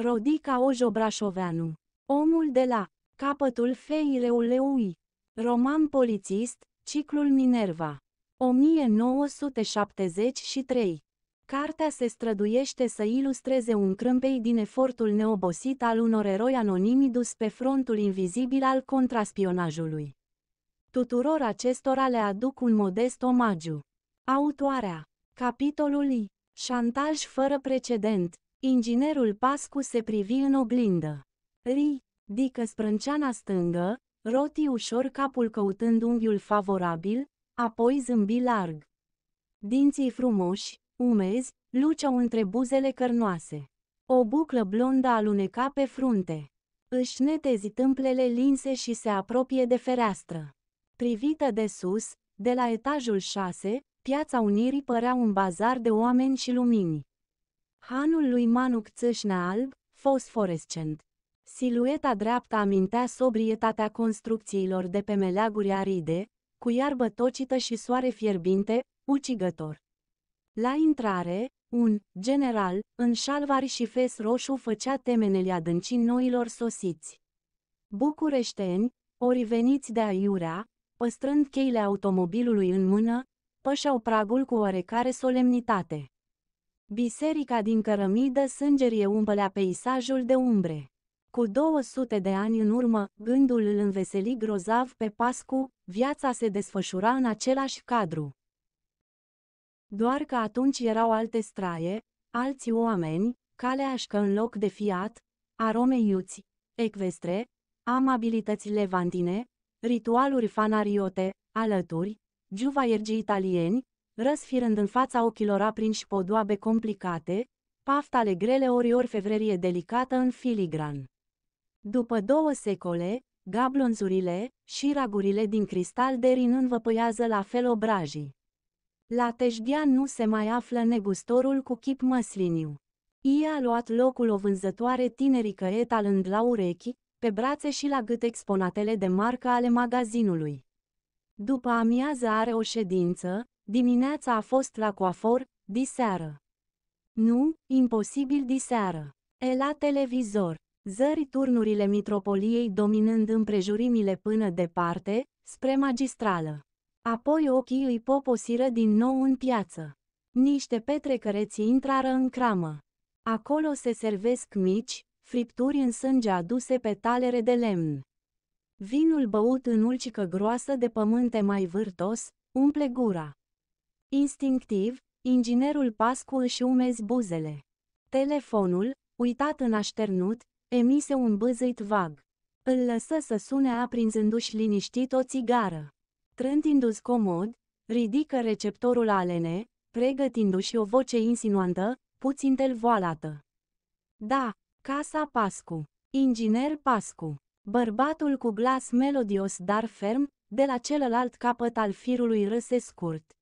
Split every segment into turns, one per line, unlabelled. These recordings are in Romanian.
Rodica Ojobrașoveanu. Omul de la capătul Feireuleui, Roman polițist, ciclul Minerva. 1973. Cartea se străduiește să ilustreze un crâmpei din efortul neobosit al unor eroi anonimi dus pe frontul invizibil al contraspionajului. Tuturor acestora le aduc un modest omagiu. Autoarea. Capitolul I. Șantaj fără precedent. Inginerul Pascu se privi în oglindă. Ri, dică sprânceana stângă, roti ușor capul căutând unghiul favorabil, apoi zâmbi larg. Dinții frumoși, umezi, luceau între buzele cărnoase. O buclă blondă aluneca pe frunte. Își netezi tâmplele linse și se apropie de fereastră. Privită de sus, de la etajul 6, piața Unirii părea un bazar de oameni și lumini. Hanul lui Manuc Țâșnea alb, fosforescent. Silueta dreaptă amintea sobrietatea construcțiilor de pe meleaguri aride, cu iarbă tocită și soare fierbinte, ucigător. La intrare, un general, în șalvari și fes roșu făcea temenele adâncin noilor sosiți. Bucureșteni, ori veniți de aiurea, păstrând cheile automobilului în mână, pășeau pragul cu oarecare solemnitate. Biserica din cărămidă sângerie umplea peisajul de umbre. Cu 200 de ani în urmă, gândul îl înveseli grozav pe Pascu, viața se desfășura în același cadru. Doar că atunci erau alte straie, alți oameni, caleașcă în loc de fiat, arome iuți, ecvestre, amabilități levantine, ritualuri fanariote, alături, giuvaiergii italieni, răsfirând în fața ochilor aprinși podoabe complicate, paftale grele ori ori fevrerie delicată în filigran. După două secole, gablonzurile și ragurile din cristal de rin învăpăiază la fel obrajii. La teșghea nu se mai află negustorul cu chip măsliniu. Ea a luat locul o vânzătoare tinerică etalând la urechi, pe brațe și la gât exponatele de marcă ale magazinului. După amiază are o ședință, Dimineața a fost la coafor, diseară. Nu, imposibil diseară. E la televizor. Zări turnurile mitropoliei dominând împrejurimile până departe, spre magistrală. Apoi ochii îi poposiră din nou în piață. Niște petrecăreți intrară în cramă. Acolo se servesc mici, fripturi în sânge aduse pe talere de lemn. Vinul băut în ulcică groasă de pământe mai vârtos, umple gura. Instinctiv, inginerul Pascul și umezi buzele. Telefonul, uitat în așternut, emise un băzăit vag. Îl lăsă să sune aprinzându-și liniștit o țigară. Trântindu-ți comod, ridică receptorul alene, pregătindu-și o voce insinuantă, puțin telvoalată. Da, Casa Pascu, inginer Pascu, bărbatul cu glas melodios dar ferm, de la celălalt capăt al firului râse scurt.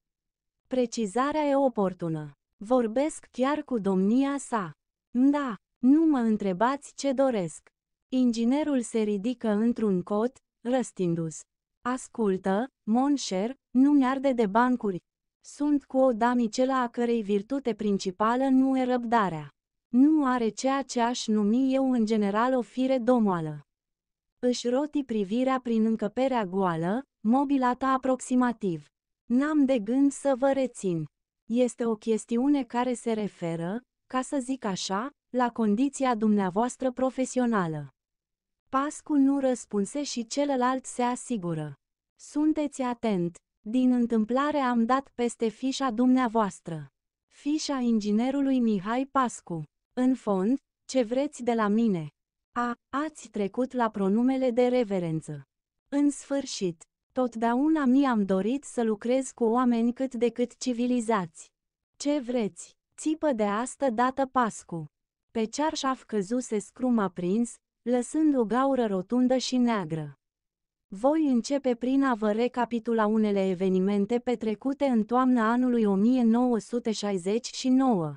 Precizarea e oportună. Vorbesc chiar cu domnia sa. Da, nu mă întrebați ce doresc. Inginerul se ridică într-un cot, răstindu-s. Ascultă, monșer, nu mi arde de bancuri. Sunt cu o damicelă a cărei virtute principală nu e răbdarea. Nu are ceea ce aș numi eu în general o fire domoală. Își roti privirea prin încăperea goală, mobilată aproximativ. N-am de gând să vă rețin. Este o chestiune care se referă, ca să zic așa, la condiția dumneavoastră profesională. Pascu nu răspunse și celălalt se asigură. Sunteți atent, din întâmplare am dat peste fișa dumneavoastră. Fișa inginerului Mihai Pascu. În fond, ce vreți de la mine? A, ați trecut la pronumele de reverență. În sfârșit, Totdeauna mi-am dorit să lucrez cu oameni cât de cât civilizați. Ce vreți? Țipă de asta dată Pascu. Pe cearșaf căzuse scrum aprins, lăsând o gaură rotundă și neagră. Voi începe prin a vă recapitula unele evenimente petrecute în toamna anului 1969.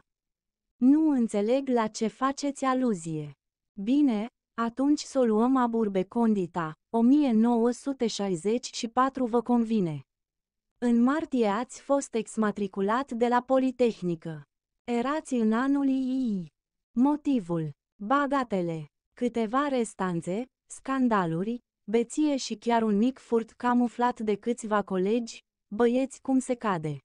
Nu înțeleg la ce faceți aluzie. Bine, atunci să o luăm a condita. 1964 vă convine. În martie ați fost exmatriculat de la Politehnică. Erați în anul II. Motivul. Bagatele. Câteva restanțe, scandaluri, beție și chiar un mic furt camuflat de câțiva colegi, băieți cum se cade.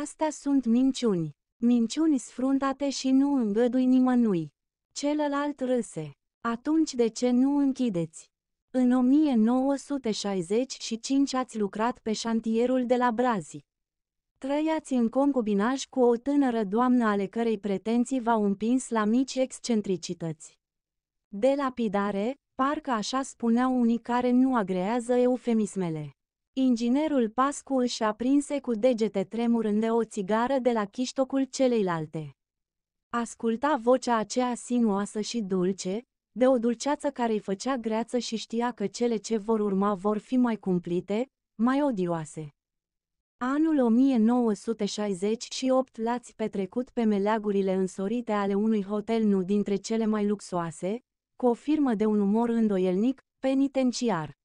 Astea sunt minciuni. Minciuni sfruntate și nu îngădui nimănui. Celălalt râse. Atunci de ce nu închideți? În 1965 ați lucrat pe șantierul de la Brazi. Trăiați în concubinaj cu o tânără doamnă ale cărei pretenții v-au împins la mici excentricități. De lapidare, parcă așa spuneau unii care nu agrează eufemismele. Inginerul Pascu își aprinse cu degete de o țigară de la chiștocul celeilalte. Asculta vocea aceea sinuoasă și dulce, de o dulceață care îi făcea greață și știa că cele ce vor urma vor fi mai cumplite, mai odioase. Anul 1968 l-ați petrecut pe meleagurile însorite ale unui hotel nu dintre cele mai luxoase, cu o firmă de un umor îndoielnic, penitenciar.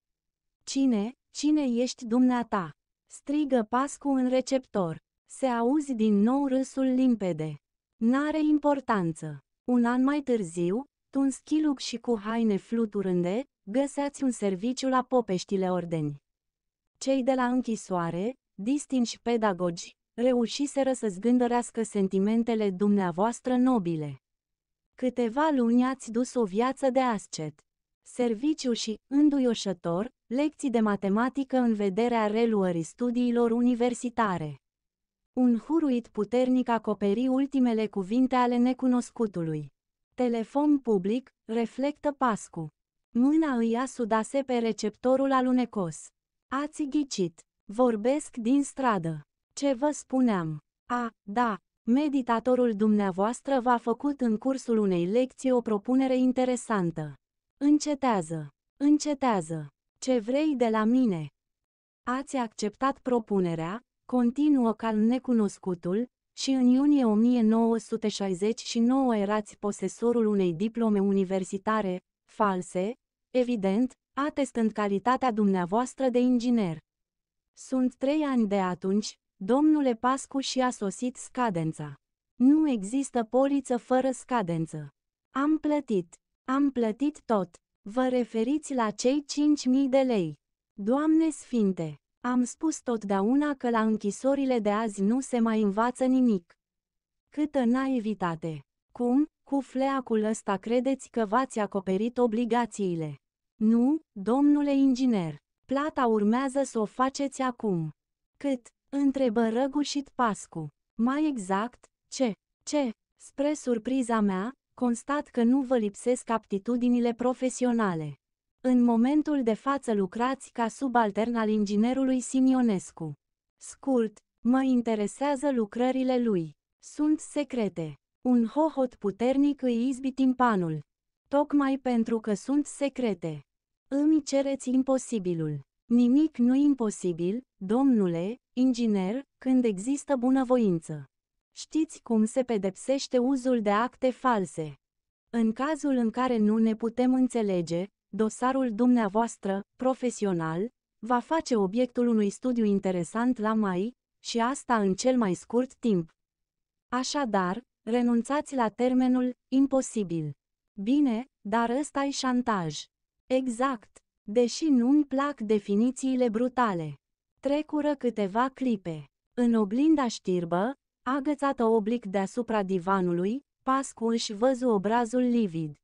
Cine, cine ești dumneata? Strigă Pascu în receptor. Se auzi din nou râsul limpede. N-are importanță. Un an mai târziu, un schiluc și cu haine fluturânde, găseați un serviciu la popeștile ordeni. Cei de la închisoare, distinși pedagogi, reușiseră să zgândărească sentimentele dumneavoastră nobile. Câteva luni ați dus o viață de ascet. Serviciu și, înduioșător, lecții de matematică în vederea reluării studiilor universitare. Un huruit puternic acoperi ultimele cuvinte ale necunoscutului. Telefon public, reflectă Pascu. Mâna îi asudase pe receptorul alunecos. Ați ghicit. Vorbesc din stradă. Ce vă spuneam? A, da, meditatorul dumneavoastră v-a făcut în cursul unei lecții o propunere interesantă. Încetează. Încetează. Ce vrei de la mine? Ați acceptat propunerea, continuă cal necunoscutul, și în iunie 1969 erați posesorul unei diplome universitare, false, evident, atestând calitatea dumneavoastră de inginer. Sunt trei ani de atunci, domnule Pascu și a sosit scadența. Nu există poliță fără scadență. Am plătit, am plătit tot. Vă referiți la cei 5.000 de lei. Doamne Sfinte! Am spus totdeauna că la închisorile de azi nu se mai învață nimic. Câtă naivitate! Cum, cu fleacul ăsta credeți că v-ați acoperit obligațiile? Nu, domnule inginer, plata urmează să o faceți acum. Cât? Întrebă răgușit Pascu. Mai exact, ce? Ce? Spre surpriza mea, constat că nu vă lipsesc aptitudinile profesionale. În momentul de față lucrați ca subaltern al inginerului Simionescu. Scurt, mă interesează lucrările lui. Sunt secrete. Un hohot puternic îi izbi timpanul. Tocmai pentru că sunt secrete. Îmi cereți imposibilul. Nimic nu imposibil, domnule, inginer, când există bunăvoință. Știți cum se pedepsește uzul de acte false. În cazul în care nu ne putem înțelege, dosarul dumneavoastră, profesional, va face obiectul unui studiu interesant la mai, și asta în cel mai scurt timp. Așadar, renunțați la termenul imposibil. Bine, dar ăsta e șantaj. Exact, deși nu-mi plac definițiile brutale. Trecură câteva clipe. În oglinda știrbă, agățată oblic deasupra divanului, Pascu își văzu obrazul livid.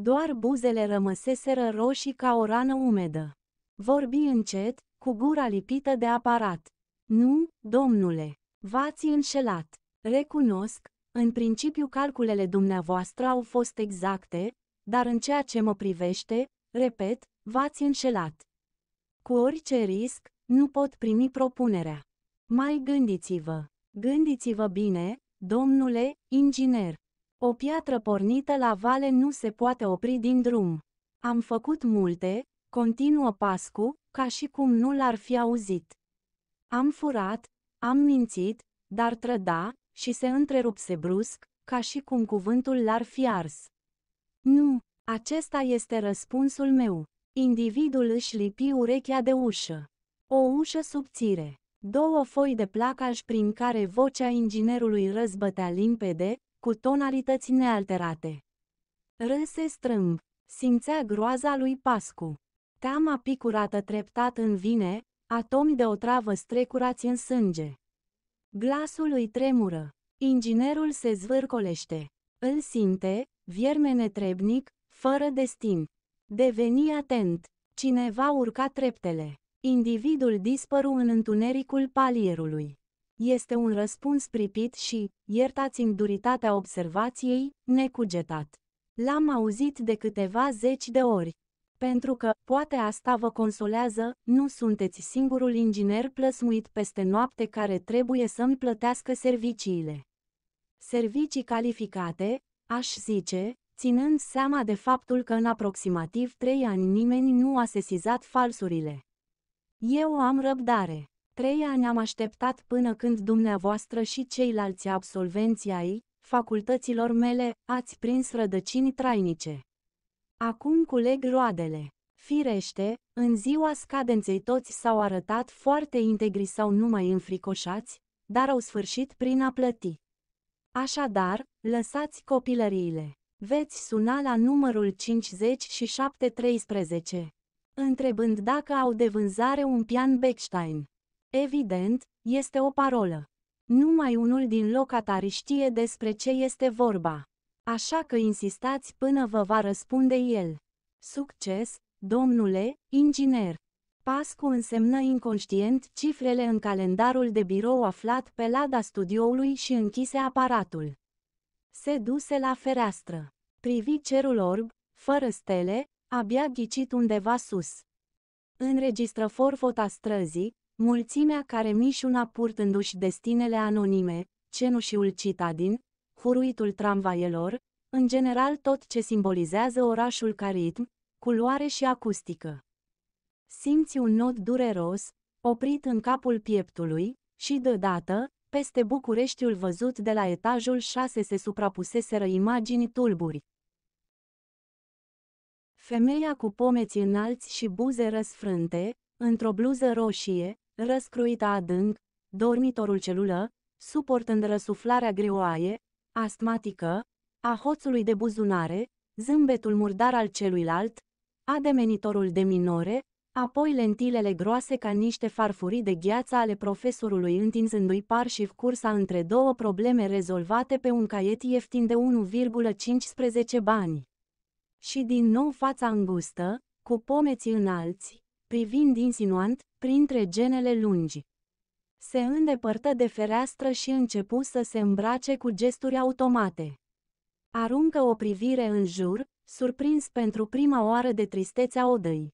Doar buzele rămăseseră roșii ca o rană umedă. Vorbi încet, cu gura lipită de aparat. Nu, domnule, v-ați înșelat. Recunosc, în principiu calculele dumneavoastră au fost exacte, dar în ceea ce mă privește, repet, v-ați înșelat. Cu orice risc, nu pot primi propunerea. Mai gândiți-vă, gândiți-vă bine, domnule inginer. O piatră pornită la vale nu se poate opri din drum. Am făcut multe, continuă Pascu, ca și cum nu l-ar fi auzit. Am furat, am mințit, dar trăda, și se întrerupse brusc, ca și cum cuvântul l-ar fi ars. Nu, acesta este răspunsul meu. Individul își lipi urechea de ușă. O ușă subțire. Două foi de placaj prin care vocea inginerului răzbătea limpede, cu tonalități nealterate. Râse strâmb, simțea groaza lui Pascu. Teama picurată treptat în vine, atomi de travă strecurați în sânge. Glasul îi tremură, inginerul se zvârcolește. Îl simte, vierme netrebnic, fără destin. Deveni atent, cineva urca treptele. Individul dispăru în întunericul palierului. Este un răspuns pripit și, iertați-mi duritatea observației, necugetat. L-am auzit de câteva zeci de ori. Pentru că, poate asta vă consolează, nu sunteți singurul inginer plăsmuit peste noapte care trebuie să-mi plătească serviciile. Servicii calificate, aș zice, ținând seama de faptul că în aproximativ trei ani nimeni nu a sesizat falsurile. Eu am răbdare. Trei ani am așteptat până când dumneavoastră și ceilalți absolvenții ai facultăților mele ați prins rădăcini trainice. Acum culeg roadele. Firește, în ziua scadenței toți s-au arătat foarte integri sau numai înfricoșați, dar au sfârșit prin a plăti. Așadar, lăsați copilăriile. Veți suna la numărul 5713, întrebând dacă au de vânzare un pian Beckstein. Evident, este o parolă. Numai unul din locatari știe despre ce este vorba. Așa că insistați până vă va răspunde el. Succes, domnule, inginer! Pascu însemnă inconștient cifrele în calendarul de birou aflat pe lada studioului și închise aparatul. Se duse la fereastră. Privi cerul orb, fără stele, abia ghicit undeva sus. Înregistră forfota străzii, Mulțimea care mișuna purtându-și destinele anonime, cenușiul citadin, huruitul tramvaielor, în general tot ce simbolizează orașul ca ritm, culoare și acustică. Simți un nod dureros, oprit în capul pieptului, și deodată, peste Bucureștiul văzut de la etajul 6 se suprapuseseră imagini tulburi. Femeia cu pomeți înalți și buze răsfrânte, într-o bluză roșie, răscruita adânc, dormitorul celulă, suportând răsuflarea greoaie, astmatică, a hoțului de buzunare, zâmbetul murdar al celuilalt, ademenitorul de minore, apoi lentilele groase ca niște farfurii de gheață ale profesorului întinzându-i parșiv cursa între două probleme rezolvate pe un caiet ieftin de 1,15 bani. Și din nou fața îngustă, cu pomeții înalți, privind insinuant, printre genele lungi. Se îndepărtă de fereastră și începu să se îmbrace cu gesturi automate. Aruncă o privire în jur, surprins pentru prima oară de tristețea odăi.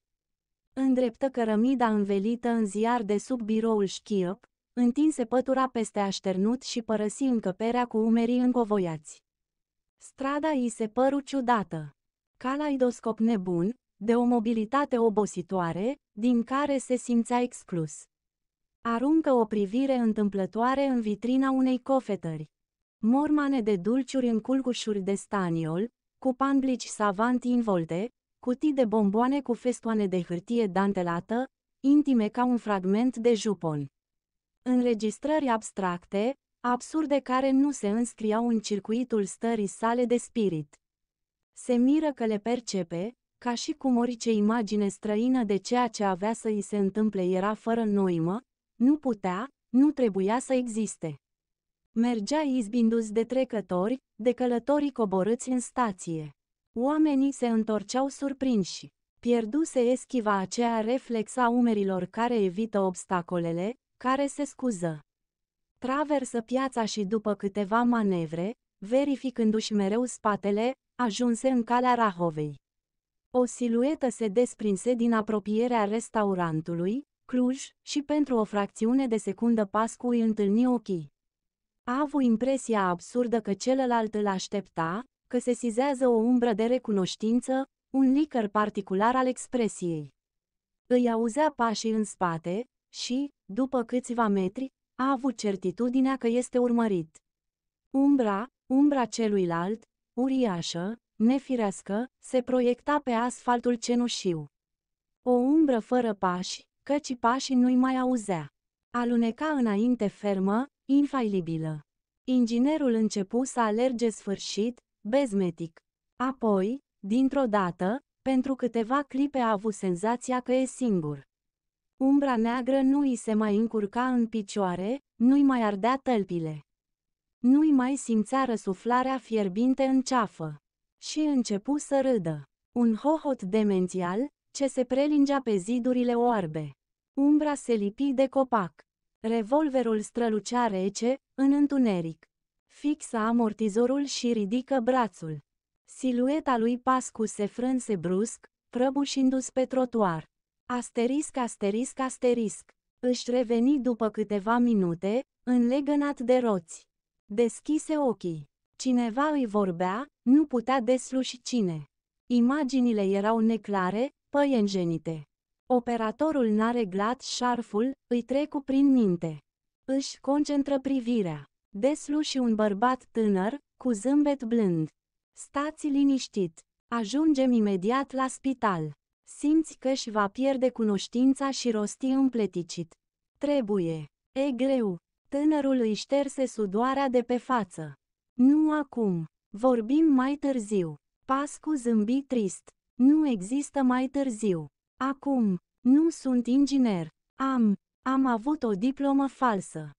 Îndreptă cărămida învelită în ziar de sub biroul șchiop, întinse pătura peste așternut și părăsi încăperea cu umerii încovoiați. Strada îi se păru ciudată. Calaidoscop nebun, de o mobilitate obositoare, din care se simțea exclus. Aruncă o privire întâmplătoare în vitrina unei cofetări. Mormane de dulciuri în culcușuri de staniol, cu panblici savant involte, cutii de bomboane cu festoane de hârtie dantelată, intime ca un fragment de jupon. Înregistrări abstracte, absurde care nu se înscriau în circuitul stării sale de spirit. Se miră că le percepe, ca și cum orice imagine străină de ceea ce avea să îi se întâmple era fără noimă, nu putea, nu trebuia să existe. Mergea izbindu-ți de trecători, de călătorii coborâți în stație. Oamenii se întorceau surprinși. Pierduse eschiva aceea reflex a umerilor care evită obstacolele, care se scuză. Traversă piața și după câteva manevre, verificându-și mereu spatele, ajunse în calea Rahovei. O siluetă se desprinse din apropierea restaurantului, Cluj, și pentru o fracțiune de secundă Pascu îi întâlni ochii. A avut impresia absurdă că celălalt îl aștepta, că se sizează o umbră de recunoștință, un licăr particular al expresiei. Îi auzea pașii în spate și, după câțiva metri, a avut certitudinea că este urmărit. Umbra, umbra celuilalt, uriașă, nefirească, se proiecta pe asfaltul cenușiu. O umbră fără pași, căci pașii nu-i mai auzea. Aluneca înainte fermă, infailibilă. Inginerul începu să alerge sfârșit, bezmetic. Apoi, dintr-o dată, pentru câteva clipe a avut senzația că e singur. Umbra neagră nu îi se mai încurca în picioare, nu-i mai ardea tălpile. Nu-i mai simțea răsuflarea fierbinte în ceafă. Și începu să râdă. Un hohot demențial, ce se prelingea pe zidurile oarbe. Umbra se lipi de copac. Revolverul strălucea rece, în întuneric. Fixa amortizorul și ridică brațul. Silueta lui Pascu se frânse brusc, prăbușindu-se pe trotuar. Asterisc, asterisc, asterisc. Își reveni după câteva minute, înlegănat de roți. Deschise ochii. Cineva îi vorbea, nu putea desluși cine. Imaginile erau neclare, păienjenite. Operatorul n-a reglat șarful, îi trecu prin minte. Își concentră privirea. Desluși un bărbat tânăr, cu zâmbet blând. Stați liniștit. Ajungem imediat la spital. Simți că își va pierde cunoștința și rosti împleticit. Trebuie. E greu. Tânărul îi șterse sudoarea de pe față. Nu acum. Vorbim mai târziu. Pascu zâmbi trist. Nu există mai târziu. Acum. Nu sunt inginer. Am. Am avut o diplomă falsă.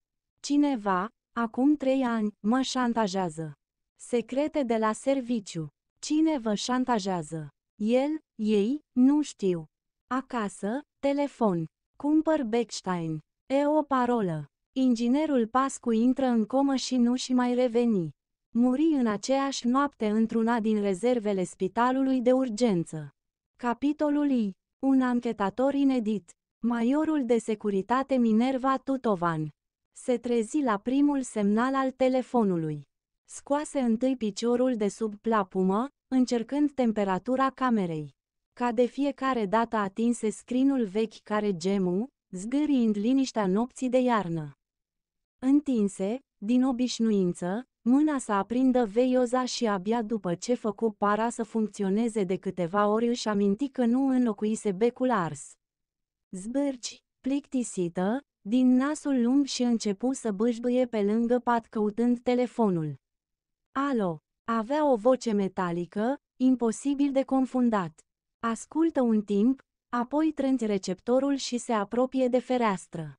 Cineva, acum trei ani, mă șantajează. Secrete de la serviciu. Cine vă șantajează? El, ei, nu știu. Acasă, telefon. Cumpăr Beckstein. E o parolă. Inginerul Pascu intră în comă și nu și mai reveni muri în aceeași noapte într-una din rezervele spitalului de urgență. Capitolul I. Un anchetator inedit. Majorul de securitate Minerva Tutovan se trezi la primul semnal al telefonului. Scoase întâi piciorul de sub plapumă, încercând temperatura camerei. Ca de fiecare dată atinse scrinul vechi care gemu, zgâriind liniștea nopții de iarnă. Întinse, din obișnuință, Mâna să aprindă veioza și abia după ce făcu para să funcționeze de câteva ori își aminti că nu înlocuise becul ars. Zbârci, plictisită, din nasul lung și începu să bâșbâie pe lângă pat căutând telefonul. Alo, avea o voce metalică, imposibil de confundat. Ascultă un timp, apoi trânti receptorul și se apropie de fereastră.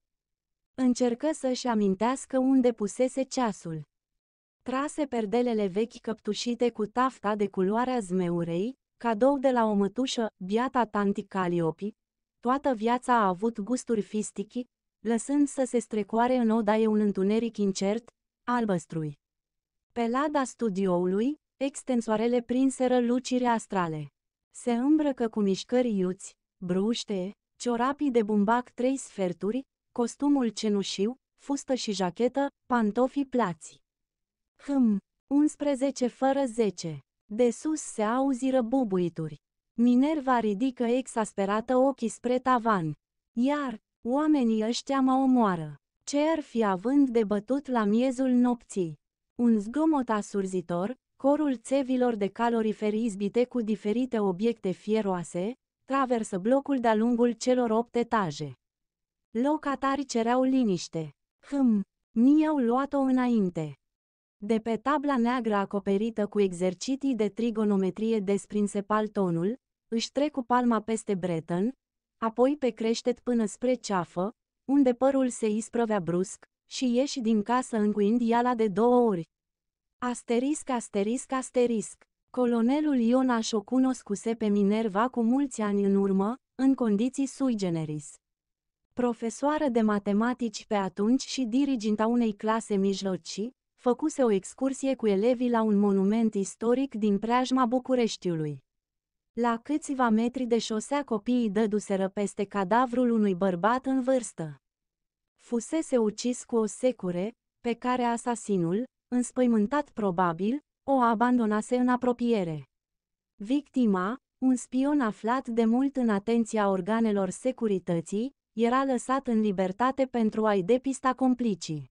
Încercă să-și amintească unde pusese ceasul. Trase perdelele vechi căptușite cu tafta de culoarea zmeurei, cadou de la o mătușă, biata tanti Caliopi, toată viața a avut gusturi fistichi, lăsând să se strecoare în odaie un întuneric incert, albăstrui. Pe lada studioului, extensoarele prinseră lucire astrale. Se îmbrăcă cu mișcări iuți, bruște, ciorapii de bumbac trei sferturi, costumul cenușiu, fustă și jachetă, pantofi plații. Hm, 11 fără 10. De sus se auziră bubuituri. Minerva ridică exasperată ochii spre tavan. Iar, oamenii ăștia mă omoară. Ce ar fi având de bătut la miezul nopții? Un zgomot asurzitor, corul țevilor de caloriferi izbite cu diferite obiecte fieroase, traversă blocul de-a lungul celor opt etaje. Locatarii cereau liniște. Hm, mi-au luat-o înainte. De pe tabla neagră acoperită cu exerciții de trigonometrie desprinse paltonul, își trec cu palma peste Breton, apoi pe creștet până spre ceafă, unde părul se isprăvea brusc, și ieși din casă încuind iala de două ori. Asterisc, asterisc, asterisc. Colonelul Iona o cunoscuse pe Minerva cu mulți ani în urmă, în condiții sui generis. Profesoară de matematici pe atunci și diriginta unei clase mijlocii, făcuse o excursie cu elevii la un monument istoric din preajma Bucureștiului. La câțiva metri de șosea copiii dăduseră peste cadavrul unui bărbat în vârstă. Fusese ucis cu o secure, pe care asasinul, înspăimântat probabil, o abandonase în apropiere. Victima, un spion aflat de mult în atenția organelor securității, era lăsat în libertate pentru a-i depista complicii.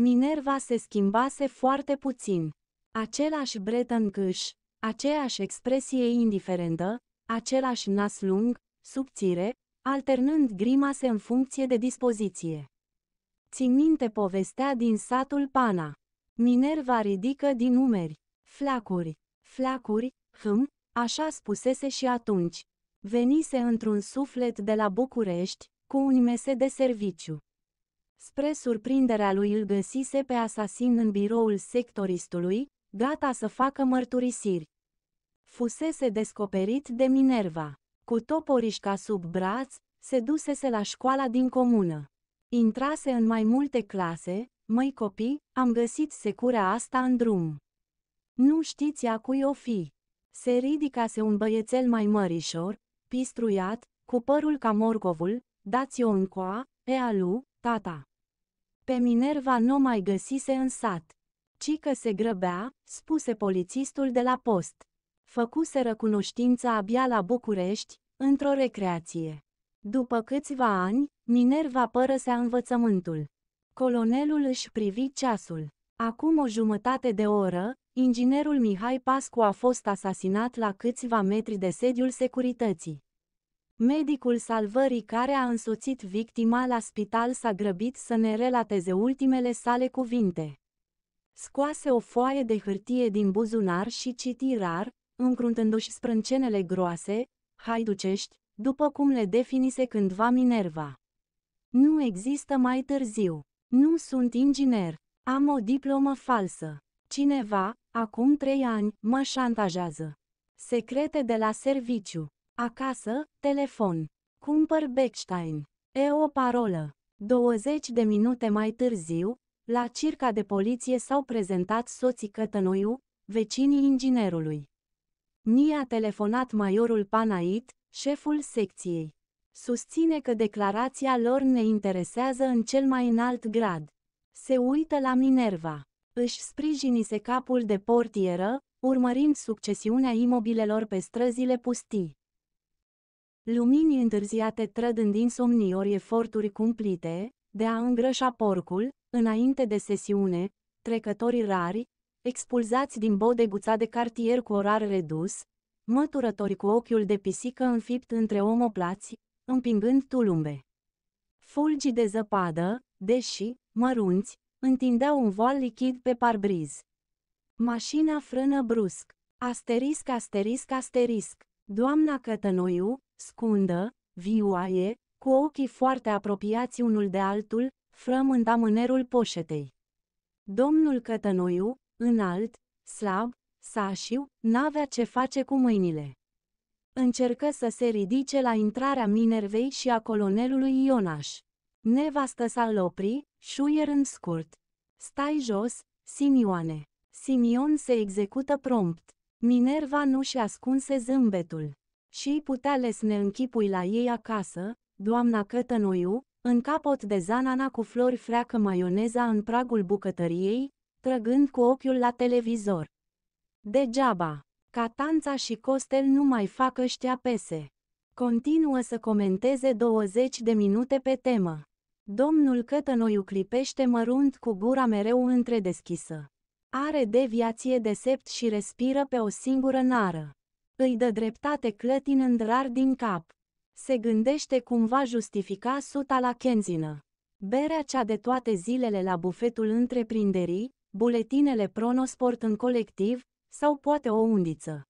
Minerva se schimbase foarte puțin. Același Breton câș, aceeași expresie indiferentă, același nas lung, subțire, alternând grimase în funcție de dispoziție. Țin minte povestea din satul Pana. Minerva ridică din umeri. Flacuri, flacuri, hm, așa spusese și atunci. Venise într-un suflet de la București, cu un mese de serviciu. Spre surprinderea lui îl găsise pe asasin în biroul sectoristului, gata să facă mărturisiri. Fusese descoperit de Minerva. Cu toporișca sub braț, se dusese la școala din comună. Intrase în mai multe clase, măi copii, am găsit securea asta în drum. Nu știți a cui o fi. Se ridicase un băiețel mai mărișor, pistruiat, cu părul ca morcovul, dați-o încoa, e alu, tata. Pe Minerva nu mai găsise în sat. Ci că se grăbea, spuse polițistul de la post. Făcuse cunoștința abia la București, într-o recreație. După câțiva ani, Minerva părăsea învățământul. Colonelul își privi ceasul. Acum o jumătate de oră, inginerul Mihai Pascu a fost asasinat la câțiva metri de sediul securității. Medicul salvării care a însoțit victima la spital s-a grăbit să ne relateze ultimele sale cuvinte. Scoase o foaie de hârtie din buzunar și citi rar, încruntându-și sprâncenele groase, haiducești, după cum le definise cândva Minerva. Nu există mai târziu. Nu sunt inginer. Am o diplomă falsă. Cineva, acum trei ani, mă șantajează. Secrete de la serviciu. Acasă, telefon. Cumpăr Beckstein. E o parolă. 20 de minute mai târziu, la circa de poliție s-au prezentat soții Cătănoiu, vecinii inginerului. mi a telefonat majorul Panait, șeful secției. Susține că declarația lor ne interesează în cel mai înalt grad. Se uită la Minerva. Își sprijinise capul de portieră, urmărind succesiunea imobilelor pe străzile pustii. Lumini întârziate trădând insomnii ori eforturi cumplite, de a îngrășa porcul, înainte de sesiune, trecătorii rari, expulzați din bodeguța de cartier cu orar redus, măturători cu ochiul de pisică înfipt între omoplați, împingând tulumbe. Fulgi de zăpadă, deși, mărunți, întindeau un voal lichid pe parbriz. Mașina frână brusc. Asterisc, asterisc, asterisc. Doamna Cătănoiu, scundă, vioaie, cu ochii foarte apropiați unul de altul, frământ amânerul poșetei. Domnul Cătănoiu, înalt, slab, sașiu, n-avea ce face cu mâinile. Încercă să se ridice la intrarea Minervei și a colonelului Ionaș. Nevastă s a lopri, șuier în scurt. Stai jos, Simioane! Simion se execută prompt. Minerva nu și ascunse zâmbetul și putea lesne închipui la ei acasă, doamna Cătănoiu, în capot de zanana cu flori freacă maioneza în pragul bucătăriei, trăgând cu ochiul la televizor. Degeaba, Catanța și Costel nu mai fac ăștia pese. Continuă să comenteze 20 de minute pe temă. Domnul Cătănoiu clipește mărunt cu gura mereu întredeschisă. Are deviație de sept și respiră pe o singură nară îi dă dreptate clătinând rar din cap. Se gândește cum va justifica suta la Kenzină. Berea cea de toate zilele la bufetul întreprinderii, buletinele pronosport în colectiv, sau poate o undiță.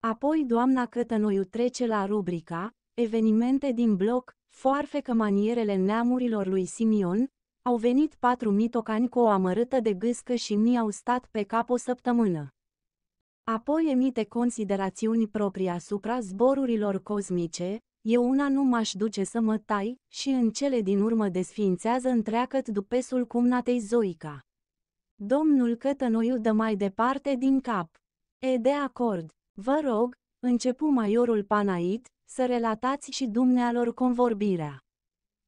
Apoi doamna Cătănoiu trece la rubrica, evenimente din bloc, că manierele neamurilor lui Simion, au venit patru mitocani cu o amărâtă de gâscă și mi-au stat pe cap o săptămână. Apoi emite considerațiuni proprii asupra zborurilor cosmice, eu una nu m-aș duce să mă tai, și în cele din urmă desfințează întreagăt dupesul cumnatei zoica. Domnul Cătănoiu dă mai departe din cap. E de acord, vă rog, începu maiorul Panait, să relatați și dumnealor convorbirea.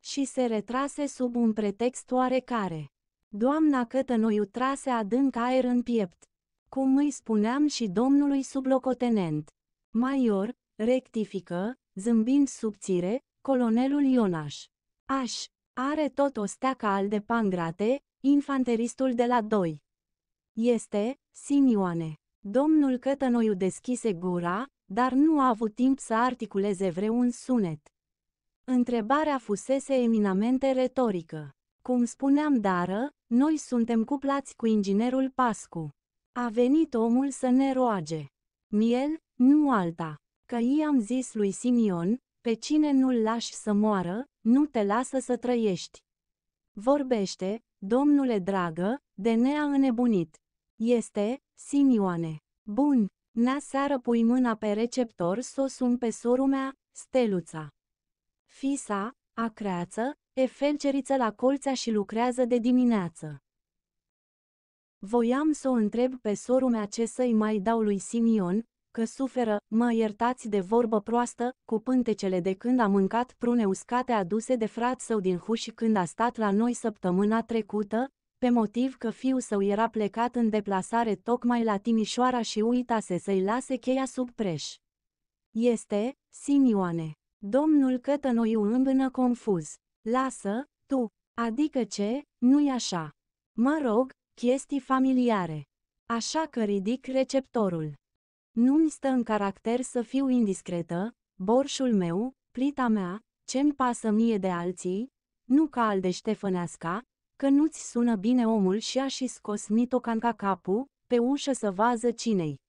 Și se retrase sub un pretext oarecare. Doamna Cătănoiu trase adânc aer în piept. Cum îi spuneam și domnului sublocotenent. Maior, rectifică, zâmbind subțire, colonelul Ionaș. Aș, are tot o steaca al de pangrate, infanteristul de la doi. Este, Sinioane. Domnul Cătănoiu deschise gura, dar nu a avut timp să articuleze vreun sunet. Întrebarea fusese eminamente retorică. Cum spuneam dară, noi suntem cuplați cu inginerul Pascu. A venit omul să ne roage. Miel, nu alta. Că i-am zis lui Simion, pe cine nu-l lași să moară, nu te lasă să trăiești. Vorbește, domnule dragă, de nea înnebunit. Este, Simioane. Bun, na seară pui mâna pe receptor s-o sun pe sorumea, Steluța. Fisa, acreață, e felceriță la colțea și lucrează de dimineață. Voiam să o întreb pe sorumea ce să-i mai dau lui Simion, că suferă, mă iertați de vorbă proastă, cu pântecele de când a mâncat prune uscate aduse de frat său din huși când a stat la noi săptămâna trecută, pe motiv că fiul său era plecat în deplasare tocmai la Timișoara și uitase să-i lase cheia sub preș. Este, Simioane. Domnul Cătănoiu îmbână confuz. Lasă, tu. Adică ce, nu-i așa? Mă rog, Chestii familiare. Așa că ridic receptorul. Nu-mi stă în caracter să fiu indiscretă, borșul meu, plita mea, ce-mi pasă mie de alții, nu ca al de Ștefăneasca, că nu-ți sună bine omul și a și scos mitocan ca capul, pe ușă să vază cinei.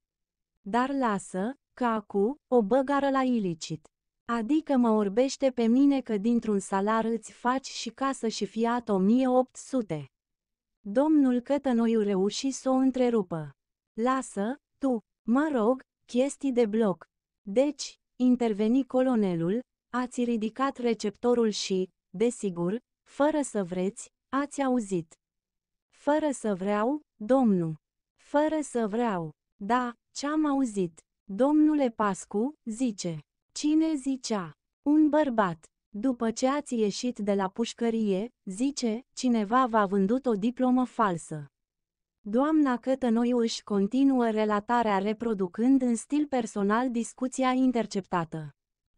Dar lasă, că acu, o băgară la ilicit. Adică mă orbește pe mine că dintr-un salar îți faci și casă și fiat 1800. Domnul Cătănoiu reuși să o întrerupă. Lasă, tu, mă rog, chestii de bloc. Deci, interveni colonelul, ați ridicat receptorul și, desigur, fără să vreți, ați auzit. Fără să vreau, domnul. Fără să vreau. Da, ce-am auzit. Domnule Pascu, zice. Cine zicea? Un bărbat. După ce ați ieșit de la pușcărie, zice, cineva v-a vândut o diplomă falsă. Doamna Cătănoiu își continuă relatarea reproducând în stil personal discuția interceptată.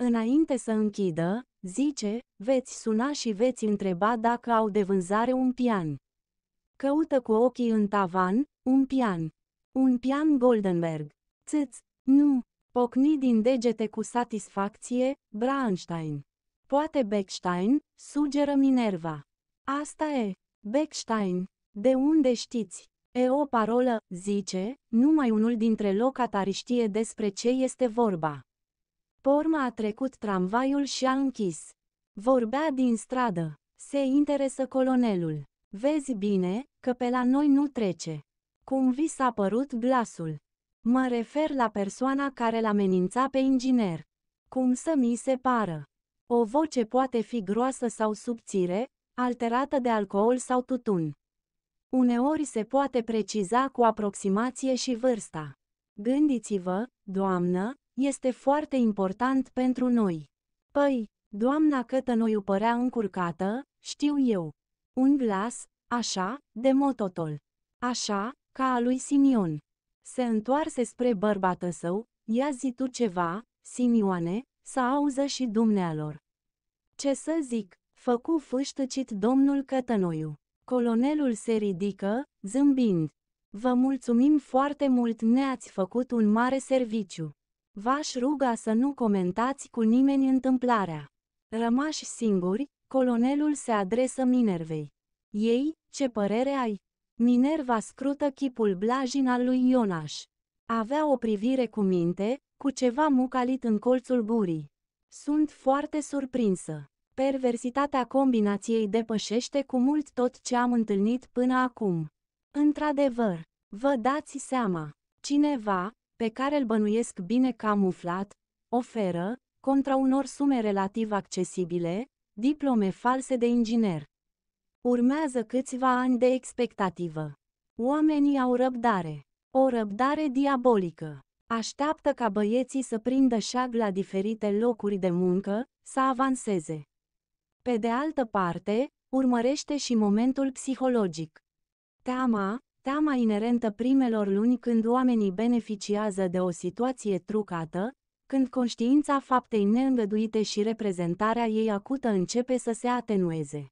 Înainte să închidă, zice, veți suna și veți întreba dacă au de vânzare un pian. Căută cu ochii în tavan, un pian. Un pian Goldenberg. Țâț, nu, pocni din degete cu satisfacție, Branstein. Poate Beckstein, sugeră Minerva. Asta e. Beckstein. De unde știți? E o parolă, zice, numai unul dintre locatari știe despre ce este vorba. Porma a trecut tramvaiul și a închis. Vorbea din stradă. Se interesă colonelul. Vezi bine, că pe la noi nu trece. Cum vi s-a părut glasul? Mă refer la persoana care l-amenința pe inginer. Cum să mi se pară? O voce poate fi groasă sau subțire, alterată de alcool sau tutun. Uneori se poate preciza cu aproximație și vârsta. Gândiți-vă, doamnă, este foarte important pentru noi. Păi, doamna Cătănoiu părea încurcată, știu eu. Un glas, așa, de mototol. Așa, ca a lui Simion. Se întoarse spre bărbată său, ia zi tu ceva, Simioane, să auză și dumnealor. Ce să zic, făcu fâștăcit domnul Cătănoiu. Colonelul se ridică, zâmbind. Vă mulțumim foarte mult, ne-ați făcut un mare serviciu. V-aș ruga să nu comentați cu nimeni întâmplarea. Rămași singuri, colonelul se adresă Minervei. Ei, ce părere ai? Minerva scrută chipul blajin al lui Ionaș. Avea o privire cu minte, cu ceva mucalit în colțul gurii. Sunt foarte surprinsă. Perversitatea combinației depășește cu mult tot ce am întâlnit până acum. Într-adevăr, vă dați seama, cineva, pe care îl bănuiesc bine camuflat, oferă, contra unor sume relativ accesibile, diplome false de inginer. Urmează câțiva ani de expectativă. Oamenii au răbdare. O răbdare diabolică. Așteaptă ca băieții să prindă șag la diferite locuri de muncă, să avanseze. Pe de altă parte, urmărește și momentul psihologic. Teama, teama inerentă primelor luni când oamenii beneficiază de o situație trucată, când conștiința faptei neîngăduite și reprezentarea ei acută începe să se atenueze.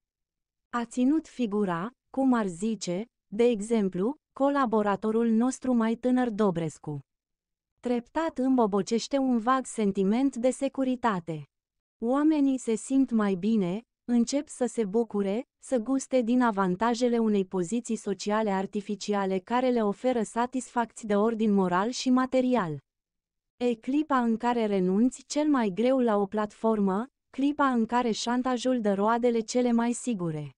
A ținut figura, cum ar zice, de exemplu, colaboratorul nostru mai tânăr Dobrescu. Treptat îmbobocește un vag sentiment de securitate. Oamenii se simt mai bine, încep să se bucure, să guste din avantajele unei poziții sociale artificiale care le oferă satisfacții de ordin moral și material. E clipa în care renunți cel mai greu la o platformă, clipa în care șantajul dă roadele cele mai sigure.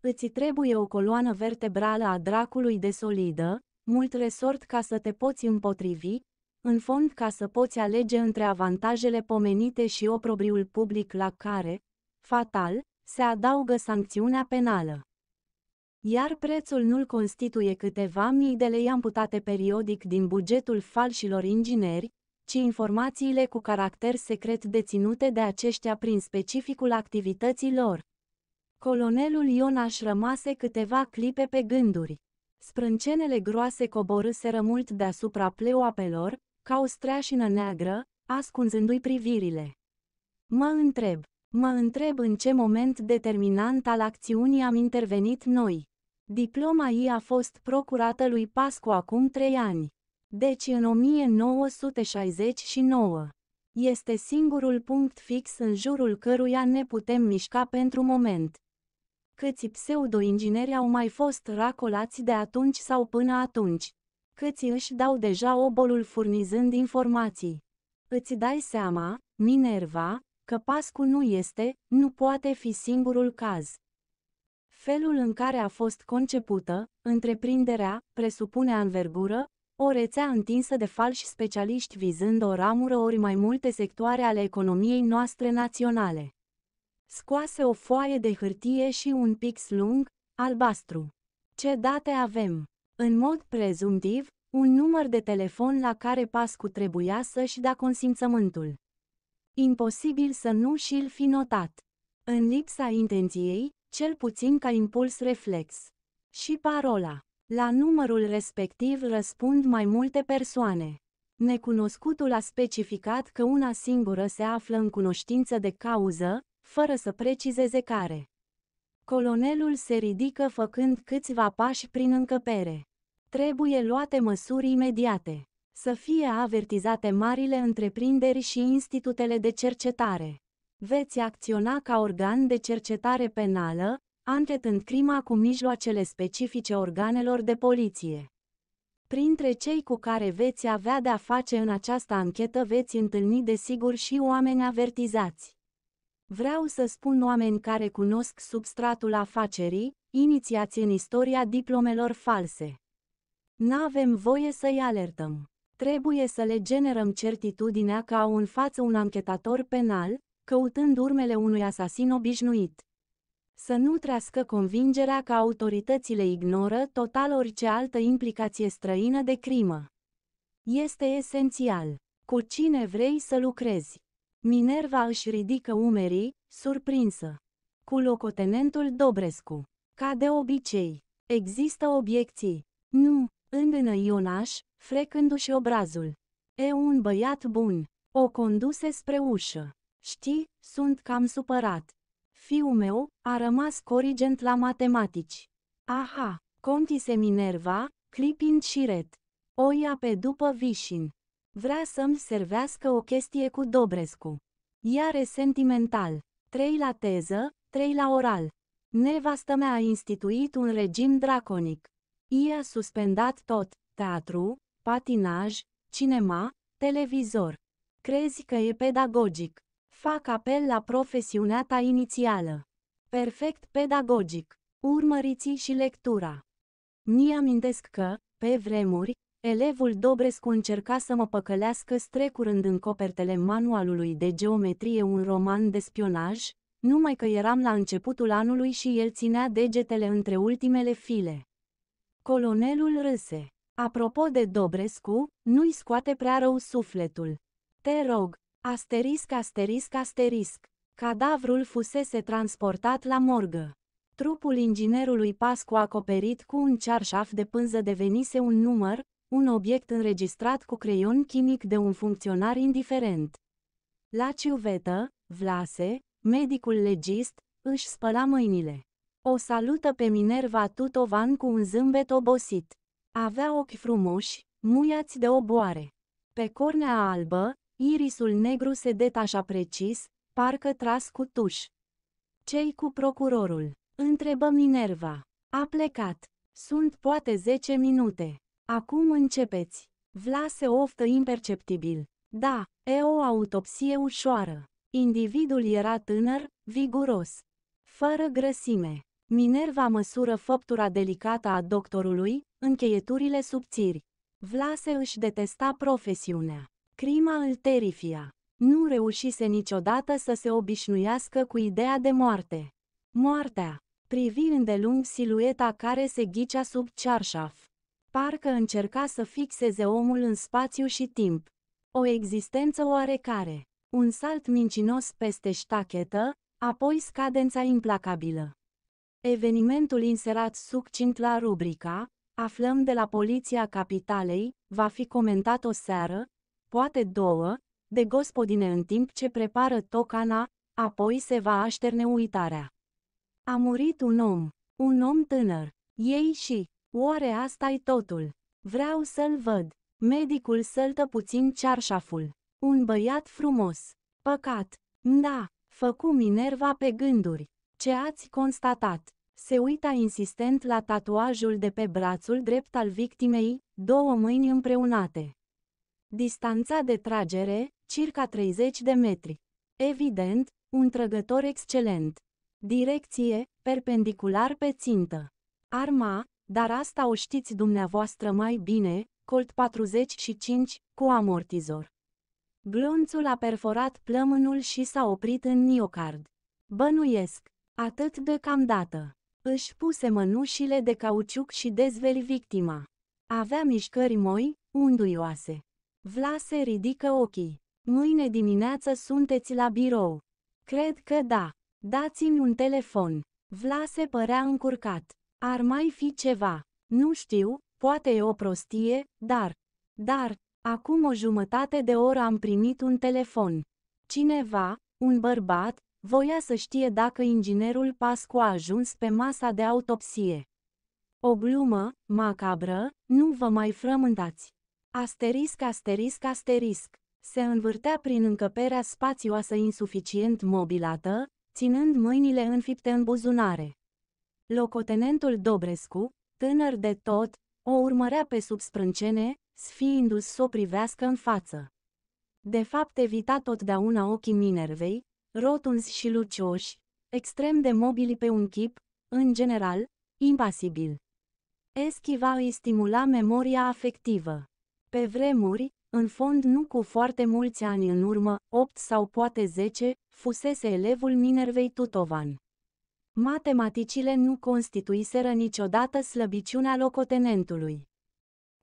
Îți trebuie o coloană vertebrală a dracului de solidă, mult resort ca să te poți împotrivi, în fond ca să poți alege între avantajele pomenite și oprobriul public la care, fatal, se adaugă sancțiunea penală. Iar prețul nu-l constituie câteva mii de lei amputate periodic din bugetul falșilor ingineri, ci informațiile cu caracter secret deținute de aceștia prin specificul activității lor. Colonelul Ion aș rămase câteva clipe pe gânduri. Sprâncenele groase coborâseră mult deasupra pleoapelor, ca o streașină neagră, ascunzându-i privirile. Mă întreb, mă întreb în ce moment determinant al acțiunii am intervenit noi. Diploma ei a fost procurată lui Pascu acum trei ani. Deci în 1969. Este singurul punct fix în jurul căruia ne putem mișca pentru moment. Câți pseudo-ingineri au mai fost racolați de atunci sau până atunci? Câți își dau deja obolul furnizând informații? Îți dai seama, Minerva, că Pascu nu este, nu poate fi singurul caz. Felul în care a fost concepută, întreprinderea, presupune anvergură, o rețea întinsă de falși specialiști vizând o ramură ori mai multe sectoare ale economiei noastre naționale. Scoase o foaie de hârtie și un pix lung, albastru. Ce date avem? În mod prezumtiv, un număr de telefon la care Pascu trebuia să-și da consimțământul. Imposibil să nu și-l fi notat. În lipsa intenției, cel puțin ca impuls reflex. Și parola. La numărul respectiv răspund mai multe persoane. Necunoscutul a specificat că una singură se află în cunoștință de cauză, fără să precizeze care. Colonelul se ridică făcând câțiva pași prin încăpere. Trebuie luate măsuri imediate. Să fie avertizate marile întreprinderi și institutele de cercetare. Veți acționa ca organ de cercetare penală, antetând crima cu mijloacele specifice organelor de poliție. Printre cei cu care veți avea de-a face în această anchetă veți întâlni desigur și oameni avertizați. Vreau să spun oameni care cunosc substratul afacerii, inițiați în istoria diplomelor false. N-avem voie să-i alertăm. Trebuie să le generăm certitudinea că au în față un anchetator penal, căutând urmele unui asasin obișnuit. Să nu trească convingerea că autoritățile ignoră total orice altă implicație străină de crimă. Este esențial. Cu cine vrei să lucrezi? Minerva își ridică umerii, surprinsă. Cu locotenentul Dobrescu. Ca de obicei, există obiecții. Nu, îndână Ionaș, frecându-și obrazul. E un băiat bun. O conduse spre ușă. Știi, sunt cam supărat. Fiul meu a rămas corigent la matematici. Aha, contise Minerva, clipind și ret. O ia pe după vișin. Vrea să-mi servească o chestie cu Dobrescu. Iar e sentimental. trei la teză, trei la oral. Nevastă mea a instituit un regim draconic. I-a suspendat tot, teatru, patinaj, cinema, televizor. Crezi că e pedagogic. Fac apel la profesiunea ta inițială. Perfect pedagogic. Urmăriți și lectura. Mi amintesc că, pe vremuri, Elevul Dobrescu încerca să mă păcălească strecurând în copertele manualului de geometrie un roman de spionaj, numai că eram la începutul anului și el ținea degetele între ultimele file. Colonelul râse. Apropo de Dobrescu, nu-i scoate prea rău sufletul. Te rog, asterisc, asterisc, asterisc. Cadavrul fusese transportat la morgă. Trupul inginerului Pascu acoperit cu un cearșaf de pânză devenise un număr, un obiect înregistrat cu creion chimic de un funcționar indiferent. La ciuvetă, Vlase, medicul legist, își spăla mâinile. O salută pe Minerva Tutovan cu un zâmbet obosit. Avea ochi frumoși, muiați de oboare. Pe cornea albă, irisul negru se detașa precis, parcă tras cu tuș. Cei cu procurorul? Întrebă Minerva. A plecat. Sunt poate 10 minute. Acum începeți. Vla se oftă imperceptibil. Da, e o autopsie ușoară. Individul era tânăr, viguros, fără grăsime. Minerva măsură făptura delicată a doctorului, încheieturile subțiri. Vlase își detesta profesiunea. Crima îl terifia. Nu reușise niciodată să se obișnuiască cu ideea de moarte. Moartea. Privi îndelung silueta care se ghicea sub cearșaf parcă încerca să fixeze omul în spațiu și timp. O existență oarecare, un salt mincinos peste ștachetă, apoi scadența implacabilă. Evenimentul inserat succint la rubrica, aflăm de la Poliția Capitalei, va fi comentat o seară, poate două, de gospodine în timp ce prepară tocana, apoi se va așterne uitarea. A murit un om, un om tânăr, ei și Oare asta e totul? Vreau să-l văd. Medicul săltă puțin cearșaful. Un băiat frumos. Păcat. Da, făcu Minerva pe gânduri. Ce ați constatat? Se uita insistent la tatuajul de pe brațul drept al victimei, două mâini împreunate. Distanța de tragere, circa 30 de metri. Evident, un trăgător excelent. Direcție, perpendicular pe țintă. Arma, dar asta o știți dumneavoastră mai bine, Colt 45, cu amortizor. Glonțul a perforat plămânul și s-a oprit în miocard. Bănuiesc, atât de cam dată. Își puse mănușile de cauciuc și dezveli victima. Avea mișcări moi, unduioase. Vlase ridică ochii. Mâine dimineață sunteți la birou. Cred că da. Dați-mi un telefon. Vlase părea încurcat. Ar mai fi ceva. Nu știu, poate e o prostie, dar... Dar, acum o jumătate de oră am primit un telefon. Cineva, un bărbat, voia să știe dacă inginerul Pascu a ajuns pe masa de autopsie. O glumă, macabră, nu vă mai frământați. Asterisc, asterisc, asterisc. Se învârtea prin încăperea spațioasă insuficient mobilată, ținând mâinile înfipte în buzunare. Locotenentul Dobrescu, tânăr de tot, o urmărea pe sub sprâncene, sfiindu să o privească în față. De fapt evita totdeauna ochii Minervei, rotunzi și lucioși, extrem de mobili pe un chip, în general, impasibil. Eschiva îi stimula memoria afectivă. Pe vremuri, în fond nu cu foarte mulți ani în urmă, 8 sau poate 10, fusese elevul Minervei Tutovan. Matematicile nu constituiseră niciodată slăbiciunea locotenentului.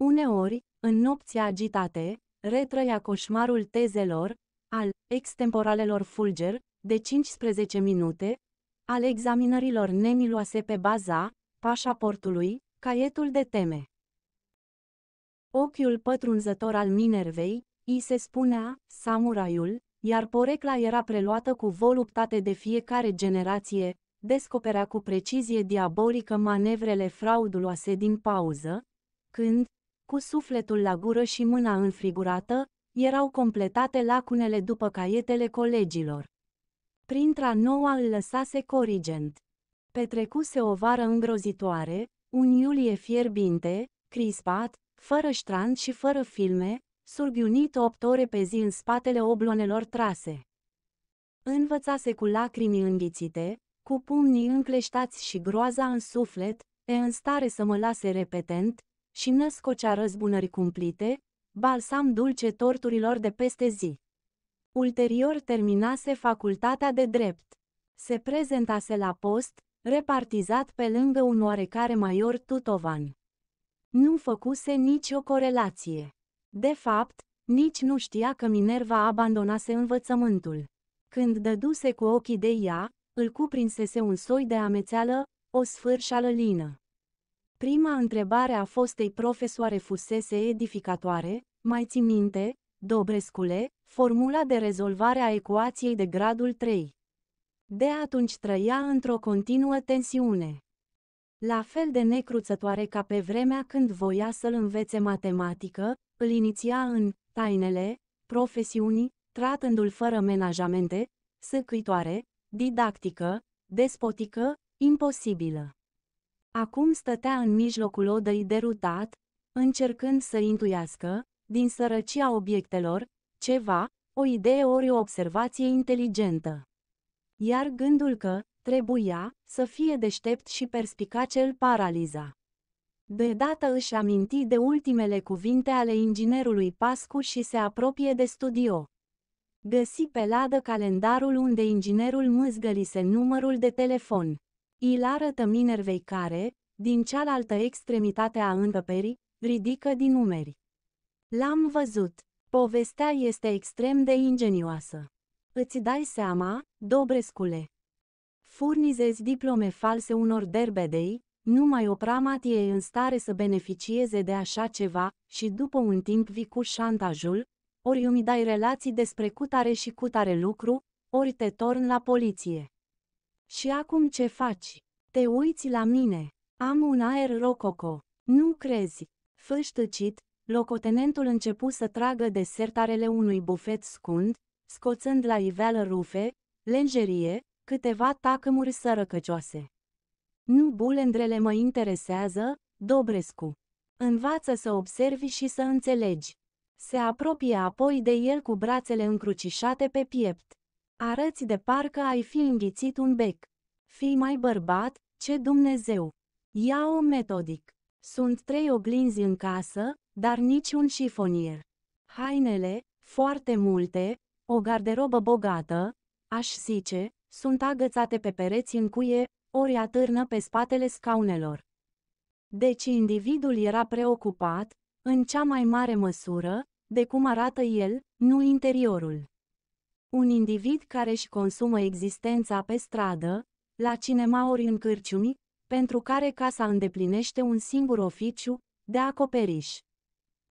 Uneori, în nopți agitate, retrăia coșmarul tezelor, al extemporalelor fulger, de 15 minute, al examinărilor nemiloase pe baza pașaportului, caietul de teme. Ochiul pătrunzător al Minervei, i se spunea samuraiul, iar porecla era preluată cu voluptate de fiecare generație, descoperea cu precizie diabolică manevrele frauduloase din pauză, când, cu sufletul la gură și mâna înfrigurată, erau completate lacunele după caietele colegilor. Printra noua îl lăsase corigent. Petrecuse o vară îngrozitoare, un iulie fierbinte, crispat, fără ștrand și fără filme, surghiunit opt ore pe zi în spatele oblonelor trase. Învățase cu lacrimi înghițite, cu pumnii încleștați și groaza în suflet, e în stare să mă lase repetent, și născocea răzbunări cumplite, balsam dulce torturilor de peste zi. Ulterior terminase facultatea de drept. Se prezentase la post, repartizat pe lângă un oarecare major Tutovan. Nu făcuse nicio corelație. De fapt, nici nu știa că Minerva abandonase învățământul. Când dăduse cu ochii de ea, îl cuprinsese un soi de amețeală, o sfârșală lină. Prima întrebare a fostei profesoare fusese edificatoare, mai țin minte, Dobrescule, formula de rezolvare a ecuației de gradul 3. De atunci trăia într-o continuă tensiune. La fel de necruțătoare ca pe vremea când voia să-l învețe matematică, îl iniția în tainele profesiunii, tratându-l fără menajamente, săcuitoare didactică, despotică, imposibilă. Acum stătea în mijlocul odăi derutat, încercând să intuiască, din sărăcia obiectelor, ceva, o idee ori o observație inteligentă. Iar gândul că, trebuia, să fie deștept și perspicace îl paraliza. De data își aminti de ultimele cuvinte ale inginerului Pascu și se apropie de studio. Găsi pe ladă calendarul unde inginerul mâzgălise numărul de telefon. Îl arătă Minervei care, din cealaltă extremitate a încăperii, ridică din numeri. L-am văzut. Povestea este extrem de ingenioasă. Îți dai seama, Dobrescule. Furnizezi diplome false unor derbedei, numai o pramatie e în stare să beneficieze de așa ceva și după un timp vii cu șantajul, ori îmi dai relații despre cutare și cutare lucru, ori te torn la poliție. Și acum ce faci? Te uiți la mine. Am un aer rococo. Nu crezi. Fâștăcit, locotenentul începu să tragă desertarele unui bufet scund, scoțând la iveală rufe, lenjerie, câteva tacămuri sărăcăcioase. Nu bulendrele mă interesează, Dobrescu. Învață să observi și să înțelegi. Se apropie apoi de el cu brațele încrucișate pe piept. Arăți de parcă ai fi înghițit un bec. Fii mai bărbat, ce Dumnezeu! Ia-o metodic. Sunt trei oglinzi în casă, dar nici un șifonier. Hainele, foarte multe, o garderobă bogată, aș zice, sunt agățate pe pereți în cuie, ori atârnă pe spatele scaunelor. Deci individul era preocupat, în cea mai mare măsură, de cum arată el, nu interiorul. Un individ care își consumă existența pe stradă, la cinema ori în cârciumi, pentru care casa îndeplinește un singur oficiu, de acoperiș.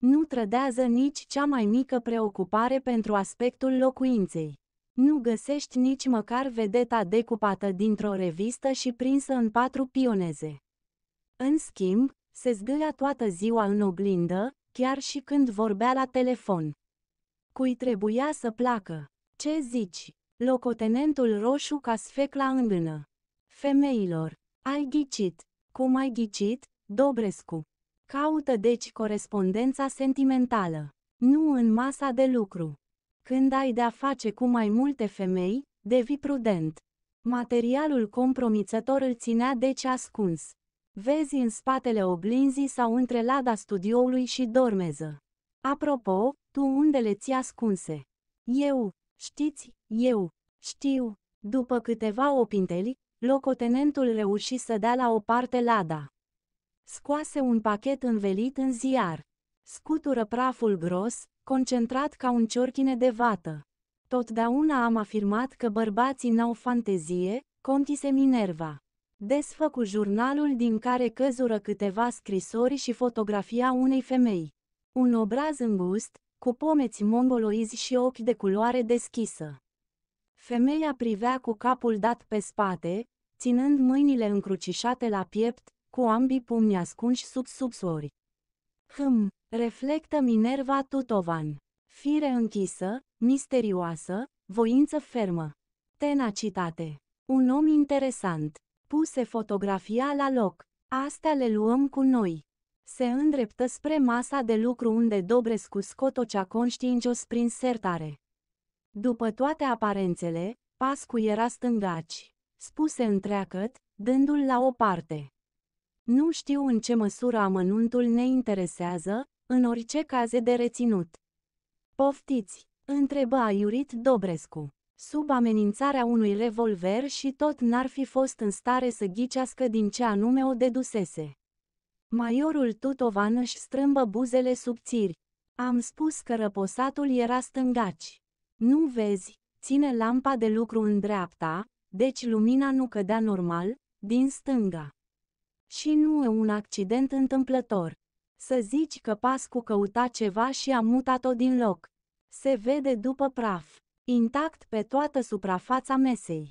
Nu trădează nici cea mai mică preocupare pentru aspectul locuinței. Nu găsești nici măcar vedeta decupată dintr-o revistă și prinsă în patru pioneze. În schimb, se zgâia toată ziua în oglindă, chiar și când vorbea la telefon. Cui trebuia să placă? Ce zici? Locotenentul roșu ca sfecla înână. Femeilor, ai ghicit. Cum ai ghicit, Dobrescu? Caută deci corespondența sentimentală. Nu în masa de lucru. Când ai de-a face cu mai multe femei, devii prudent. Materialul compromițător îl ținea deci ascuns. Vezi în spatele oglinzii sau între lada studioului și dormeză. Apropo, tu unde le ți ascunse? Eu, știți, eu, știu. După câteva opinteli, locotenentul reuși să dea la o parte lada. Scoase un pachet învelit în ziar. Scutură praful gros, concentrat ca un ciorchine de vată. Totdeauna am afirmat că bărbații n-au fantezie, contise Minerva. Desfăcu jurnalul din care căzură câteva scrisori și fotografia unei femei. Un obraz îngust, cu pomeți mongoloizi și ochi de culoare deschisă. Femeia privea cu capul dat pe spate, ținând mâinile încrucișate la piept, cu ambii pumni ascunși sub subsori. Hm, reflectă Minerva Tutovan. Fire închisă, misterioasă, voință fermă. Tenacitate. Un om interesant. Puse fotografia la loc. Astea le luăm cu noi. Se îndreptă spre masa de lucru unde Dobrescu scot o conștiincios prin sertare. După toate aparențele, Pascu era stângaci, spuse întreacăt, dându-l la o parte. Nu știu în ce măsură amănuntul ne interesează, în orice caz de reținut. Poftiți, întrebă aiurit Dobrescu sub amenințarea unui revolver și tot n-ar fi fost în stare să ghicească din ce anume o dedusese. Maiorul Tutovan își strâmbă buzele subțiri. Am spus că răposatul era stângaci. Nu vezi, ține lampa de lucru în dreapta, deci lumina nu cădea normal, din stânga. Și nu e un accident întâmplător. Să zici că Pascu căuta ceva și a mutat-o din loc. Se vede după praf intact pe toată suprafața mesei.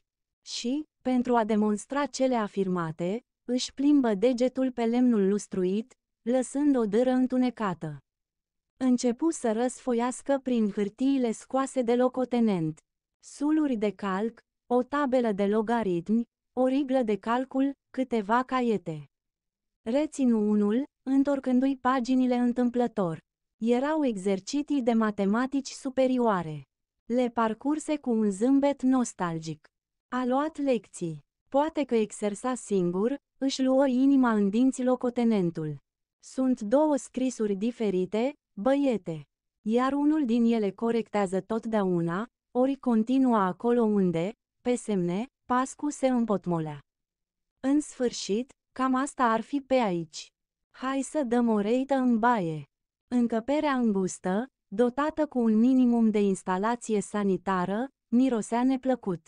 Și, pentru a demonstra cele afirmate, își plimbă degetul pe lemnul lustruit, lăsând o dâră întunecată. Începu să răsfoiască prin hârtiile scoase de locotenent, suluri de calc, o tabelă de logaritmi, o riglă de calcul, câteva caiete. Reținu unul, întorcându-i paginile întâmplător. Erau exerciții de matematici superioare. Le parcurse cu un zâmbet nostalgic. A luat lecții. Poate că exersa singur, își luă inima în dinți locotenentul. Sunt două scrisuri diferite, băiete. Iar unul din ele corectează totdeauna, ori continuă acolo unde, pe semne, Pascu se împotmolea. În sfârșit, cam asta ar fi pe aici. Hai să dăm o reită în baie. Încăperea îngustă, dotată cu un minimum de instalație sanitară, mirosea neplăcut.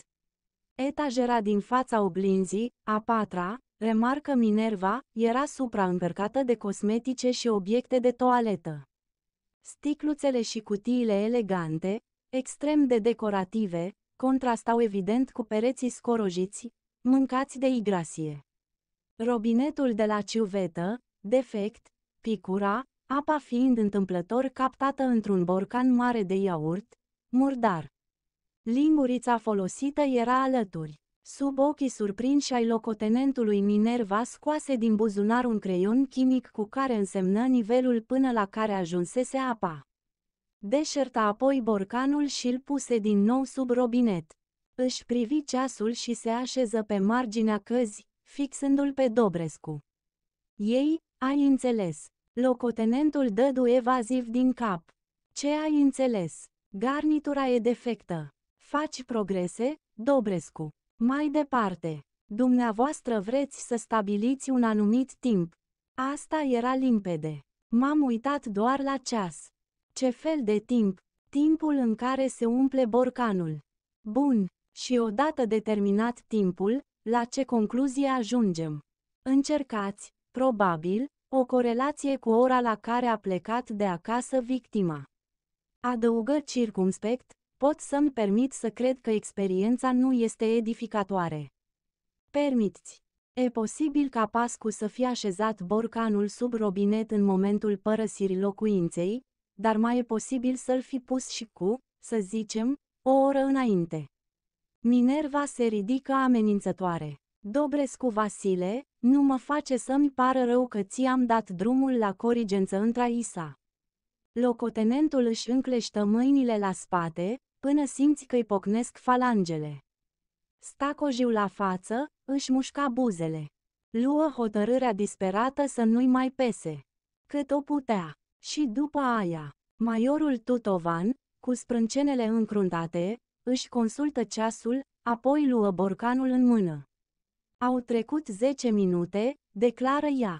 Etajera din fața oblinzii, a patra, remarcă Minerva, era supraîncărcată de cosmetice și obiecte de toaletă. Sticluțele și cutiile elegante, extrem de decorative, contrastau evident cu pereții scorojiți, mâncați de igrasie. Robinetul de la ciuvetă, defect, picura, apa fiind întâmplător captată într-un borcan mare de iaurt, murdar. Lingurița folosită era alături. Sub ochii surprinși ai locotenentului Minerva scoase din buzunar un creion chimic cu care însemnă nivelul până la care ajunsese apa. Deșerta apoi borcanul și îl puse din nou sub robinet. Își privi ceasul și se așeză pe marginea căzi, fixându-l pe Dobrescu. Ei, ai înțeles, Locotenentul dădu evaziv din cap. Ce ai înțeles? Garnitura e defectă. Faci progrese, Dobrescu. Mai departe, dumneavoastră vreți să stabiliți un anumit timp. Asta era limpede. M-am uitat doar la ceas. Ce fel de timp? Timpul în care se umple borcanul. Bun, și odată determinat timpul, la ce concluzie ajungem? Încercați, probabil, o corelație cu ora la care a plecat de acasă victima. Adăugă circumspect, pot să-mi permit să cred că experiența nu este edificatoare. Permiți. E posibil ca Pascu să fie așezat borcanul sub robinet în momentul părăsirii locuinței, dar mai e posibil să-l fi pus și cu, să zicem, o oră înainte. Minerva se ridică amenințătoare. Dobrescu Vasile, nu mă face să-mi pară rău că ți-am dat drumul la corigență între Isa. Locotenentul își încleștă mâinile la spate, până simți că-i pocnesc falangele. Stacojiu la față, își mușca buzele. Luă hotărârea disperată să nu-i mai pese. Cât o putea. Și după aia, maiorul Tutovan, cu sprâncenele încruntate, își consultă ceasul, apoi luă borcanul în mână. Au trecut 10 minute, declară ea.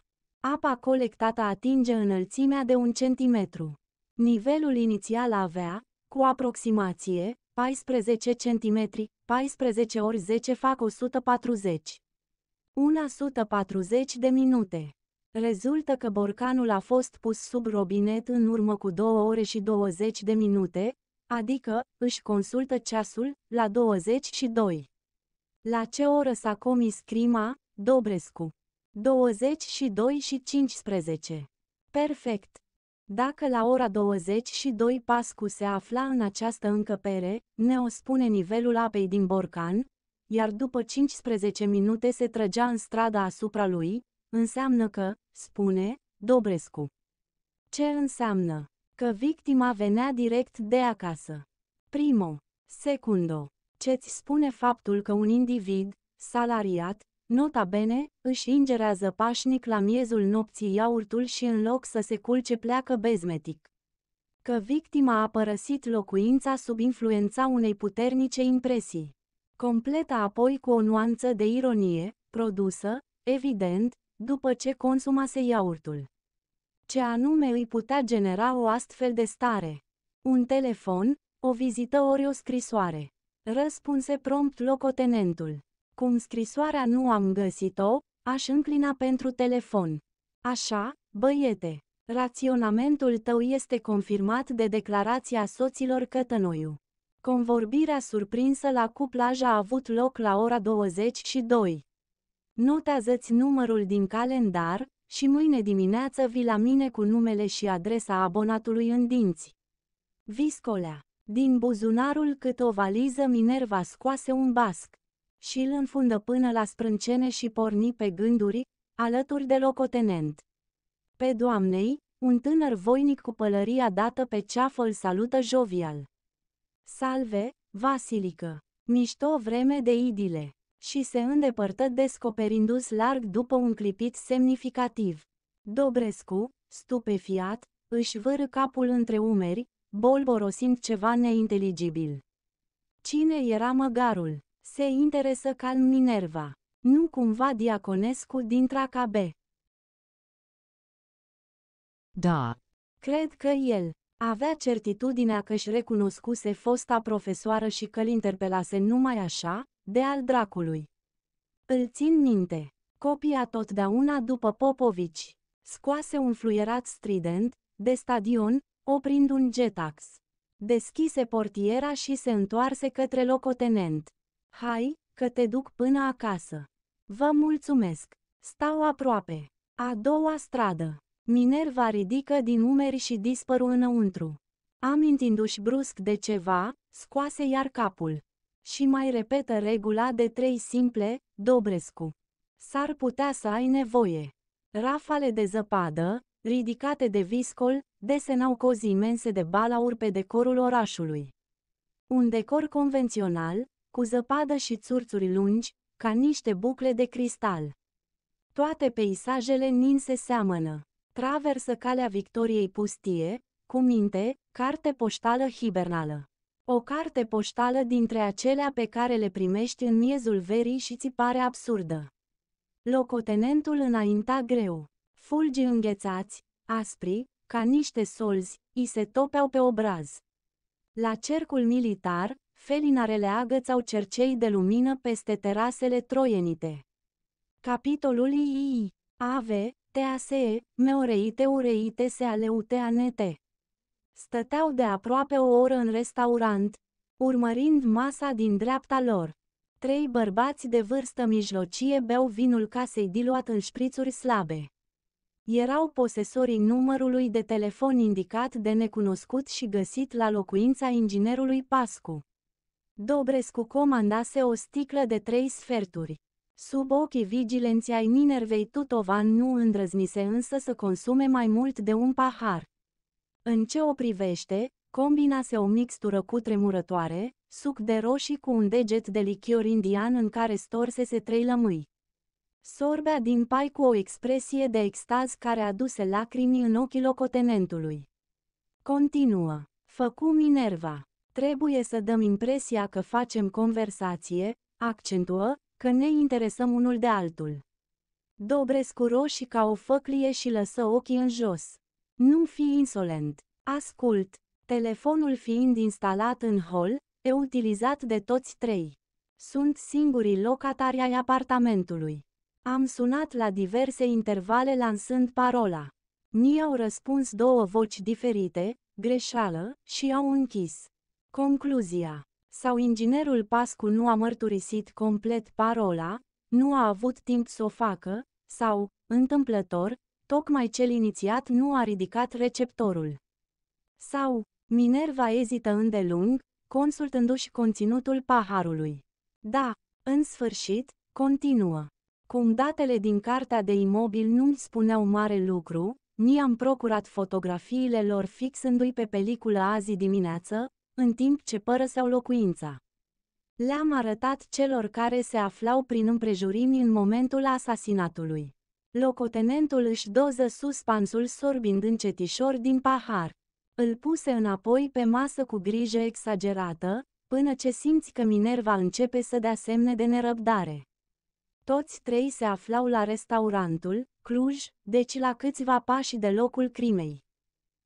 Apa colectată atinge înălțimea de un centimetru. Nivelul inițial avea, cu aproximație, 14 cm, 14 ori 10 fac 140. 140 de minute. Rezultă că borcanul a fost pus sub robinet în urmă cu 2 ore și 20 de minute, adică, își consultă ceasul, la 22. La ce oră s-a comis crima, Dobrescu? 22 și 15. Perfect. Dacă la ora 22 Pascu se afla în această încăpere, ne o spune nivelul apei din borcan, iar după 15 minute se trăgea în strada asupra lui, înseamnă că, spune, Dobrescu. Ce înseamnă? Că victima venea direct de acasă. Primo. Secundo ce-ți spune faptul că un individ, salariat, nota bene, își ingerează pașnic la miezul nopții iaurtul și în loc să se culce pleacă bezmetic. Că victima a părăsit locuința sub influența unei puternice impresii. Completa apoi cu o nuanță de ironie, produsă, evident, după ce consumase iaurtul. Ce anume îi putea genera o astfel de stare? Un telefon, o vizită ori o scrisoare. Răspunse prompt locotenentul. Cum scrisoarea nu am găsit-o, aș înclina pentru telefon. Așa, băiete, raționamentul tău este confirmat de declarația soților Cătănoiu. Convorbirea surprinsă la cuplaj a avut loc la ora 22. Notează-ți numărul din calendar și mâine dimineață vii la mine cu numele și adresa abonatului în dinți. Viscolea din buzunarul cât o valiză Minerva scoase un basc și îl înfundă până la sprâncene și porni pe gânduri, alături de locotenent. Pe doamnei, un tânăr voinic cu pălăria dată pe ceafă îl salută jovial. Salve, Vasilică! Mișto vreme de idile! Și se îndepărtă descoperindu-s larg după un clipit semnificativ. Dobrescu, stupefiat, își vâră capul între umeri, bolborosind ceva neinteligibil. Cine era măgarul? Se interesă calm Minerva. Nu cumva Diaconescu din Tracabe. Da. Cred că el avea certitudinea că își recunoscuse fosta profesoară și că-l interpelase numai așa, de al dracului. Îl țin minte. Copia totdeauna după Popovici. Scoase un fluierat strident, de stadion, oprind un jetax, Deschise portiera și se întoarse către locotenent. Hai, că te duc până acasă. Vă mulțumesc. Stau aproape. A doua stradă. Minerva ridică din umeri și dispăru înăuntru. Amintindu-și brusc de ceva, scoase iar capul. Și mai repetă regula de trei simple, Dobrescu. S-ar putea să ai nevoie. Rafale de zăpadă, ridicate de viscol, desenau cozi imense de balaur pe decorul orașului. Un decor convențional, cu zăpadă și țurțuri lungi, ca niște bucle de cristal. Toate peisajele ninse seamănă. Traversă calea Victoriei Pustie, cu minte, carte poștală hibernală. O carte poștală dintre acelea pe care le primești în miezul verii și ți pare absurdă. Locotenentul înainta greu. Fulgi înghețați, aspri, ca niște solzi, i se topeau pe obraz. La cercul militar, felinarele agățau cercei de lumină peste terasele troienite. Capitolul II. Ave, tease, Meoreite Ureite se anete. Stăteau de aproape o oră în restaurant, urmărind masa din dreapta lor. Trei bărbați de vârstă mijlocie beau vinul casei diluat în șprițuri slabe erau posesorii numărului de telefon indicat de necunoscut și găsit la locuința inginerului Pascu. Dobrescu comandase o sticlă de trei sferturi. Sub ochii vigilenții ai Ninervei Tutovan nu îndrăznise însă să consume mai mult de un pahar. În ce o privește, combinase o mixtură cu tremurătoare, suc de roșii cu un deget de lichior indian în care storsese trei lămâi. Sorbea din pai cu o expresie de extaz care aduse lacrimi în ochii locotenentului. Continuă. Făcu Minerva. Trebuie să dăm impresia că facem conversație, accentuă, că ne interesăm unul de altul. Dobrescu roșii ca o făclie și lăsă ochii în jos. Nu fi insolent. Ascult. Telefonul fiind instalat în hol, e utilizat de toți trei. Sunt singurii locatari ai apartamentului. Am sunat la diverse intervale lansând parola. Mi-au răspuns două voci diferite, greșeală, și au închis. Concluzia. Sau inginerul Pascu nu a mărturisit complet parola, nu a avut timp să o facă, sau, întâmplător, tocmai cel inițiat nu a ridicat receptorul. Sau, Minerva ezită îndelung, consultându-și conținutul paharului. Da, în sfârșit, continuă. Cum datele din cartea de imobil nu-mi spuneau mare lucru, mi-am procurat fotografiile lor fixându-i pe peliculă azi dimineață, în timp ce părăseau locuința. Le-am arătat celor care se aflau prin împrejurimi în momentul asasinatului. Locotenentul își doză suspansul sorbind încetișor din pahar. Îl puse înapoi pe masă cu grijă exagerată, până ce simți că Minerva începe să dea semne de nerăbdare. Toți trei se aflau la restaurantul, Cluj, deci la câțiva pași de locul crimei.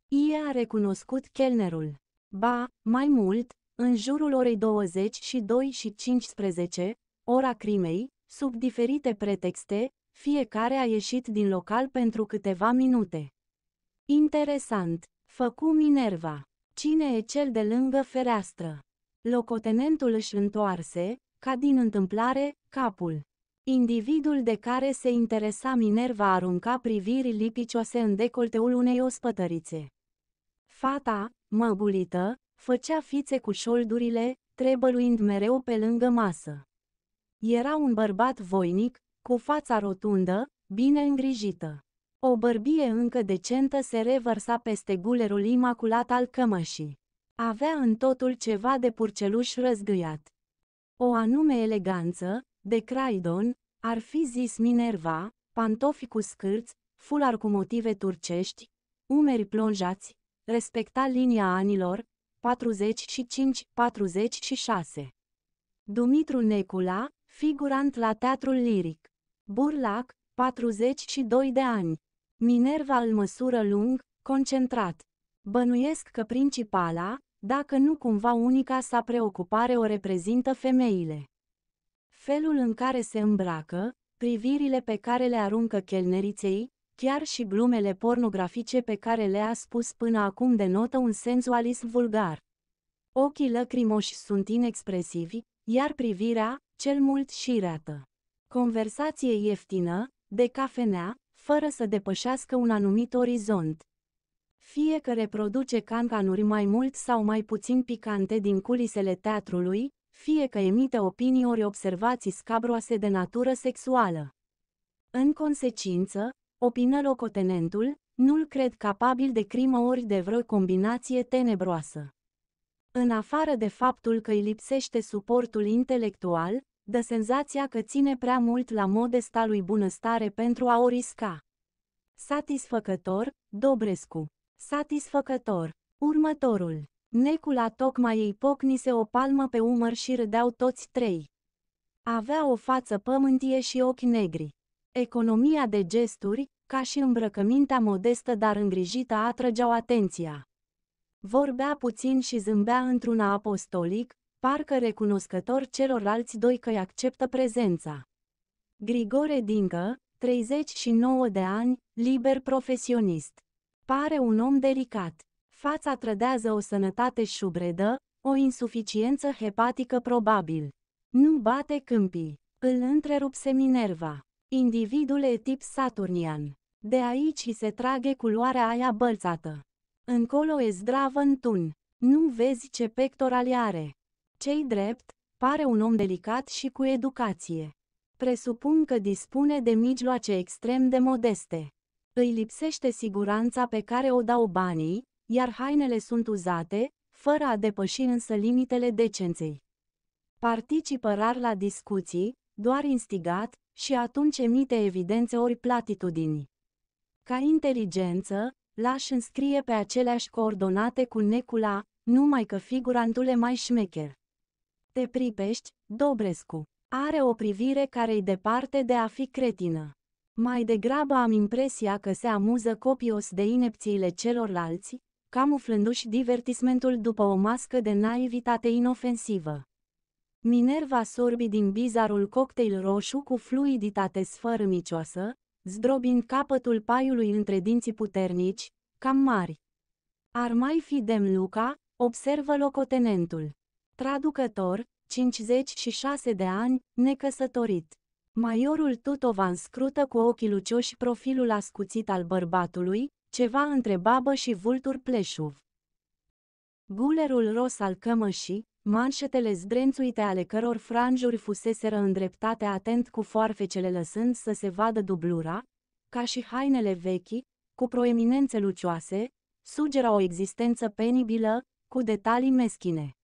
Ie a recunoscut chelnerul. Ba, mai mult, în jurul orei 22 și 15, ora crimei, sub diferite pretexte, fiecare a ieșit din local pentru câteva minute. Interesant, făcu Minerva. Cine e cel de lângă fereastră? Locotenentul își întoarse, ca din întâmplare, capul. Individul de care se interesa Minerva arunca priviri lipicioase în decolteul unei ospătărițe. Fata, măgulită, făcea fițe cu șoldurile, trebăluind mereu pe lângă masă. Era un bărbat voinic, cu fața rotundă, bine îngrijită. O bărbie încă decentă se revărsa peste gulerul imaculat al cămășii. Avea în totul ceva de purceluș răzgâiat. O anume eleganță, de Craidon, ar fi zis Minerva, pantofi cu scârți, fular cu motive turcești, umeri plonjați, respecta linia anilor 45-46. Dumitru Necula, figurant la Teatrul Liric. Burlac, 42 de ani. Minerva îl măsură lung, concentrat. Bănuiesc că principala, dacă nu cumva unica sa preocupare o reprezintă femeile felul în care se îmbracă, privirile pe care le aruncă chelneriței, chiar și glumele pornografice pe care le-a spus până acum denotă un senzualism vulgar. Ochii lăcrimoși sunt inexpresivi, iar privirea, cel mult rată. Conversație ieftină, de cafenea, fără să depășească un anumit orizont. Fie că reproduce cancanuri mai mult sau mai puțin picante din culisele teatrului, fie că emite opinii ori observații scabroase de natură sexuală. În consecință, opină locotenentul, nu-l cred capabil de crimă ori de vreo combinație tenebroasă. În afară de faptul că îi lipsește suportul intelectual, dă senzația că ține prea mult la modesta lui bunăstare pentru a o risca. Satisfăcător, Dobrescu. Satisfăcător. Următorul. Necula tocmai ei pocnise o palmă pe umăr și râdeau toți trei. Avea o față pământie și ochi negri. Economia de gesturi, ca și îmbrăcămintea modestă dar îngrijită atrăgeau atenția. Vorbea puțin și zâmbea într-una apostolic, parcă recunoscător celorlalți doi că-i acceptă prezența. Grigore Dincă, 39 de ani, liber profesionist. Pare un om delicat. Fața trădează o sănătate șubredă, o insuficiență hepatică probabil. Nu bate câmpii. Îl întrerupse Minerva. Individul e tip saturnian. De aici îi se trage culoarea aia bălțată. Încolo e zdravă în tun. Nu vezi ce pectoral are. Cei drept, pare un om delicat și cu educație. Presupun că dispune de mijloace extrem de modeste. Îi lipsește siguranța pe care o dau banii, iar hainele sunt uzate, fără a depăși însă limitele decenței. Participă rar la discuții, doar instigat, și atunci emite evidențe ori platitudini. Ca inteligență, l-aș înscrie pe aceleași coordonate cu Necula, numai că figurantul e mai șmecher. Te pripești, Dobrescu. Are o privire care-i departe de a fi cretină. Mai degrabă am impresia că se amuză copios de inepțiile celorlalți, camuflându-și divertismentul după o mască de naivitate inofensivă. Minerva sorbi din bizarul cocktail roșu cu fluiditate sfărâmicioasă, zdrobind capătul paiului între dinții puternici, cam mari. Ar mai fi dem Luca, observă locotenentul. Traducător, 56 de ani, necăsătorit. Maiorul Tutovan scrută cu ochii lucioși profilul ascuțit al bărbatului, ceva între babă și vultur pleșuv. Gulerul ros al cămășii, manșetele zdrențuite ale căror franjuri fuseseră îndreptate atent cu foarfecele lăsând să se vadă dublura, ca și hainele vechi, cu proeminențe lucioase, sugera o existență penibilă, cu detalii meschine.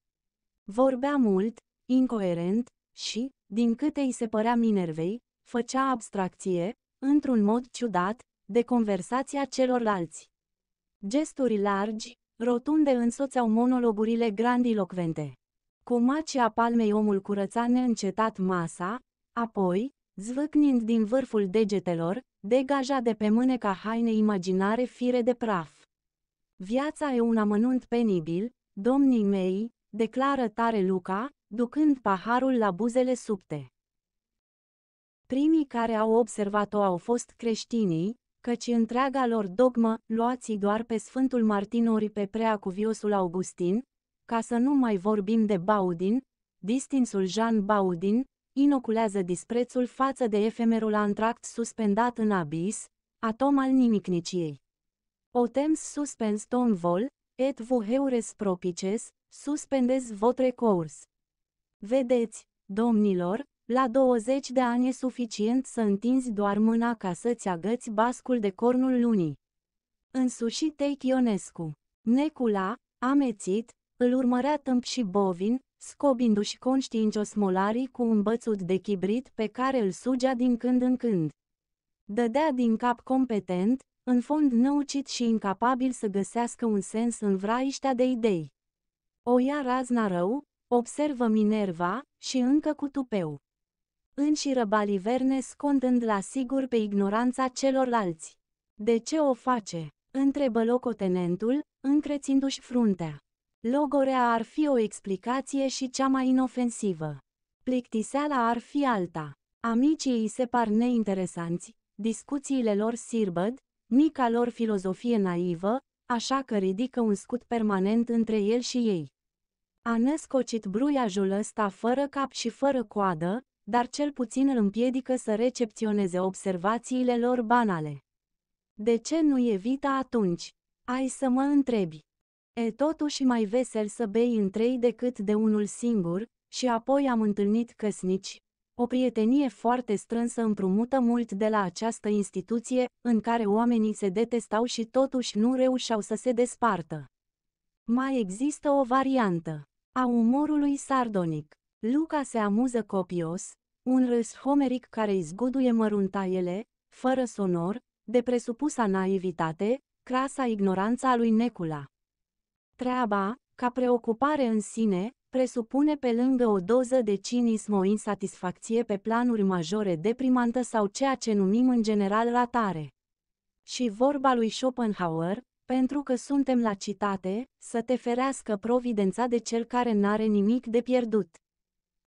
Vorbea mult, incoerent, și, din câte îi se părea Minervei, făcea abstracție, într-un mod ciudat, de conversația celorlalți. Gesturi largi, rotunde însoțeau monologurile grandilocvente. macia palmei omul curăța neîncetat masa, apoi, zvâcnind din vârful degetelor, degaja de pe mâne ca haine imaginare fire de praf. Viața e un amănunt penibil, domnii mei, declară tare Luca, ducând paharul la buzele subte. Primii care au observat-o au fost creștinii, căci întreaga lor dogmă, luați doar pe Sfântul Martin ori pe preacuviosul Augustin, ca să nu mai vorbim de Baudin, distinsul Jean Baudin, inoculează disprețul față de efemerul antract suspendat în abis, atom al nimicniciei. Otems suspens ton vol, et vuheures propices, suspendes votre cours. Vedeți, domnilor, la 20 de ani e suficient să întinzi doar mâna ca să-ți agăți bascul de cornul lunii. Însuși Teic Ionescu. Necula, amețit, îl urmărea tâmp și bovin, scobindu-și conștiincios molarii cu un bățut de chibrit pe care îl sugea din când în când. Dădea din cap competent, în fond năucit și incapabil să găsească un sens în vraiștea de idei. O ia razna rău, observă Minerva, și încă cu tupeu înși răbaliverne scondând la sigur pe ignoranța celorlalți. De ce o face? Întrebă locotenentul, încrețindu-și fruntea. Logorea ar fi o explicație și cea mai inofensivă. Plictiseala ar fi alta. Amicii îi se par neinteresanți, discuțiile lor sirbăd, mica lor filozofie naivă, așa că ridică un scut permanent între el și ei. A născocit bruiajul ăsta fără cap și fără coadă, dar cel puțin îl împiedică să recepționeze observațiile lor banale. De ce nu evita atunci? Ai să mă întrebi. E totuși mai vesel să bei în trei decât de unul singur, și apoi am întâlnit căsnici. O prietenie foarte strânsă împrumută mult de la această instituție, în care oamenii se detestau și totuși nu reușeau să se despartă. Mai există o variantă a umorului sardonic. Luca se amuză copios, un râs homeric care izguduie măruntaiele, fără sonor, de presupusa naivitate, crasa ignoranța lui Necula. Treaba, ca preocupare în sine, presupune pe lângă o doză de cinism o insatisfacție pe planuri majore deprimantă sau ceea ce numim în general ratare. Și vorba lui Schopenhauer, pentru că suntem la citate, să te ferească providența de cel care n-are nimic de pierdut.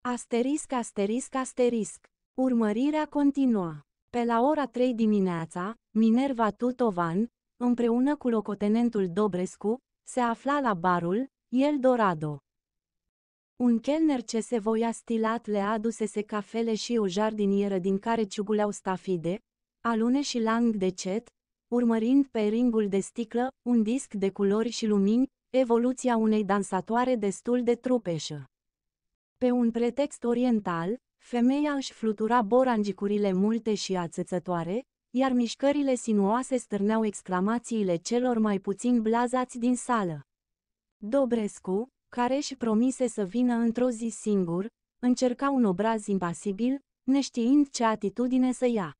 Asterisc, asterisc, asterisc. Urmărirea continua. Pe la ora 3 dimineața, Minerva Tutovan, împreună cu locotenentul Dobrescu, se afla la barul El Dorado. Un chelner ce se voia stilat le adusese cafele și o jardinieră din care ciuguleau stafide, alune și lang de cet, urmărind pe ringul de sticlă un disc de culori și lumini, evoluția unei dansatoare destul de trupeșă. Pe un pretext oriental, femeia își flutura borangicurile multe și ațățătoare, iar mișcările sinuoase stârneau exclamațiile celor mai puțin blazați din sală. Dobrescu, care își promise să vină într-o zi singur, încerca un obraz impasibil, neștiind ce atitudine să ia.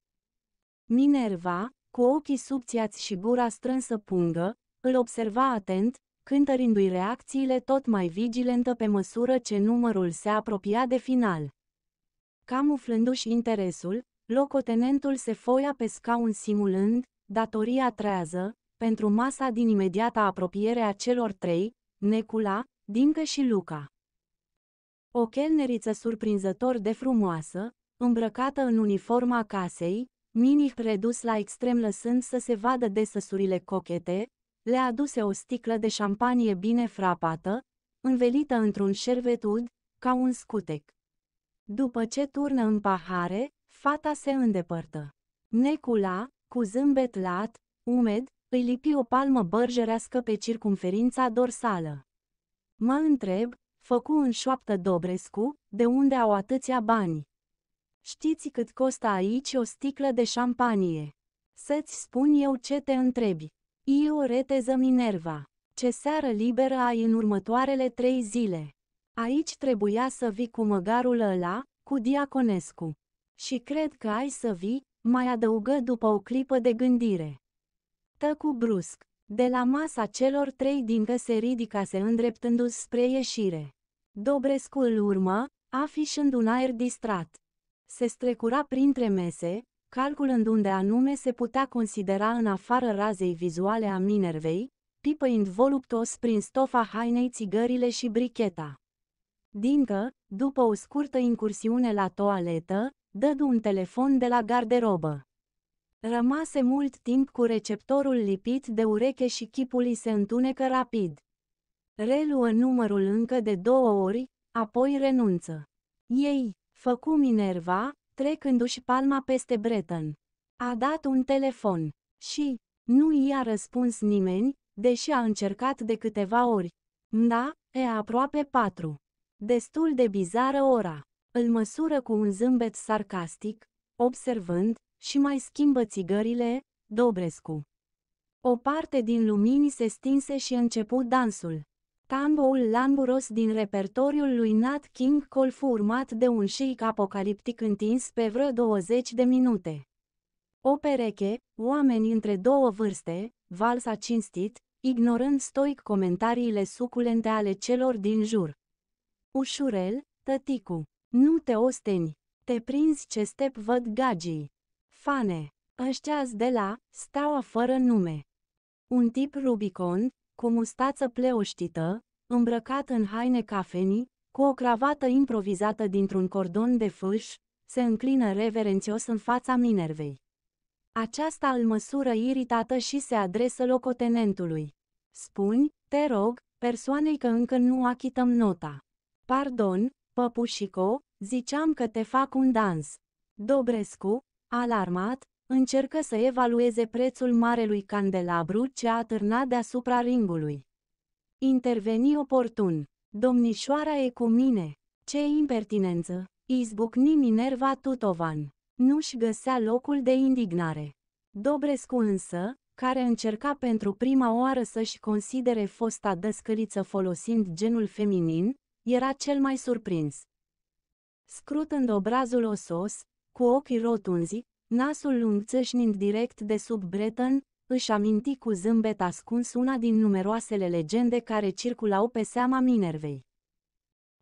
Minerva, cu ochii subțiați și gura strânsă pungă, îl observa atent, cântărindu-i reacțiile tot mai vigilentă pe măsură ce numărul se apropia de final. Camuflându-și interesul, locotenentul se foia pe scaun simulând, datoria trează, pentru masa din imediata apropiere a celor trei, Necula, Dincă și Luca. O chelneriță surprinzător de frumoasă, îmbrăcată în uniforma casei, minich redus la extrem lăsând să se vadă desăsurile cochete, le aduse o sticlă de șampanie bine frapată, învelită într-un șervet ud, ca un scutec. După ce turnă în pahare, fata se îndepărtă. Necula, cu zâmbet lat, umed, îi lipi o palmă bărjerească pe circumferința dorsală. Mă întreb, făcu în șoaptă Dobrescu, de unde au atâția bani? Știți cât costă aici o sticlă de șampanie? Să-ți spun eu ce te întrebi. Io reteză Minerva. Ce seară liberă ai în următoarele trei zile. Aici trebuia să vii cu măgarul ăla, cu Diaconescu. Și cred că ai să vii, mai adăugă după o clipă de gândire. Tăcu brusc. De la masa celor trei dincă se ridica se îndreptându-se spre ieșire. Dobrescu îl urmă, afișând un aer distrat. Se strecura printre mese, calculând unde anume se putea considera în afară razei vizuale a Minervei, pipăind voluptos prin stofa hainei țigările și bricheta. Dincă, după o scurtă incursiune la toaletă, dădu un telefon de la garderobă. Rămase mult timp cu receptorul lipit de ureche și chipul îi se întunecă rapid. Reluă numărul încă de două ori, apoi renunță. Ei, făcu Minerva, trecându-și palma peste Breton. A dat un telefon și nu i-a răspuns nimeni, deși a încercat de câteva ori. Da, e aproape patru. Destul de bizară ora. Îl măsură cu un zâmbet sarcastic, observând, și mai schimbă țigările, Dobrescu. O parte din lumini se stinse și început dansul. Tamboul lamburos din repertoriul lui Nat King Cole fu urmat de un șeic apocaliptic întins pe vreo 20 de minute. O pereche, oameni între două vârste, valsa cinstit, ignorând stoic comentariile suculente ale celor din jur. Ușurel, tăticu, nu te osteni, te prinzi ce step văd gagii. Fane, ăștia de la, steaua fără nume. Un tip Rubicon, cu mustață pleoștită, îmbrăcat în haine cafenii, cu o cravată improvizată dintr-un cordon de fâș, se înclină reverențios în fața Minervei. Aceasta îl măsură iritată și se adresă locotenentului. Spuni, te rog, persoanei că încă nu achităm nota. Pardon, păpușico, ziceam că te fac un dans. Dobrescu, alarmat, încercă să evalueze prețul marelui candelabru ce a târnat deasupra ringului. Interveni oportun. Domnișoara e cu mine. Ce impertinență! Izbucni Minerva Tutovan. Nu-și găsea locul de indignare. Dobrescu însă, care încerca pentru prima oară să-și considere fosta dăscăliță folosind genul feminin, era cel mai surprins. Scrutând obrazul osos, cu ochii rotunzi, Nasul lung țâșnind direct de sub Breton, își aminti cu zâmbet ascuns una din numeroasele legende care circulau pe seama Minervei.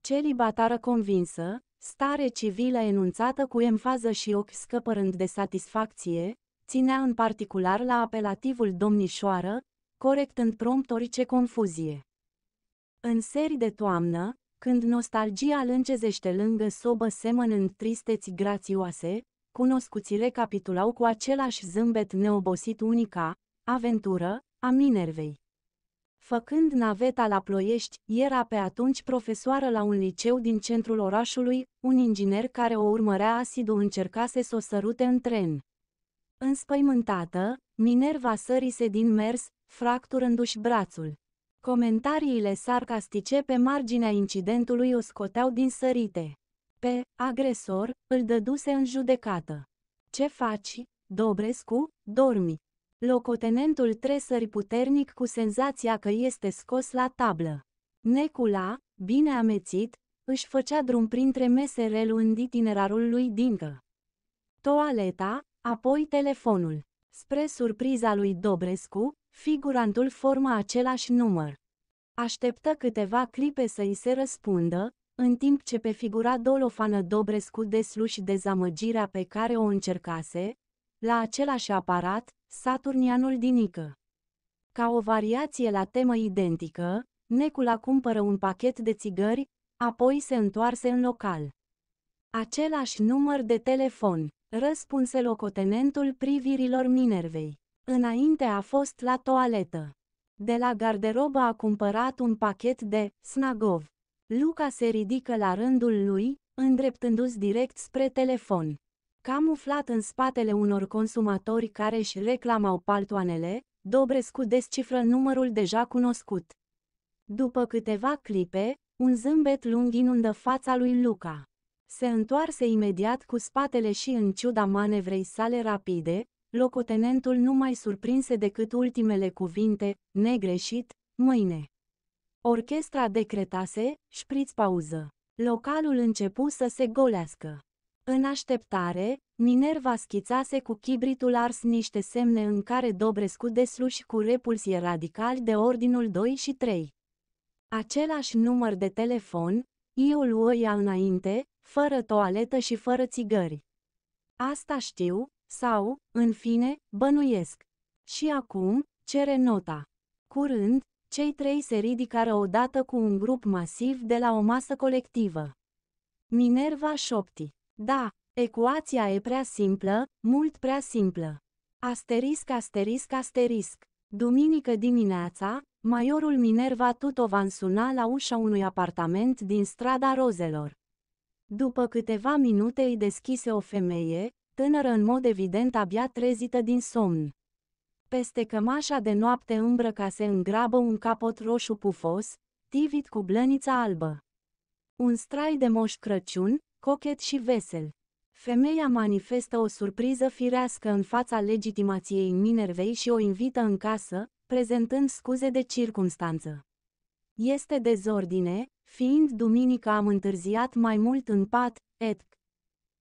Celibatară convinsă, stare civilă enunțată cu emfază și ochi scăpărând de satisfacție, ținea în particular la apelativul domnișoară, corectând prompt orice confuzie. În seri de toamnă, când nostalgia lâncezește lângă sobă semănând tristeți grațioase, cunoscuții recapitulau cu același zâmbet neobosit unica, aventură, a Minervei. Făcând naveta la ploiești, era pe atunci profesoară la un liceu din centrul orașului, un inginer care o urmărea asidu încercase să o sărute în tren. Înspăimântată, Minerva sărise din mers, fracturându-și brațul. Comentariile sarcastice pe marginea incidentului o scoteau din sărite pe agresor, îl dăduse în judecată. Ce faci, Dobrescu? Dormi. Locotenentul tresări puternic cu senzația că este scos la tablă. Necula, bine amețit, își făcea drum printre mese relând itinerarul lui Dincă. Toaleta, apoi telefonul. Spre surpriza lui Dobrescu, figurantul forma același număr. Așteptă câteva clipe să i se răspundă, în timp ce pe figura Dolofană Dobrescu deslu și dezamăgirea pe care o încercase, la același aparat, Saturnianul Dinică. Ca o variație la temă identică, Necula cumpără un pachet de țigări, apoi se întoarse în local. Același număr de telefon, răspunse locotenentul privirilor Minervei. Înainte a fost la toaletă. De la garderobă a cumpărat un pachet de snagov. Luca se ridică la rândul lui, îndreptându-se direct spre telefon. Camuflat în spatele unor consumatori care își reclamau paltoanele, Dobrescu descifră numărul deja cunoscut. După câteva clipe, un zâmbet lung inundă fața lui Luca. Se întoarse imediat cu spatele și în ciuda manevrei sale rapide, locotenentul nu mai surprinse decât ultimele cuvinte, negreșit, mâine. Orchestra decretase, șpriț pauză. Localul începu să se golească. În așteptare, Minerva schițase cu chibritul ars niște semne în care Dobrescu desluși cu repulsie radical de ordinul 2 și 3. Același număr de telefon, eu luă ea înainte, fără toaletă și fără țigări. Asta știu, sau, în fine, bănuiesc. Și acum, cere nota. Curând, cei trei se ridicară odată cu un grup masiv de la o masă colectivă. Minerva șopti. Da, ecuația e prea simplă, mult prea simplă. Asterisc, asterisc, asterisc. Duminică dimineața, Maiorul Minerva Tutovan suna la ușa unui apartament din strada Rozelor. După câteva minute îi deschise o femeie, tânără în mod evident abia trezită din somn. Peste cămașa de noapte îmbrăcase în grabă un capot roșu pufos, tivit cu blănița albă. Un strai de moș Crăciun, cochet și vesel. Femeia manifestă o surpriză firească în fața legitimației Minervei și o invită în casă, prezentând scuze de circunstanță. Este dezordine, fiind duminică am întârziat mai mult în pat, etc.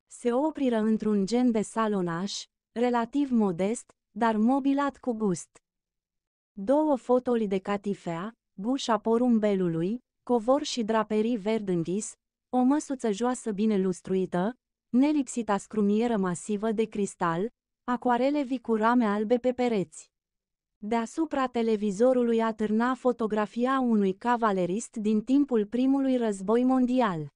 Se opriră într-un gen de salonaș, relativ modest, dar mobilat cu gust. Două fotoli de catifea, gușa porumbelului, covor și draperii verd închis, o măsuță joasă bine lustruită, nelipsita scrumieră masivă de cristal, acoarele vicurame albe pe pereți. Deasupra televizorului atârna fotografia unui cavalerist din timpul primului război mondial.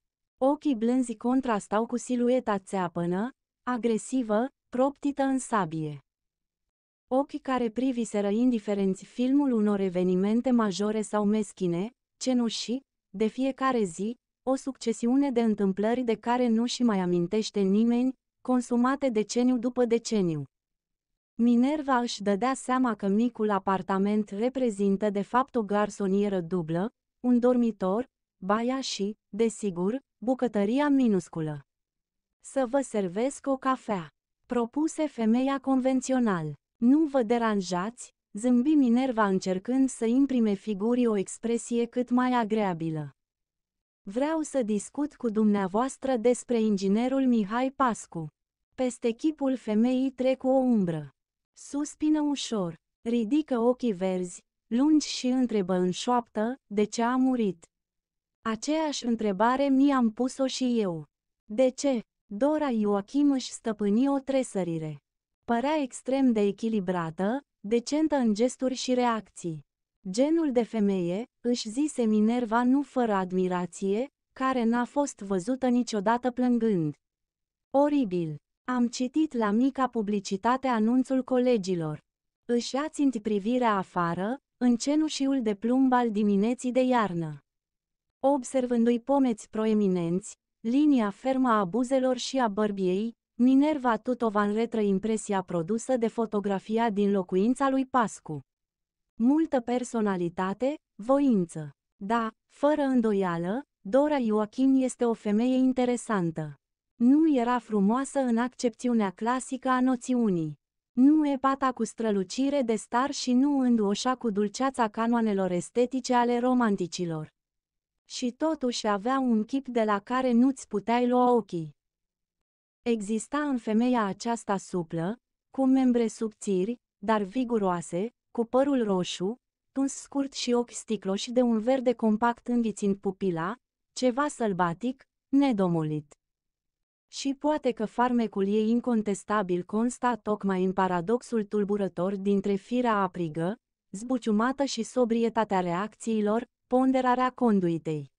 Ochii blânzi contrastau cu silueta țeapănă, agresivă, proptită în sabie. Ochii care priviseră indiferenți filmul unor evenimente majore sau meschine, cenușii, de fiecare zi, o succesiune de întâmplări de care nu și mai amintește nimeni, consumate deceniu după deceniu. Minerva își dădea seama că micul apartament reprezintă de fapt o garsonieră dublă, un dormitor, baia și, desigur, bucătăria minusculă. Să vă servesc o cafea, propuse femeia convențional. Nu vă deranjați, zâmbi Minerva încercând să imprime figurii o expresie cât mai agreabilă. Vreau să discut cu dumneavoastră despre inginerul Mihai Pascu. Peste chipul femeii trec o umbră. Suspină ușor, ridică ochii verzi, lungi și întrebă în șoaptă, de ce a murit. Aceeași întrebare mi-am pus-o și eu. De ce? Dora Ioachim își stăpâni o tresărire. Părea extrem de echilibrată, decentă în gesturi și reacții. Genul de femeie, își zise Minerva nu fără admirație, care n-a fost văzută niciodată plângând. Oribil! Am citit la mica publicitate anunțul colegilor. Își țint privirea afară, în cenușiul de plumb al dimineții de iarnă. Observându-i pomeți proeminenți, linia fermă a buzelor și a bărbiei, Minerva Tutovan retră impresia produsă de fotografia din locuința lui Pascu. Multă personalitate, voință. Da, fără îndoială, Dora Joachim este o femeie interesantă. Nu era frumoasă în accepțiunea clasică a noțiunii. Nu epata cu strălucire de star și nu înduoșa cu dulceața canoanelor estetice ale romanticilor. Și totuși avea un chip de la care nu-ți puteai lua ochii. Exista în femeia aceasta suplă, cu membre subțiri, dar viguroase, cu părul roșu, tuns scurt și ochi sticloși de un verde compact înghițind pupila, ceva sălbatic, nedomolit. Și poate că farmecul ei incontestabil consta tocmai în paradoxul tulburător dintre firea aprigă, zbuciumată și sobrietatea reacțiilor, ponderarea conduitei.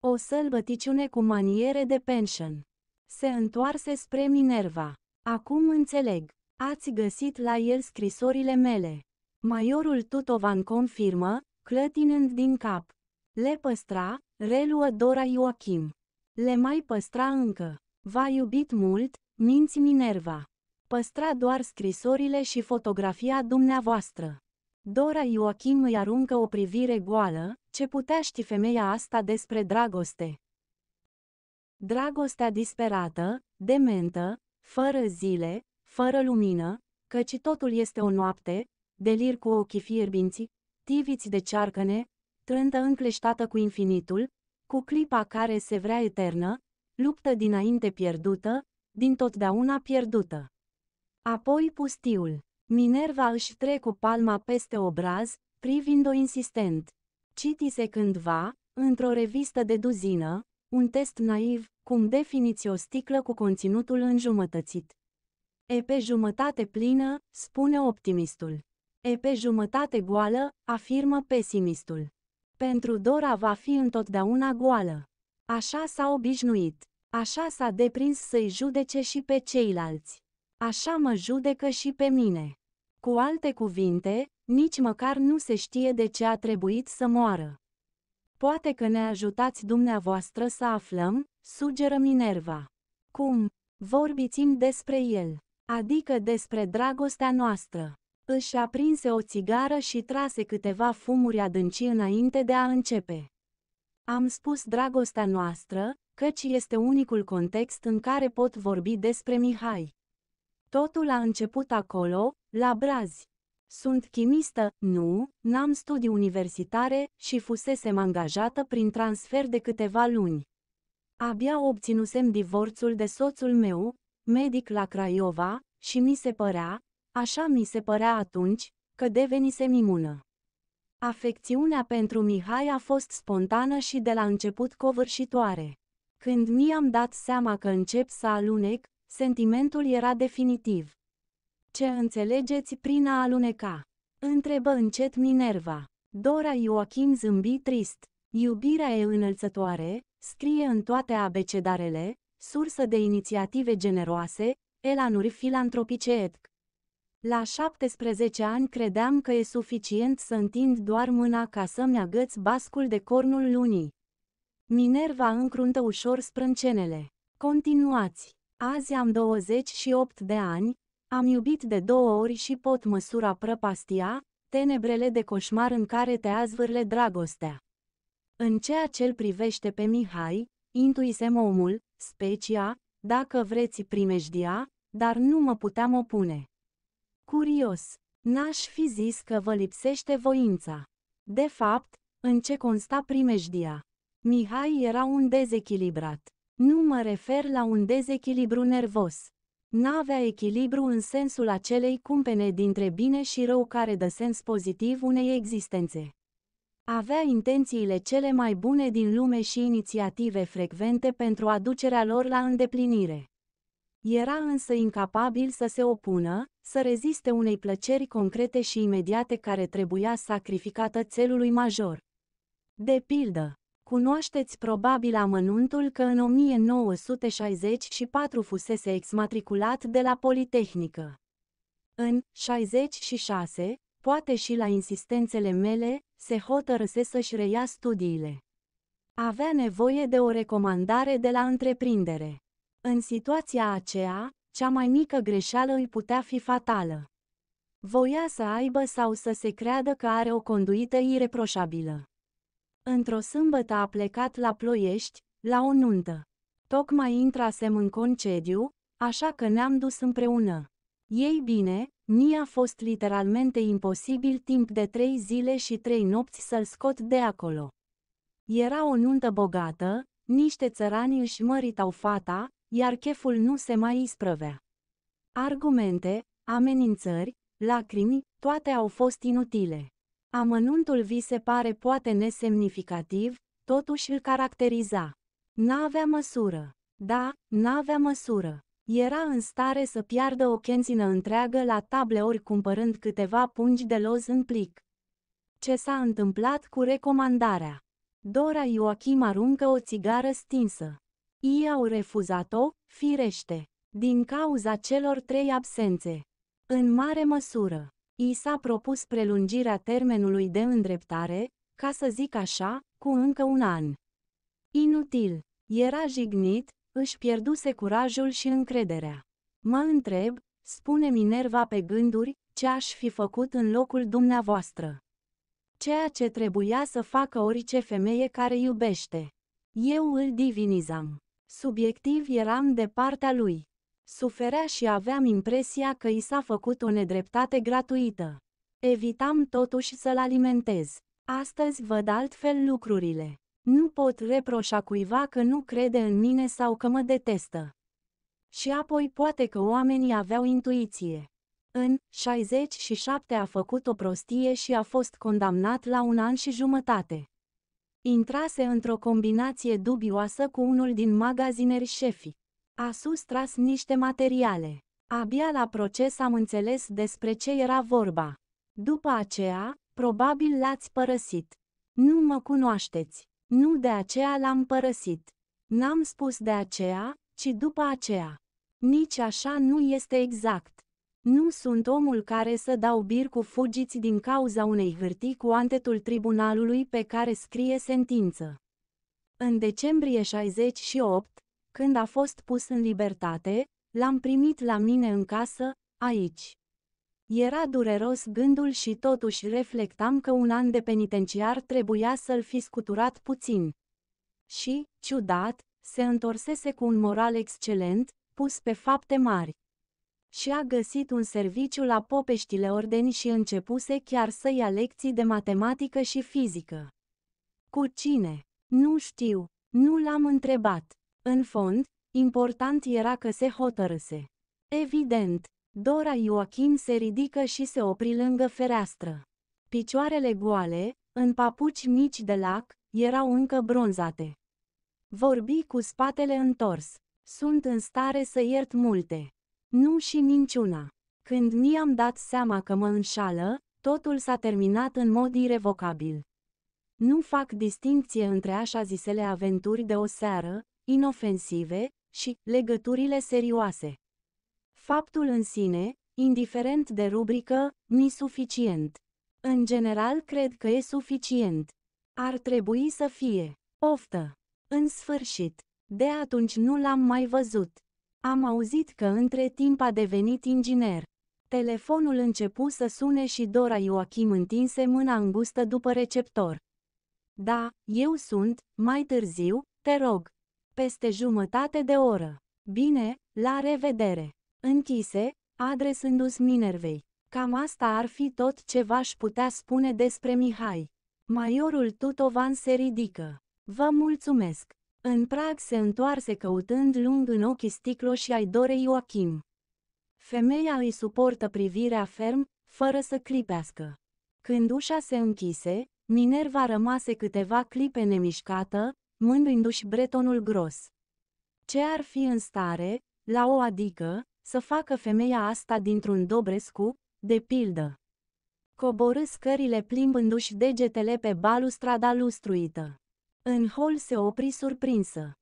O sălbăticiune cu maniere de pension. Se întoarse spre Minerva. Acum înțeleg. Ați găsit la el scrisorile mele. Maiorul Tutovan confirmă, clătinând din cap. Le păstra, reluă Dora Ioachim. Le mai păstra încă. V-a iubit mult, minți Minerva. Păstra doar scrisorile și fotografia dumneavoastră. Dora Ioachim îi aruncă o privire goală, ce putea ști femeia asta despre dragoste. Dragostea disperată, dementă, fără zile, fără lumină, căci totul este o noapte, delir cu ochii fierbinți, tiviți de cearcăne, trântă încleștată cu infinitul, cu clipa care se vrea eternă, luptă dinainte pierdută, din totdeauna pierdută. Apoi pustiul. Minerva își cu palma peste obraz, privind-o insistent. Citise cândva, într-o revistă de duzină, un test naiv, cum definiți o sticlă cu conținutul înjumătățit. E pe jumătate plină, spune optimistul. E pe jumătate goală, afirmă pesimistul. Pentru Dora va fi întotdeauna goală. Așa s-a obișnuit. Așa s-a deprins să-i judece și pe ceilalți. Așa mă judecă și pe mine. Cu alte cuvinte, nici măcar nu se știe de ce a trebuit să moară. Poate că ne ajutați dumneavoastră să aflăm, sugeră Minerva. Cum? vorbiți despre el, adică despre dragostea noastră. Își aprinse o țigară și trase câteva fumuri adânci înainte de a începe. Am spus dragostea noastră, căci este unicul context în care pot vorbi despre Mihai. Totul a început acolo, la brazi. Sunt chimistă, nu, n-am studii universitare și fusesem angajată prin transfer de câteva luni. Abia obținusem divorțul de soțul meu, medic la Craiova, și mi se părea, așa mi se părea atunci, că devenisem imună. Afecțiunea pentru Mihai a fost spontană și de la început covârșitoare. Când mi-am dat seama că încep să alunec, sentimentul era definitiv. Ce înțelegeți prin a aluneca? Întrebă încet Minerva. Dora Joachim zâmbi trist. Iubirea e înălțătoare, scrie în toate abecedarele, sursă de inițiative generoase, elanuri filantropice etc. La 17 ani credeam că e suficient să întind doar mâna ca să-mi agăț bascul de cornul lunii. Minerva încruntă ușor sprâncenele. Continuați. Azi am 28 de ani, am iubit de două ori și pot măsura prăpastia, tenebrele de coșmar în care te azvârle dragostea. În ceea ce îl privește pe Mihai, intuisem omul, specia, dacă vreți primejdia, dar nu mă puteam opune. Curios, n-aș fi zis că vă lipsește voința. De fapt, în ce consta primejdia? Mihai era un dezechilibrat. Nu mă refer la un dezechilibru nervos. N-avea echilibru în sensul acelei cumpene dintre bine și rău care dă sens pozitiv unei existențe. Avea intențiile cele mai bune din lume și inițiative frecvente pentru aducerea lor la îndeplinire. Era însă incapabil să se opună, să reziste unei plăceri concrete și imediate care trebuia sacrificată celului major. De pildă, Cunoașteți probabil amănuntul că în 1964 fusese exmatriculat de la Politehnică. În 66, poate și la insistențele mele, se hotărâse să-și reia studiile. Avea nevoie de o recomandare de la întreprindere. În situația aceea, cea mai mică greșeală îi putea fi fatală. Voia să aibă sau să se creadă că are o conduită ireproșabilă. Într-o sâmbătă a plecat la ploiești, la o nuntă. Tocmai intrasem în concediu, așa că ne-am dus împreună. Ei bine, mi-a fost literalmente imposibil timp de trei zile și trei nopți să-l scot de acolo. Era o nuntă bogată, niște țărani își măritau fata, iar cheful nu se mai isprăvea. Argumente, amenințări, lacrimi, toate au fost inutile. Amănuntul vi se pare poate nesemnificativ, totuși îl caracteriza. N-avea măsură. Da, n-avea măsură. Era în stare să piardă o chențină întreagă la table ori cumpărând câteva pungi de loz în plic. Ce s-a întâmplat cu recomandarea? Dora Ioachim aruncă o țigară stinsă. Ei au refuzat-o, firește, din cauza celor trei absențe. În mare măsură, I s-a propus prelungirea termenului de îndreptare, ca să zic așa, cu încă un an. Inutil. Era jignit, își pierduse curajul și încrederea. Mă întreb, spune Minerva pe gânduri, ce aș fi făcut în locul dumneavoastră. Ceea ce trebuia să facă orice femeie care iubește. Eu îl divinizam. Subiectiv eram de partea lui. Suferea și aveam impresia că i s-a făcut o nedreptate gratuită. Evitam totuși să-l alimentez. Astăzi văd altfel lucrurile. Nu pot reproșa cuiva că nu crede în mine sau că mă detestă. Și apoi poate că oamenii aveau intuiție. În 67 a făcut o prostie și a fost condamnat la un an și jumătate. Intrase într-o combinație dubioasă cu unul din magazineri șefii. A sustras niște materiale. Abia la proces am înțeles despre ce era vorba. După aceea, probabil l-ați părăsit. Nu mă cunoașteți. Nu de aceea l-am părăsit. N-am spus de aceea, ci după aceea. Nici așa nu este exact. Nu sunt omul care să dau bir cu fugiți din cauza unei hârtii cu antetul tribunalului pe care scrie sentință. În decembrie 68, când a fost pus în libertate, l-am primit la mine în casă, aici. Era dureros gândul și totuși reflectam că un an de penitenciar trebuia să-l fi scuturat puțin. Și, ciudat, se întorsese cu un moral excelent, pus pe fapte mari. Și a găsit un serviciu la Popeștile Ordeni și începuse chiar să ia lecții de matematică și fizică. Cu cine? Nu știu, nu l-am întrebat. În fond, important era că se hotărâse. Evident, Dora Joachim se ridică și se opri lângă fereastră. Picioarele goale, în papuci mici de lac, erau încă bronzate. Vorbi cu spatele întors. Sunt în stare să iert multe. Nu și niciuna. Când mi-am dat seama că mă înșală, totul s-a terminat în mod irrevocabil. Nu fac distinție între așa zisele aventuri de o seară, inofensive și legăturile serioase. Faptul în sine, indiferent de rubrică, ni suficient. În general cred că e suficient. Ar trebui să fie. Oftă. În sfârșit. De atunci nu l-am mai văzut. Am auzit că între timp a devenit inginer. Telefonul începu să sune și Dora Ioachim întinse mâna îngustă după receptor. Da, eu sunt, mai târziu, te rog peste jumătate de oră. Bine, la revedere! Închise, adresându-s Minervei. Cam asta ar fi tot ce v-aș putea spune despre Mihai. Maiorul Tutovan se ridică. Vă mulțumesc! În prag se întoarse căutând lung în ochii sticloși ai Dorei Joachim. Femeia îi suportă privirea ferm, fără să clipească. Când ușa se închise, Minerva rămase câteva clipe nemișcată, mândându și bretonul gros. Ce ar fi în stare, la o adică, să facă femeia asta dintr-un dobrescu, de pildă? Coborâ scările plimbându-și degetele pe balustrada lustruită. În hol se opri surprinsă.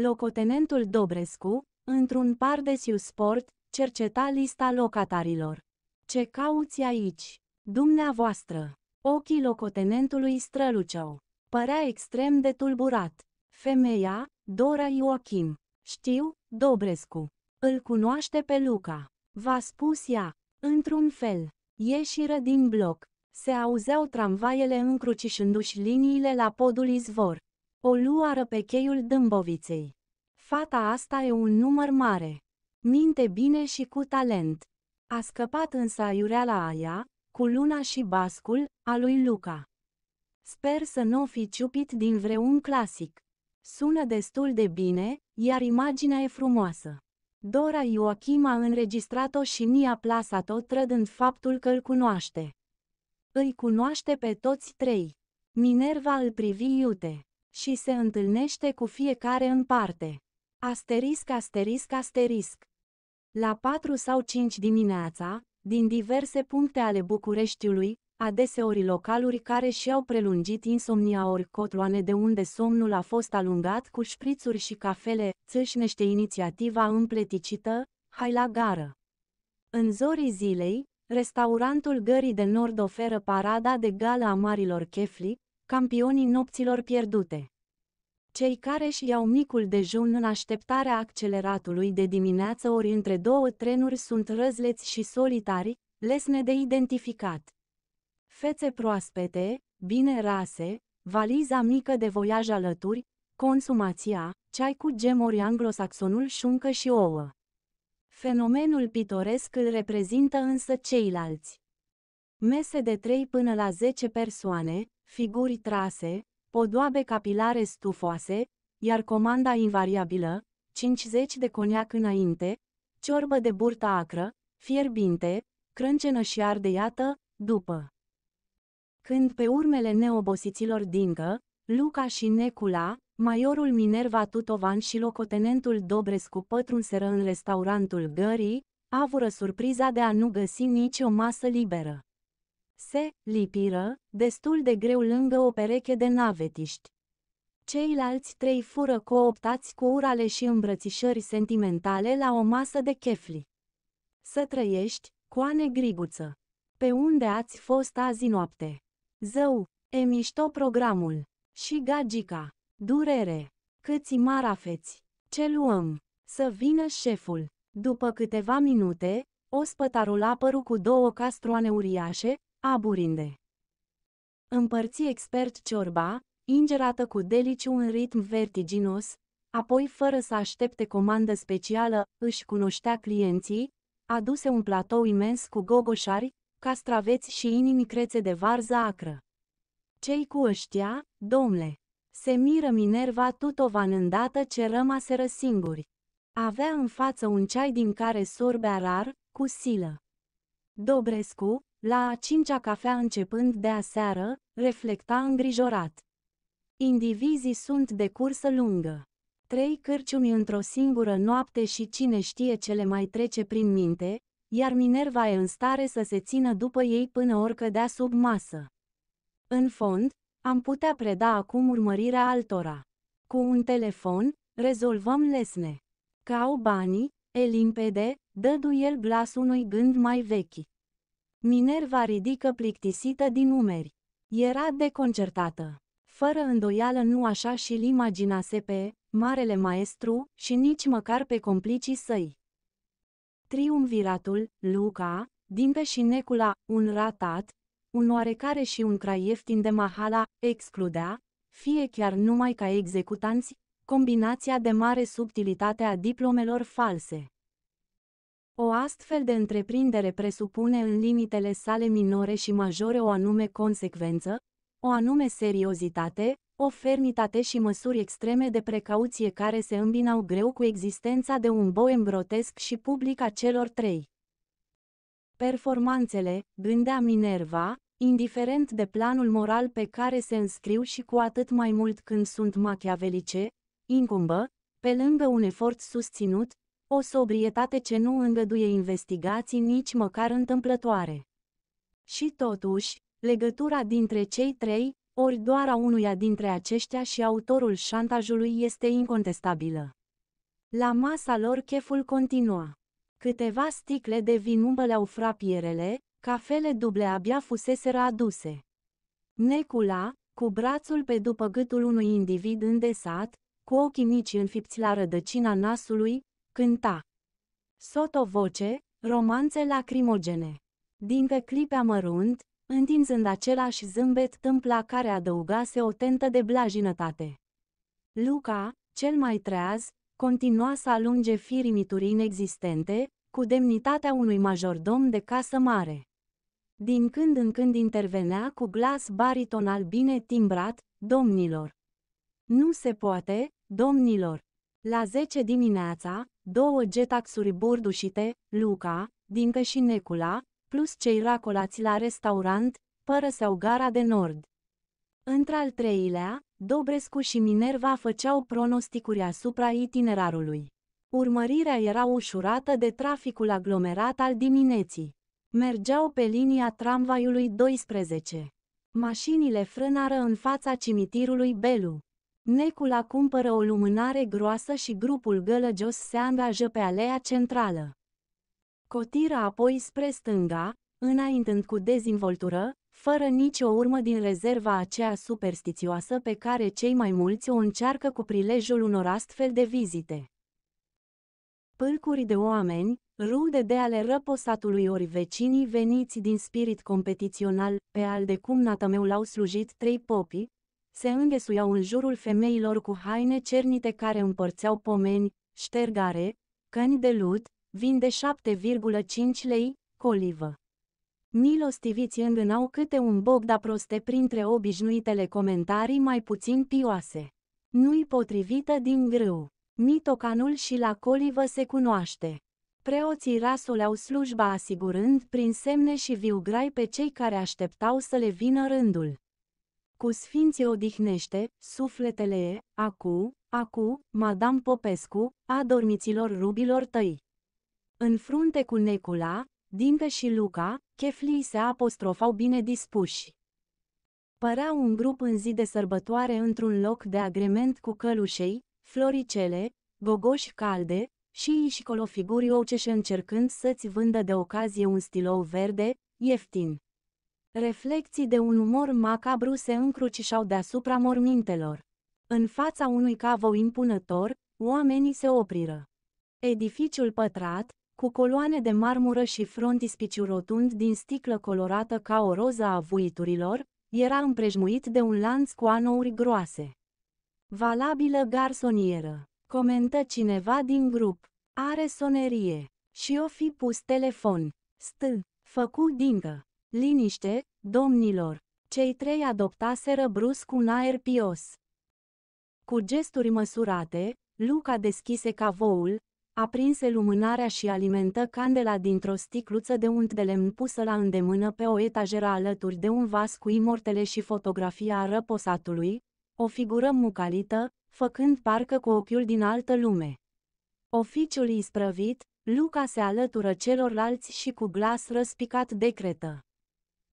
Locotenentul Dobrescu, într-un par de sport, cerceta lista locatarilor. Ce cauți aici, dumneavoastră? Ochii locotenentului străluceau părea extrem de tulburat. Femeia, Dora Ioachim. Știu, Dobrescu. Îl cunoaște pe Luca. V-a spus ea, într-un fel. Ieșiră din bloc. Se auzeau tramvaiele încrucișându-și liniile la podul izvor. O luară pe cheiul Dâmboviței. Fata asta e un număr mare. Minte bine și cu talent. A scăpat însă la aia, cu luna și bascul, a lui Luca. Sper să nu fi ciupit din vreun clasic. Sună destul de bine, iar imaginea e frumoasă. Dora Ioachim a înregistrat-o și mi-a plasat-o trădând faptul că îl cunoaște. Îi cunoaște pe toți trei. Minerva îl privi iute și se întâlnește cu fiecare în parte. Asterisc, asterisc, asterisc. La 4 sau 5 dimineața, din diverse puncte ale Bucureștiului, adeseori localuri care și-au prelungit insomnia ori cotloane de unde somnul a fost alungat cu șprițuri și cafele, țâșnește inițiativa împleticită, hai la gară. În zorii zilei, restaurantul Gării de Nord oferă parada de gală a marilor chefli, campionii nopților pierdute. Cei care își iau micul dejun în așteptarea acceleratului de dimineață ori între două trenuri sunt răzleți și solitari, lesne de identificat fețe proaspete, bine rase, valiza mică de voiaj alături, consumația, ceai cu gemuri anglosaxonul șuncă și ouă. Fenomenul pitoresc îl reprezintă însă ceilalți. Mese de 3 până la 10 persoane, figuri trase, podoabe capilare stufoase, iar comanda invariabilă, 50 de coniac înainte, ciorbă de burtă acră, fierbinte, crâncenă și ardeiată, după. Când pe urmele neobosiților Dincă, Luca și Necula, Maiorul Minerva Tutovan și locotenentul Dobrescu pătrunseră în restaurantul gării, avură surpriza de a nu găsi nici o masă liberă. Se lipiră, destul de greu lângă o pereche de navetiști. Ceilalți trei fură cooptați cu urale și îmbrățișări sentimentale la o masă de chefli. Să trăiești, coane griguță! Pe unde ați fost azi noapte? Zău, e mișto programul. Și gagica. Durere. Câți marafeți. Ce luăm? Să vină șeful. După câteva minute, ospătarul apăru cu două castroane uriașe, aburinde. Împărți expert ciorba, ingerată cu deliciu în ritm vertiginos, apoi fără să aștepte comandă specială, își cunoștea clienții, aduse un platou imens cu gogoșari, castraveți și inimi crețe de varză acră. Cei cu ăștia, domle, se miră Minerva Tutovan îndată ce rămaseră singuri. Avea în față un ceai din care sorbea rar, cu silă. Dobrescu, la a cincea cafea începând de aseară, reflecta îngrijorat. Indivizii sunt de cursă lungă. Trei cârciumi într-o singură noapte și cine știe ce le mai trece prin minte, iar Minerva e în stare să se țină după ei până ori cădea sub masă. În fond, am putea preda acum urmărirea altora. Cu un telefon, rezolvăm lesne. Că au banii, e limpede, dădu el glas unui gând mai vechi. Minerva ridică plictisită din umeri. Era deconcertată. Fără îndoială nu așa și-l imaginase pe, marele maestru, și nici măcar pe complicii săi. Triumviratul, Luca, din Peșinecula, un ratat, un oarecare și un craieftin de mahala, excludea, fie chiar numai ca executanți, combinația de mare subtilitate a diplomelor false. O astfel de întreprindere presupune în limitele sale minore și majore o anume consecvență, o anume seriozitate, o fermitate și măsuri extreme de precauție care se îmbinau greu cu existența de un boem grotesc și public a celor trei. Performanțele, gândea Minerva, indiferent de planul moral pe care se înscriu și cu atât mai mult când sunt machiavelice, incumbă, pe lângă un efort susținut, o sobrietate ce nu îngăduie investigații nici măcar întâmplătoare. Și totuși, legătura dintre cei trei, ori doar a unuia dintre aceștia și autorul șantajului este incontestabilă. La masa lor cheful continua. Câteva sticle de vin umbăleau frapierele, cafele duble abia fuseseră aduse. Necula, cu brațul pe după gâtul unui individ îndesat, cu ochii mici înfipți la rădăcina nasului, cânta. Sotovoce, romanțe lacrimogene. pe clipea mărunt, întinzând același zâmbet tâmpla care adăugase o tentă de blajinătate. Luca, cel mai treaz, continua să alunge firimituri inexistente, cu demnitatea unui majordom de casă mare. Din când în când intervenea cu glas baritonal bine timbrat, domnilor. Nu se poate, domnilor. La 10 dimineața, două getaxuri burdușite, Luca, din Cășinecula, plus cei racolați la restaurant, pără sau gara de nord. Într-al treilea, Dobrescu și Minerva făceau pronosticuri asupra itinerarului. Urmărirea era ușurată de traficul aglomerat al dimineții. Mergeau pe linia tramvaiului 12. Mașinile frânară în fața cimitirului Belu. Necula cumpără o lumânare groasă și grupul gălăgios se angajă pe alea centrală. Cotiră apoi spre stânga, înaintând cu dezinvoltură, fără nicio urmă din rezerva aceea superstițioasă pe care cei mai mulți o încearcă cu prilejul unor astfel de vizite. Pâlcuri de oameni, rude de ale răposatului ori vecinii veniți din spirit competițional, pe al de cum natameu l-au slujit trei popi, se înghesuiau în jurul femeilor cu haine cernite care împărțeau pomeni, ștergare, căni de lut, vinde 7,5 lei, colivă. Milostiviți îngânau câte un bogda proste printre obișnuitele comentarii mai puțin pioase. Nu-i potrivită din grâu. Mitocanul și la colivă se cunoaște. Preoții au slujba asigurând prin semne și viugrai pe cei care așteptau să le vină rândul. Cu sfinții odihnește, sufletele e, acu, acu, Madame Popescu, a dormiților rubilor tăi. În frunte cu Necula, Dinte și Luca, cheflii se apostrofau bine dispuși. Părea un grup în zi de sărbătoare într-un loc de agrement cu călușei, floricele, gogoși calde, și și colofiguri oceșe încercând să-ți vândă de ocazie un stilou verde, ieftin. Reflecții de un umor macabru se încrucișau deasupra mormintelor. În fața unui cavou impunător, oamenii se opriră. Edificiul pătrat, cu coloane de marmură și frontispiciu rotund din sticlă colorată ca o roză a vuiturilor, era împrejmuit de un lanț cu anouri groase. Valabilă garsonieră, comentă cineva din grup, are sonerie și o fi pus telefon, stă, făcu dincă, liniște, domnilor, cei trei adoptaseră brusc un aer pios. Cu gesturi măsurate, Luca deschise cavoul, aprinse lumânarea și alimentă candela dintr-o sticluță de unt de lemn pusă la îndemână pe o etajeră alături de un vas cu imortele și fotografia răposatului, o figură mucalită, făcând parcă cu ochiul din altă lume. Oficiul isprăvit, Luca se alătură celorlalți și cu glas răspicat decretă.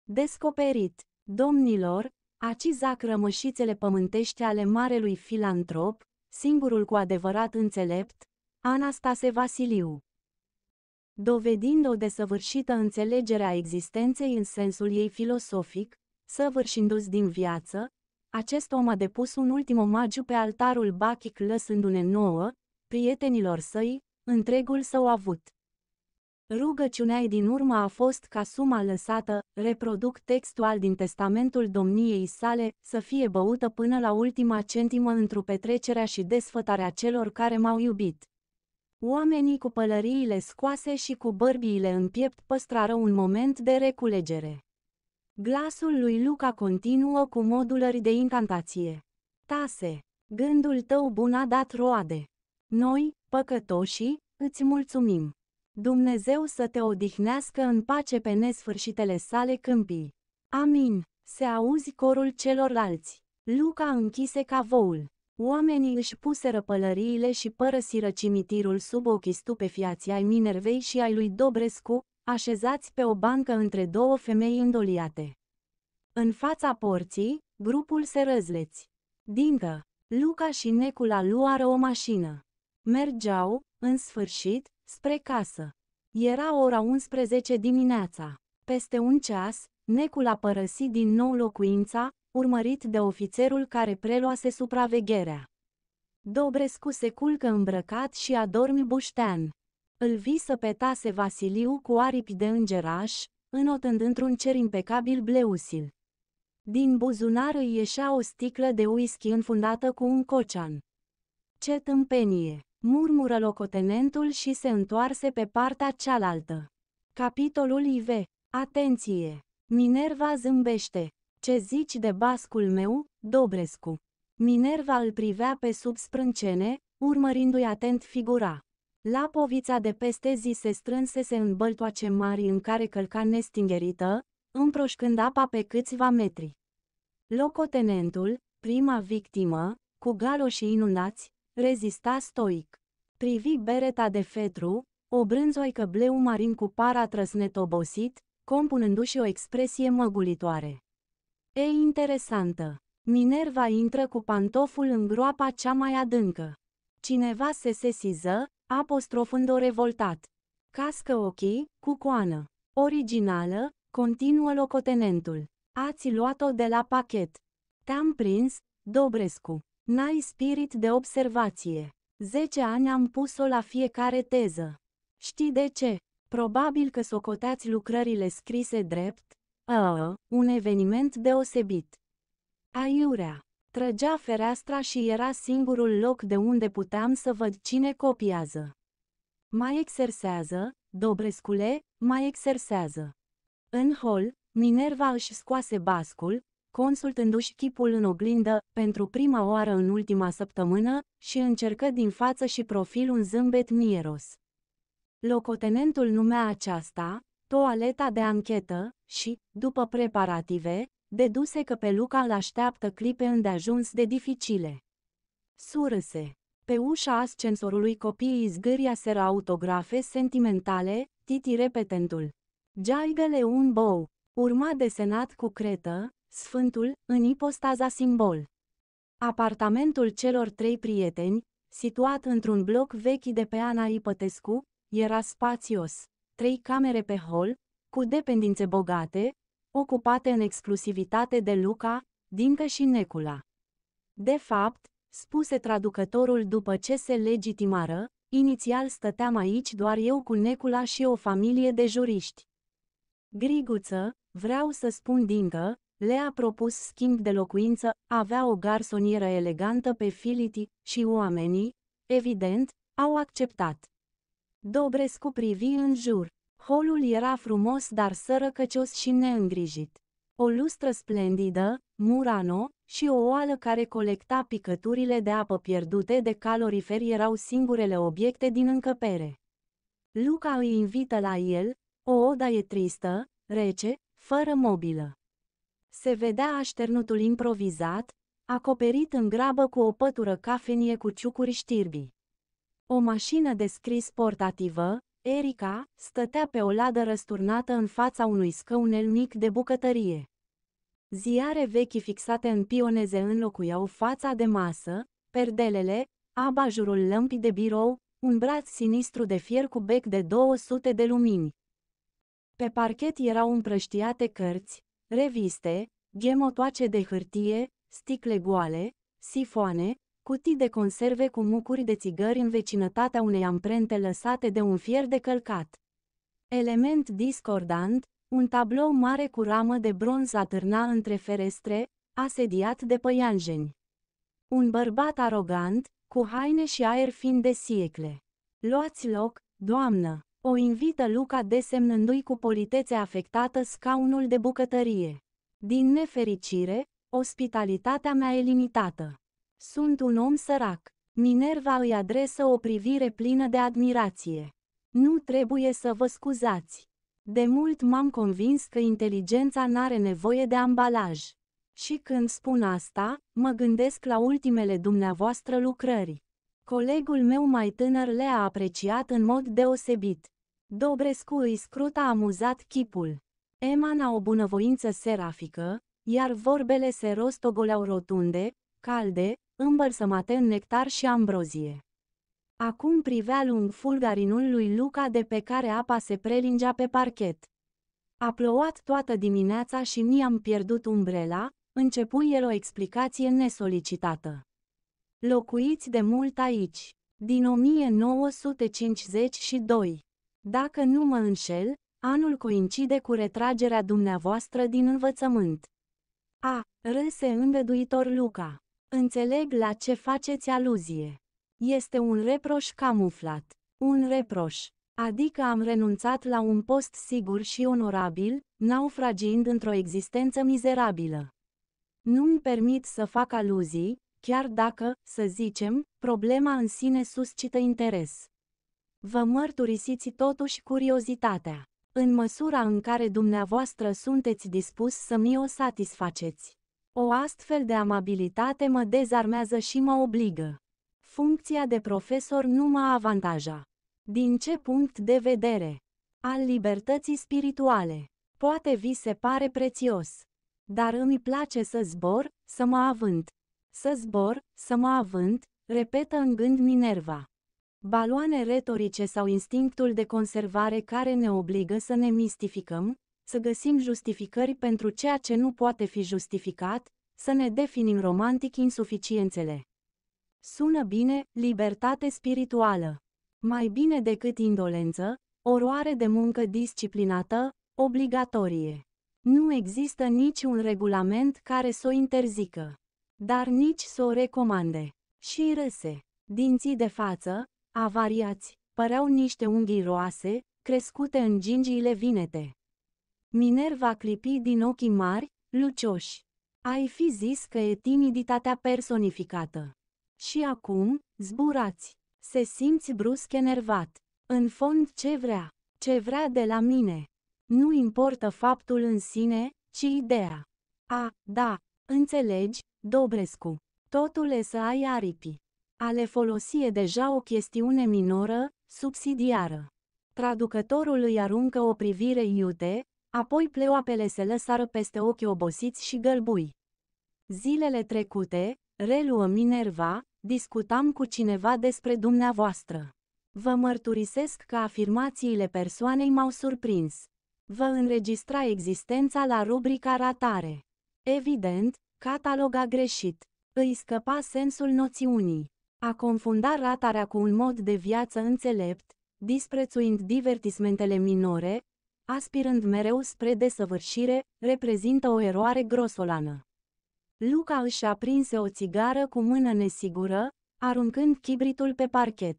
Descoperit, domnilor, acizac rămășițele pământești ale marelui filantrop, singurul cu adevărat înțelept, Anastase Vasiliu Dovedind o desăvârșită înțelegere a existenței în sensul ei filosofic, săvârșindu-ți din viață, acest om a depus un ultim omagiu pe altarul Bachic lăsându-ne nouă, prietenilor săi, întregul său avut. Rugăciunea din urmă a fost ca suma lăsată, reproduc textual din testamentul domniei sale, să fie băută până la ultima centimă într-o petrecerea și desfătarea celor care m-au iubit. Oamenii cu pălăriile scoase și cu bărbiile în piept păstrară un moment de reculegere. Glasul lui Luca continuă cu modulări de incantație. Tase, gândul tău bun a dat roade. Noi, păcătoșii, îți mulțumim. Dumnezeu să te odihnească în pace pe nesfârșitele sale câmpii. Amin. Se auzi corul celorlalți. Luca închise cavoul. Oamenii își puseră pălăriile și părăsiră cimitirul sub ochii stupefiații ai Minervei și ai lui Dobrescu, așezați pe o bancă între două femei îndoliate. În fața porții, grupul se răzleți. Dincă, Luca și Necula luară o mașină. Mergeau, în sfârșit, spre casă. Era ora 11 dimineața. Peste un ceas, Necula părăsi din nou locuința, urmărit de ofițerul care preluase supravegherea. Dobrescu se culcă îmbrăcat și adormi buștean. Îl visă pe tase Vasiliu cu aripi de îngeraș, înotând într-un cer impecabil bleusil. Din buzunar îi ieșea o sticlă de whisky înfundată cu un cocean. Ce tâmpenie! murmură locotenentul și se întoarse pe partea cealaltă. Capitolul IV. Atenție! Minerva zâmbește. Ce zici de bascul meu, Dobrescu? Minerva îl privea pe sub sprâncene, urmărindu-i atent figura. Lapovița de peste zi se strânsese în băltoace mari în care călca nestingerită, împroșcând apa pe câțiva metri. Locotenentul, prima victimă, cu galoșii inundați, rezista stoic. Privi bereta de fetru, o brânzoică bleu marin cu para trăsnet obosit, compunându-și o expresie măgulitoare. E interesantă. Minerva intră cu pantoful în groapa cea mai adâncă. Cineva se sesiză, apostrofând-o revoltat. Cască ochii, cu coană. Originală, continuă locotenentul. Ați luat-o de la pachet. Te-am prins, Dobrescu. N-ai spirit de observație. Zece ani am pus-o la fiecare teză. Știi de ce? Probabil că socoteați lucrările scrise drept, Uh, un eveniment deosebit. Aiurea. Trăgea fereastra și era singurul loc de unde puteam să văd cine copiază. Mai exersează, Dobrescule, mai exersează. În hol, Minerva își scoase bascul, consultându-și chipul în oglindă, pentru prima oară în ultima săptămână, și încercă din față și profil un zâmbet mieros. Locotenentul numea aceasta, toaleta de anchetă și, după preparative, deduse că pe Luca îl așteaptă clipe îndeajuns de dificile. Surâse. Pe ușa ascensorului copiii zgâria seră autografe sentimentale, titi repetentul. Jaigele un bou, urma desenat cu cretă, sfântul, în ipostaza simbol. Apartamentul celor trei prieteni, situat într-un bloc vechi de pe Ana Ipătescu, era spațios trei camere pe hol, cu dependințe bogate, ocupate în exclusivitate de Luca, Dincă și Necula. De fapt, spuse traducătorul după ce se legitimară, inițial stăteam aici doar eu cu Necula și o familie de juriști. Griguță, vreau să spun Dincă, le-a propus schimb de locuință, avea o garsonieră elegantă pe Filiti și oamenii, evident, au acceptat. Dobrescu privi în jur. Holul era frumos, dar sărăcăcios și neîngrijit. O lustră splendidă, Murano, și o oală care colecta picăturile de apă pierdute de calorifer erau singurele obiecte din încăpere. Luca îi invită la el, o oda e tristă, rece, fără mobilă. Se vedea așternutul improvizat, acoperit în grabă cu o pătură cafenie cu ciucuri știrbii. O mașină de scris portativă, Erica, stătea pe o ladă răsturnată în fața unui scaunel mic de bucătărie. Ziare vechi fixate în pioneze înlocuiau fața de masă, perdelele, abajurul lămpii de birou, un braț sinistru de fier cu bec de 200 de lumini. Pe parchet erau împrăștiate cărți, reviste, gemotoace de hârtie, sticle goale, sifoane, cutii de conserve cu mucuri de țigări în vecinătatea unei amprente lăsate de un fier de călcat. Element discordant, un tablou mare cu ramă de bronz atârna între ferestre, asediat de păianjeni. Un bărbat arogant, cu haine și aer fin de siecle. Luați loc, doamnă! O invită Luca desemnându-i cu politețe afectată scaunul de bucătărie. Din nefericire, ospitalitatea mea e limitată. Sunt un om sărac. Minerva îi adresă o privire plină de admirație. Nu trebuie să vă scuzați. De mult m-am convins că inteligența n-are nevoie de ambalaj. Și când spun asta, mă gândesc la ultimele dumneavoastră lucrări. Colegul meu mai tânăr le-a apreciat în mod deosebit. Dobrescu îi scruta amuzat chipul. Emana o bunăvoință serafică, iar vorbele se rostogoleau rotunde, calde, îmbălsămate în nectar și ambrozie. Acum privea lung fulgarinul lui Luca de pe care apa se prelingea pe parchet. A plouat toată dimineața și mi-am pierdut umbrela, începui el o explicație nesolicitată. Locuiți de mult aici, din 1952. Dacă nu mă înșel, anul coincide cu retragerea dumneavoastră din învățământ. A, râse îngăduitor Luca. Înțeleg la ce faceți aluzie. Este un reproș camuflat. Un reproș. Adică am renunțat la un post sigur și onorabil, naufragind într-o existență mizerabilă. Nu-mi permit să fac aluzii, chiar dacă, să zicem, problema în sine suscită interes. Vă mărturisiți totuși curiozitatea, în măsura în care dumneavoastră sunteți dispus să mi o satisfaceți. O astfel de amabilitate mă dezarmează și mă obligă. Funcția de profesor nu mă avantaja. Din ce punct de vedere? Al libertății spirituale. Poate vi se pare prețios. Dar îmi place să zbor, să mă avânt. Să zbor, să mă avânt, repetă în gând Minerva. Baloane retorice sau instinctul de conservare care ne obligă să ne mistificăm, să găsim justificări pentru ceea ce nu poate fi justificat, să ne definim romantic insuficiențele. Sună bine, libertate spirituală. Mai bine decât indolență, oroare de muncă disciplinată, obligatorie. Nu există niciun regulament care să o interzică, dar nici să o recomande. Și râse. Dinții de față, avariați, păreau niște unghii roase, crescute în gingiile vinete. Minerva clipi din ochii mari, lucioși. Ai fi zis că e timiditatea personificată. Și acum, zburați. Se simți brusc enervat. În fond ce vrea? Ce vrea de la mine? Nu importă faptul în sine, ci ideea. A, da, înțelegi, Dobrescu. Totul e să ai aripi. Ale folosie folosi e deja o chestiune minoră, subsidiară. Traducătorul îi aruncă o privire iute, Apoi pleoapele se lăsară peste ochi obosiți și gălbui. Zilele trecute, reluă Minerva, discutam cu cineva despre dumneavoastră. Vă mărturisesc că afirmațiile persoanei m-au surprins. Vă înregistra existența la rubrica ratare. Evident, catalog a greșit. Îi scăpa sensul noțiunii. A confunda ratarea cu un mod de viață înțelept, disprețuind divertismentele minore, aspirând mereu spre desăvârșire, reprezintă o eroare grosolană. Luca își aprinse o țigară cu mână nesigură, aruncând chibritul pe parchet.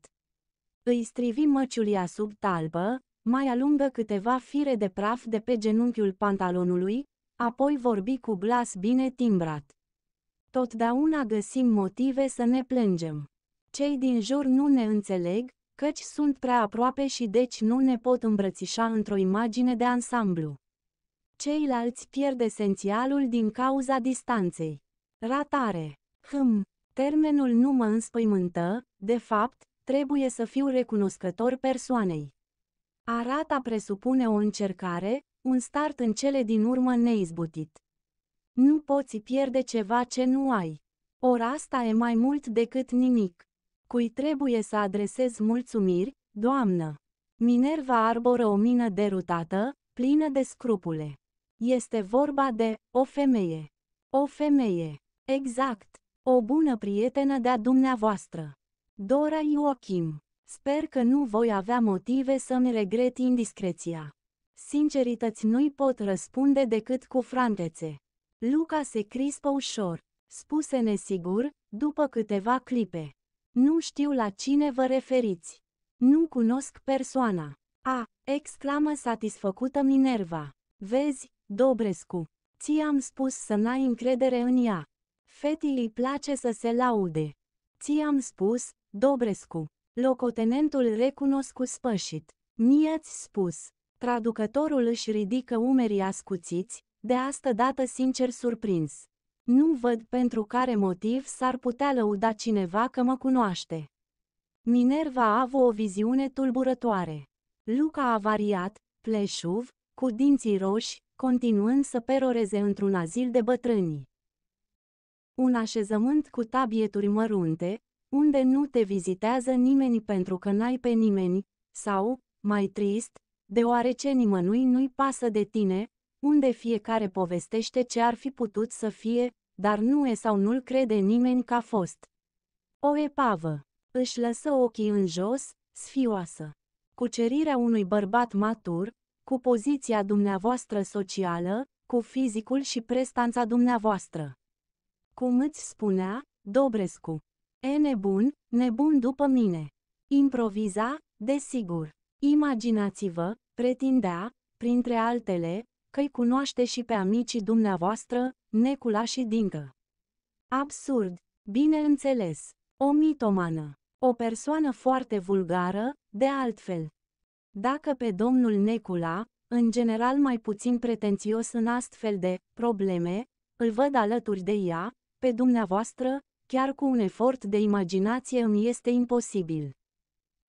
Îi strivi măciulia sub talbă, mai alungă câteva fire de praf de pe genunchiul pantalonului, apoi vorbi cu glas bine timbrat. Totdeauna găsim motive să ne plângem. Cei din jur nu ne înțeleg, căci sunt prea aproape și deci nu ne pot îmbrățișa într-o imagine de ansamblu. Ceilalți pierd esențialul din cauza distanței. Ratare. Hm. Termenul nu mă înspăimântă, de fapt, trebuie să fiu recunoscător persoanei. Arata presupune o încercare, un start în cele din urmă neizbutit. Nu poți pierde ceva ce nu ai. Ori asta e mai mult decât nimic cui trebuie să adresez mulțumiri, doamnă. Minerva arboră o mină derutată, plină de scrupule. Este vorba de o femeie. O femeie. Exact. O bună prietenă de-a dumneavoastră. Dora Ioachim. Sper că nu voi avea motive să-mi regret indiscreția. Sincerități nu-i pot răspunde decât cu frantețe. Luca se crispă ușor, spuse nesigur, după câteva clipe. Nu știu la cine vă referiți. Nu cunosc persoana. A, exclamă satisfăcută Minerva. Vezi, Dobrescu, ți-am spus să n-ai încredere în ea. Fetii îi place să se laude. Ți-am spus, Dobrescu. Locotenentul recunoscu spășit. Mi-ați spus. Traducătorul își ridică umerii ascuțiți, de asta dată sincer surprins. Nu văd pentru care motiv s-ar putea lăuda cineva că mă cunoaște. Minerva a avut o viziune tulburătoare. Luca a variat, pleșuv, cu dinții roși, continuând să peroreze într-un azil de bătrâni. Un așezământ cu tabieturi mărunte, unde nu te vizitează nimeni pentru că n-ai pe nimeni, sau, mai trist, deoarece nimănui nu-i pasă de tine, unde fiecare povestește ce ar fi putut să fie, dar nu e sau nu-l crede nimeni că a fost. O epavă. Își lăsă ochii în jos, sfioasă. Cucerirea unui bărbat matur, cu poziția dumneavoastră socială, cu fizicul și prestanța dumneavoastră. Cum îți spunea, Dobrescu. E nebun, nebun după mine. Improviza, desigur. Imaginați-vă, pretindea, printre altele, că-i cunoaște și pe amicii dumneavoastră, Necula și Dincă. Absurd, bineînțeles, o mitomană, o persoană foarte vulgară, de altfel. Dacă pe domnul Necula, în general mai puțin pretențios în astfel de probleme, îl văd alături de ea, pe dumneavoastră, chiar cu un efort de imaginație îmi este imposibil.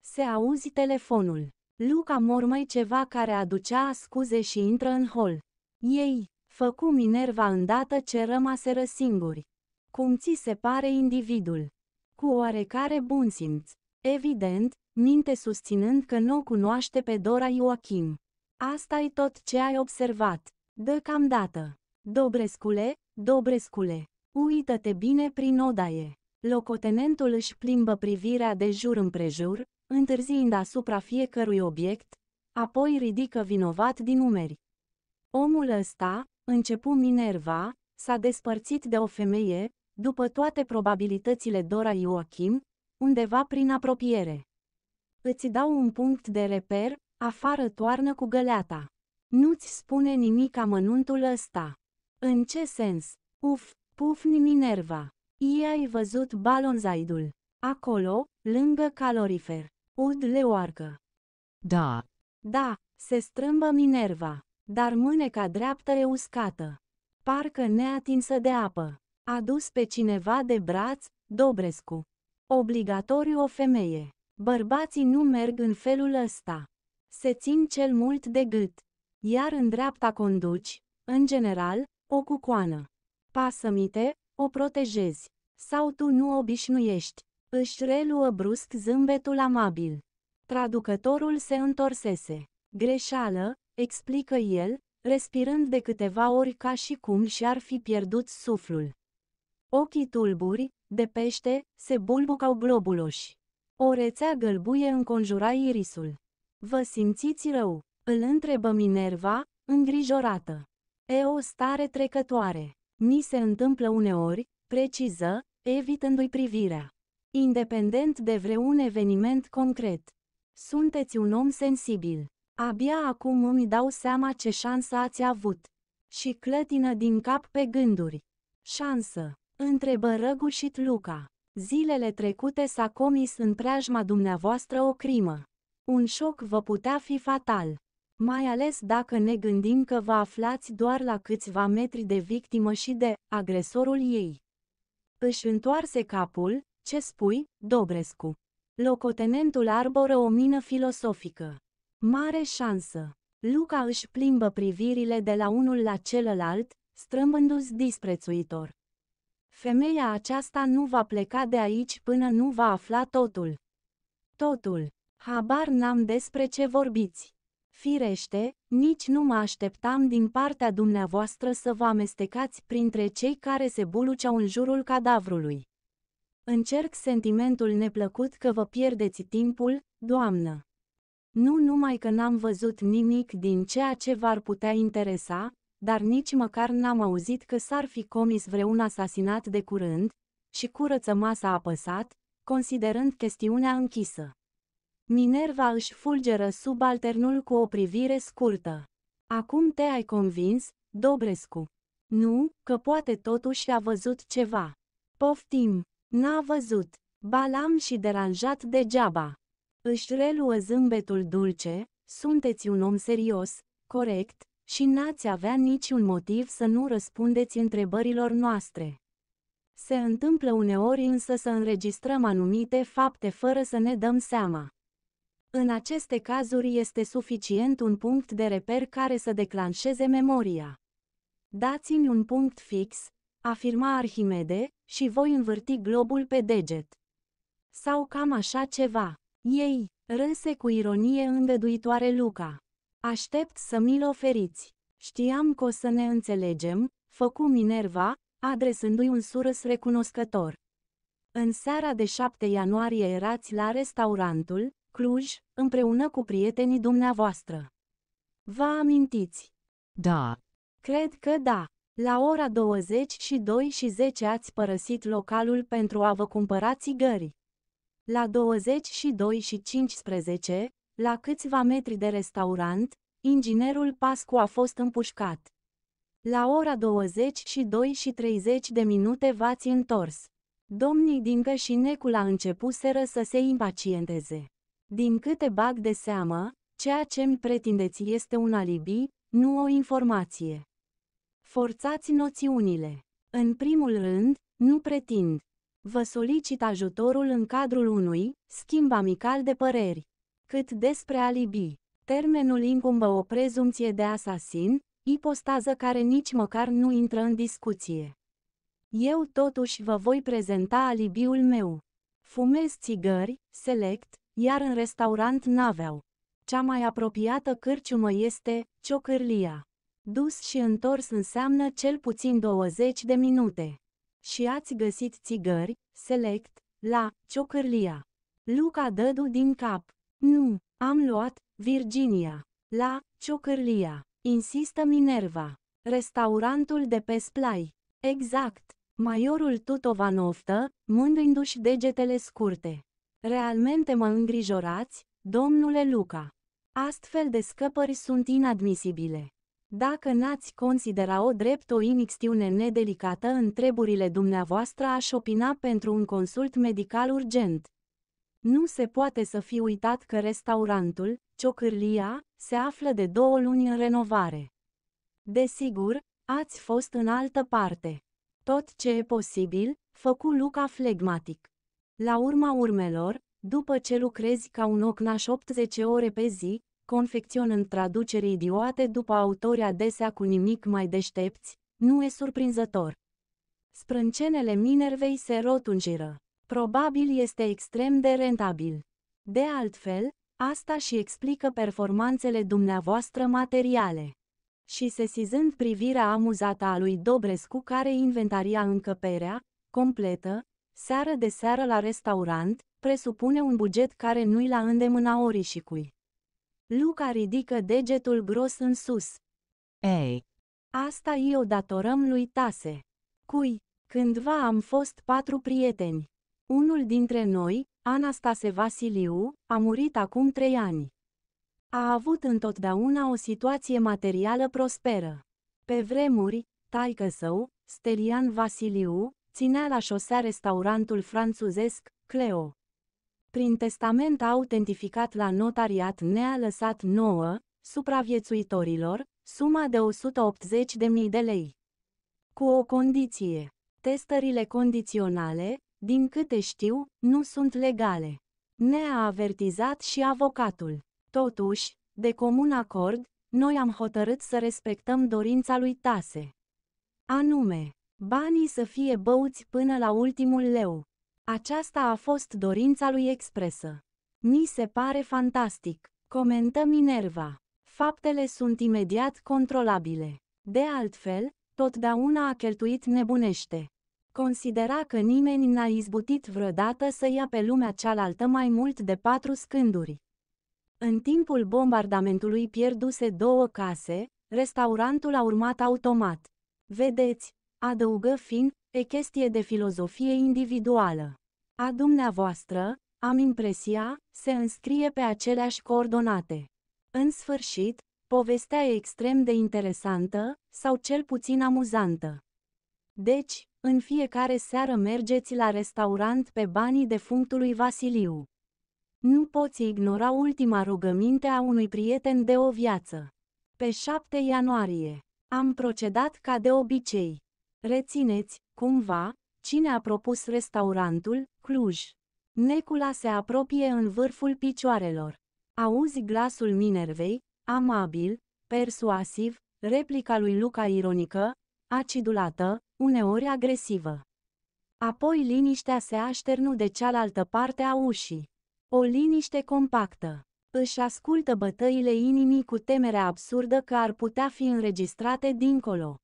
Se auzi telefonul. Luca mormăi ceva care aducea scuze și intră în hol. Ei, făcu Minerva îndată ce rămaseră singuri. Cum ți se pare individul? Cu oarecare bun simț. Evident, minte susținând că nu o cunoaște pe Dora Joachim. asta e tot ce ai observat. Dă cam dată. Dobrescule, Dobrescule, uită-te bine prin odaie. Locotenentul își plimbă privirea de jur împrejur, întârziind asupra fiecărui obiect, apoi ridică vinovat din umeri. Omul ăsta, începu Minerva, s-a despărțit de o femeie, după toate probabilitățile Dora Ioachim, undeva prin apropiere. Îți dau un punct de reper, afară toarnă cu găleata. Nu-ți spune nimic amănuntul ăsta. În ce sens? Uf, pufni Minerva. Ia ai văzut balonzaidul. Acolo, lângă calorifer. Ud leoarcă. Da. Da, se strâmbă Minerva, dar mâneca dreaptă e uscată. Parcă neatinsă de apă. A dus pe cineva de braț, Dobrescu. Obligatoriu o femeie. Bărbații nu merg în felul ăsta. Se țin cel mult de gât. Iar în dreapta conduci, în general, o cucoană. Pasămite, o protejezi. Sau tu nu obișnuiești. Își reluă brusc zâmbetul amabil. Traducătorul se întorsese. Greșeală, explică el, respirând de câteva ori ca și cum și-ar fi pierdut suflul. Ochii tulburi, de pește, se bulbucau globuloși. O rețea gălbuie înconjura irisul. Vă simțiți rău? Îl întrebă Minerva, îngrijorată. E o stare trecătoare. Mi se întâmplă uneori, preciză, evitându-i privirea independent de vreun eveniment concret. Sunteți un om sensibil. Abia acum îmi dau seama ce șansă ați avut. Și clătină din cap pe gânduri. Șansă. Întrebă răgușit Luca. Zilele trecute s-a comis în preajma dumneavoastră o crimă. Un șoc vă putea fi fatal. Mai ales dacă ne gândim că vă aflați doar la câțiva metri de victimă și de agresorul ei. Își întoarse capul, ce spui, Dobrescu? Locotenentul arboră o mină filosofică. Mare șansă! Luca își plimbă privirile de la unul la celălalt, strâmbându-ți disprețuitor. Femeia aceasta nu va pleca de aici până nu va afla totul. Totul. Habar n-am despre ce vorbiți. Firește, nici nu mă așteptam din partea dumneavoastră să vă amestecați printre cei care se buluceau în jurul cadavrului. Încerc sentimentul neplăcut că vă pierdeți timpul, doamnă. Nu numai că n-am văzut nimic din ceea ce v-ar putea interesa, dar nici măcar n-am auzit că s-ar fi comis vreun asasinat de curând, și curăță masa apăsat, considerând chestiunea închisă. Minerva își fulgeră sub alternul cu o privire scurtă. Acum te-ai convins, Dobrescu. Nu, că poate totuși a văzut ceva. Poftim! N-a văzut. Balam și deranjat degeaba. Își reluă zâmbetul dulce, sunteți un om serios, corect, și n-ați avea niciun motiv să nu răspundeți întrebărilor noastre. Se întâmplă uneori însă să înregistrăm anumite fapte fără să ne dăm seama. În aceste cazuri este suficient un punct de reper care să declanșeze memoria. Dați-mi un punct fix, afirma Arhimede, și voi învârti globul pe deget. Sau cam așa ceva. Ei, râse cu ironie îngăduitoare Luca. Aștept să mi-l oferiți. Știam că o să ne înțelegem, făcu Minerva, adresându-i un surâs recunoscător. În seara de 7 ianuarie erați la restaurantul, Cluj, împreună cu prietenii dumneavoastră. Vă amintiți? Da. Cred că da. La ora 22 și 10 ați părăsit localul pentru a vă cumpăra țigări. La 22 și 15, la câțiva metri de restaurant, inginerul Pascu a fost împușcat. La ora 22 și 30 de minute v-ați întors. Domnii din început seră să se impacienteze. Din câte bag de seamă, ceea ce îmi pretindeți este un alibi, nu o informație. Forțați noțiunile. În primul rând, nu pretind. Vă solicit ajutorul în cadrul unui schimb amical de păreri. Cât despre alibi, termenul incumbă o prezumție de asasin, ipostază care nici măcar nu intră în discuție. Eu totuși vă voi prezenta alibiul meu. Fumez țigări, select, iar în restaurant n-aveau. Cea mai apropiată cârciumă este ciocârlia. Dus și întors înseamnă cel puțin 20 de minute. Și ați găsit țigări, select, la, ciocârlia. Luca dădu din cap. Nu, am luat, Virginia. La, ciocârlia. Insistă Minerva. Restaurantul de pe Splai. Exact. Maiorul Tutovan oftă, mândându și degetele scurte. Realmente mă îngrijorați, domnule Luca. Astfel de scăpări sunt inadmisibile. Dacă n-ați considera-o drept o inixtiune nedelicată în treburile dumneavoastră, aș opina pentru un consult medical urgent. Nu se poate să fi uitat că restaurantul, Ciocârlia, se află de două luni în renovare. Desigur, ați fost în altă parte. Tot ce e posibil, făcu Luca flegmatic. La urma urmelor, după ce lucrezi ca un ocnaș 80 ore pe zi, confecționând traduceri idiote după autori adesea cu nimic mai deștepți, nu e surprinzător. Sprâncenele Minervei se rotunjiră. Probabil este extrem de rentabil. De altfel, asta și explică performanțele dumneavoastră materiale. Și sesizând privirea amuzată a lui Dobrescu care inventaria încăperea, completă, seară de seară la restaurant, presupune un buget care nu-i la îndemâna orișicui. Luca ridică degetul gros în sus. Ei! Asta i o datorăm lui Tase. Cui? Cândva am fost patru prieteni. Unul dintre noi, Anastase Vasiliu, a murit acum trei ani. A avut întotdeauna o situație materială prosperă. Pe vremuri, taică său, Stelian Vasiliu, ținea la șosea restaurantul franțuzesc, Cleo prin testament a autentificat la notariat ne-a lăsat nouă, supraviețuitorilor, suma de 180.000 de lei. Cu o condiție. Testările condiționale, din câte știu, nu sunt legale. Ne-a avertizat și avocatul. Totuși, de comun acord, noi am hotărât să respectăm dorința lui Tase. Anume, banii să fie băuți până la ultimul leu. Aceasta a fost dorința lui expresă. Mi se pare fantastic, comentă Minerva. Faptele sunt imediat controlabile. De altfel, totdeauna a cheltuit nebunește. Considera că nimeni n-a izbutit vreodată să ia pe lumea cealaltă mai mult de patru scânduri. În timpul bombardamentului pierduse două case, restaurantul a urmat automat. Vedeți, adăugă fin, E chestie de filozofie individuală. A dumneavoastră, am impresia, se înscrie pe aceleași coordonate. În sfârșit, povestea e extrem de interesantă, sau cel puțin amuzantă. Deci, în fiecare seară mergeți la restaurant pe banii defunctului Vasiliu. Nu poți ignora ultima rugăminte a unui prieten de o viață. Pe 7 ianuarie, am procedat ca de obicei. Rețineți, cumva, cine a propus restaurantul, Cluj. Necula se apropie în vârful picioarelor. Auzi glasul Minervei, amabil, persuasiv, replica lui Luca ironică, acidulată, uneori agresivă. Apoi liniștea se așternu de cealaltă parte a ușii. O liniște compactă. Își ascultă bătăile inimii cu temerea absurdă că ar putea fi înregistrate dincolo.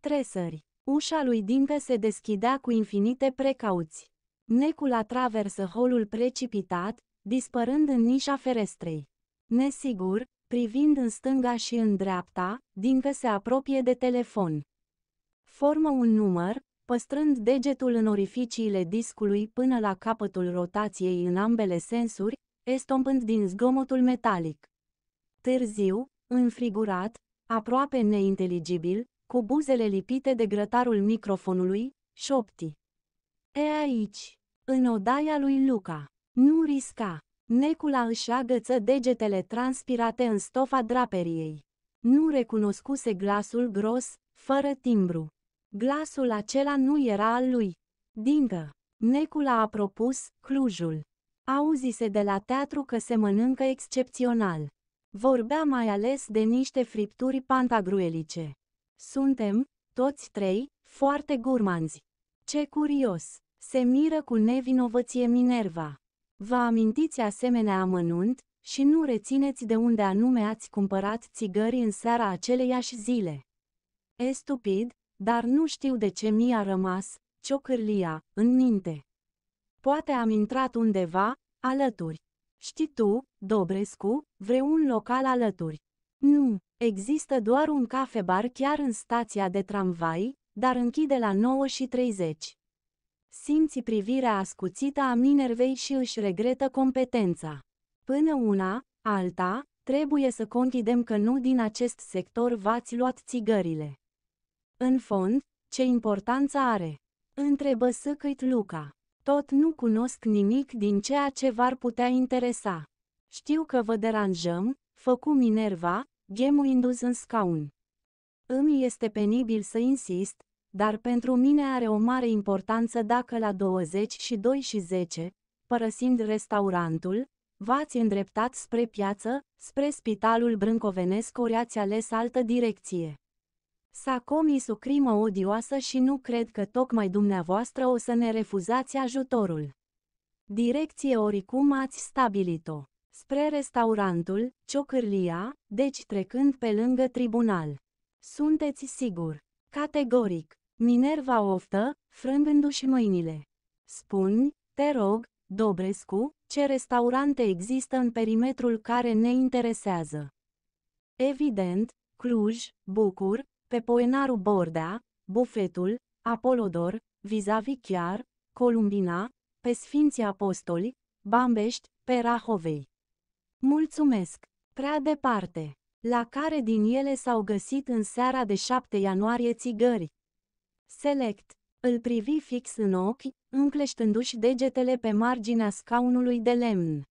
Tresări. Ușa lui Dincă se deschidea cu infinite precauți. Necul atraversă holul precipitat, dispărând în nișa ferestrei. Nesigur, privind în stânga și în dreapta, Dincă se apropie de telefon. Formă un număr, păstrând degetul în orificiile discului până la capătul rotației în ambele sensuri, estompând din zgomotul metalic. Târziu, înfrigurat, aproape neinteligibil, cu buzele lipite de grătarul microfonului, șopti. E aici, în odaia lui Luca. Nu risca. Necula își agăță degetele transpirate în stofa draperiei. Nu recunoscuse glasul gros, fără timbru. Glasul acela nu era al lui. Dingă! Necula a propus Clujul. Auzise de la teatru că se mănâncă excepțional. Vorbea mai ales de niște fripturi pantagruelice. Suntem, toți trei, foarte gurmanzi. Ce curios! Se miră cu nevinovăție Minerva. Vă amintiți asemenea amănunt și nu rețineți de unde anume ați cumpărat țigări în seara aceleiași zile. E stupid, dar nu știu de ce mi-a rămas ciocârlia în minte. Poate am intrat undeva, alături. Știi tu, Dobrescu, vreun local alături. Nu, Există doar un cafebar chiar în stația de tramvai, dar închide la 9 și 30. Simți privirea ascuțită a Minervei și își regretă competența. Până una, alta, trebuie să conchidem că nu din acest sector v-ați luat țigările. În fond, ce importanță are? Întrebă săcăit Luca. Tot nu cunosc nimic din ceea ce v-ar putea interesa. Știu că vă deranjăm, făcu Minerva, gemuindu-s în scaun. Îmi este penibil să insist, dar pentru mine are o mare importanță dacă la 22 și 10, părăsind restaurantul, v-ați îndreptat spre piață, spre spitalul Brâncovenesc ori ați ales altă direcție. S-a comis o crimă odioasă și nu cred că tocmai dumneavoastră o să ne refuzați ajutorul. Direcție oricum ați stabilit-o spre restaurantul Ciocârlia, deci trecând pe lângă tribunal. Sunteți sigur? Categoric. Minerva oftă, frângându-și mâinile. Spun, te rog, Dobrescu, ce restaurante există în perimetrul care ne interesează. Evident, Cluj, Bucur, pe Poenaru Bordea, Bufetul, Apolodor, Vizavi chiar, Columbina, pe Sfinții Apostoli, Bambești, pe Rahovei. Mulțumesc! Prea departe! La care din ele s-au găsit în seara de 7 ianuarie țigări? Select! Îl privi fix în ochi, încleștându-și degetele pe marginea scaunului de lemn.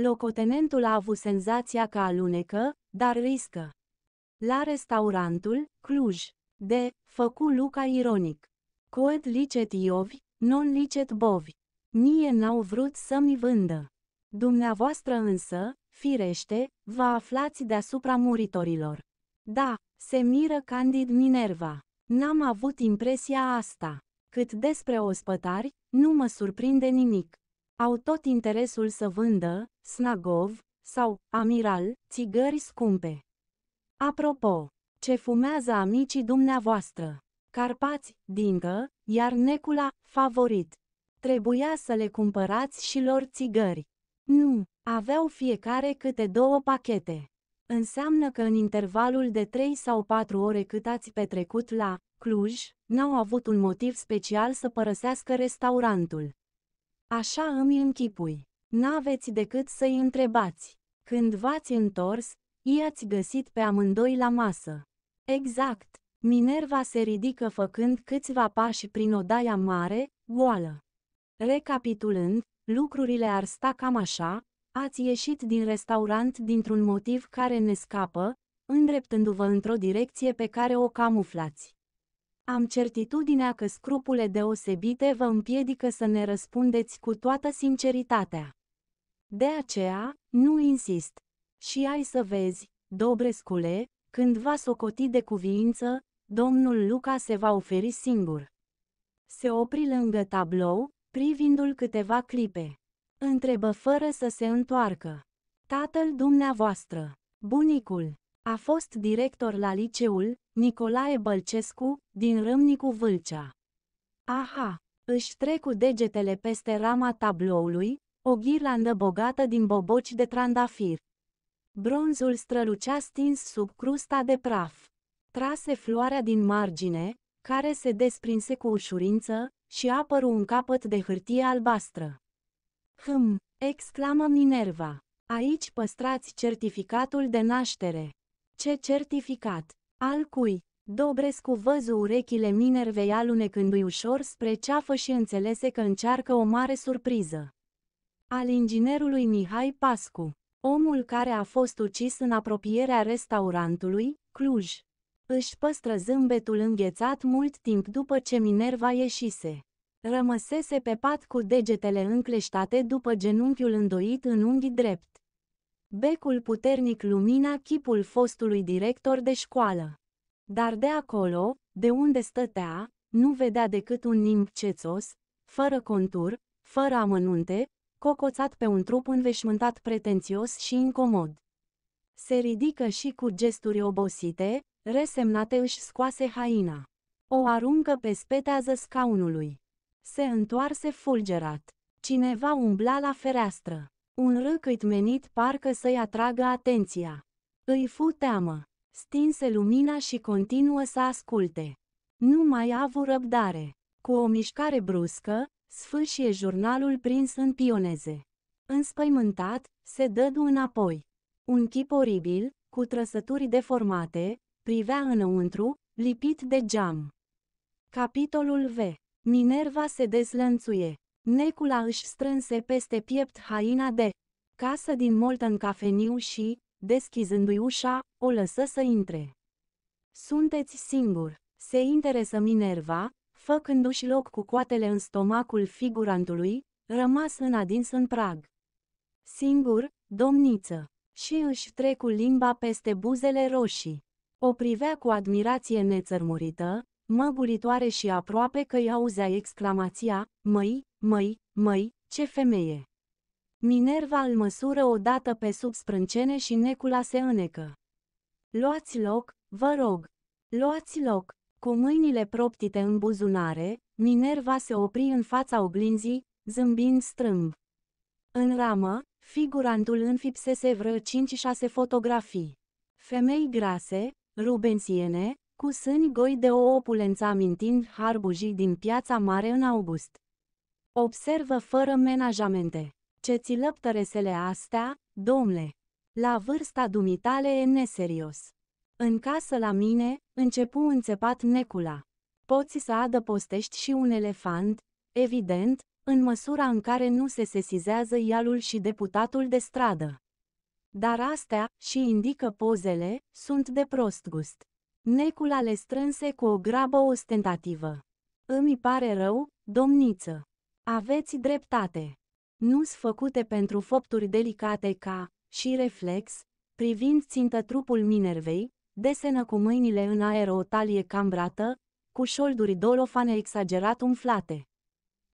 Locotenentul a avut senzația că alunecă, dar riscă. La restaurantul, Cluj, de, făcu Luca ironic. Coed licet iovi, non licet bovi. Nie n-au vrut să-mi vândă. Dumneavoastră însă, firește, vă aflați deasupra muritorilor. Da, se miră candid Minerva. N-am avut impresia asta. Cât despre ospătari, nu mă surprinde nimic. Au tot interesul să vândă, snagov, sau, amiral, țigări scumpe. Apropo, ce fumează amicii dumneavoastră? Carpați, dincă, iar necula, favorit. Trebuia să le cumpărați și lor țigări. Nu, aveau fiecare câte două pachete. Înseamnă că în intervalul de 3 sau 4 ore cât ați petrecut la Cluj, n-au avut un motiv special să părăsească restaurantul. Așa îmi închipui. N-aveți decât să-i întrebați. Când v-ați întors, i-ați găsit pe amândoi la masă. Exact. Minerva se ridică făcând câțiva pași prin odaia mare, goală. Recapitulând, lucrurile ar sta cam așa, ați ieșit din restaurant dintr-un motiv care ne scapă, îndreptându-vă într-o direcție pe care o camuflați. Am certitudinea că scrupule deosebite vă împiedică să ne răspundeți cu toată sinceritatea. De aceea, nu insist. Și ai să vezi, Dobrescule, când va socoti de cuviință, domnul Luca se va oferi singur. Se opri lângă tablou, privindu-l câteva clipe. Întrebă fără să se întoarcă. Tatăl dumneavoastră, bunicul, a fost director la liceul Nicolae Bălcescu din Râmnicu Vâlcea. Aha, își trecu degetele peste rama tabloului, o ghirlandă bogată din boboci de trandafir. Bronzul strălucea stins sub crusta de praf. Trase floarea din margine, care se desprinse cu ușurință, și apăru un capăt de hârtie albastră. Hm, exclamă Minerva. Aici păstrați certificatul de naștere. Ce certificat? Al cui? Dobrescu văzu urechile Minervei alunecându-i ușor spre ceafă și înțelese că încearcă o mare surpriză. Al inginerului Mihai Pascu, omul care a fost ucis în apropierea restaurantului, Cluj. Își păstră zâmbetul înghețat mult timp după ce Minerva ieșise. Rămăsese pe pat cu degetele încleștate după genunchiul îndoit în unghi drept. Becul puternic lumina chipul fostului director de școală. Dar de acolo, de unde stătea, nu vedea decât un nimb cețos, fără contur, fără amănunte, cocoțat pe un trup înveșmântat pretențios și incomod. Se ridică și cu gesturi obosite, Resemnate își scoase haina. O aruncă pe spetează scaunului. Se întoarse fulgerat. Cineva umbla la fereastră. Un râcât menit parcă să-i atragă atenția. Îi fu teamă. Stinse lumina și continuă să asculte. Nu mai avu răbdare. Cu o mișcare bruscă, sfârșie jurnalul prins în pioneze. Înspăimântat, se dădu înapoi. Un chip oribil, cu trăsături deformate, Privea înăuntru, lipit de geam. Capitolul V. Minerva se dezlănțuie. Necula își strânse peste piept haina de casă din molten cafeniu și, deschizându-i ușa, o lăsă să intre. Sunteți singur, se interesă Minerva, făcându-și loc cu coatele în stomacul figurantului, rămas în adins în prag. Singur, domniță, și își trecu limba peste buzele roșii. O privea cu admirație nețărmurită, măguritoare și aproape că i auzea exclamația, măi, măi, măi, ce femeie! Minerva îl măsură odată pe sub sprâncene și necula se înecă. Luați loc, vă rog! Luați loc! Cu mâinile proptite în buzunare, Minerva se opri în fața oglinzii, zâmbind strâmb. În ramă, figurantul înfipsese vreo 5-6 fotografii. Femei grase, Rubensiene, cu sâni goi de o opulență amintind harbujii din piața mare în august. Observă fără menajamente. Ce ți lăptăresele astea, domnule? La vârsta dumitale e neserios. În casă la mine, începu înțepat necula. Poți să adăpostești și un elefant, evident, în măsura în care nu se sesizează ialul și deputatul de stradă. Dar astea, și indică pozele, sunt de prost gust. Neculale strânse cu o grabă ostentativă. Îmi pare rău, domniță. Aveți dreptate. Nu-s făcute pentru făpturi delicate ca, și reflex, privind țintă trupul Minervei, desenă cu mâinile în aer o talie cambrată, cu șolduri dolofane exagerat umflate.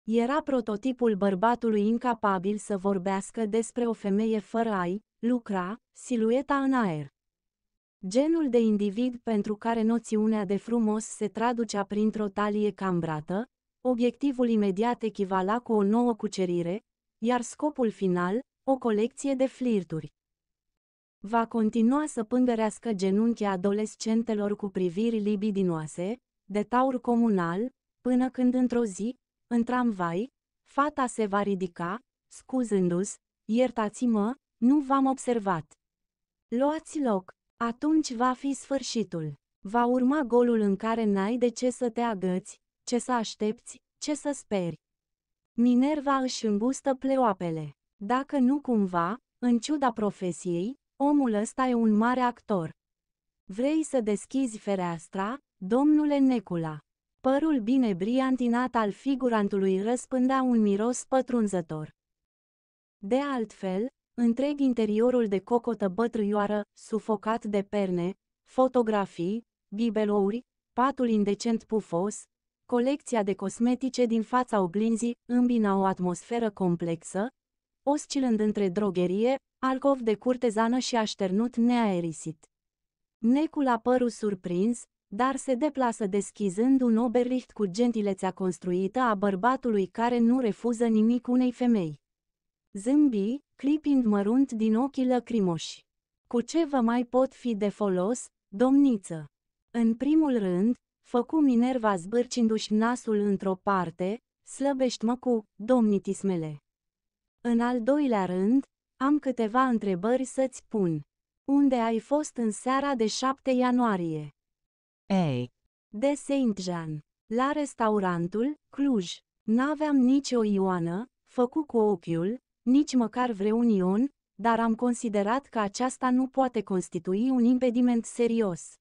Era prototipul bărbatului incapabil să vorbească despre o femeie fără ai lucra, silueta în aer. Genul de individ pentru care noțiunea de frumos se traducea printr-o talie cambrată, obiectivul imediat echivala cu o nouă cucerire, iar scopul final, o colecție de flirturi. Va continua să pângărească genunchii adolescentelor cu priviri libidinoase, de taur comunal, până când într-o zi, în tramvai, fata se va ridica, scuzându se iertați-mă, nu v-am observat. Luați loc, atunci va fi sfârșitul. Va urma golul în care n-ai de ce să te agăți, ce să aștepți, ce să speri. Minerva își îmbustă pleoapele. Dacă nu cumva, în ciuda profesiei, omul ăsta e un mare actor. Vrei să deschizi fereastra, domnule Necula? Părul bine briantinat al figurantului răspândea un miros pătrunzător. De altfel, întreg interiorul de cocotă bătrâioară, sufocat de perne, fotografii, bibelouri, patul indecent pufos, colecția de cosmetice din fața oglinzii îmbina o atmosferă complexă, oscilând între drogherie, alcov de curtezană și așternut neaerisit. Necul apăru surprins, dar se deplasă deschizând un oberlicht cu gentilețea construită a bărbatului care nu refuză nimic unei femei. Zâmbi, clipind mărunt din ochii lăcrimoși. Cu ce vă mai pot fi de folos, domniță? În primul rând, făcu Minerva zbârcindu-și nasul într-o parte, slăbești mă cu domnitismele. În al doilea rând, am câteva întrebări să-ți pun. Unde ai fost în seara de 7 ianuarie? A. de Saint-Jean. La restaurantul, Cluj, n-aveam nici o ioană, făcu cu ochiul, nici măcar vreun ion, dar am considerat că aceasta nu poate constitui un impediment serios.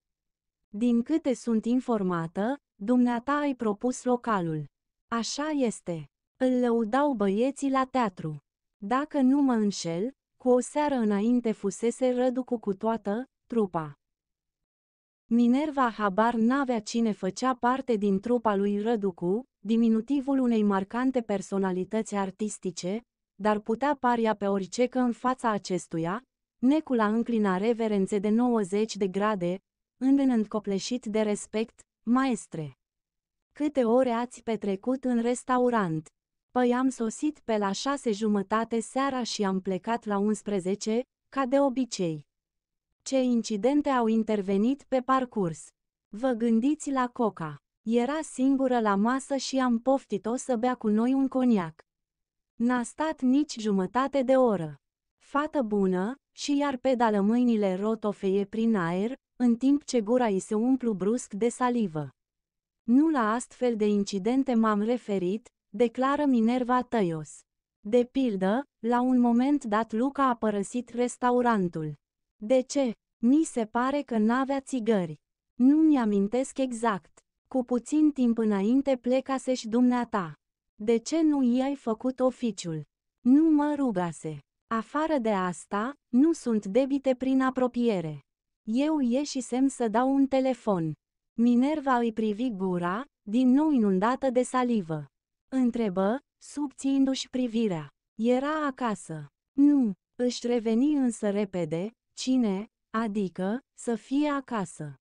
Din câte sunt informată, dumneata ai propus localul. Așa este. Îl lăudau băieții la teatru. Dacă nu mă înșel, cu o seară înainte fusese răducu cu toată trupa. Minerva habar n-avea cine făcea parte din trupa lui Răducu, diminutivul unei marcante personalități artistice, dar putea paria pe orice că în fața acestuia, Necula înclina reverențe de 90 de grade, îndânând copleșit de respect, maestre. Câte ore ați petrecut în restaurant? Păi am sosit pe la șase jumătate seara și am plecat la 11, ca de obicei. Ce incidente au intervenit pe parcurs? Vă gândiți la coca. Era singură la masă și am poftit-o să bea cu noi un coniac. N-a stat nici jumătate de oră. Fată bună, și iar pedală mâinile rotofeie prin aer, în timp ce gura îi se umplu brusc de salivă. Nu la astfel de incidente m-am referit, declară Minerva tăios. De pildă, la un moment dat Luca a părăsit restaurantul. De ce? Mi se pare că n-avea țigări. Nu mi-amintesc exact. Cu puțin timp înainte plecase și dumneata. De ce nu i-ai făcut oficiul? Nu mă rugase. Afară de asta, nu sunt debite prin apropiere. Eu ieșisem să dau un telefon. Minerva îi privi gura, din nou inundată de salivă. Întrebă, subțiindu și privirea. Era acasă. Nu, își reveni însă repede, Cine, adică, să fie acasă.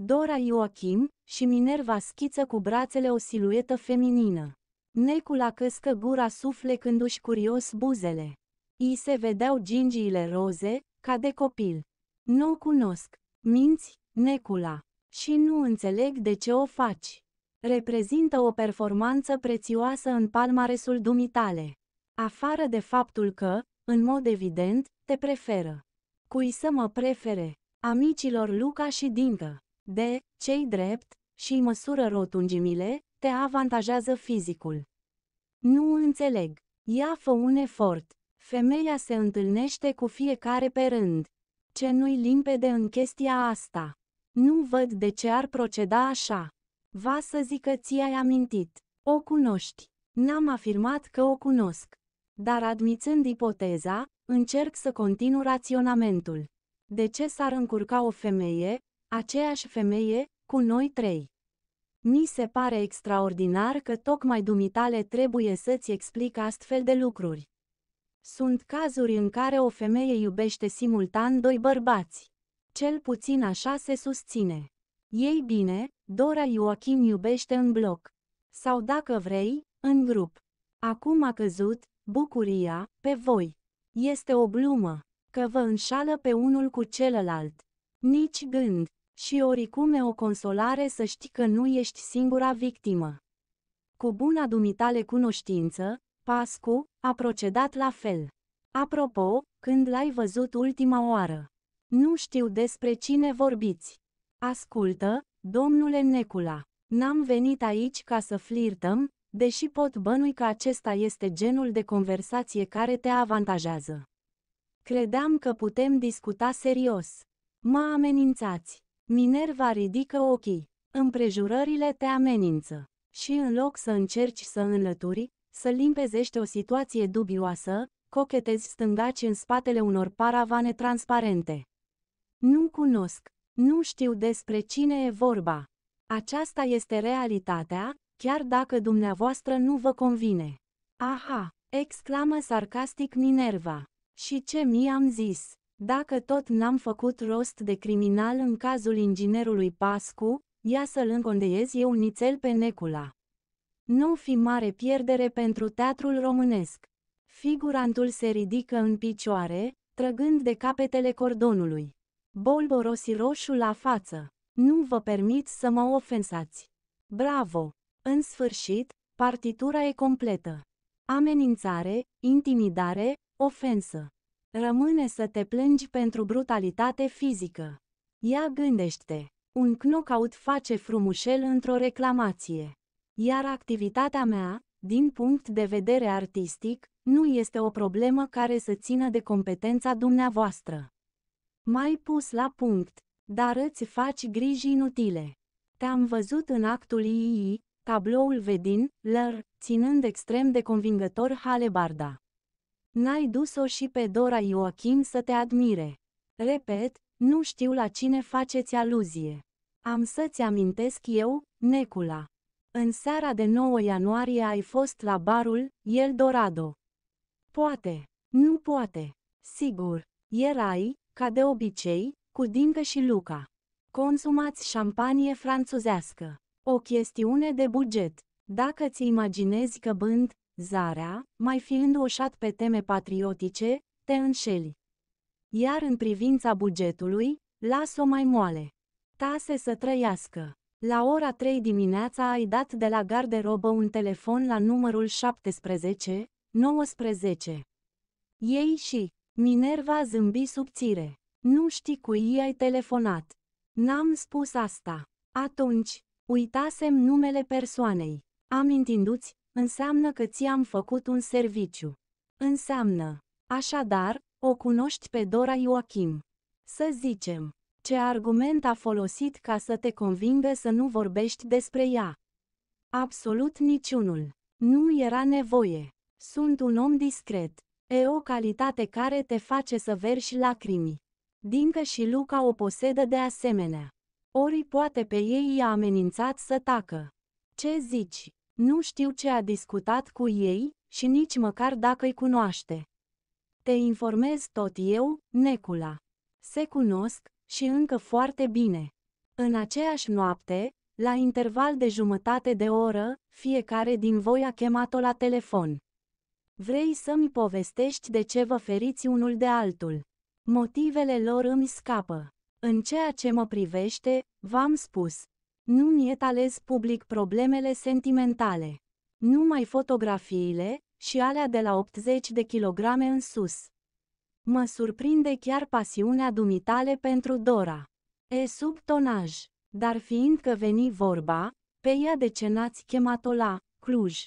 Dora Ioachim și Minerva schiță cu brațele o siluetă feminină. Necula căscă gura sufle când și curios buzele. Ii se vedeau gingiile roze, ca de copil. Nu cunosc. Minți, Necula. Și nu înțeleg de ce o faci. Reprezintă o performanță prețioasă în palmaresul dumitale. Afară de faptul că, în mod evident, te preferă cui să mă prefere, amicilor Luca și Dincă. De, cei drept, și măsură rotungimile, te avantajează fizicul. Nu înțeleg. Ia fă un efort. Femeia se întâlnește cu fiecare pe rând. Ce nu-i limpede în chestia asta? Nu văd de ce ar proceda așa. Va să zică ți-ai amintit. O cunoști. N-am afirmat că o cunosc. Dar admițând ipoteza, Încerc să continu raționamentul. De ce s-ar încurca o femeie, aceeași femeie, cu noi trei? Mi se pare extraordinar că tocmai dumitale trebuie să-ți explic astfel de lucruri. Sunt cazuri în care o femeie iubește simultan doi bărbați. Cel puțin așa se susține. Ei bine, Dora Joachim iubește în bloc. Sau dacă vrei, în grup. Acum a căzut bucuria pe voi. Este o glumă, că vă înșală pe unul cu celălalt. Nici gând, și oricum e o consolare să știi că nu ești singura victimă. Cu buna dumitale cunoștință, Pascu a procedat la fel. Apropo, când l-ai văzut ultima oară? Nu știu despre cine vorbiți. Ascultă, domnule Necula, n-am venit aici ca să flirtăm, deși pot bănui că acesta este genul de conversație care te avantajează. Credeam că putem discuta serios. Mă amenințați. Minerva ridică ochii. Împrejurările te amenință. Și în loc să încerci să înlături, să limpezești o situație dubioasă, cochetezi stângaci în spatele unor paravane transparente. Nu cunosc, nu știu despre cine e vorba. Aceasta este realitatea, chiar dacă dumneavoastră nu vă convine. Aha, exclamă sarcastic Minerva. Și ce mi-am zis? Dacă tot n-am făcut rost de criminal în cazul inginerului Pascu, ia să-l încondeiez eu nițel pe Necula. Nu fi mare pierdere pentru teatrul românesc. Figurantul se ridică în picioare, trăgând de capetele cordonului. Bolborosi roșu la față. Nu vă permit să mă ofensați. Bravo! În sfârșit, partitura e completă. Amenințare, intimidare, ofensă. Rămâne să te plângi pentru brutalitate fizică. Ia gândește. Un knockout face frumușel într-o reclamație. Iar activitatea mea, din punct de vedere artistic, nu este o problemă care să țină de competența dumneavoastră. Mai pus la punct, dar îți faci griji inutile. Te-am văzut în actul II, Tabloul Vedin, Lăr, ținând extrem de convingător Halebarda. N-ai dus-o și pe Dora Ioachim să te admire. Repet, nu știu la cine faceți aluzie. Am să-ți amintesc eu, Necula. În seara de 9 ianuarie ai fost la barul El Dorado. Poate, nu poate, sigur, erai, ca de obicei, cu Dincă și Luca. Consumați șampanie franțuzească. O chestiune de buget. Dacă ți imaginezi că bând, zarea, mai fiind oșat pe teme patriotice, te înșeli. Iar în privința bugetului, las-o mai moale. Tase să trăiască. La ora 3 dimineața ai dat de la garderobă un telefon la numărul 17, 19. Ei și Minerva zâmbi subțire. Nu știi cui ai telefonat. N-am spus asta. Atunci, Uitasem numele persoanei. Amintindu-ți, înseamnă că ți-am făcut un serviciu. Înseamnă, așadar, o cunoști pe Dora Joachim. Să zicem, ce argument a folosit ca să te convingă să nu vorbești despre ea? Absolut niciunul. Nu era nevoie. Sunt un om discret. E o calitate care te face să verși lacrimi. Dincă și Luca o posedă de asemenea. Ori poate pe ei i-a amenințat să tacă. Ce zici? Nu știu ce a discutat cu ei și nici măcar dacă îi cunoaște. Te informez tot eu, Necula. Se cunosc și încă foarte bine. În aceeași noapte, la interval de jumătate de oră, fiecare din voi a chemat-o la telefon. Vrei să-mi povestești de ce vă feriți unul de altul? Motivele lor îmi scapă. În ceea ce mă privește, v-am spus. Nu-mi etalez public problemele sentimentale. Numai fotografiile și alea de la 80 de kilograme în sus. Mă surprinde chiar pasiunea dumitale pentru Dora. E sub tonaj, dar fiindcă veni vorba, pe ea de ce n-ați chemat-o la Cluj.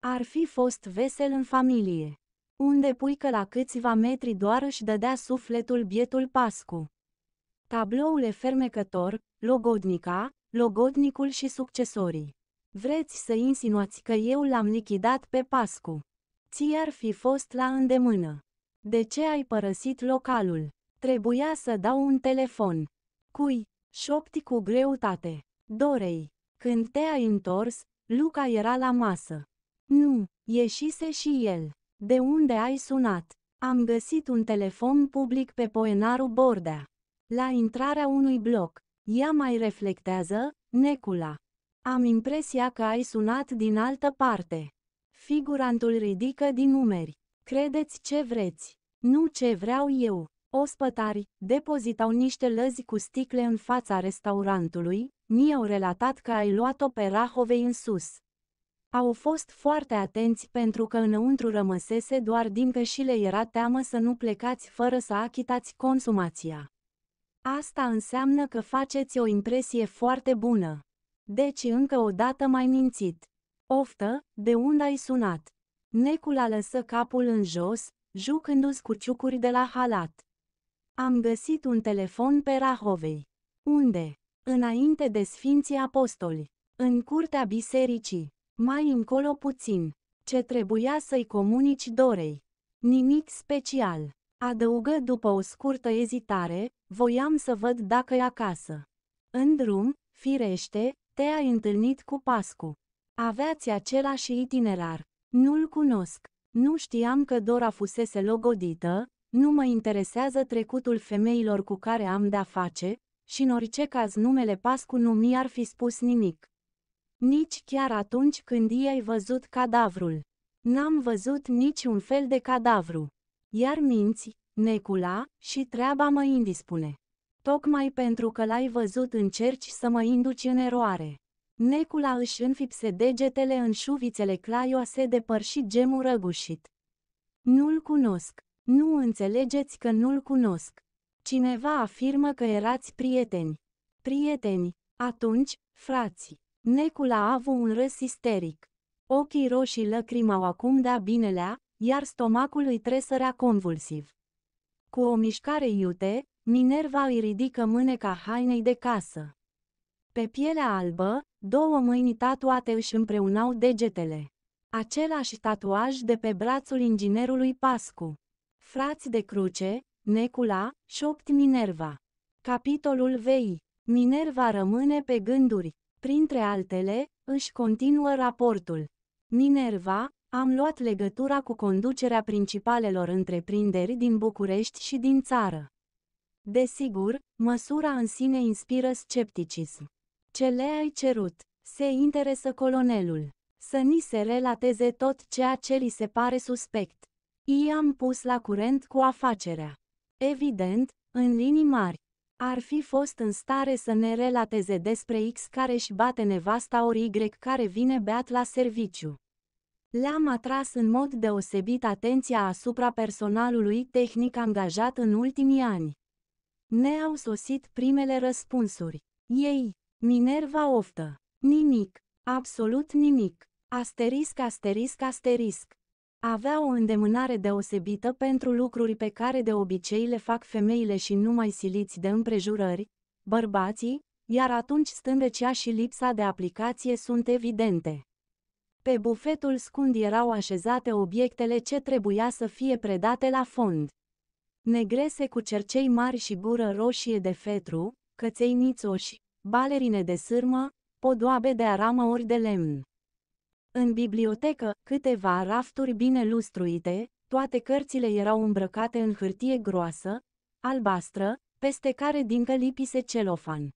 Ar fi fost vesel în familie. Unde pui că la câțiva metri doar își dădea sufletul bietul Pascu. Tabloule fermecător, logodnica, logodnicul și succesorii. Vreți să insinuați că eu l-am lichidat pe Pascu. Ți ar fi fost la îndemână. De ce ai părăsit localul? Trebuia să dau un telefon. Cui? Șopti cu greutate. Dorei. Când te-ai întors, Luca era la masă. Nu, ieșise și el. De unde ai sunat? Am găsit un telefon public pe Poenaru Bordea. La intrarea unui bloc, ea mai reflectează, necula. Am impresia că ai sunat din altă parte. Figurantul ridică din numeri. Credeți ce vreți, nu ce vreau eu. Ospătari depozitau niște lăzi cu sticle în fața restaurantului, mi-au relatat că ai luat-o pe Rahovei în sus. Au fost foarte atenți pentru că înăuntru rămăsese doar din că și le era teamă să nu plecați fără să achitați consumația. Asta înseamnă că faceți o impresie foarte bună. Deci încă o dată mai mințit. Oftă, de unde ai sunat? a lăsă capul în jos, jucându-ți cu ciucuri de la halat. Am găsit un telefon pe Rahovei. Unde? Înainte de Sfinții Apostoli. În curtea bisericii. Mai încolo puțin. Ce trebuia să-i comunici Dorei. Nimic special. Adăugă după o scurtă ezitare, voiam să văd dacă e acasă. În drum, firește, te-ai întâlnit cu Pascu. Aveați același itinerar. Nu-l cunosc. Nu știam că Dora fusese logodită, nu mă interesează trecutul femeilor cu care am de-a face, și în orice caz numele Pascu nu mi-ar fi spus nimic. Nici chiar atunci când i-ai văzut cadavrul. N-am văzut niciun fel de cadavru iar minți, necula, și treaba mă indispune. Tocmai pentru că l-ai văzut încerci să mă induci în eroare. Necula își înfipse degetele în șuvițele claioase de păr și gemul răgușit. Nu-l cunosc. Nu înțelegeți că nu-l cunosc. Cineva afirmă că erați prieteni. Prieteni. Atunci, frați. Necula a avut un râs isteric. Ochii roșii lăcrimau acum de-a binelea, iar stomacul îi tresărea convulsiv. Cu o mișcare iute, Minerva îi ridică mâneca hainei de casă. Pe pielea albă, două mâini tatuate își împreunau degetele. Același tatuaj de pe brațul inginerului Pascu. Frați de cruce, Necula, șopt Minerva. Capitolul VI. Minerva rămâne pe gânduri. Printre altele, își continuă raportul. Minerva, am luat legătura cu conducerea principalelor întreprinderi din București și din țară. Desigur, măsura în sine inspiră scepticism. Ce le-ai cerut? Se interesă colonelul. Să ni se relateze tot ceea ce li se pare suspect. I-am pus la curent cu afacerea. Evident, în linii mari, ar fi fost în stare să ne relateze despre X care își bate nevasta ori Y care vine beat la serviciu. Le-am atras în mod deosebit atenția asupra personalului tehnic angajat în ultimii ani. Ne-au sosit primele răspunsuri. Ei, Minerva oftă. Nimic, absolut nimic. Asterisc, asterisc, asterisc. Avea o îndemânare deosebită pentru lucruri pe care de obicei le fac femeile și nu mai siliți de împrejurări, bărbații, iar atunci stândecea și lipsa de aplicație sunt evidente. Pe bufetul scund erau așezate obiectele ce trebuia să fie predate la fond. Negrese cu cercei mari și gură roșie de fetru, căței nițoși, balerine de sârmă, podoabe de aramă ori de lemn. În bibliotecă, câteva rafturi bine lustruite, toate cărțile erau îmbrăcate în hârtie groasă, albastră, peste care lipise celofan.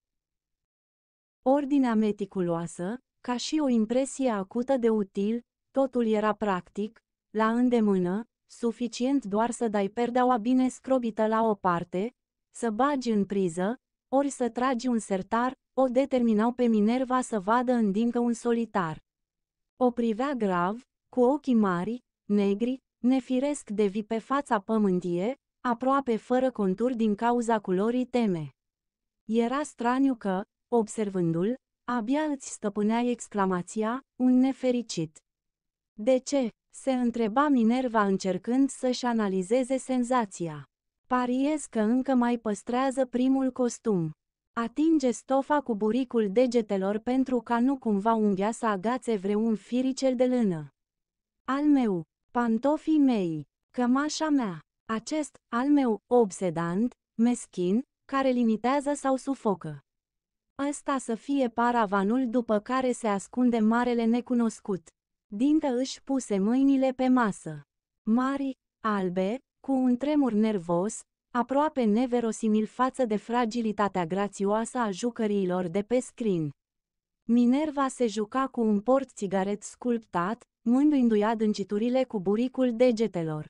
Ordinea meticuloasă, ca și o impresie acută de util, totul era practic, la îndemână, suficient doar să dai perdeaua bine scrobită la o parte, să bagi în priză, ori să tragi un sertar, o determinau pe Minerva să vadă în dincă un solitar. O privea grav, cu ochii mari, negri, nefiresc de vi pe fața pământie, aproape fără contur din cauza culorii teme. Era straniu că, observându-l, Abia îți stăpânea exclamația, un nefericit. De ce? se întreba Minerva încercând să-și analizeze senzația. Pariez că încă mai păstrează primul costum. Atinge stofa cu buricul degetelor pentru ca nu cumva unghia să agațe vreun firicel de lână. Al meu, pantofii mei, cămașa mea, acest, al meu, obsedant, meschin, care limitează sau sufocă. Ăsta să fie paravanul după care se ascunde marele necunoscut. Dintă își puse mâinile pe masă. Mari, albe, cu un tremur nervos, aproape neverosimil față de fragilitatea grațioasă a jucăriilor de pe screen. Minerva se juca cu un port țigaret sculptat, mândrindu-i adânciturile cu buricul degetelor.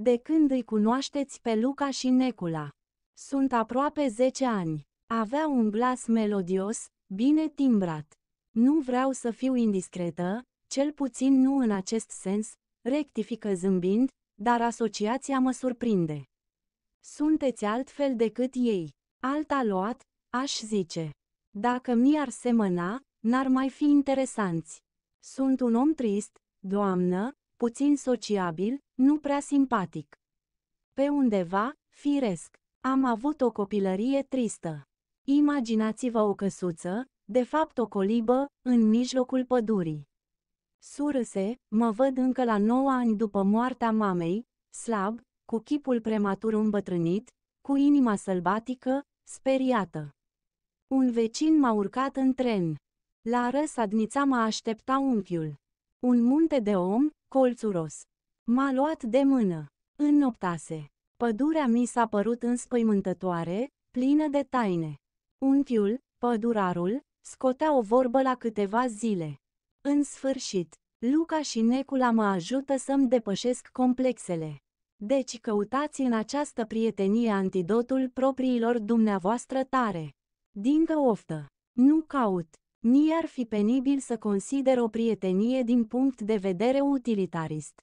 De când îi cunoașteți pe Luca și Necula? Sunt aproape 10 ani. Avea un glas melodios, bine timbrat. Nu vreau să fiu indiscretă, cel puțin nu în acest sens, rectifică zâmbind, dar asociația mă surprinde. Sunteți altfel decât ei. Alta luat, aș zice. Dacă mi-ar semăna, n-ar mai fi interesanți. Sunt un om trist, doamnă, puțin sociabil, nu prea simpatic. Pe undeva, firesc, am avut o copilărie tristă. Imaginați-vă o căsuță, de fapt o colibă, în mijlocul pădurii. Surâse, mă văd încă la 9 ani după moartea mamei, slab, cu chipul prematur îmbătrânit, cu inima sălbatică, speriată. Un vecin m-a urcat în tren. La răsadnița mă aștepta unchiul. Un munte de om, colțuros. M-a luat de mână. În noptase. Pădurea mi s-a părut înspăimântătoare, plină de taine. Unchiul, pădurarul, scotea o vorbă la câteva zile. În sfârșit, Luca și Necula mă ajută să-mi depășesc complexele. Deci căutați în această prietenie antidotul propriilor dumneavoastră tare. Dincă oftă. Nu caut. mi ar fi penibil să consider o prietenie din punct de vedere utilitarist.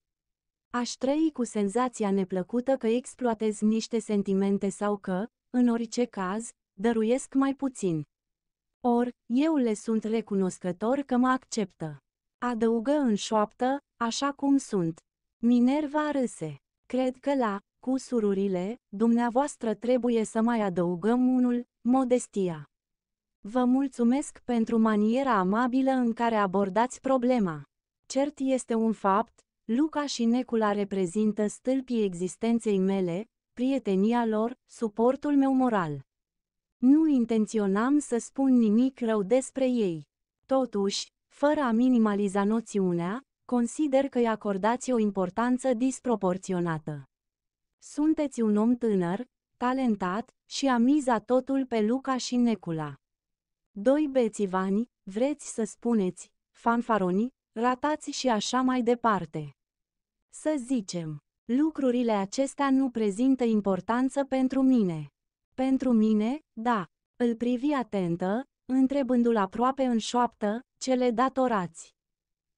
Aș trăi cu senzația neplăcută că exploatez niște sentimente sau că, în orice caz, dăruiesc mai puțin. Or, eu le sunt recunoscător că mă acceptă. Adăugă în șoaptă, așa cum sunt. Minerva râse. Cred că la, cu sururile, dumneavoastră trebuie să mai adăugăm unul, modestia. Vă mulțumesc pentru maniera amabilă în care abordați problema. Cert este un fapt, Luca și Necula reprezintă stâlpii existenței mele, prietenia lor, suportul meu moral. Nu intenționam să spun nimic rău despre ei. Totuși, fără a minimaliza noțiunea, consider că îi acordați o importanță disproporționată. Sunteți un om tânăr, talentat și a miza totul pe Luca și Necula. Doi bețivani, vreți să spuneți, fanfaroni, ratați și așa mai departe. Să zicem, lucrurile acestea nu prezintă importanță pentru mine. Pentru mine, da. Îl privi atentă, întrebându-l aproape în șoaptă, cele datorați.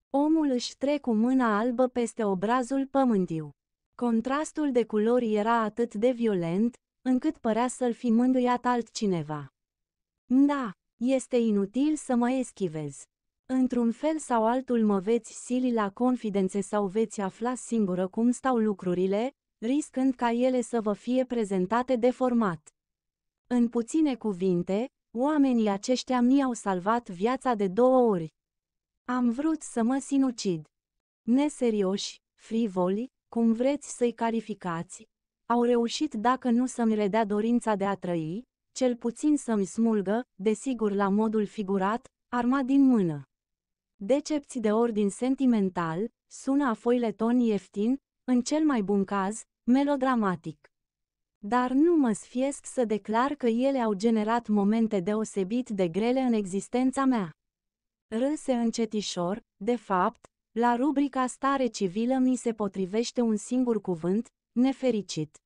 Omul își trecu mâna albă peste obrazul pământiu. Contrastul de culori era atât de violent, încât părea să-l fi mânduiat altcineva. Da, este inutil să mă eschivez. Într-un fel sau altul mă veți sili la confidențe sau veți afla singură cum stau lucrurile, riscând ca ele să vă fie prezentate deformat. În puține cuvinte, oamenii aceștia mi-au salvat viața de două ori. Am vrut să mă sinucid. Neserioși, frivoli, cum vreți să-i calificați, au reușit dacă nu să-mi redea dorința de a trăi, cel puțin să-mi smulgă, desigur la modul figurat, arma din mână. Decepți de ordin sentimental, sună a ton ieftin, în cel mai bun caz, melodramatic. Dar nu mă sfiesc să declar că ele au generat momente deosebit de grele în existența mea. Râse încetișor, de fapt, la rubrica stare civilă mi se potrivește un singur cuvânt, nefericit.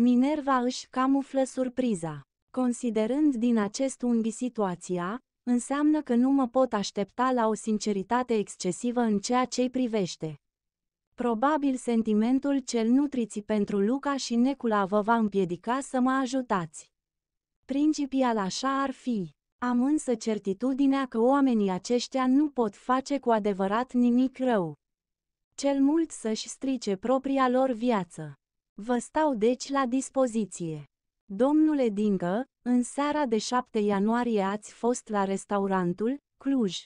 Minerva își camuflă surpriza. Considerând din acest unghi situația, înseamnă că nu mă pot aștepta la o sinceritate excesivă în ceea ce-i privește. Probabil sentimentul cel nutriții pentru Luca și Necula vă va împiedica să mă ajutați. Principial așa ar fi. Am însă certitudinea că oamenii aceștia nu pot face cu adevărat nimic rău. Cel mult să-și strice propria lor viață. Vă stau deci la dispoziție. Domnule Dingă, în seara de 7 ianuarie ați fost la restaurantul Cluj.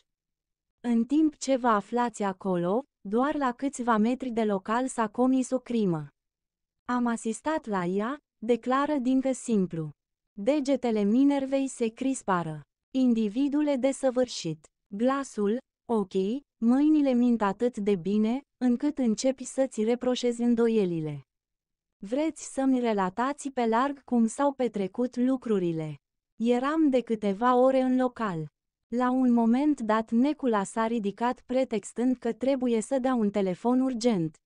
În timp ce vă aflați acolo, doar la câțiva metri de local s-a comis o crimă. Am asistat la ea, declară dincă simplu. Degetele Minervei se crispară. Individul e desăvârșit. Glasul, ochii, mâinile mint atât de bine, încât începi să-ți reproșezi îndoielile. Vreți să-mi relatați pe larg cum s-au petrecut lucrurile. Eram de câteva ore în local. La un moment dat Necula s-a ridicat pretextând că trebuie să dea un telefon urgent.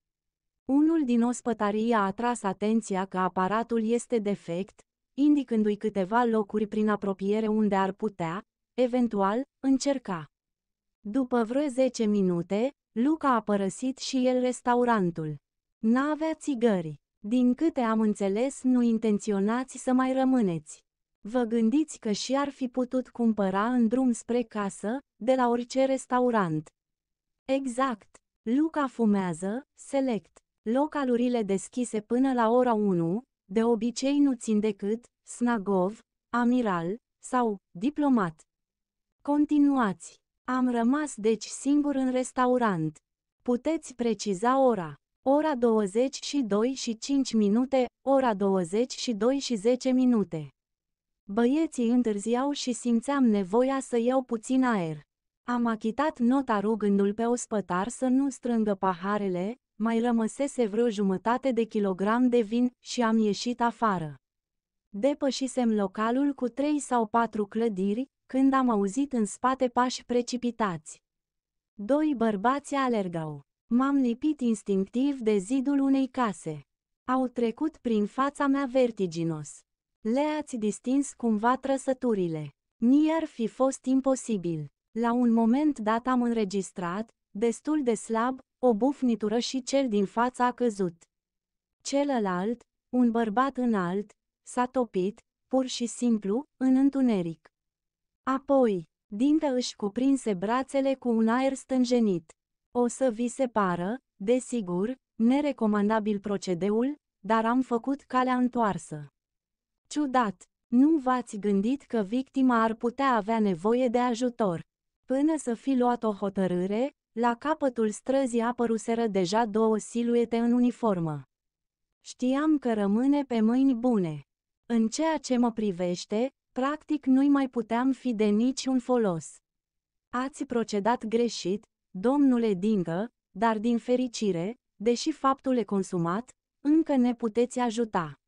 Unul din ospătarii a atras atenția că aparatul este defect, indicându-i câteva locuri prin apropiere unde ar putea, eventual, încerca. După vreo 10 minute, Luca a părăsit și el restaurantul. N-avea țigări. Din câte am înțeles, nu intenționați să mai rămâneți. Vă gândiți că și ar fi putut cumpăra în drum spre casă, de la orice restaurant. Exact. Luca fumează, select. Localurile deschise până la ora 1, de obicei nu țin decât snagov, amiral sau diplomat. Continuați. Am rămas deci singur în restaurant. Puteți preciza ora. Ora 22 și 5 minute, ora 22 și 10 minute. Băieții întârziau și simțeam nevoia să iau puțin aer. Am achitat nota rugându-l pe ospătar să nu strângă paharele, mai rămăsese vreo jumătate de kilogram de vin și am ieșit afară. Depășisem localul cu trei sau patru clădiri, când am auzit în spate pași precipitați. Doi bărbați alergau. M-am lipit instinctiv de zidul unei case. Au trecut prin fața mea vertiginos. Le-ați distins cumva trăsăturile. Ni ar fi fost imposibil. La un moment dat am înregistrat, destul de slab, o bufnitură și cel din fața a căzut. Celălalt, un bărbat înalt, s-a topit, pur și simplu, în întuneric. Apoi, Dintă își cuprinse brațele cu un aer stânjenit. O să vi se pară, desigur, nerecomandabil procedeul, dar am făcut calea întoarsă. Ciudat! Nu v-ați gândit că victima ar putea avea nevoie de ajutor. Până să fi luat o hotărâre, la capătul străzii apăruseră deja două siluete în uniformă. Știam că rămâne pe mâini bune. În ceea ce mă privește, practic nu-i mai puteam fi de niciun folos. Ați procedat greșit, domnule Dingă, dar din fericire, deși faptul e consumat, încă ne puteți ajuta.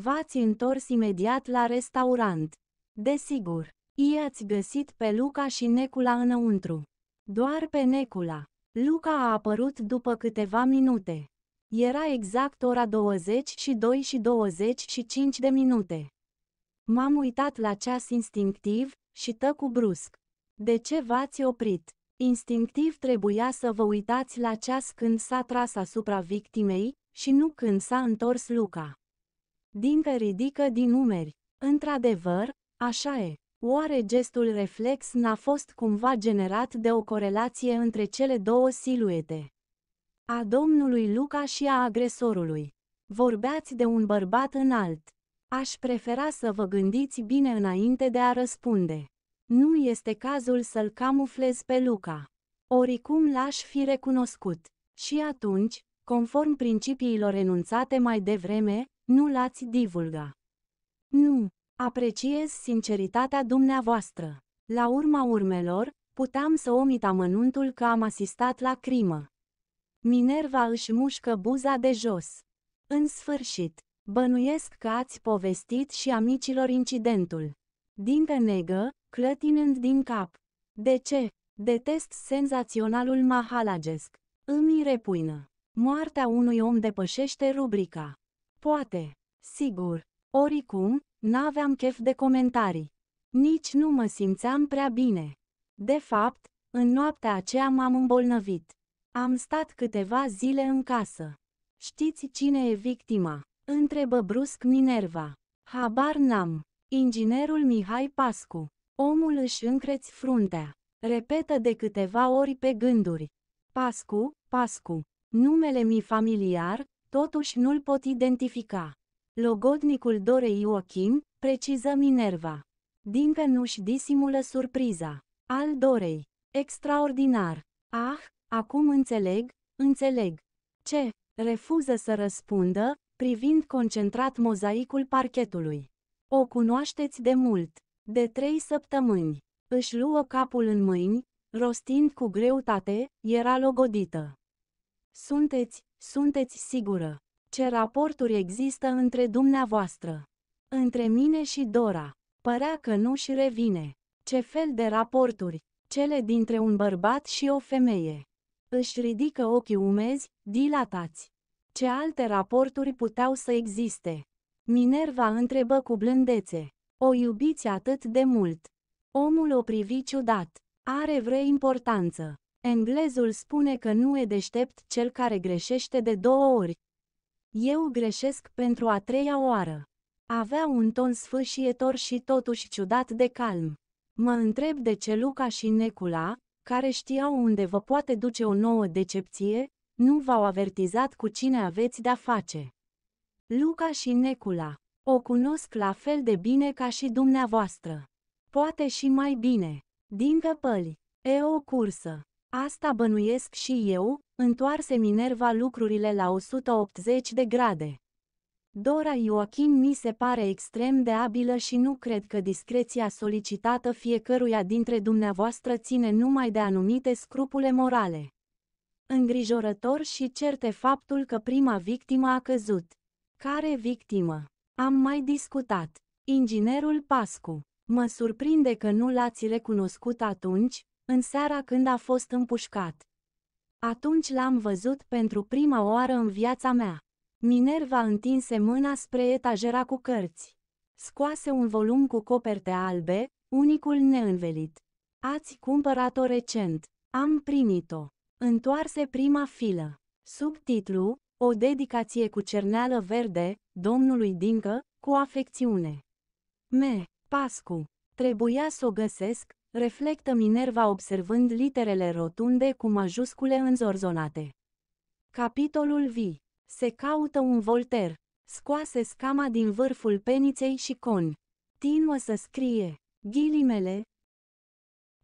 V-ați întors imediat la restaurant. Desigur, i-ați găsit pe Luca și Necula înăuntru. Doar pe Necula. Luca a apărut după câteva minute. Era exact ora 22 și 25 de minute. M-am uitat la ceas instinctiv și tăcu brusc. De ce v-ați oprit? Instinctiv trebuia să vă uitați la ceas când s-a tras asupra victimei și nu când s-a întors Luca. Dincă ridică din umeri. Într-adevăr, așa e. Oare gestul reflex n-a fost cumva generat de o corelație între cele două siluete? A domnului Luca și a agresorului. Vorbeați de un bărbat înalt. Aș prefera să vă gândiți bine înainte de a răspunde. Nu este cazul să-l camuflez pe Luca. Oricum l-aș fi recunoscut. Și atunci, conform principiilor enunțate mai devreme, nu l-ați divulga. Nu. Apreciez sinceritatea dumneavoastră. La urma urmelor, puteam să omit amănuntul că am asistat la crimă. Minerva își mușcă buza de jos. În sfârșit, bănuiesc că ați povestit și amicilor incidentul. Dincă negă, clătinând din cap. De ce? Detest senzaționalul mahalagesc. Îmi repuină. Moartea unui om depășește rubrica. Poate, sigur. Oricum, n-aveam chef de comentarii. Nici nu mă simțeam prea bine. De fapt, în noaptea aceea m-am îmbolnăvit. Am stat câteva zile în casă. Știți cine e victima? Întrebă brusc Minerva. Habar n-am. Inginerul Mihai Pascu. Omul își încreți fruntea. Repetă de câteva ori pe gânduri. Pascu, Pascu. Numele mi familiar, totuși nu-l pot identifica. Logodnicul Dorei Joachim, preciză Minerva. Dincă nu-și disimulă surpriza. Al Dorei. Extraordinar. Ah, acum înțeleg, înțeleg. Ce? Refuză să răspundă, privind concentrat mozaicul parchetului. O cunoașteți de mult, de trei săptămâni. Își luă capul în mâini, rostind cu greutate, era logodită. Sunteți, sunteți sigură ce raporturi există între dumneavoastră? Între mine și Dora. Părea că nu-și revine. Ce fel de raporturi? Cele dintre un bărbat și o femeie. Își ridică ochii umezi, dilatați. Ce alte raporturi puteau să existe? Minerva întrebă cu blândețe. O iubiți atât de mult. Omul o privi ciudat. Are vreo importanță. Englezul spune că nu e deștept cel care greșește de două ori. Eu greșesc pentru a treia oară. Avea un ton sfâșietor și totuși ciudat de calm. Mă întreb de ce Luca și Necula, care știau unde vă poate duce o nouă decepție, nu v-au avertizat cu cine aveți de-a face. Luca și Necula, o cunosc la fel de bine ca și dumneavoastră. Poate și mai bine. Din căpăli, e o cursă. Asta bănuiesc și eu, întoarse Minerva lucrurile la 180 de grade. Dora Ioachim mi se pare extrem de abilă și nu cred că discreția solicitată fiecăruia dintre dumneavoastră ține numai de anumite scrupule morale. Îngrijorător și certe faptul că prima victimă a căzut. Care victimă? Am mai discutat. Inginerul Pascu. Mă surprinde că nu l-ați recunoscut atunci, în seara când a fost împușcat. Atunci l-am văzut pentru prima oară în viața mea. Minerva întinse mâna spre etajera cu cărți. Scoase un volum cu coperte albe, unicul neînvelit. Ați cumpărat-o recent. Am primit-o. Întoarse prima filă. Subtitlu, o dedicație cu cerneală verde, domnului Dincă, cu afecțiune. Me, Pascu. Trebuia să o găsesc, reflectă Minerva observând literele rotunde cu majuscule înzorzonate. Capitolul V. Se caută un Volter. Scoase scama din vârful peniței și con. Tinuă să scrie, ghilimele.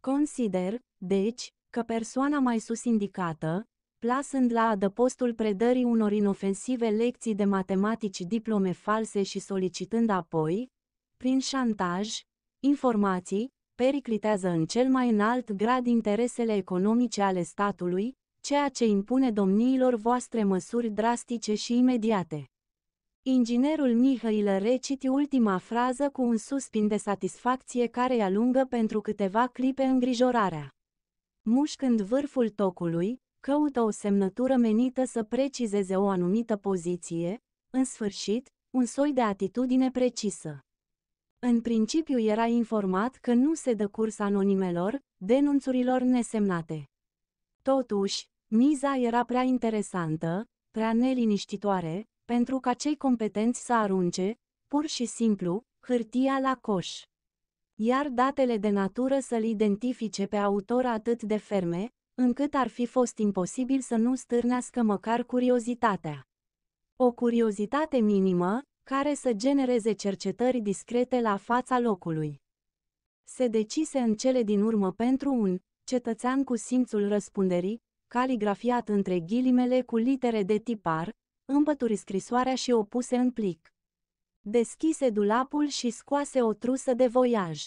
Consider, deci, că persoana mai sus indicată, plasând la adăpostul predării unor inofensive lecții de matematici diplome false și solicitând apoi, prin șantaj, informații, periclitează în cel mai înalt grad interesele economice ale statului, ceea ce impune domniilor voastre măsuri drastice și imediate. Inginerul Mihail reciti ultima frază cu un suspin de satisfacție care îi alungă pentru câteva clipe îngrijorarea. Mușcând vârful tocului, căută o semnătură menită să precizeze o anumită poziție, în sfârșit, un soi de atitudine precisă. În principiu era informat că nu se dă curs anonimelor, denunțurilor nesemnate. Totuși, miza era prea interesantă, prea neliniștitoare, pentru ca cei competenți să arunce, pur și simplu, hârtia la coș. Iar datele de natură să-l identifice pe autor atât de ferme, încât ar fi fost imposibil să nu stârnească măcar curiozitatea. O curiozitate minimă, care să genereze cercetări discrete la fața locului. Se decise în cele din urmă pentru un cetățean cu simțul răspunderii, caligrafiat între ghilimele cu litere de tipar, împături scrisoarea și o puse în plic. Deschise dulapul și scoase o trusă de voiaj.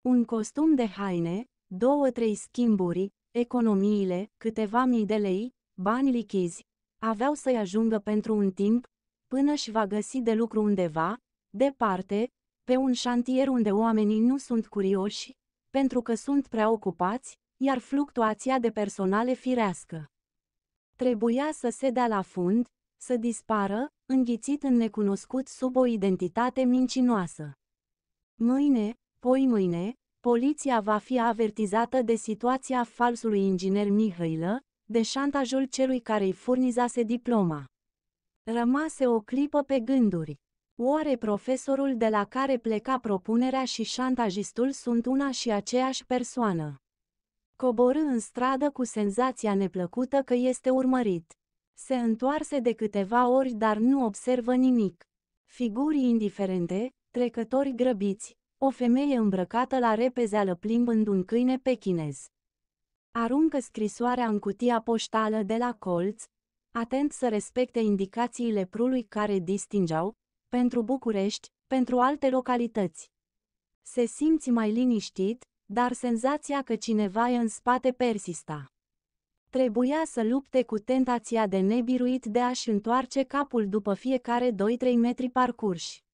Un costum de haine, două-trei schimburi, economiile, câteva mii de lei, bani lichizi, aveau să-i ajungă pentru un timp, până și va găsi de lucru undeva, departe, pe un șantier unde oamenii nu sunt curioși, pentru că sunt prea ocupați, iar fluctuația de personale firească. Trebuia să se dea la fund, să dispară, înghițit în necunoscut sub o identitate mincinoasă. Mâine, poi mâine, poliția va fi avertizată de situația falsului inginer Mihailă, de șantajul celui care îi furnizase diploma. Rămase o clipă pe gânduri. Oare profesorul de la care pleca propunerea și șantajistul sunt una și aceeași persoană? Coborâ în stradă cu senzația neplăcută că este urmărit. Se întoarse de câteva ori, dar nu observă nimic. Figuri indiferente, trecători grăbiți, o femeie îmbrăcată la repezeală plimbând un câine pe chinez. Aruncă scrisoarea în cutia poștală de la colț, atent să respecte indicațiile prului care distingeau, pentru București, pentru alte localități. Se simți mai liniștit, dar senzația că cineva e în spate persista. Trebuia să lupte cu tentația de nebiruit de a-și întoarce capul după fiecare 2-3 metri parcurși.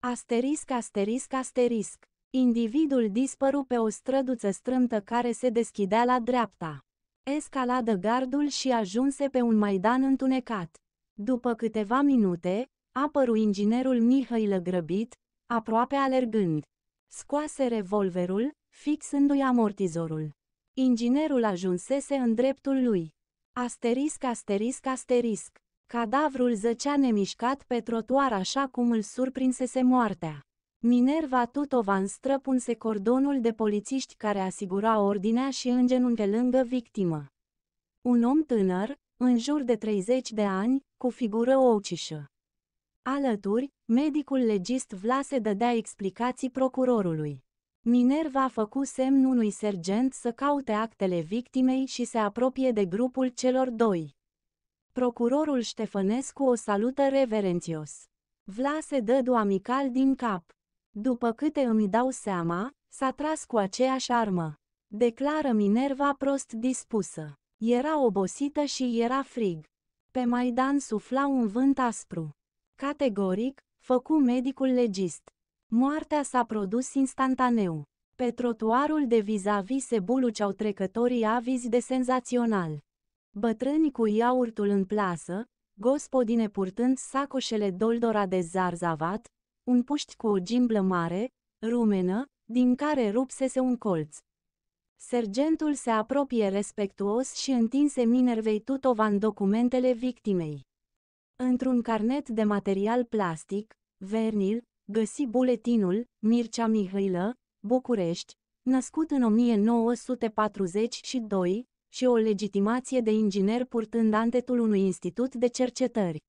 Asterisc, asterisc, asterisc. Individul dispăru pe o străduță strântă care se deschidea la dreapta escaladă gardul și ajunse pe un maidan întunecat. După câteva minute, apăru inginerul Mihail grăbit, aproape alergând. Scoase revolverul, fixându-i amortizorul. Inginerul ajunsese în dreptul lui. Asterisc, asterisc, asterisc. Cadavrul zăcea nemișcat pe trotuar așa cum îl surprinsese moartea. Minerva Tutovan străpunse cordonul de polițiști care asigura ordinea și îngenunche lângă victimă. Un om tânăr, în jur de 30 de ani, cu figură oucișă. Alături, medicul legist Vlase dădea explicații procurorului. Minerva a făcut semn unui sergent să caute actele victimei și se apropie de grupul celor doi. Procurorul Ștefănescu o salută reverențios. Vlase dădu amical din cap. După câte îmi dau seama, s-a tras cu aceeași armă. Declară Minerva prost dispusă. Era obosită și era frig. Pe Maidan sufla un vânt aspru. Categoric, făcu medicul legist. Moartea s-a produs instantaneu. Pe trotuarul de vis-a-vis -vis se buluceau trecătorii avizi de senzațional. Bătrânii cu iaurtul în plasă, gospodine purtând sacoșele doldora de zarzavat, un puști cu o gimblă mare, rumenă, din care rupsese un colț. Sergentul se apropie respectuos și întinse Minervei Tutovan documentele victimei. Într-un carnet de material plastic, Vernil, găsi buletinul Mircea Mihailă, București, născut în 1942, și o legitimație de inginer purtând antetul unui institut de cercetări.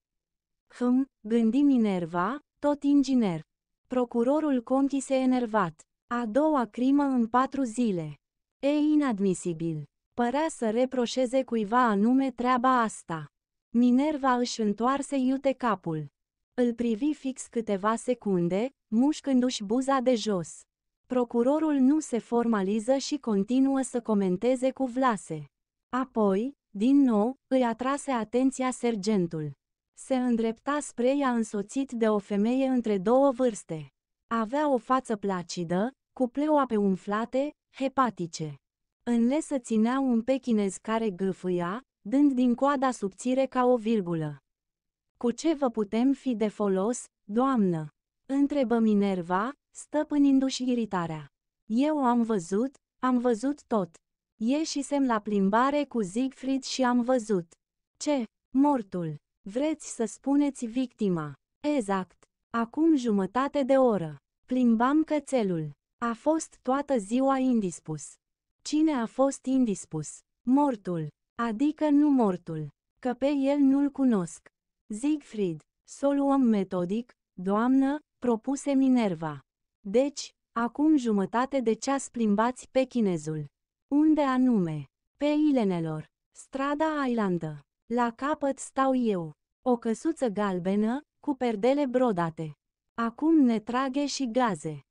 Hm, gândi Minerva, tot inginer. Procurorul Conti se enervat. A doua crimă în patru zile. E inadmisibil. Părea să reproșeze cuiva anume treaba asta. Minerva își întoarse iute capul. Îl privi fix câteva secunde, mușcându-și buza de jos. Procurorul nu se formaliză și continuă să comenteze cu vlase. Apoi, din nou, îi atrase atenția sergentul. Se îndrepta spre ea însoțit de o femeie între două vârste. Avea o față placidă, cu pleoape umflate, hepatice. În lesă ținea un pechinez care gâfâia, dând din coada subțire ca o virgulă. Cu ce vă putem fi de folos, doamnă? Întrebă Minerva, stăpânindu-și iritarea. Eu am văzut, am văzut tot. Ieșisem la plimbare cu Siegfried și am văzut. Ce? Mortul. Vreți să spuneți victima. Exact. Acum jumătate de oră. Plimbam cățelul. A fost toată ziua indispus. Cine a fost indispus? Mortul. Adică nu mortul. Că pe el nu-l cunosc. Siegfried. Să luăm metodic, doamnă, propuse Minerva. Deci, acum jumătate de ceas plimbați pe chinezul. Unde anume? Pe ilenelor. Strada Islandă. La capăt stau eu. O căsuță galbenă, cu perdele brodate. Acum ne trage și gaze.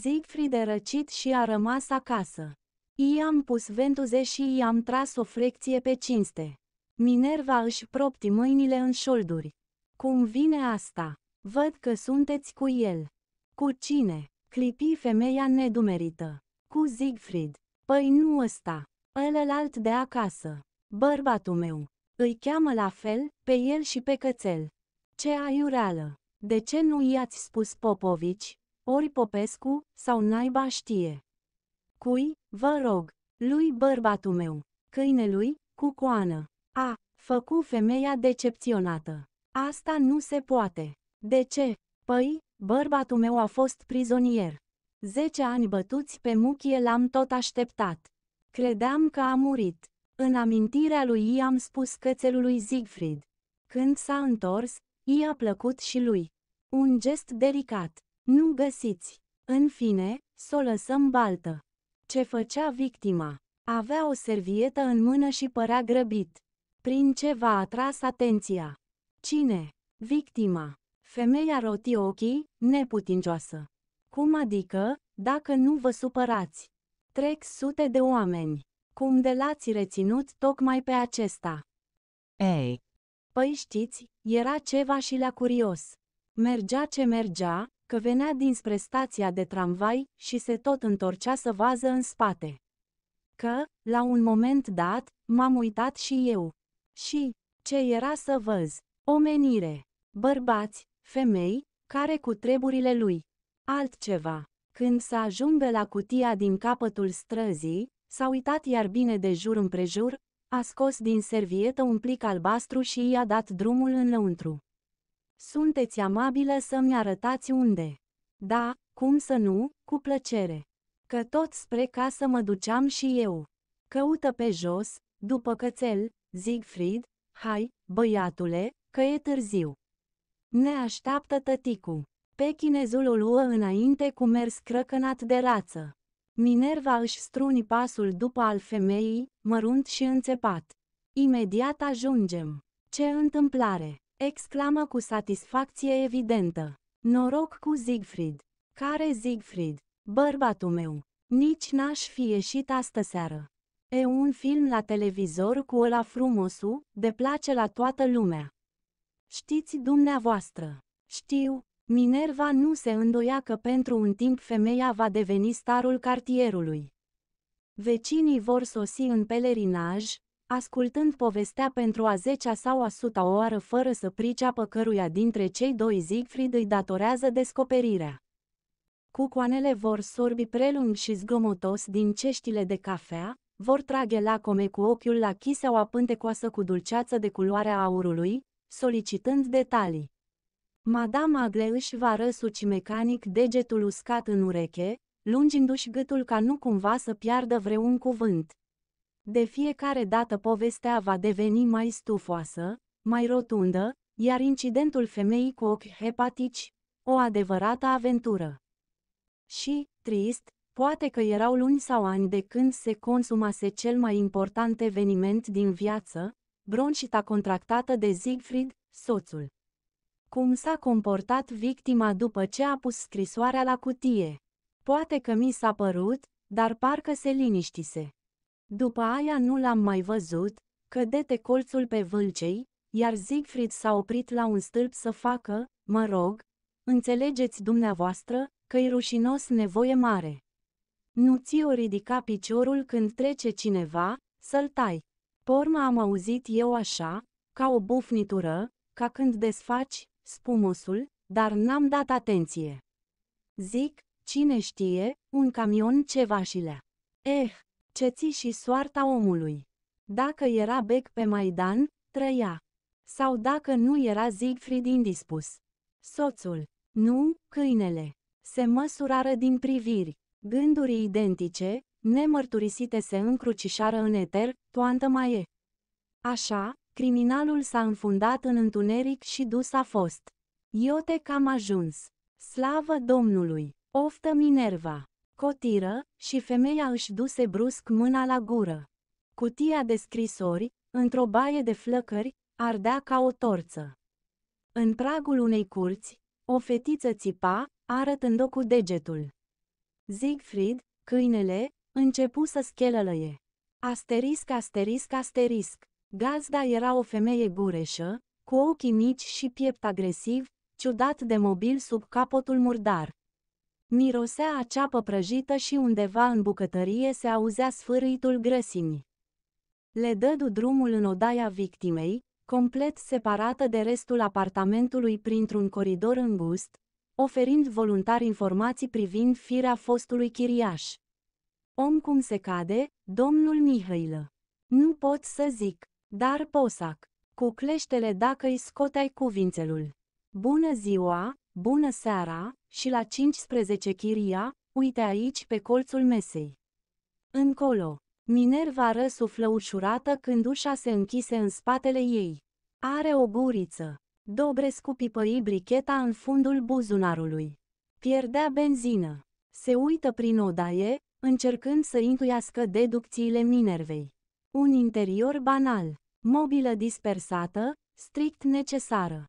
Siegfried e răcit și a rămas acasă. I-am pus ventuze și i-am tras o frecție pe cinste. Minerva își propti mâinile în șolduri. Cum vine asta? Văd că sunteți cu el. Cu cine? Clipi femeia nedumerită. Cu Siegfried. Păi nu ăsta. Ălălalt de acasă. Bărbatul meu îi cheamă la fel, pe el și pe cățel. Ce aiureală! De ce nu i-ați spus Popovici, ori Popescu, sau naiba știe? Cui, vă rog, lui bărbatul meu, câinelui, cu coană. A, făcu femeia decepționată. Asta nu se poate. De ce? Păi, bărbatul meu a fost prizonier. Zece ani bătuți pe muchie l-am tot așteptat. Credeam că a murit. În amintirea lui i am spus cățelului Siegfried. Când s-a întors, i-a plăcut și lui. Un gest delicat. Nu găsiți. În fine, s-o lăsăm baltă. Ce făcea victima? Avea o servietă în mână și părea grăbit. Prin ce v-a atras atenția? Cine? Victima. Femeia roti ochii, neputincioasă. Cum adică, dacă nu vă supărați? Trec sute de oameni. Cum de l-ați reținut tocmai pe acesta? Ei. Păi știți, era ceva și la curios. Mergea ce mergea, că venea dinspre stația de tramvai și se tot întorcea să vază în spate. Că, la un moment dat, m-am uitat și eu. Și, ce era să văz? Omenire, bărbați, femei, care cu treburile lui. Altceva. Când să ajungă la cutia din capătul străzii, S-a uitat iar bine de jur împrejur, a scos din servietă un plic albastru și i-a dat drumul înăuntru. Sunteți amabilă să-mi arătați unde. Da, cum să nu, cu plăcere. Că tot spre casă mă duceam și eu. Căută pe jos, după cățel, Siegfried, hai, băiatule, că e târziu. Ne așteaptă tăticu. Pe chinezul o luă înainte cu mers crăcănat de rață. Minerva își struni pasul după al femeii, mărunt și înțepat. Imediat ajungem. Ce întâmplare! exclamă cu satisfacție evidentă. Noroc cu Siegfried. Care Siegfried? Bărbatul meu. Nici n-aș fi ieșit astăseară. E un film la televizor cu ăla frumosu, de place la toată lumea. Știți dumneavoastră. Știu, Minerva nu se îndoia că pentru un timp femeia va deveni starul cartierului. Vecinii vor sosi în pelerinaj, ascultând povestea pentru a zecea sau a suta oară fără să priceapă căruia dintre cei doi Siegfried îi datorează descoperirea. Cucoanele vor sorbi prelung și zgomotos din ceștile de cafea, vor trage lacome cu ochiul la chiseaua pântecoasă cu dulceață de culoarea aurului, solicitând detalii. Madame Agle își va răsuci mecanic degetul uscat în ureche, lungindu-și gâtul ca nu cumva să piardă vreun cuvânt. De fiecare dată povestea va deveni mai stufoasă, mai rotundă, iar incidentul femeii cu ochi hepatici, o adevărată aventură. Și, trist, poate că erau luni sau ani de când se consumase cel mai important eveniment din viață, bronșita contractată de Siegfried, soțul. Cum s-a comportat victima după ce a pus scrisoarea la cutie? Poate că mi s-a părut, dar parcă se liniștise. După aia nu l-am mai văzut, cădete colțul pe vâlcei, iar Siegfried s-a oprit la un stâlp să facă, mă rog, înțelegeți dumneavoastră, că-i rușinos nevoie mare. Nu ți-o ridica piciorul când trece cineva, să-l tai. Porma am auzit eu așa, ca o bufnitură, ca când desfaci, spumosul, dar n-am dat atenție. Zic, cine știe, un camion ceva și lea. Eh, ce ții și soarta omului. Dacă era bec pe Maidan, trăia. Sau dacă nu era Siegfried indispus. Soțul. Nu, câinele. Se măsurară din priviri. Gânduri identice, nemărturisite se încrucișară în eter, toantă mai e. Așa, Criminalul s-a înfundat în întuneric și dus a fost. Iote cam ajuns. Slavă Domnului! Oftă Minerva! Cotiră, și femeia își duse brusc mâna la gură. Cutia de scrisori, într-o baie de flăcări, ardea ca o torță. În pragul unei curți, o fetiță țipa, arătând-o cu degetul. Siegfried, câinele, începu să schelălăie. Asterisc, asterisc, asterisc. Gazda era o femeie gureșă, cu ochii mici și piept agresiv, ciudat de mobil sub capotul murdar. Mirosea a ceapă prăjită și undeva în bucătărie se auzea sfârâitul grăsimii. Le dădu drumul în odaia victimei, complet separată de restul apartamentului printr-un coridor îngust, oferind voluntar informații privind firea fostului chiriaș. Om cum se cade, domnul Mihailă. Nu pot să zic. Dar posac, cu cleștele dacă îi scoteai cuvințelul. Bună ziua, bună seara, și la 15 chiria, uite aici pe colțul mesei. Încolo, Minerva răsuflă ușurată când ușa se închise în spatele ei. Are o guriță. Dobrescu pipăi bricheta în fundul buzunarului. Pierdea benzină. Se uită prin odaie, încercând să intuiască deducțiile Minervei. Un interior banal mobilă dispersată, strict necesară.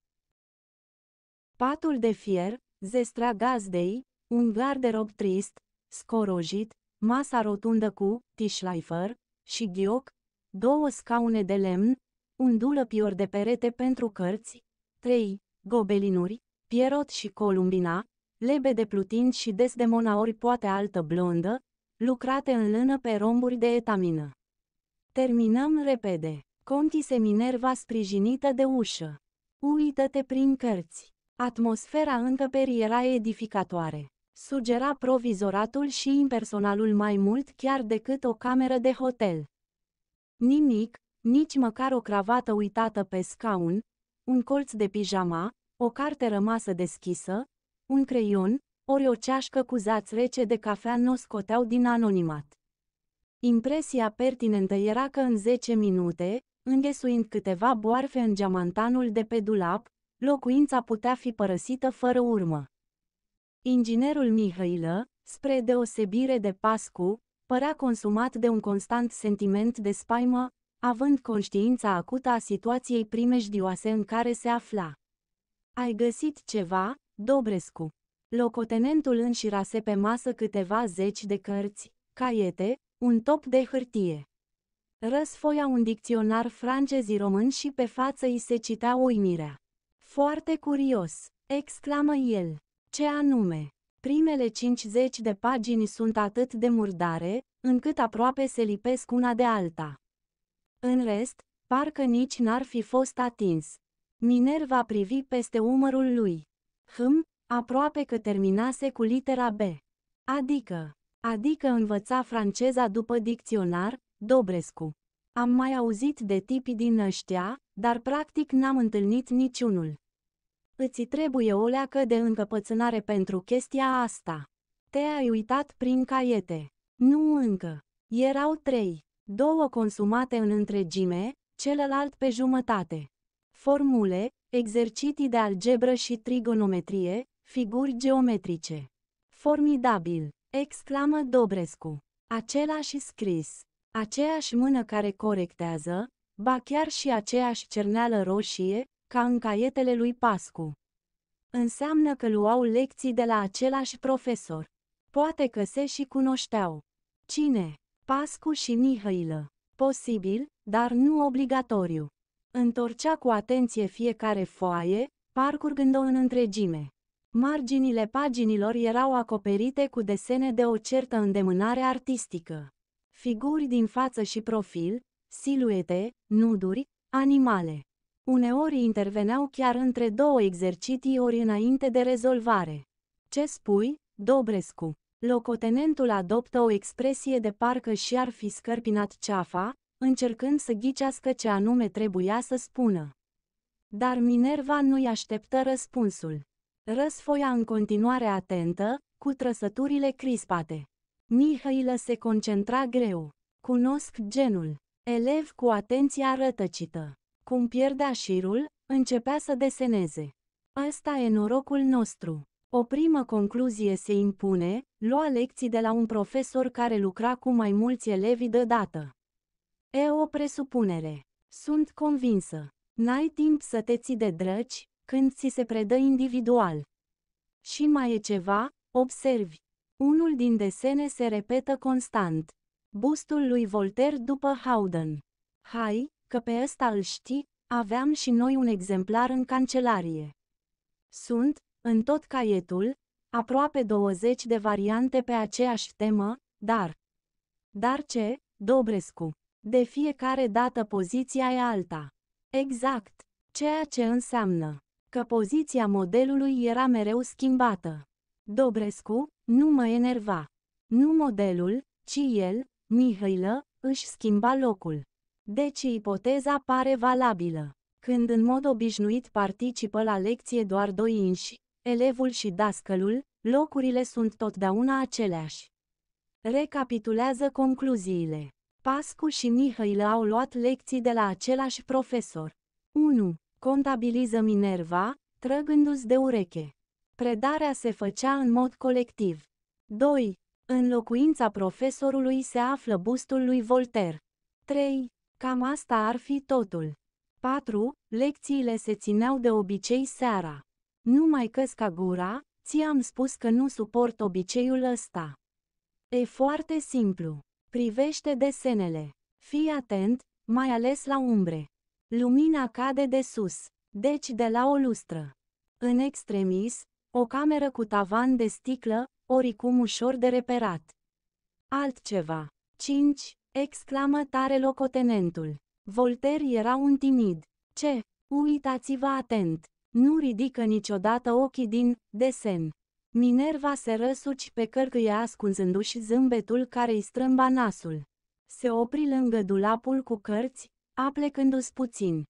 Patul de fier, zestrea gazdei, un garderob trist, scorojit, masa rotundă cu tișlaifer și ghioc, două scaune de lemn, un dulăpior de perete pentru cărți, trei gobelinuri, pierot și columbina, lebe de plutin și desdemona ori poate altă blondă, lucrate în lână pe romburi de etamină. Terminăm repede. Contise Minerva sprijinită de ușă. Uită-te prin cărți. Atmosfera încăperii era edificatoare. Sugera provizoratul și impersonalul mai mult chiar decât o cameră de hotel. Nimic, nici măcar o cravată uitată pe scaun, un colț de pijama, o carte rămasă deschisă, un creion, ori o ceașcă cu zaț rece de cafea nu scoteau din anonimat. Impresia pertinentă era că în 10 minute, înghesuind câteva boarfe în geamantanul de pe dulap, locuința putea fi părăsită fără urmă. Inginerul Mihailă, spre deosebire de Pascu, părea consumat de un constant sentiment de spaimă, având conștiința acută a situației primejdioase în care se afla. Ai găsit ceva, Dobrescu? Locotenentul înșirase pe masă câteva zeci de cărți, caiete, un top de hârtie. Răsfoia un dicționar francezii român și pe față îi se cita uimirea. Foarte curios, exclamă el. Ce anume? Primele 50 de pagini sunt atât de murdare, încât aproape se lipesc una de alta. În rest, parcă nici n-ar fi fost atins. Minerva privi peste umărul lui. Hm, aproape că terminase cu litera B. Adică, adică învăța franceza după dicționar, Dobrescu. Am mai auzit de tipii din ăștia, dar practic n-am întâlnit niciunul. Îți trebuie o leacă de încăpățânare pentru chestia asta. Te-ai uitat prin caiete. Nu încă. Erau trei, două consumate în întregime, celălalt pe jumătate. Formule, exerciții de algebră și trigonometrie, figuri geometrice. Formidabil! exclamă Dobrescu. Același scris aceeași mână care corectează, ba chiar și aceeași cerneală roșie, ca în caietele lui Pascu. Înseamnă că luau lecții de la același profesor. Poate că se și cunoșteau. Cine? Pascu și Nihăilă. Posibil, dar nu obligatoriu. Întorcea cu atenție fiecare foaie, parcurgând-o în întregime. Marginile paginilor erau acoperite cu desene de o certă îndemânare artistică figuri din față și profil, siluete, nuduri, animale. Uneori interveneau chiar între două exerciții ori înainte de rezolvare. Ce spui, Dobrescu? Locotenentul adoptă o expresie de parcă și-ar fi scărpinat ceafa, încercând să ghicească ce anume trebuia să spună. Dar Minerva nu-i așteptă răspunsul. Răsfoia în continuare atentă, cu trăsăturile crispate. Mihailă se concentra greu. Cunosc genul. Elev cu atenția rătăcită. Cum pierdea șirul, începea să deseneze. Ăsta e norocul nostru. O primă concluzie se impune, lua lecții de la un profesor care lucra cu mai mulți elevi deodată. E o presupunere. Sunt convinsă. N-ai timp să te ții de drăci când ți se predă individual. Și mai e ceva, observi. Unul din desene se repetă constant. Bustul lui Voltaire după Howden. Hai, că pe ăsta îl știi, aveam și noi un exemplar în cancelarie. Sunt, în tot caietul, aproape 20 de variante pe aceeași temă, dar... Dar ce, Dobrescu? De fiecare dată poziția e alta. Exact, ceea ce înseamnă că poziția modelului era mereu schimbată. Dobrescu, nu mă enerva. Nu modelul, ci el, Mihailă, își schimba locul. Deci ipoteza pare valabilă. Când în mod obișnuit participă la lecție doar doi inși, elevul și dascălul, locurile sunt totdeauna aceleași. Recapitulează concluziile. Pascu și Mihailă au luat lecții de la același profesor. 1. Contabiliză Minerva, trăgându-ți de ureche. Predarea se făcea în mod colectiv. 2. În locuința profesorului se află bustul lui Voltaire. 3. Cam asta ar fi totul. 4. Lecțiile se țineau de obicei seara. Nu mai căsca gura, ți-am spus că nu suport obiceiul ăsta. E foarte simplu. Privește desenele. Fii atent, mai ales la umbre. Lumina cade de sus, deci de la o lustră. În extremis, o cameră cu tavan de sticlă, oricum ușor de reperat. Altceva. 5. Exclamă tare locotenentul. Voltaire era un timid. Ce? Uitați-vă atent. Nu ridică niciodată ochii din desen. Minerva se răsuci pe cărcâie ascunzându-și zâmbetul care îi strâmba nasul. Se opri lângă dulapul cu cărți, aplecându-s puțin.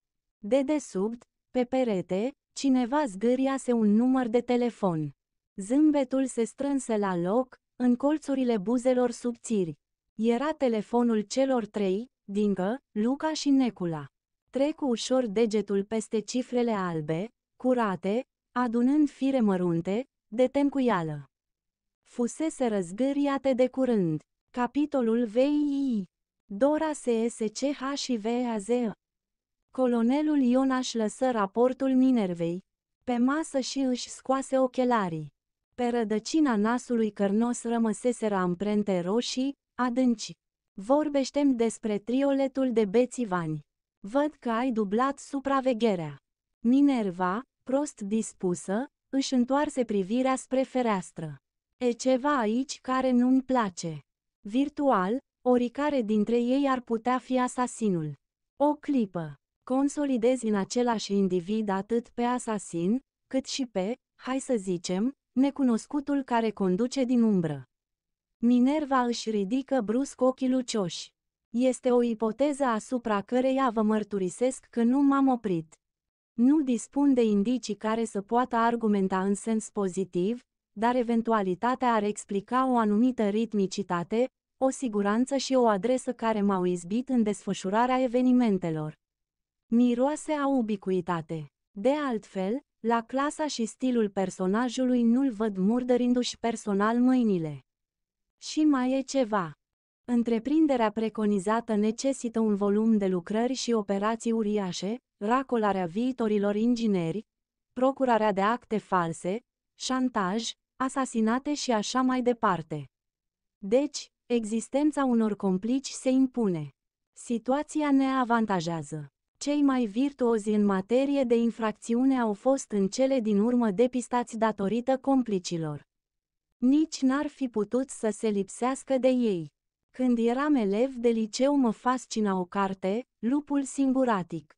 De desubt, pe perete, Cineva zgâriase un număr de telefon. Zâmbetul se strânse la loc, în colțurile buzelor subțiri. Era telefonul celor trei, Dingă, Luca și Necula. Trecu ușor degetul peste cifrele albe, curate, adunând fire mărunte, de tencuială. Fusese răzgâriate de curând. Capitolul VII Dora SSCH și VAZ Colonelul Ion își lăsă raportul Minervei pe masă și își scoase ochelarii. Pe rădăcina nasului cărnos rămăseseră amprente roșii, adânci. Vorbeștem despre trioletul de bețivani. Văd că ai dublat supravegherea. Minerva, prost dispusă, își întoarse privirea spre fereastră. E ceva aici care nu-mi place. Virtual, oricare dintre ei ar putea fi asasinul. O clipă consolidezi în același individ atât pe asasin, cât și pe, hai să zicem, necunoscutul care conduce din umbră. Minerva își ridică brusc ochii lucioși. Este o ipoteză asupra căreia vă mărturisesc că nu m-am oprit. Nu dispun de indicii care să poată argumenta în sens pozitiv, dar eventualitatea ar explica o anumită ritmicitate, o siguranță și o adresă care m-au izbit în desfășurarea evenimentelor. Miroase a ubicuitate. De altfel, la clasa și stilul personajului nu-l văd murdărindu-și personal mâinile. Și mai e ceva. Întreprinderea preconizată necesită un volum de lucrări și operații uriașe, racolarea viitorilor ingineri, procurarea de acte false, șantaj, asasinate și așa mai departe. Deci, existența unor complici se impune. Situația ne avantajează. Cei mai virtuozi în materie de infracțiune au fost în cele din urmă depistați datorită complicilor. Nici n-ar fi putut să se lipsească de ei. Când eram elev de liceu mă fascina o carte, Lupul Singuratic.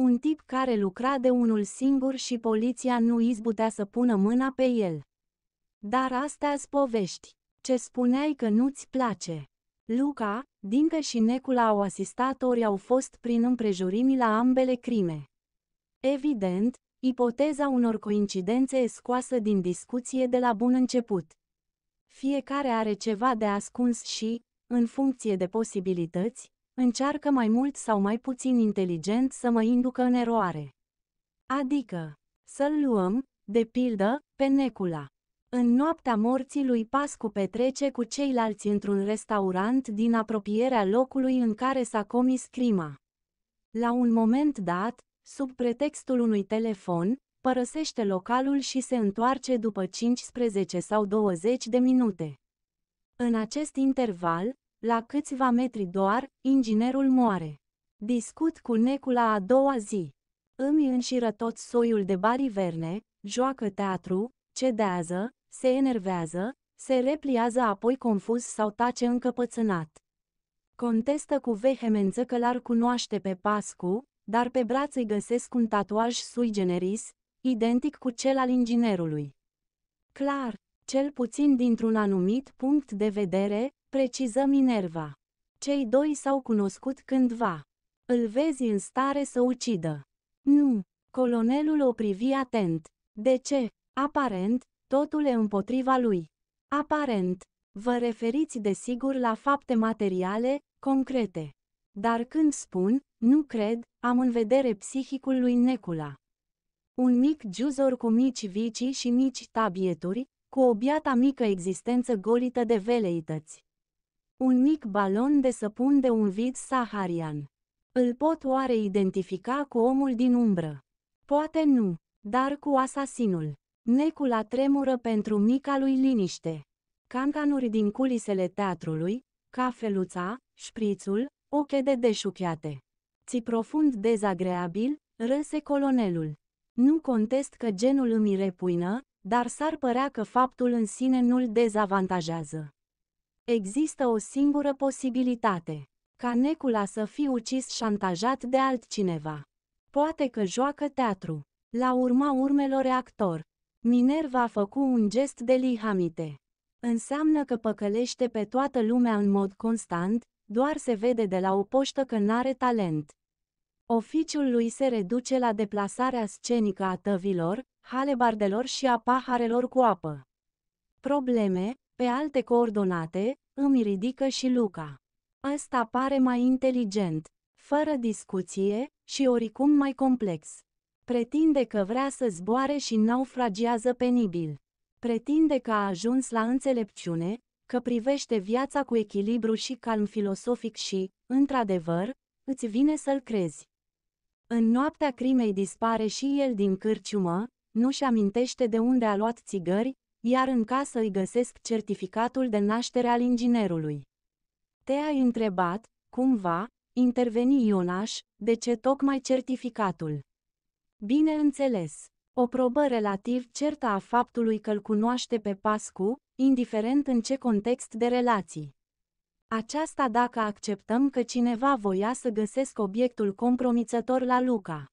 Un tip care lucra de unul singur și poliția nu izbutea să pună mâna pe el. Dar astea-s povești. Ce spuneai că nu-ți place? Luca, Dincă și Necula au asistat ori au fost prin împrejurimi la ambele crime. Evident, ipoteza unor coincidențe e scoasă din discuție de la bun început. Fiecare are ceva de ascuns și, în funcție de posibilități, încearcă mai mult sau mai puțin inteligent să mă inducă în eroare. Adică, să-l luăm, de pildă, pe Necula. În noaptea morții lui Pascu petrece cu ceilalți într-un restaurant din apropierea locului în care s-a comis crima. La un moment dat, sub pretextul unui telefon, părăsește localul și se întoarce după 15 sau 20 de minute. În acest interval, la câțiva metri doar, inginerul moare. Discut cu Necula a doua zi. Îmi înșiră tot soiul de bariverne, joacă teatru, cedează, se enervează, se repliază apoi confuz sau tace încăpățânat. Contestă cu vehemență că l-ar cunoaște pe Pascu, dar pe braț îi găsesc un tatuaj sui generis, identic cu cel al inginerului. Clar, cel puțin dintr-un anumit punct de vedere, preciză Minerva. Cei doi s-au cunoscut cândva. Îl vezi în stare să ucidă. Nu, colonelul o privi atent. De ce? Aparent, totul e împotriva lui. Aparent, vă referiți desigur la fapte materiale, concrete. Dar când spun, nu cred, am în vedere psihicul lui Necula. Un mic juzor cu mici vicii și mici tabieturi, cu o biata mică existență golită de veleități. Un mic balon de săpun de un vid saharian. Îl pot oare identifica cu omul din umbră? Poate nu, dar cu asasinul. Necula tremură pentru mica lui liniște. Cancanuri din culisele teatrului, cafeluța, șprițul, oche de deșuchiate. Ți profund dezagreabil, râse colonelul. Nu contest că genul îmi repuină, dar s-ar părea că faptul în sine nu-l dezavantajează. Există o singură posibilitate. Ca Necula să fie ucis șantajat de altcineva. Poate că joacă teatru. La urma urmelor actor, Minerva a făcut un gest de lihamite. Înseamnă că păcălește pe toată lumea în mod constant, doar se vede de la o poștă că n-are talent. Oficiul lui se reduce la deplasarea scenică a tăvilor, halebardelor și a paharelor cu apă. Probleme, pe alte coordonate, îmi ridică și Luca. Ăsta pare mai inteligent, fără discuție, și oricum mai complex. Pretinde că vrea să zboare și naufragiază penibil. Pretinde că a ajuns la înțelepciune, că privește viața cu echilibru și calm filosofic și, într-adevăr, îți vine să-l crezi. În noaptea crimei dispare și el din cârciumă, nu-și amintește de unde a luat țigări, iar în casă îi găsesc certificatul de naștere al inginerului. Te-ai întrebat, cumva, interveni Ionaș, de ce tocmai certificatul? Bineînțeles, o probă relativ certă a faptului că îl cunoaște pe Pascu, indiferent în ce context de relații. Aceasta dacă acceptăm că cineva voia să găsesc obiectul compromițător la Luca.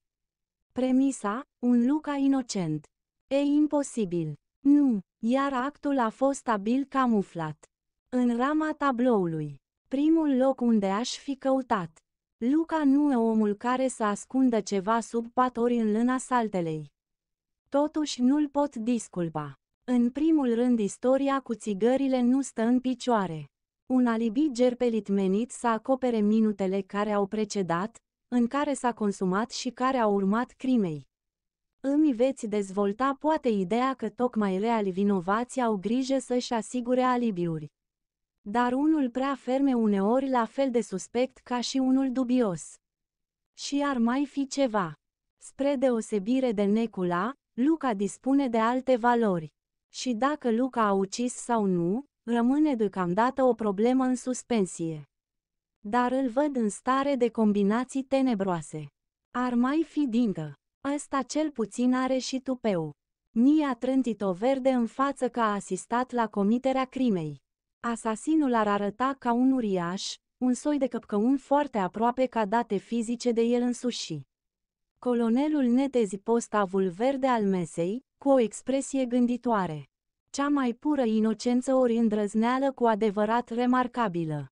Premisa, un Luca inocent. E imposibil. Nu, iar actul a fost abil camuflat. În rama tabloului. Primul loc unde aș fi căutat. Luca nu e omul care să ascundă ceva sub patori în lâna saltelei. Totuși nu-l pot disculpa. În primul rând istoria cu țigările nu stă în picioare. Un alibi gerpelit menit să acopere minutele care au precedat, în care s-a consumat și care au urmat crimei. Îmi veți dezvolta poate ideea că tocmai reali vinovați au grijă să-și asigure alibiuri dar unul prea ferme uneori la fel de suspect ca și unul dubios. Și ar mai fi ceva. Spre deosebire de Necula, Luca dispune de alte valori. Și dacă Luca a ucis sau nu, rămâne deocamdată o problemă în suspensie. Dar îl văd în stare de combinații tenebroase. Ar mai fi dintă. Ăsta cel puțin are și tupeu. Nia trântit-o verde în față că a asistat la comiterea crimei. Asasinul ar arăta ca un uriaș, un soi de căpcăun foarte aproape ca date fizice de el însuși. Colonelul netezi postavul verde al mesei, cu o expresie gânditoare. Cea mai pură inocență ori îndrăzneală cu adevărat remarcabilă.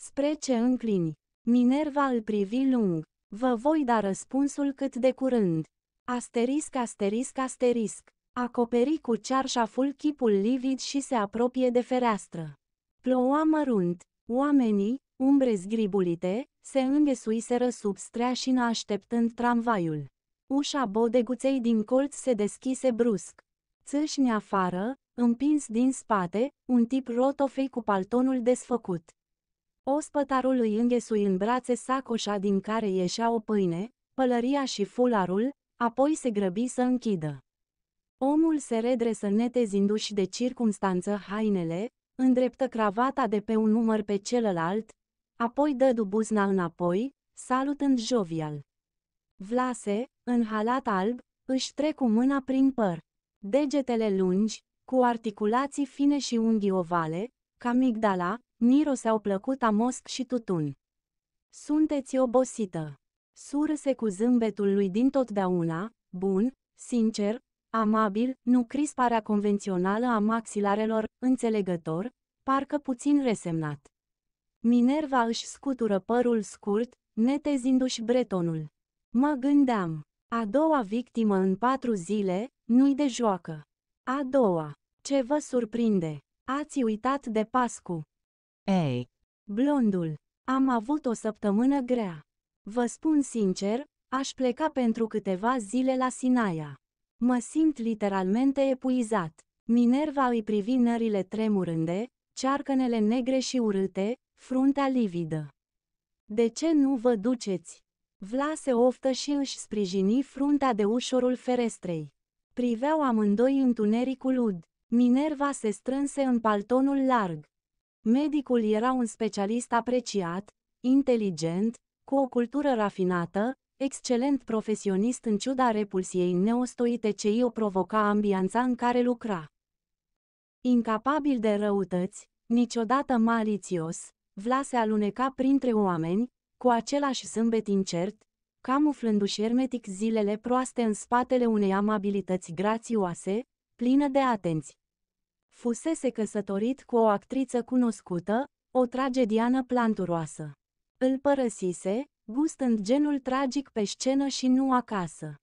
Spre ce înclini? Minerva îl privi lung. Vă voi da răspunsul cât de curând. Asterisc, asterisc, asterisc. Acoperi cu cearșaful chipul livid și se apropie de fereastră. Ploua mărunt, oamenii, umbre zgribulite, se înghesuiseră sub streașina așteptând tramvaiul. Ușa bodeguței din colț se deschise brusc. Țâșni afară, împins din spate, un tip rotofei cu paltonul desfăcut. Ospătarul îi înghesui în brațe sacoșa din care ieșea o pâine, pălăria și fularul, apoi se grăbi să închidă. Omul se redresă netezindu-și de circumstanță hainele, îndreptă cravata de pe un număr pe celălalt, apoi dă dubuzna înapoi, salutând jovial. Vlase, în halat alb, își trec cu mâna prin păr. Degetele lungi, cu articulații fine și unghii ovale, ca migdala, Niro au plăcut amosc mosc și tutun. Sunteți obosită. Surse cu zâmbetul lui din totdeauna, bun, sincer, amabil, nu crisparea convențională a maxilarelor, înțelegător, parcă puțin resemnat. Minerva își scutură părul scurt, netezindu-și bretonul. Mă gândeam, a doua victimă în patru zile, nu-i de joacă. A doua, ce vă surprinde, ați uitat de Pascu. Ei, blondul, am avut o săptămână grea. Vă spun sincer, aș pleca pentru câteva zile la Sinaia. Mă simt literalmente epuizat. Minerva îi privi nările tremurânde, cearcănele negre și urâte, fruntea lividă. De ce nu vă duceți? Vla se oftă și își sprijini fruntea de ușorul ferestrei. Priveau amândoi întunericul ud. Minerva se strânse în paltonul larg. Medicul era un specialist apreciat, inteligent, cu o cultură rafinată, Excelent profesionist în ciuda repulsiei neostoite ce i o provoca ambianța în care lucra. Incapabil de răutăți, niciodată malițios, Vla se aluneca printre oameni, cu același zâmbet incert, camuflându-și ermetic zilele proaste în spatele unei amabilități grațioase, plină de atenți. Fusese căsătorit cu o actriță cunoscută, o tragediană planturoasă. Îl părăsise, gustând genul tragic pe scenă și nu acasă.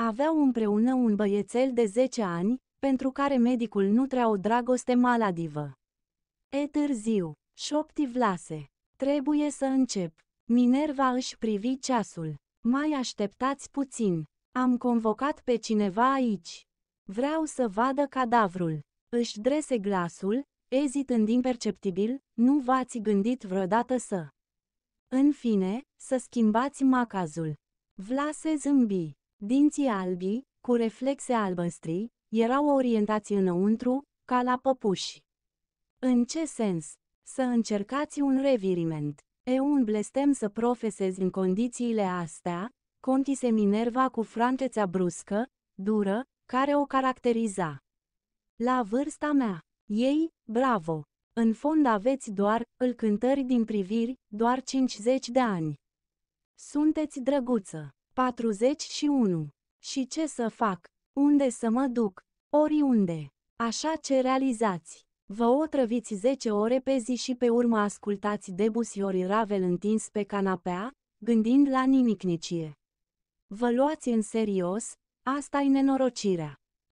Aveau împreună un băiețel de 10 ani, pentru care medicul nutrea o dragoste maladivă. E târziu, șopti vlase. Trebuie să încep. Minerva își privi ceasul. Mai așteptați puțin. Am convocat pe cineva aici. Vreau să vadă cadavrul. Își drese glasul, ezitând imperceptibil, nu v-ați gândit vreodată să. În fine, să schimbați macazul. Vlase zâmbi. Dinții albi, cu reflexe albăstri, erau orientați înăuntru, ca la păpuși. În ce sens? Să încercați un reviriment. E un blestem să profesezi în condițiile astea, contise Minerva cu franteța bruscă, dură, care o caracteriza. La vârsta mea, ei, bravo! În fond aveți doar, îl cântări din priviri, doar 50 de ani. Sunteți drăguță. 41. Și ce să fac? Unde să mă duc? Oriunde. Așa ce realizați. Vă otrăviți 10 ore pe zi și pe urmă ascultați Debusiori Ravel întins pe canapea, gândind la nimicnicie. Vă luați în serios, asta e nenorocirea.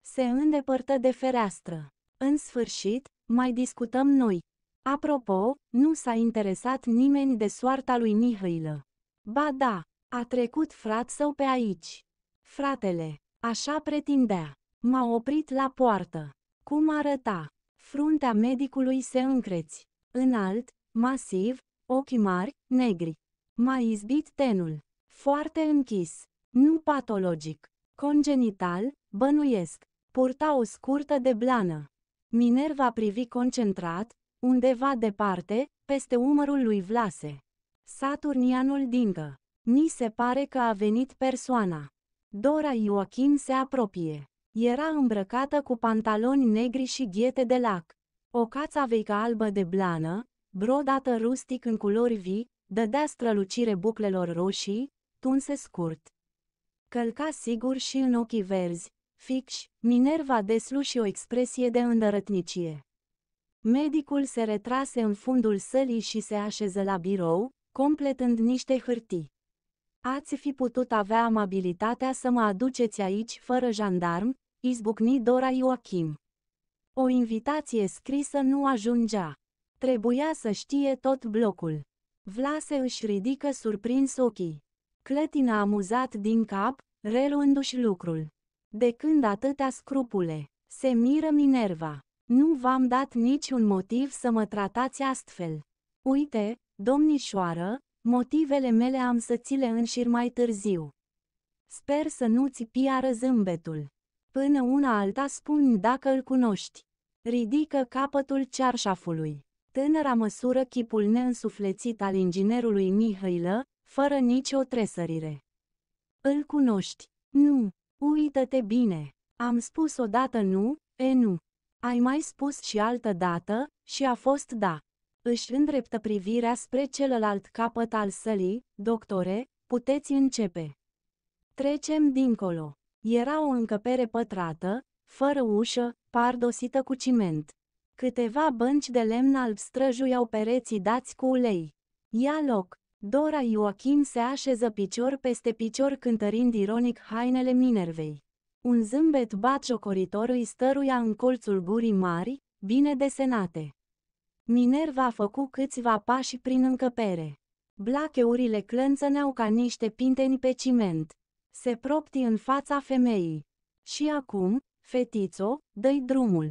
Se îndepărtă de fereastră. În sfârșit, mai discutăm noi. Apropo, nu s-a interesat nimeni de soarta lui Mihailă. Ba da, a trecut frat său pe aici. Fratele, așa pretindea. M-a oprit la poartă. Cum arăta? Fruntea medicului se încreți. Înalt, masiv, ochi mari, negri. M-a izbit tenul. Foarte închis. Nu patologic. Congenital, bănuiesc. Purta o scurtă de blană. Minerva privi concentrat, undeva departe, peste umărul lui Vlase. Saturnianul dincă. Ni se pare că a venit persoana. Dora Joachim se apropie. Era îmbrăcată cu pantaloni negri și ghete de lac. O veică albă de blană, brodată rustic în culori vii, dădea strălucire buclelor roșii, tunse scurt. Călca sigur și în ochii verzi, fix, Minerva deslu și o expresie de îndărătnicie. Medicul se retrase în fundul sălii și se așeză la birou, completând niște hârtii. Ați fi putut avea amabilitatea să mă aduceți aici fără jandarm, izbucni Dora Ioachim. O invitație scrisă nu ajungea. Trebuia să știe tot blocul. Vlase își ridică surprins ochii. Clătina amuzat din cap, reluându-și lucrul. De când atâtea scrupule, se miră Minerva. Nu v-am dat niciun motiv să mă tratați astfel. Uite, Domnișoară, motivele mele am să ți le înșir mai târziu. Sper să nu-ți piară zâmbetul. Până una alta spun dacă îl cunoști. Ridică capătul cearșafului. Tânăra măsură chipul neînsuflețit al inginerului Mihailă, fără nicio tresărire. Îl cunoști? Nu. Uită-te bine. Am spus odată nu, e nu. Ai mai spus și altă dată, și a fost da își îndreptă privirea spre celălalt capăt al sălii, doctore, puteți începe. Trecem dincolo. Era o încăpere pătrată, fără ușă, pardosită cu ciment. Câteva bănci de lemn alb străjuiau pereții dați cu ulei. Ia loc! Dora Joachim se așeză picior peste picior cântărind ironic hainele Minervei. Un zâmbet batjocoritor îi stăruia în colțul gurii mari, bine desenate. Minerva a făcut câțiva pași prin încăpere. Blacheurile clănțăneau ca niște pinteni pe ciment. Se propti în fața femeii. Și acum, fetițo, dă drumul.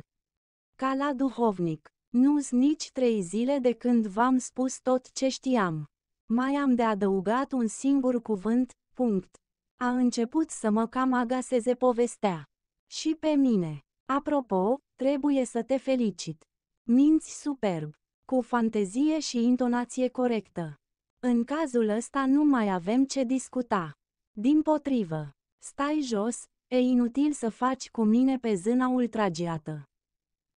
Ca la duhovnic, nu-s nici trei zile de când v-am spus tot ce știam. Mai am de adăugat un singur cuvânt, punct. A început să mă cam agaseze povestea. Și pe mine. Apropo, trebuie să te felicit. Minți superb, cu fantezie și intonație corectă. În cazul ăsta nu mai avem ce discuta. Din potrivă, stai jos, e inutil să faci cu mine pe zâna ultragiată.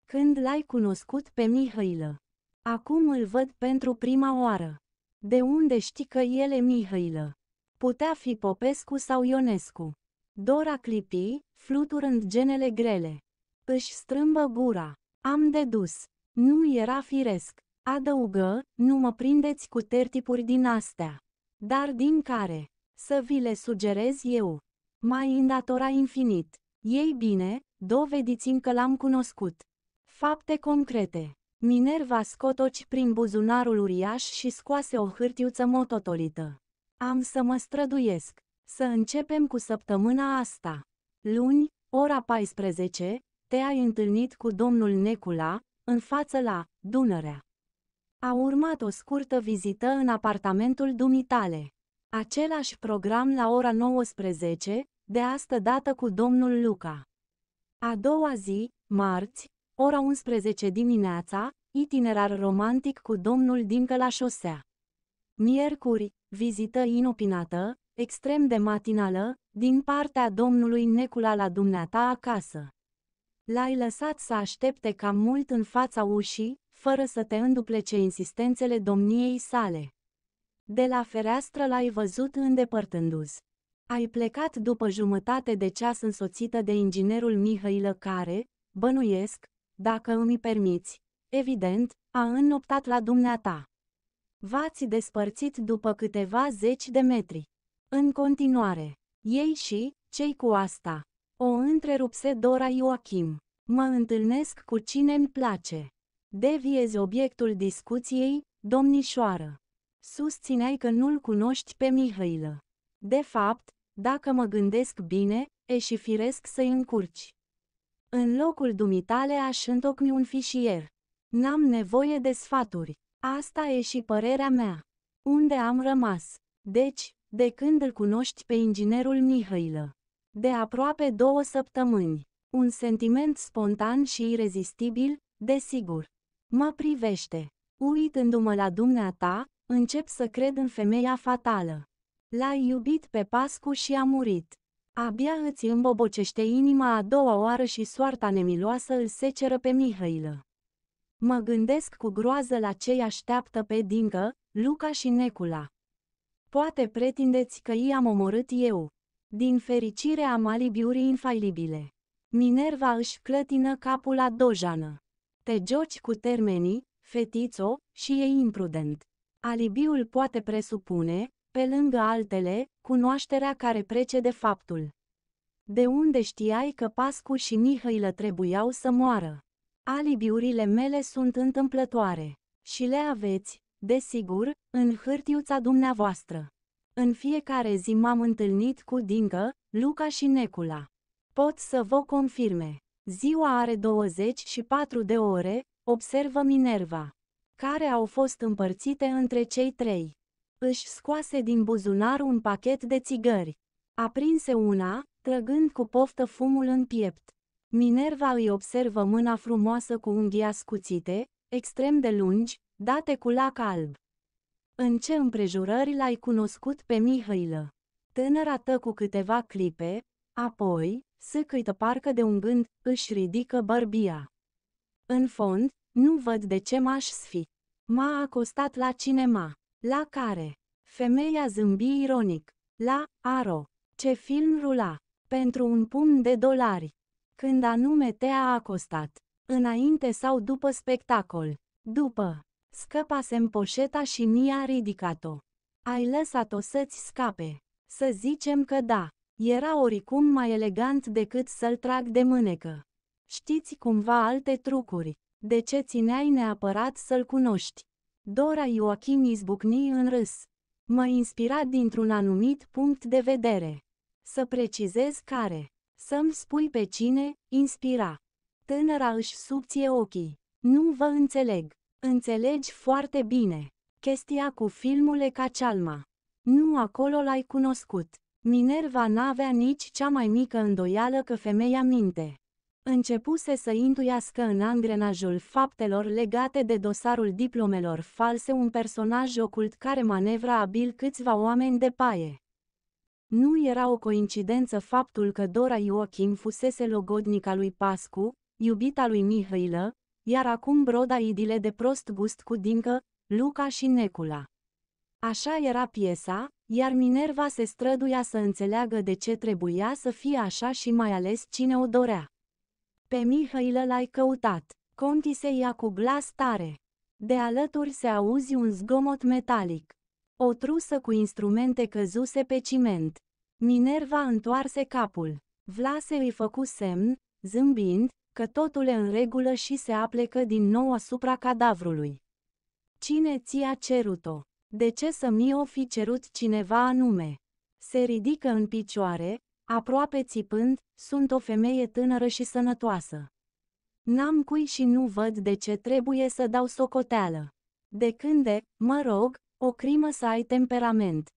Când l-ai cunoscut pe Mihailă. Acum îl văd pentru prima oară. De unde știi că el e Mihailă? Putea fi Popescu sau Ionescu. Dora clipi, fluturând genele grele. Își strâmbă gura. Am dedus. Nu era firesc. Adăugă, nu mă prindeți cu tertipuri din astea. Dar din care? Să vi le sugerez eu. Mai îndatora infinit. Ei bine, dovediți-mi că l-am cunoscut. Fapte concrete. Minerva scotoci prin buzunarul uriaș și scoase o hârtiuță mototolită. Am să mă străduiesc. Să începem cu săptămâna asta. Luni, ora 14, te-ai întâlnit cu domnul Necula, în față la Dunărea. A urmat o scurtă vizită în apartamentul dumitale. Același program la ora 19, de astă dată cu domnul Luca. A doua zi, marți, ora 11 dimineața, itinerar romantic cu domnul Dincă la șosea. Miercuri, vizită inopinată, extrem de matinală, din partea domnului Necula la dumneata acasă. L-ai lăsat să aștepte cam mult în fața ușii, fără să te înduplece insistențele domniei sale. De la fereastră l-ai văzut îndepărtându-ți. Ai plecat după jumătate de ceas însoțită de inginerul Mihailă care, bănuiesc, dacă îmi permiți, evident, a înnoptat la dumneata. V-ați despărțit după câteva zeci de metri. În continuare, ei și, cei cu asta, o întrerupse Dora Ioachim. Mă întâlnesc cu cine îmi place. Deviezi obiectul discuției, domnișoară. Susțineai că nu-l cunoști pe Mihailă. De fapt, dacă mă gândesc bine, e și firesc să-i încurci. În locul dumitale aș întocmi un fișier. N-am nevoie de sfaturi. Asta e și părerea mea. Unde am rămas? Deci, de când îl cunoști pe inginerul Mihailă? de aproape două săptămâni. Un sentiment spontan și irezistibil, desigur. Mă privește. Uitându-mă la dumneata, încep să cred în femeia fatală. L-a iubit pe Pascu și a murit. Abia îți îmbobocește inima a doua oară și soarta nemiloasă îl seceră pe Mihailă. Mă gândesc cu groază la ce așteaptă pe Dincă, Luca și Necula. Poate pretindeți că i-am omorât eu. Din fericire am alibiuri infailibile. Minerva își clătină capul la dojană. Te joci cu termenii, fetițo, și e imprudent. Alibiul poate presupune, pe lângă altele, cunoașterea care precede faptul. De unde știai că Pascu și Mihăilă trebuiau să moară? Alibiurile mele sunt întâmplătoare. Și le aveți, desigur, în hârtiuța dumneavoastră. În fiecare zi m-am întâlnit cu Dingă, Luca și Necula. Pot să vă confirme. Ziua are 24 de ore, observă Minerva, care au fost împărțite între cei trei. Își scoase din buzunar un pachet de țigări. Aprinse una, trăgând cu poftă fumul în piept. Minerva îi observă mâna frumoasă cu unghii ascuțite, extrem de lungi, date cu lac alb. În ce împrejurări l-ai cunoscut pe Mihailă? Tânăra tă cu câteva clipe, apoi, se câită parcă de un gând, își ridică bărbia. În fond, nu văd de ce m-aș sfi. M-a acostat la cinema. La care? Femeia zâmbi ironic. La Aro. Ce film rula? Pentru un pumn de dolari. Când anume te-a acostat? Înainte sau după spectacol? După. Scăpasem poșeta și Nia a ridicat-o. Ai lăsat-o să-ți scape. Să zicem că da. Era oricum mai elegant decât să-l trag de mânecă. Știți cumva alte trucuri. De ce țineai neapărat să-l cunoști? Dora Ioachim izbucni în râs. Mă inspira dintr-un anumit punct de vedere. Să precizez care. Să-mi spui pe cine, inspira. Tânăra își subție ochii. Nu vă înțeleg. Înțelegi foarte bine. Chestia cu filmul e ca cealma. Nu acolo l-ai cunoscut. Minerva n-avea nici cea mai mică îndoială că femeia minte. Începuse să intuiască în angrenajul faptelor legate de dosarul diplomelor false un personaj ocult care manevra abil câțiva oameni de paie. Nu era o coincidență faptul că Dora Joachim fusese logodnica lui Pascu, iubita lui Mihailă, iar acum broda idile de prost gust cu Dincă, Luca și Necula. Așa era piesa, iar Minerva se străduia să înțeleagă de ce trebuia să fie așa și mai ales cine o dorea. Pe Mihailă l-ai căutat. Conti se ia cu glas tare. De alături se auzi un zgomot metalic. O trusă cu instrumente căzuse pe ciment. Minerva întoarse capul. Vlase îi făcu semn, zâmbind, că totul e în regulă și se aplecă din nou asupra cadavrului. Cine ți-a cerut-o? De ce să mi-o fi cerut cineva anume? Se ridică în picioare, aproape țipând, sunt o femeie tânără și sănătoasă. N-am cui și nu văd de ce trebuie să dau socoteală. De când e, mă rog, o crimă să ai temperament.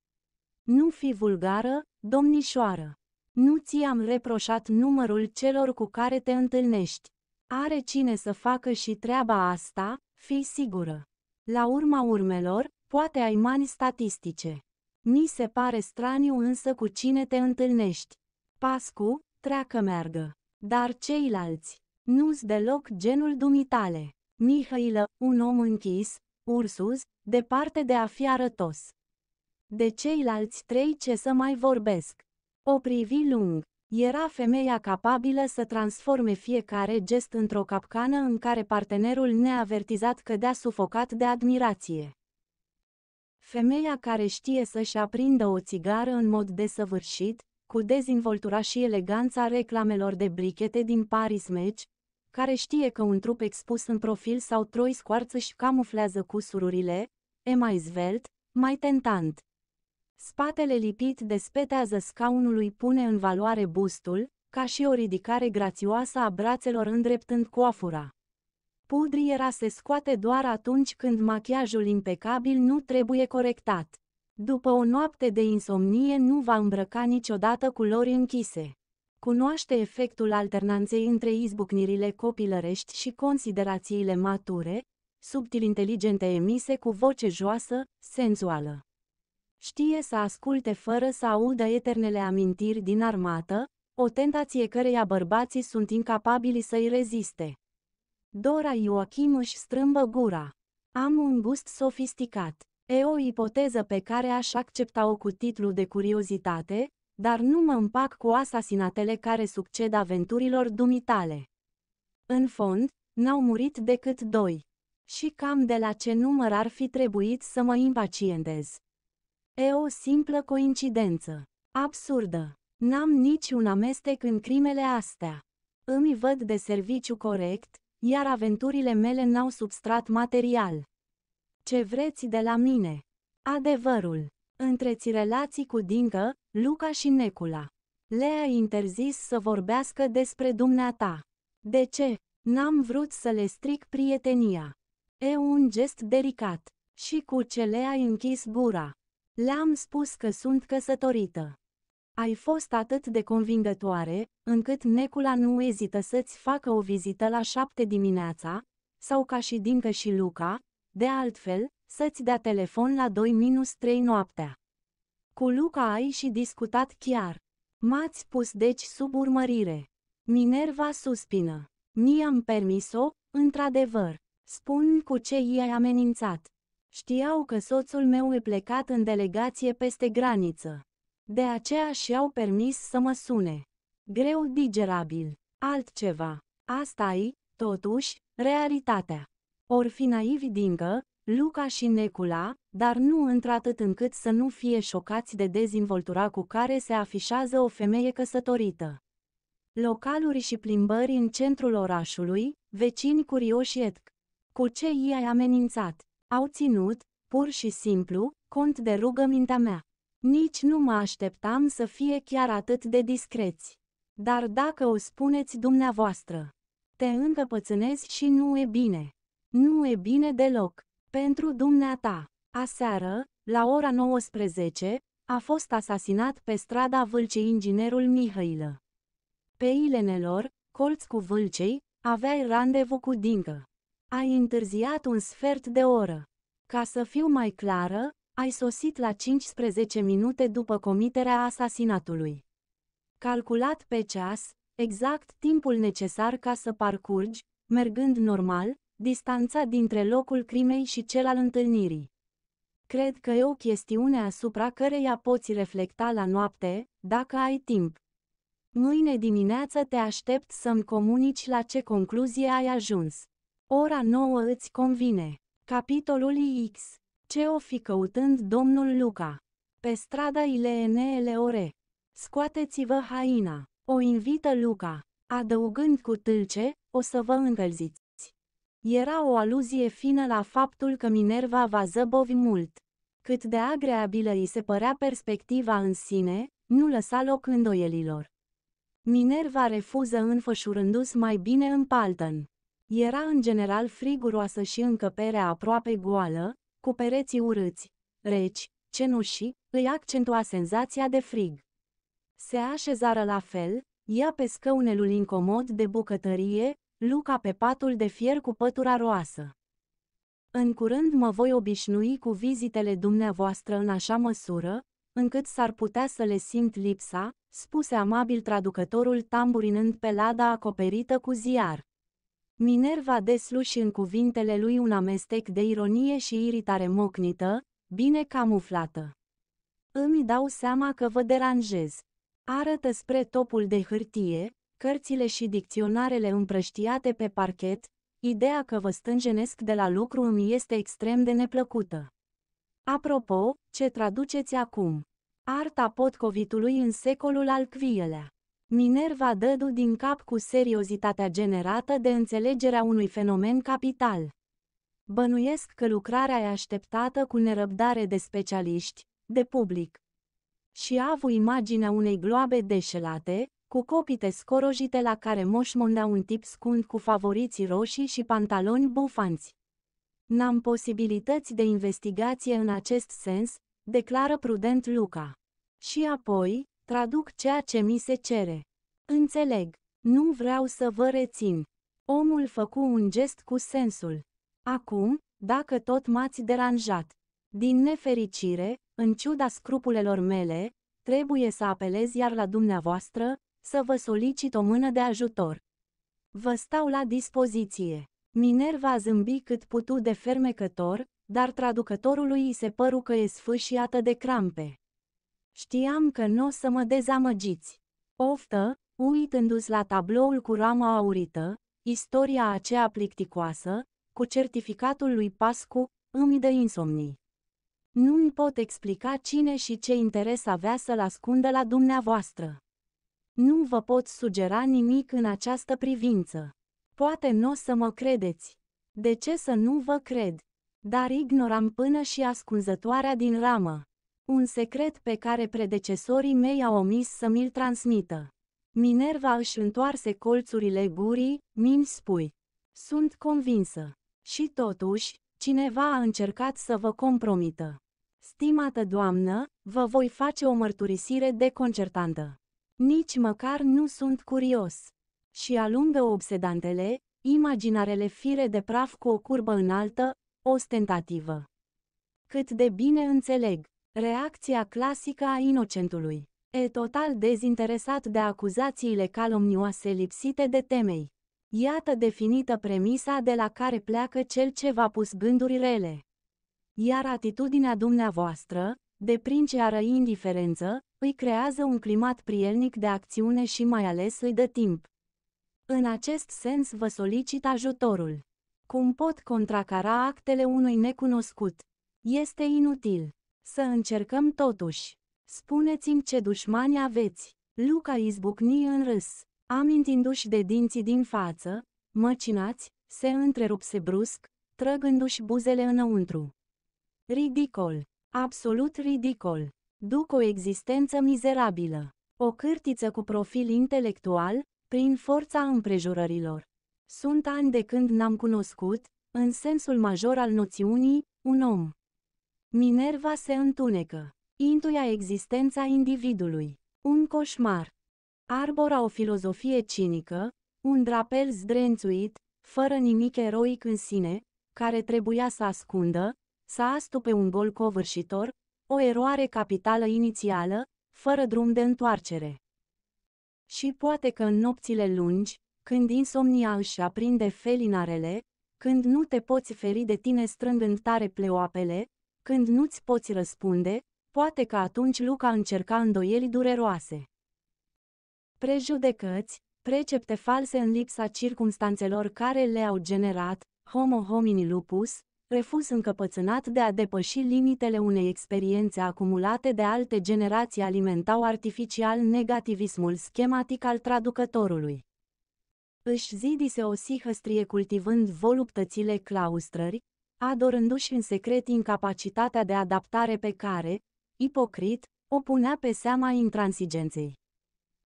Nu fi vulgară, domnișoară. Nu ți-am reproșat numărul celor cu care te întâlnești. Are cine să facă și treaba asta, fii sigură. La urma urmelor, poate ai mani statistice. Mi se pare straniu însă cu cine te întâlnești. Pascu, treacă meargă. Dar ceilalți, nu-s deloc genul dumitale. Mihailă, un om închis, Ursus, departe de a fi arătos. De ceilalți trei ce să mai vorbesc? O privi lung. Era femeia capabilă să transforme fiecare gest într-o capcană în care partenerul neavertizat cădea sufocat de admirație. Femeia care știe să-și aprindă o țigară în mod desăvârșit, cu dezinvoltura și eleganța reclamelor de brichete din Paris Match, care știe că un trup expus în profil sau troi scoarță își camuflează sururile, e mai zvelt, mai tentant. Spatele lipit de spetează scaunului pune în valoare bustul, ca și o ridicare grațioasă a brațelor îndreptând coafura. Pudriera se scoate doar atunci când machiajul impecabil nu trebuie corectat. După o noapte de insomnie nu va îmbrăca niciodată culori închise. Cunoaște efectul alternanței între izbucnirile copilărești și considerațiile mature, subtil inteligente emise cu voce joasă, sensuală. Știe să asculte fără să audă eternele amintiri din armată, o tentație căreia bărbații sunt incapabili să-i reziste. Dora Ioachim își strâmbă gura. Am un gust sofisticat. E o ipoteză pe care aș accepta-o cu titlu de curiozitate, dar nu mă împac cu asasinatele care succed aventurilor dumitale. În fond, n-au murit decât doi. Și cam de la ce număr ar fi trebuit să mă impacientez. E o simplă coincidență. Absurdă. N-am niciun amestec în crimele astea. Îmi văd de serviciu corect, iar aventurile mele n-au substrat material. Ce vreți de la mine? Adevărul. Întreți relații cu Dincă, Luca și Necula. Le-a interzis să vorbească despre dumneata. De ce? N-am vrut să le stric prietenia. E un gest delicat. Și cu ce le-ai închis gura. Le-am spus că sunt căsătorită. Ai fost atât de convingătoare, încât Necula nu ezită să-ți facă o vizită la șapte dimineața, sau ca și Dincă și Luca, de altfel, să-ți dea telefon la 2-3 noaptea. Cu Luca ai și discutat chiar. M-ați pus deci sub urmărire. Minerva suspină. Mi-am permis-o, într-adevăr. Spun cu ce i-ai amenințat. Știau că soțul meu e plecat în delegație peste graniță. De aceea și-au permis să mă sune. Greu digerabil. Altceva. Asta e, totuși, realitatea. Or fi naivi dincă, Luca și Necula, dar nu într-atât încât să nu fie șocați de dezinvoltura cu care se afișează o femeie căsătorită. Localuri și plimbări în centrul orașului, vecini curioși etc. Cu ce i-ai amenințat? Au ținut, pur și simplu, cont de rugămintea mea. Nici nu mă așteptam să fie chiar atât de discreți. Dar dacă o spuneți dumneavoastră, te încăpățânezi și nu e bine. Nu e bine deloc. Pentru dumneata. Aseară, la ora 19, a fost asasinat pe strada Vâlcei inginerul Mihailă. Pe ilenelor, colț cu Vâlcei, aveai randevu cu Dincă. Ai întârziat un sfert de oră. Ca să fiu mai clară, ai sosit la 15 minute după comiterea asasinatului. Calculat pe ceas, exact timpul necesar ca să parcurgi, mergând normal, distanța dintre locul crimei și cel al întâlnirii. Cred că e o chestiune asupra căreia poți reflecta la noapte, dacă ai timp. Mâine dimineață te aștept să-mi comunici la ce concluzie ai ajuns. Ora 9 îți convine. Capitolul X. Ce o fi căutând domnul Luca? Pe strada Ileene Eleore. Scoateți-vă haina. O invită Luca, adăugând cu tâlce, o să vă încălziți. Era o aluzie fină la faptul că Minerva va zăbovi mult. Cât de agreabilă îi se părea perspectiva în sine, nu lăsa loc îndoielilor. Minerva refuză înfășurându-s mai bine în paltăn. Era în general friguroasă și încăperea aproape goală, cu pereții urâți, reci, cenușii, îi accentua senzația de frig. Se așezară la fel, ea pe scăunelul incomod de bucătărie, Luca pe patul de fier cu pătura roasă. În curând mă voi obișnui cu vizitele dumneavoastră în așa măsură, încât s-ar putea să le simt lipsa, spuse amabil traducătorul tamburinând pe lada acoperită cu ziar. Minerva desluși în cuvintele lui un amestec de ironie și iritare mocnită, bine camuflată. Îmi dau seama că vă deranjez. Arătă spre topul de hârtie, cărțile și dicționarele împrăștiate pe parchet, ideea că vă stânjenesc de la lucru îmi este extrem de neplăcută. Apropo, ce traduceți acum? Arta potcovitului în secolul al Cvielea. lea Minerva dădu din cap cu seriozitatea generată de înțelegerea unui fenomen capital. Bănuiesc că lucrarea e așteptată cu nerăbdare de specialiști, de public. Și avu imaginea unei gloabe deșelate, cu copite scorojite la care moșmondea un tip scund cu favoriții roșii și pantaloni bufanți. N-am posibilități de investigație în acest sens, declară prudent Luca. Și apoi, Traduc ceea ce mi se cere. Înțeleg. Nu vreau să vă rețin. Omul făcu un gest cu sensul. Acum, dacă tot m-ați deranjat. Din nefericire, în ciuda scrupulelor mele, trebuie să apelez iar la dumneavoastră, să vă solicit o mână de ajutor. Vă stau la dispoziție. Minerva zâmbi cât putu de fermecător, dar traducătorului îi se păru că e sfâșiată de crampe. Știam că nu o să mă dezamăgiți. Oftă, uitându-ți la tabloul cu rama aurită, istoria aceea plicticoasă, cu certificatul lui Pascu, îmi dă insomnii. Nu-mi pot explica cine și ce interes avea să-l ascundă la dumneavoastră. Nu vă pot sugera nimic în această privință. Poate nu o să mă credeți. De ce să nu vă cred? Dar ignoram până și ascunzătoarea din ramă. Un secret pe care predecesorii mei au omis să mi-l transmită. Minerva își întoarse colțurile gurii, mi-mi spui. Sunt convinsă. Și totuși, cineva a încercat să vă compromită. Stimată doamnă, vă voi face o mărturisire deconcertantă. Nici măcar nu sunt curios. Și alungă obsedantele, imaginarele fire de praf cu o curbă înaltă, ostentativă. Cât de bine înțeleg. Reacția clasică a inocentului. E total dezinteresat de acuzațiile calomnioase lipsite de temei. Iată definită premisa de la care pleacă cel ce v-a pus gânduri rele. Iar atitudinea dumneavoastră, de prin ce ară indiferență, îi creează un climat prielnic de acțiune și mai ales îi dă timp. În acest sens vă solicit ajutorul. Cum pot contracara actele unui necunoscut? Este inutil. Să încercăm totuși. Spuneți-mi ce dușmani aveți. Luca izbucni în râs. Amintindu-și de dinții din față, măcinați, se întrerupse brusc, trăgându-și buzele înăuntru. Ridicol. Absolut ridicol. Duc o existență mizerabilă. O cârtiță cu profil intelectual, prin forța împrejurărilor. Sunt ani de când n-am cunoscut, în sensul major al noțiunii, un om. Minerva se întunecă. Intuia existența individului. Un coșmar. Arbora o filozofie cinică, un drapel zdrențuit, fără nimic eroic în sine, care trebuia să ascundă, să astupe un gol covârșitor, o eroare capitală inițială, fără drum de întoarcere. Și poate că în nopțile lungi, când insomnia își aprinde felinarele, când nu te poți feri de tine strângând tare pleoapele, când nu-ți poți răspunde, poate că atunci Luca încerca îndoieli dureroase. Prejudecăți, precepte false în lipsa circumstanțelor care le-au generat, homo homini lupus, refuz încăpățânat de a depăși limitele unei experiențe acumulate de alte generații alimentau artificial negativismul schematic al traducătorului. Își zidise o sihăstrie cultivând voluptățile claustrări, adorându-și în secret incapacitatea de adaptare pe care, ipocrit, o punea pe seama intransigenței.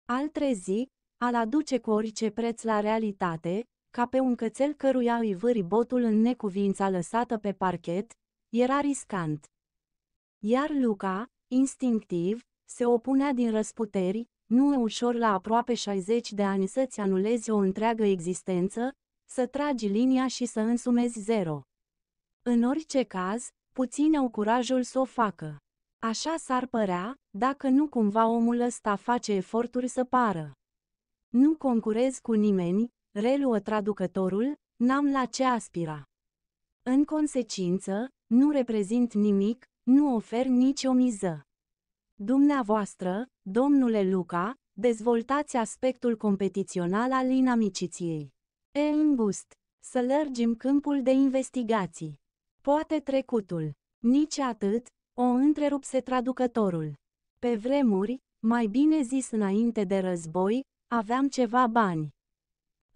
Al trezi, al aduce cu orice preț la realitate, ca pe un cățel căruia îi vâri botul în necuvința lăsată pe parchet, era riscant. Iar Luca, instinctiv, se opunea din răsputeri, nu e ușor la aproape 60 de ani să-ți anulezi o întreagă existență, să tragi linia și să însumezi zero. În orice caz, puțini au curajul să o facă. Așa s-ar părea, dacă nu cumva omul ăsta face eforturi să pară. Nu concurez cu nimeni, reluă traducătorul, n-am la ce aspira. În consecință, nu reprezint nimic, nu ofer nicio miză. Dumneavoastră, domnule Luca, dezvoltați aspectul competițional al inamiciției. E îngust, să lărgim câmpul de investigații. Poate trecutul. Nici atât, o întrerupse traducătorul. Pe vremuri, mai bine zis înainte de război, aveam ceva bani.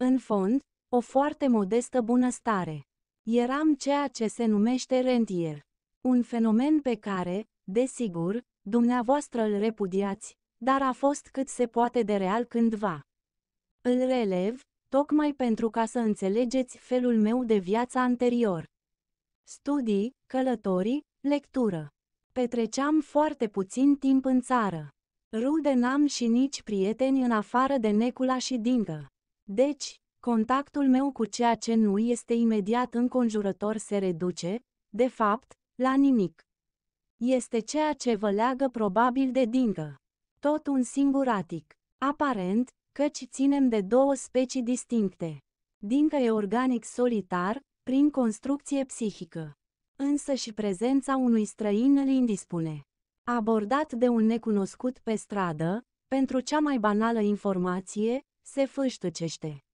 În fond, o foarte modestă bunăstare. Eram ceea ce se numește rentier. Un fenomen pe care, desigur, dumneavoastră îl repudiați, dar a fost cât se poate de real cândva. Îl relev, tocmai pentru ca să înțelegeți felul meu de viață anterior studii, călătorii, lectură. Petreceam foarte puțin timp în țară. Rude n-am și nici prieteni în afară de Necula și Dingă. Deci, contactul meu cu ceea ce nu este imediat înconjurător se reduce, de fapt, la nimic. Este ceea ce vă leagă probabil de Dingă. Tot un singur atic. Aparent, căci ținem de două specii distincte. Dingă e organic solitar, prin construcție psihică. Însă și prezența unui străin îl indispune. Abordat de un necunoscut pe stradă, pentru cea mai banală informație, se fâștăcește.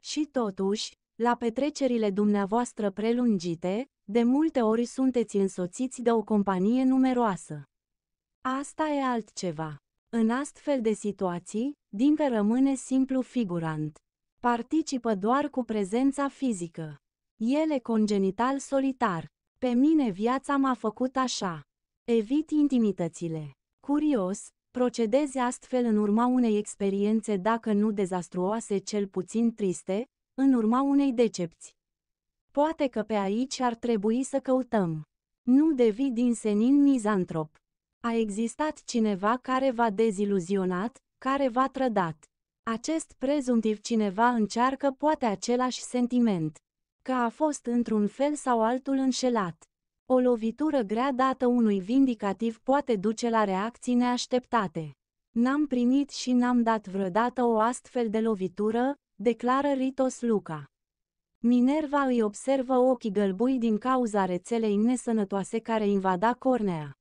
Și totuși, la petrecerile dumneavoastră prelungite, de multe ori sunteți însoțiți de o companie numeroasă. Asta e altceva. În astfel de situații, Dincă rămâne simplu figurant. Participă doar cu prezența fizică. El e congenital solitar. Pe mine viața m-a făcut așa. Evit intimitățile. Curios, procedezi astfel în urma unei experiențe dacă nu dezastruoase cel puțin triste, în urma unei decepți. Poate că pe aici ar trebui să căutăm. Nu devii din senin mizantrop. A existat cineva care v-a deziluzionat, care v-a trădat. Acest prezumtiv cineva încearcă poate același sentiment că a fost într-un fel sau altul înșelat. O lovitură grea dată unui vindicativ poate duce la reacții neașteptate. N-am primit și n-am dat vreodată o astfel de lovitură, declară Ritos Luca. Minerva îi observă ochii gălbui din cauza rețelei nesănătoase care invada cornea.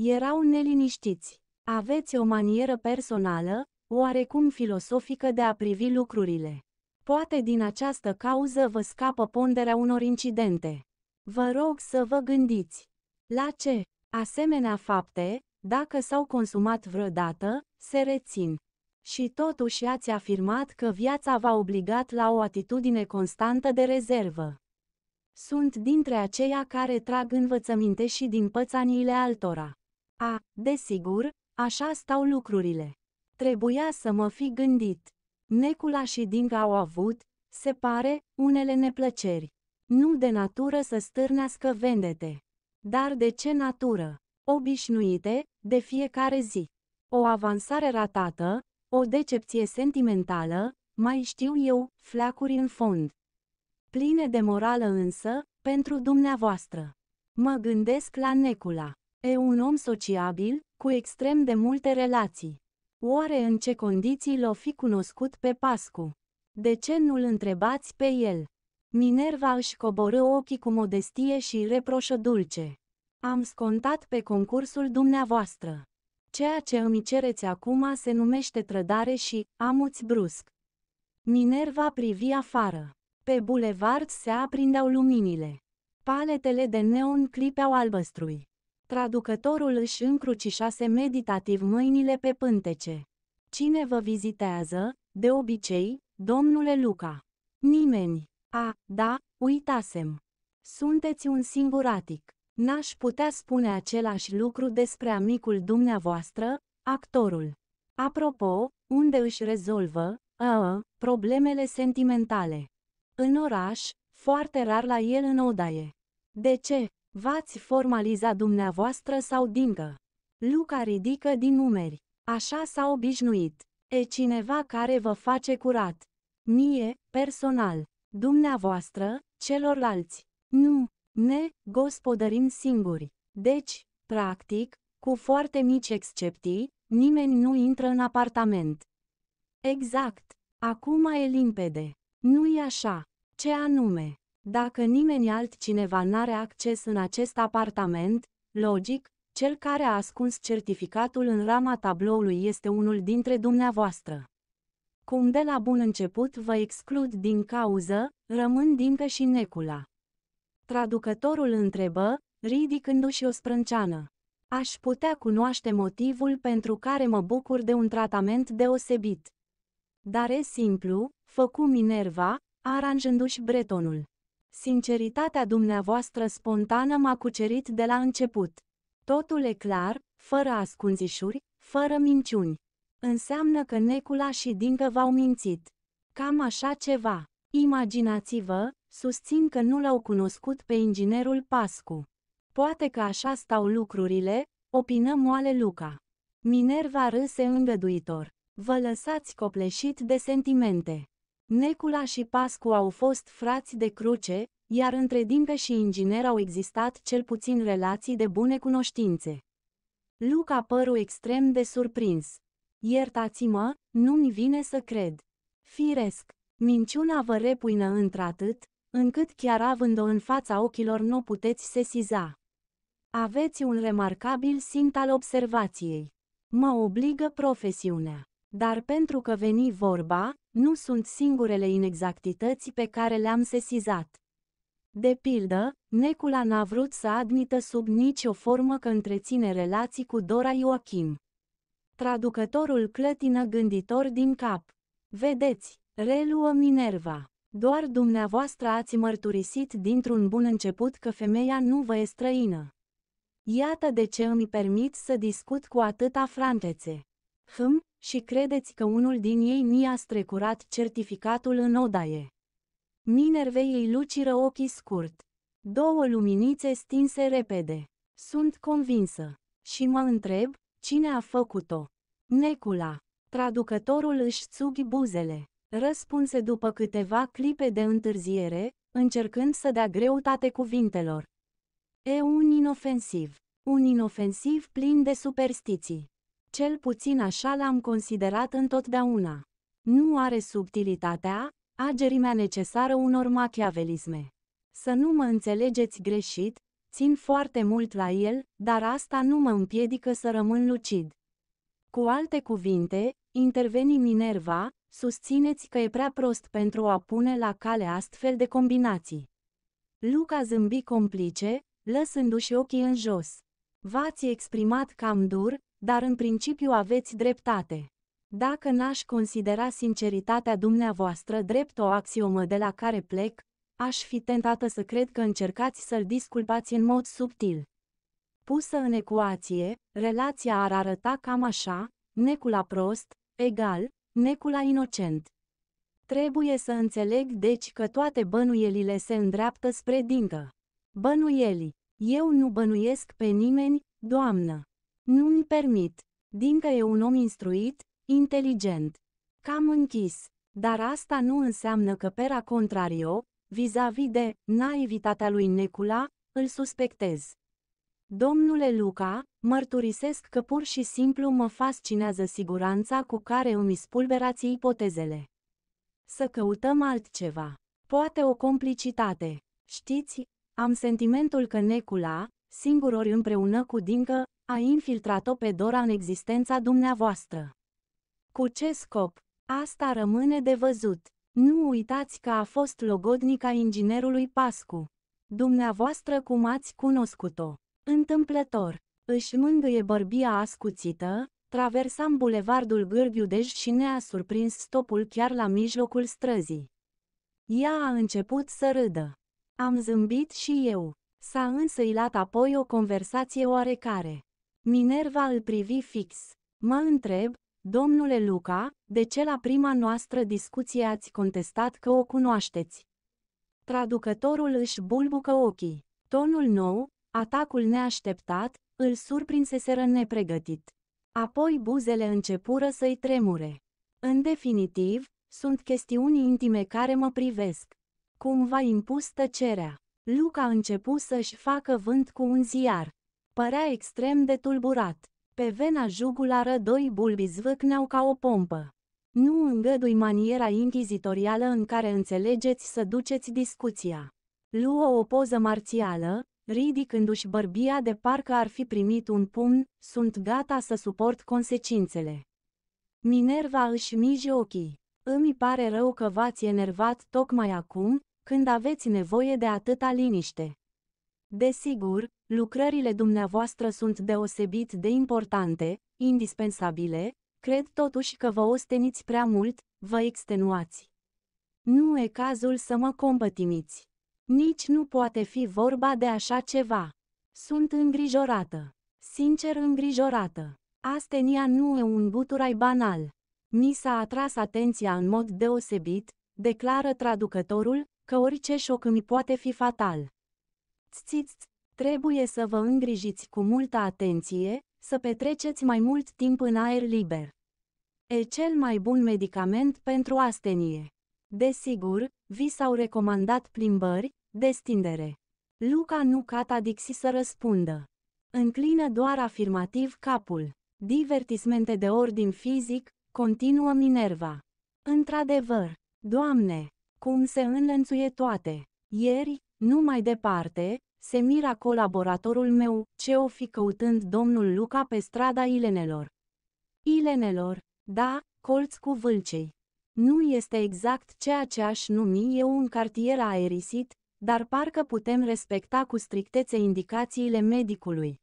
Erau neliniștiți. Aveți o manieră personală, oarecum filosofică de a privi lucrurile. Poate din această cauză vă scapă ponderea unor incidente. Vă rog să vă gândiți. La ce? Asemenea fapte, dacă s-au consumat vreodată, se rețin. Și totuși ați afirmat că viața v-a obligat la o atitudine constantă de rezervă. Sunt dintre aceia care trag învățăminte și din pățaniile altora. A, desigur, așa stau lucrurile. Trebuia să mă fi gândit. Necula și Ding au avut, se pare, unele neplăceri. Nu de natură să stârnească vendete. Dar de ce natură? Obișnuite, de fiecare zi. O avansare ratată, o decepție sentimentală, mai știu eu, fleacuri în fond. Pline de morală însă, pentru dumneavoastră. Mă gândesc la Necula. E un om sociabil, cu extrem de multe relații. Oare în ce condiții l-o fi cunoscut pe Pascu? De ce nu-l întrebați pe el? Minerva își coborâ ochii cu modestie și reproșă dulce. Am scontat pe concursul dumneavoastră. Ceea ce îmi cereți acum se numește trădare și amuți brusc. Minerva privi afară. Pe bulevard se aprindeau luminile. Paletele de neon clipeau albăstrui. Traducătorul își încrucișase meditativ mâinile pe pântece. Cine vă vizitează, de obicei, domnule Luca? Nimeni. A, da, uitasem. Sunteți un singuratic. N-aș putea spune același lucru despre amicul dumneavoastră, actorul. Apropo, unde își rezolvă, a, ă, ă, problemele sentimentale? În oraș, foarte rar la el în odaie. De ce? V-ați formaliza dumneavoastră sau dingă? Luca ridică din numeri. Așa s-a obișnuit. E cineva care vă face curat. Mie, personal. Dumneavoastră, celorlalți. Nu, ne gospodărim singuri. Deci, practic, cu foarte mici excepții, nimeni nu intră în apartament. Exact. Acum e limpede. Nu-i așa. Ce anume? Dacă nimeni altcineva n-are acces în acest apartament, logic, cel care a ascuns certificatul în rama tabloului este unul dintre dumneavoastră. Cum de la bun început vă exclud din cauză, rămân dincă și necula. Traducătorul întrebă, ridicându-și o sprânceană. Aș putea cunoaște motivul pentru care mă bucur de un tratament deosebit. Dar e simplu, făcu Minerva, aranjându-și bretonul. Sinceritatea dumneavoastră spontană m-a cucerit de la început. Totul e clar, fără ascunzișuri, fără minciuni. Înseamnă că Necula și Dincă v-au mințit. Cam așa ceva. Imaginați-vă, susțin că nu l-au cunoscut pe inginerul Pascu. Poate că așa stau lucrurile, opină moale Luca. Minerva râse îngăduitor. Vă lăsați copleșit de sentimente. Necula și Pascu au fost frați de cruce, iar între Dincă și inginer au existat cel puțin relații de bune cunoștințe. Luca păru extrem de surprins. Iertați-mă, nu-mi vine să cred. Firesc, minciuna vă repuină într-atât, încât chiar având-o în fața ochilor nu puteți sesiza. Aveți un remarcabil simt al observației. Mă obligă profesiunea. Dar pentru că veni vorba, nu sunt singurele inexactități pe care le-am sesizat. De pildă, Necula n-a vrut să admită sub nicio formă că întreține relații cu Dora Joachim. Traducătorul clătină gânditor din cap. Vedeți, reluă Minerva. Doar dumneavoastră ați mărturisit dintr-un bun început că femeia nu vă e străină. Iată de ce îmi permit să discut cu atâta frantețe. Hm, și credeți că unul din ei mi a strecurat certificatul în odaie. Minervei îi luciră ochii scurt. Două luminițe stinse repede. Sunt convinsă. Și mă întreb, cine a făcut-o? Necula. Traducătorul își țughi buzele. Răspunse după câteva clipe de întârziere, încercând să dea greutate cuvintelor. E un inofensiv. Un inofensiv plin de superstiții. Cel puțin așa l-am considerat întotdeauna. Nu are subtilitatea, agerimea necesară unor machiavelisme. Să nu mă înțelegeți greșit, țin foarte mult la el, dar asta nu mă împiedică să rămân lucid. Cu alte cuvinte, interveni Minerva, susțineți că e prea prost pentru a pune la cale astfel de combinații. Luca zâmbi complice, lăsându-și ochii în jos. V-ați exprimat cam dur, dar în principiu aveți dreptate. Dacă n-aș considera sinceritatea dumneavoastră drept o axiomă de la care plec, aș fi tentată să cred că încercați să-l disculpați în mod subtil. Pusă în ecuație, relația ar arăta cam așa, necula prost, egal, necula inocent. Trebuie să înțeleg deci că toate bănuielile se îndreaptă spre dintă. Bănuieli. Eu nu bănuiesc pe nimeni, doamnă. Nu-mi permit. Dincă e un om instruit, inteligent. Cam închis. Dar asta nu înseamnă că pera contrario, vis-a-vis -vis de naivitatea lui Necula, îl suspectez. Domnule Luca, mărturisesc că pur și simplu mă fascinează siguranța cu care îmi spulberați ipotezele. Să căutăm altceva. Poate o complicitate. Știți, am sentimentul că Necula, singur ori împreună cu Dincă, a infiltrat-o pe Dora în existența dumneavoastră. Cu ce scop? Asta rămâne de văzut. Nu uitați că a fost logodnica inginerului Pascu. Dumneavoastră cum ați cunoscut-o. Întâmplător, își mângâie bărbia ascuțită, traversam bulevardul Gârbiudej și ne-a surprins stopul chiar la mijlocul străzii. Ea a început să râdă. Am zâmbit și eu. S-a însăilat apoi o conversație oarecare. Minerva îl privi fix. Mă întreb, domnule Luca, de ce la prima noastră discuție ați contestat că o cunoașteți? Traducătorul își bulbucă ochii. Tonul nou, atacul neașteptat, îl surprinseseră nepregătit. Apoi buzele începură să-i tremure. În definitiv, sunt chestiuni intime care mă privesc. Cum va impus tăcerea. Luca a început să-și facă vânt cu un ziar. Părea extrem de tulburat. Pe vena jugulară doi bulbi zvâcneau ca o pompă. Nu îngădui maniera inchizitorială în care înțelegeți să duceți discuția. Luă o poză marțială, ridicându-și bărbia de parcă ar fi primit un pumn, sunt gata să suport consecințele. Minerva își mije ochii. Îmi pare rău că v-ați enervat tocmai acum, când aveți nevoie de atâta liniște. Desigur, lucrările dumneavoastră sunt deosebit de importante, indispensabile, cred totuși că vă osteniți prea mult, vă extenuați. Nu e cazul să mă compătimiți. Nici nu poate fi vorba de așa ceva. Sunt îngrijorată. Sincer îngrijorată. Astenia nu e un buturai banal. Mi s-a atras atenția în mod deosebit, declară traducătorul, că orice șoc îmi poate fi fatal. Țiți, trebuie să vă îngrijiți cu multă atenție, să petreceți mai mult timp în aer liber. E cel mai bun medicament pentru astenie. Desigur, vi s-au recomandat plimbări, destindere. Luca nu catadixi să răspundă. Înclină doar afirmativ capul. Divertismente de ordin fizic, continuă Minerva. Într-adevăr, Doamne, cum se înlănțuie toate. Ieri, nu mai departe, se mira colaboratorul meu, ce o fi căutând domnul Luca pe strada Ilenelor. Ilenelor, da, colț cu vâlcei. Nu este exact ceea ce aș numi eu un cartier aerisit, dar parcă putem respecta cu strictețe indicațiile medicului.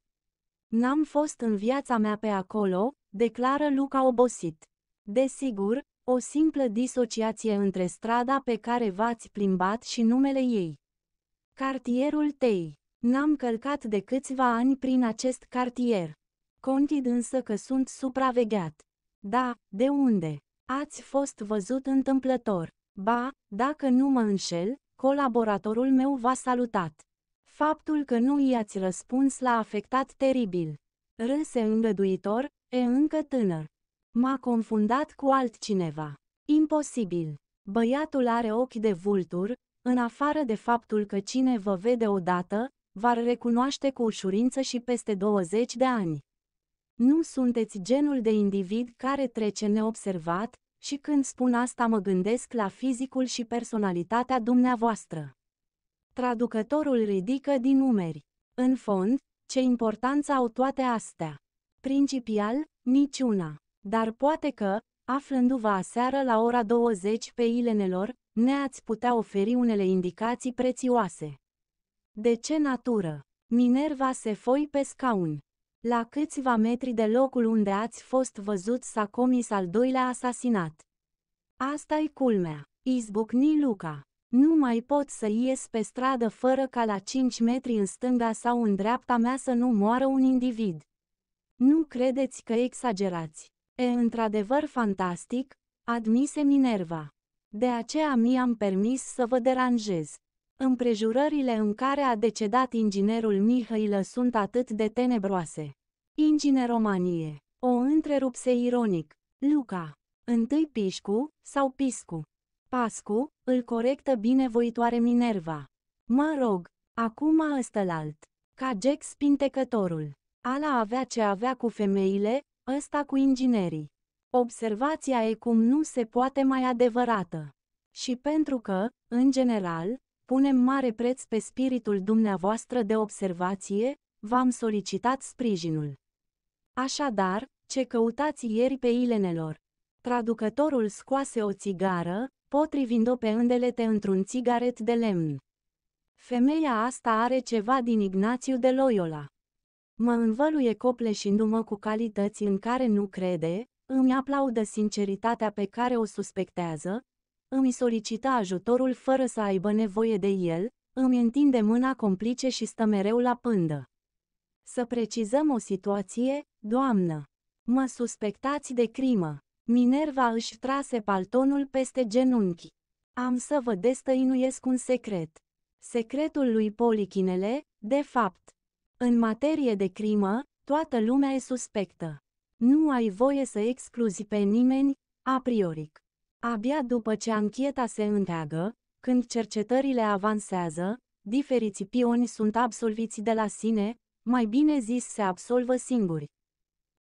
N-am fost în viața mea pe acolo, declară Luca obosit. Desigur, o simplă disociație între strada pe care v-ați plimbat și numele ei. Cartierul Tei. N-am călcat de câțiva ani prin acest cartier. Contid însă că sunt supravegheat. Da, de unde? Ați fost văzut întâmplător. Ba, dacă nu mă înșel, colaboratorul meu v-a salutat. Faptul că nu i-ați răspuns l-a afectat teribil. Râse îngăduitor, e încă tânăr. M-a confundat cu altcineva. Imposibil. Băiatul are ochi de vultur, în afară de faptul că cine vă vede odată, v-ar recunoaște cu ușurință și peste 20 de ani. Nu sunteți genul de individ care trece neobservat, și când spun asta mă gândesc la fizicul și personalitatea dumneavoastră. Traducătorul ridică din umeri. În fond, ce importanță au toate astea? Principial, niciuna. Dar poate că, Aflându-vă aseară la ora 20 pe ilenelor, ne-ați putea oferi unele indicații prețioase. De ce natură? Minerva se foi pe scaun. La câțiva metri de locul unde ați fost văzut s-a comis al doilea asasinat. Asta-i culmea. Izbucni Luca. Nu mai pot să ies pe stradă fără ca la 5 metri în stânga sau în dreapta mea să nu moară un individ. Nu credeți că exagerați. E într-adevăr fantastic, admise Minerva. De aceea mi-am permis să vă deranjez. Împrejurările în care a decedat inginerul Mihailă sunt atât de tenebroase. Ingineromanie. O întrerupse ironic. Luca. Întâi Pișcu sau Piscu. Pascu, îl corectă binevoitoare Minerva. Mă rog, acum ă ăstălalt. Ca Jack spintecătorul. Ala avea ce avea cu femeile, ăsta cu inginerii. Observația e cum nu se poate mai adevărată. Și pentru că, în general, punem mare preț pe spiritul dumneavoastră de observație, v-am solicitat sprijinul. Așadar, ce căutați ieri pe ilenelor? Traducătorul scoase o țigară, potrivind-o pe îndelete într-un țigaret de lemn. Femeia asta are ceva din Ignațiu de Loyola. Mă învăluie copleșindu-mă cu calități în care nu crede, îmi aplaudă sinceritatea pe care o suspectează, îmi solicită ajutorul fără să aibă nevoie de el, îmi întinde mâna complice și stă mereu la pândă. Să precizăm o situație, doamnă. Mă suspectați de crimă. Minerva își trase paltonul peste genunchi. Am să vă destăinuiesc un secret. Secretul lui Polichinele, de fapt. În materie de crimă, toată lumea e suspectă. Nu ai voie să excluzi pe nimeni, a priori. Abia după ce ancheta se înteagă, când cercetările avansează, diferiți pioni sunt absolviți de la sine, mai bine zis se absolvă singuri.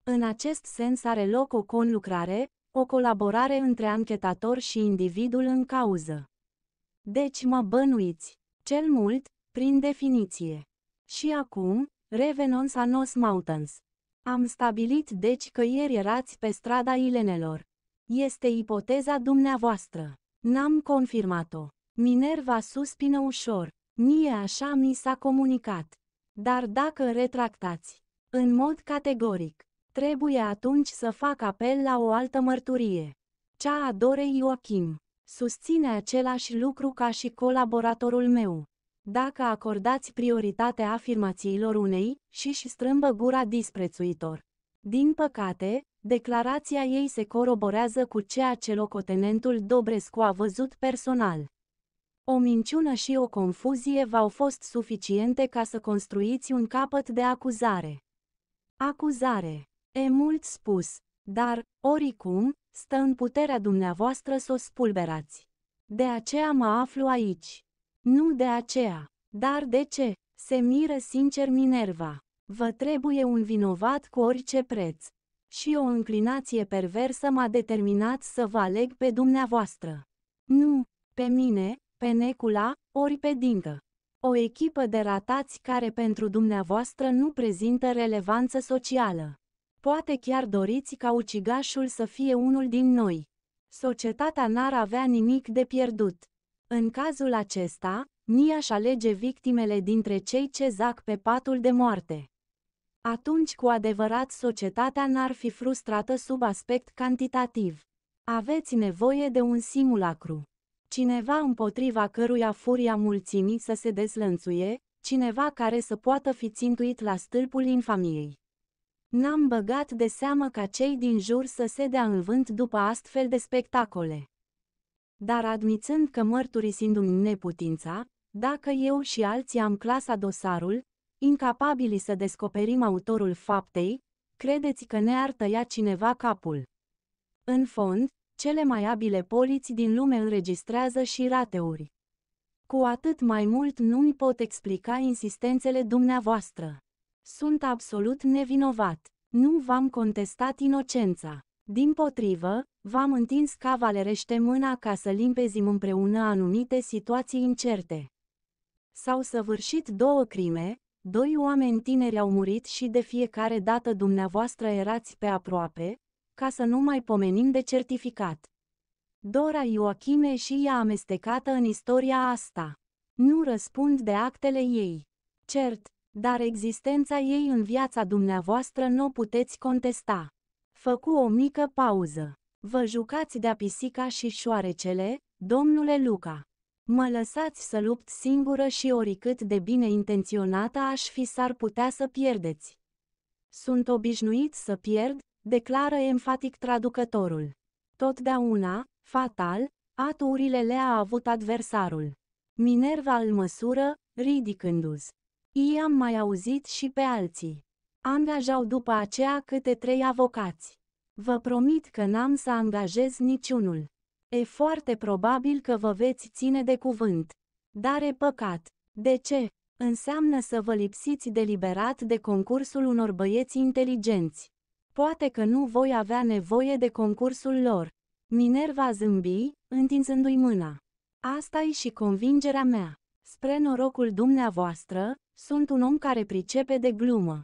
În acest sens are loc o conlucrare, o colaborare între anchetator și individul în cauză. Deci mă bănuiți, cel mult, prin definiție. Și acum, Revenons a Nos Mountains. Am stabilit deci că ieri erați pe strada Ilenelor. Este ipoteza dumneavoastră. N-am confirmat-o. Minerva suspină ușor. Mie așa mi s-a comunicat. Dar dacă retractați, în mod categoric, trebuie atunci să fac apel la o altă mărturie. Cea a Dorei Joachim susține același lucru ca și colaboratorul meu. Dacă acordați prioritate afirmațiilor unei și își strâmbă gura disprețuitor. Din păcate, declarația ei se coroborează cu ceea ce locotenentul Dobrescu a văzut personal. O minciună și o confuzie v-au fost suficiente ca să construiți un capăt de acuzare. Acuzare. E mult spus, dar, oricum, stă în puterea dumneavoastră să o spulberați. De aceea mă aflu aici. Nu de aceea. Dar de ce? Se miră sincer Minerva. Vă trebuie un vinovat cu orice preț. Și o înclinație perversă m-a determinat să vă aleg pe dumneavoastră. Nu, pe mine, pe Necula, ori pe Dincă. O echipă de ratați care pentru dumneavoastră nu prezintă relevanță socială. Poate chiar doriți ca ucigașul să fie unul din noi. Societatea n-ar avea nimic de pierdut. În cazul acesta, Nia își alege victimele dintre cei ce zac pe patul de moarte. Atunci cu adevărat societatea n-ar fi frustrată sub aspect cantitativ. Aveți nevoie de un simulacru. Cineva împotriva căruia furia mulțimii să se dezlănțuie, cineva care să poată fi țintuit la stâlpul infamiei. N-am băgat de seamă ca cei din jur să se dea în vânt după astfel de spectacole dar admițând că mărturisindu-mi neputința, dacă eu și alții am clasa dosarul, incapabili să descoperim autorul faptei, credeți că ne-ar tăia cineva capul. În fond, cele mai abile poliți din lume înregistrează și rateuri. Cu atât mai mult nu-mi pot explica insistențele dumneavoastră. Sunt absolut nevinovat. Nu v-am contestat inocența. Din potrivă, v-am întins cavalerește mâna ca să limpezim împreună anumite situații incerte. S-au săvârșit două crime, doi oameni tineri au murit și de fiecare dată dumneavoastră erați pe aproape, ca să nu mai pomenim de certificat. Dora Ioachime și ea amestecată în istoria asta. Nu răspund de actele ei. Cert, dar existența ei în viața dumneavoastră nu puteți contesta. Făcu o mică pauză. Vă jucați de-a pisica și șoarecele, domnule Luca. Mă lăsați să lupt singură și oricât de bine intenționată aș fi s-ar putea să pierdeți. Sunt obișnuit să pierd, declară enfatic traducătorul. Totdeauna, fatal, aturile le-a avut adversarul. Minerva îl măsură, ridicându-s. I-am mai auzit și pe alții. Angajau după aceea câte trei avocați. Vă promit că n-am să angajez niciunul. E foarte probabil că vă veți ține de cuvânt. Dar e păcat. De ce? Înseamnă să vă lipsiți deliberat de concursul unor băieți inteligenți. Poate că nu voi avea nevoie de concursul lor. Minerva zâmbi, întinzându-i mâna. asta e și convingerea mea. Spre norocul dumneavoastră, sunt un om care pricepe de glumă.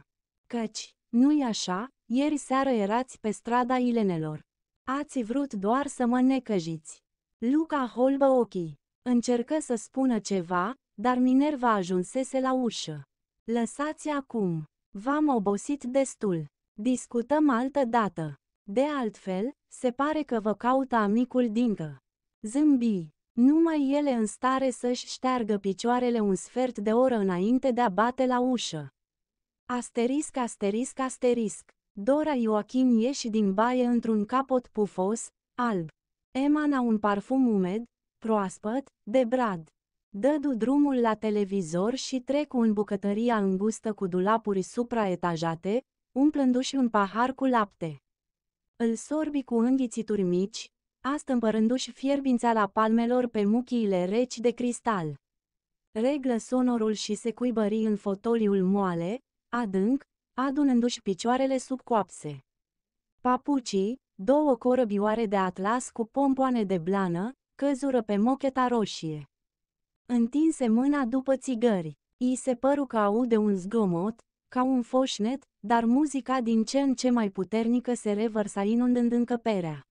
Căci, nu-i așa, ieri seară erați pe strada Ilenelor. Ați vrut doar să mă necăjiți. Luca holbă ochii. Încercă să spună ceva, dar Minerva ajunsese la ușă. Lăsați acum. V-am obosit destul. Discutăm altă dată. De altfel, se pare că vă caută amicul dincă. Zâmbi. Numai ele în stare să-și șteargă picioarele un sfert de oră înainte de a bate la ușă. Asterisc, asterisc, asterisc. Dora Joachim ieși din baie într-un capot pufos, alb. Emana un parfum umed, proaspăt, de brad. Dădu drumul la televizor și trec în bucătăria îngustă cu dulapuri supraetajate, umplându-și un pahar cu lapte. Îl sorbi cu înghițituri mici, astămpărându și la palmelor pe muchiile reci de cristal. Reglă sonorul și se cuibări în fotoliul moale, adânc, adunându-și picioarele sub coapse. Papucii, două corăbioare de atlas cu pompoane de blană, căzură pe mocheta roșie. Întinse mâna după țigări. I se păru că aude un zgomot, ca un foșnet, dar muzica din ce în ce mai puternică se revărsa inundând încăperea.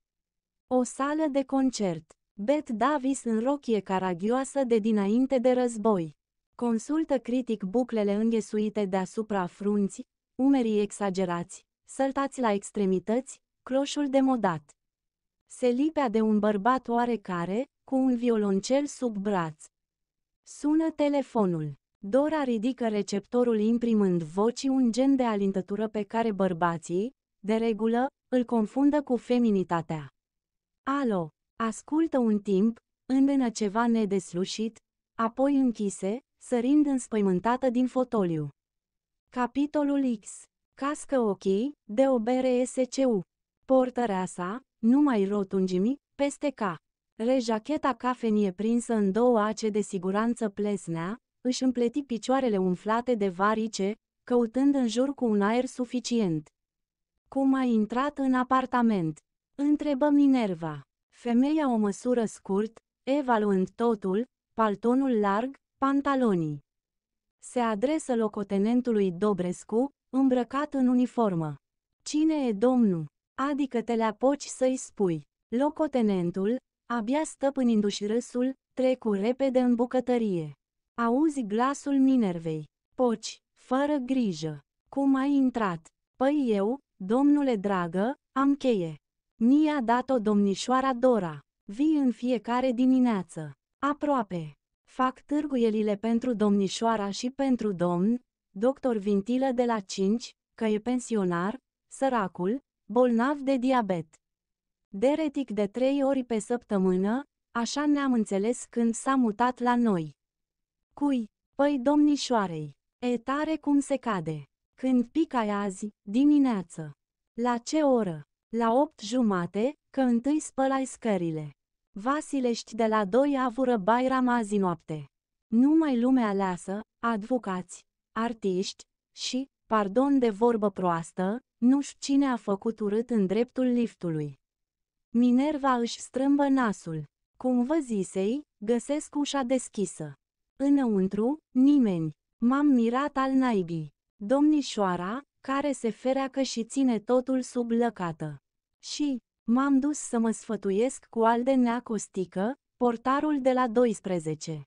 O sală de concert. Bet Davis în rochie caragioasă de dinainte de război. Consultă critic buclele înghesuite deasupra frunții, umerii exagerați, săltați la extremități, cloșul demodat. Se lipea de un bărbat oarecare, cu un violoncel sub braț. Sună telefonul. Dora ridică receptorul imprimând vocii un gen de alintătură pe care bărbații, de regulă, îl confundă cu feminitatea. Alo, ascultă un timp, îndână ceva nedeslușit, apoi închise, sărind înspăimântată din fotoliu. Capitolul X. Cască ochii, de o BRSCU. Portărea sa, numai rotungimi, peste ca. Rejacheta cafenie prinsă în două ace de siguranță plesnea, își împleti picioarele umflate de varice, căutând în jur cu un aer suficient. Cum a intrat în apartament? Întrebă Minerva. Femeia o măsură scurt, evaluând totul, paltonul larg, Pantalonii. Se adresă locotenentului Dobrescu, îmbrăcat în uniformă. Cine e domnul? Adică te le poci să-i spui. Locotenentul, abia stăpânindu-și râsul, trecu repede în bucătărie. Auzi glasul Minervei. Poci, fără grijă. Cum ai intrat? Păi eu, domnule dragă, am cheie. Mi-a dat-o domnișoara Dora. Vii în fiecare dimineață. Aproape fac târguielile pentru domnișoara și pentru domn, doctor Vintilă de la 5, că e pensionar, săracul, bolnav de diabet. Deretic de trei ori pe săptămână, așa ne-am înțeles când s-a mutat la noi. Cui? Păi domnișoarei, e tare cum se cade. Când picai azi, dimineață. La ce oră? La opt jumate, că întâi spălai scările. Vasilești de la doi avură Bairam azi noapte. Numai lumea aleasă, advocați, artiști și, pardon de vorbă proastă, nu știu cine a făcut urât în dreptul liftului. Minerva își strâmbă nasul. Cum vă zisei, găsesc ușa deschisă. Înăuntru, nimeni. M-am mirat al naibii. Domnișoara, care se că și ține totul sub lăcată. Și, M-am dus să mă sfătuiesc cu Aldenea Costică, portarul de la 12.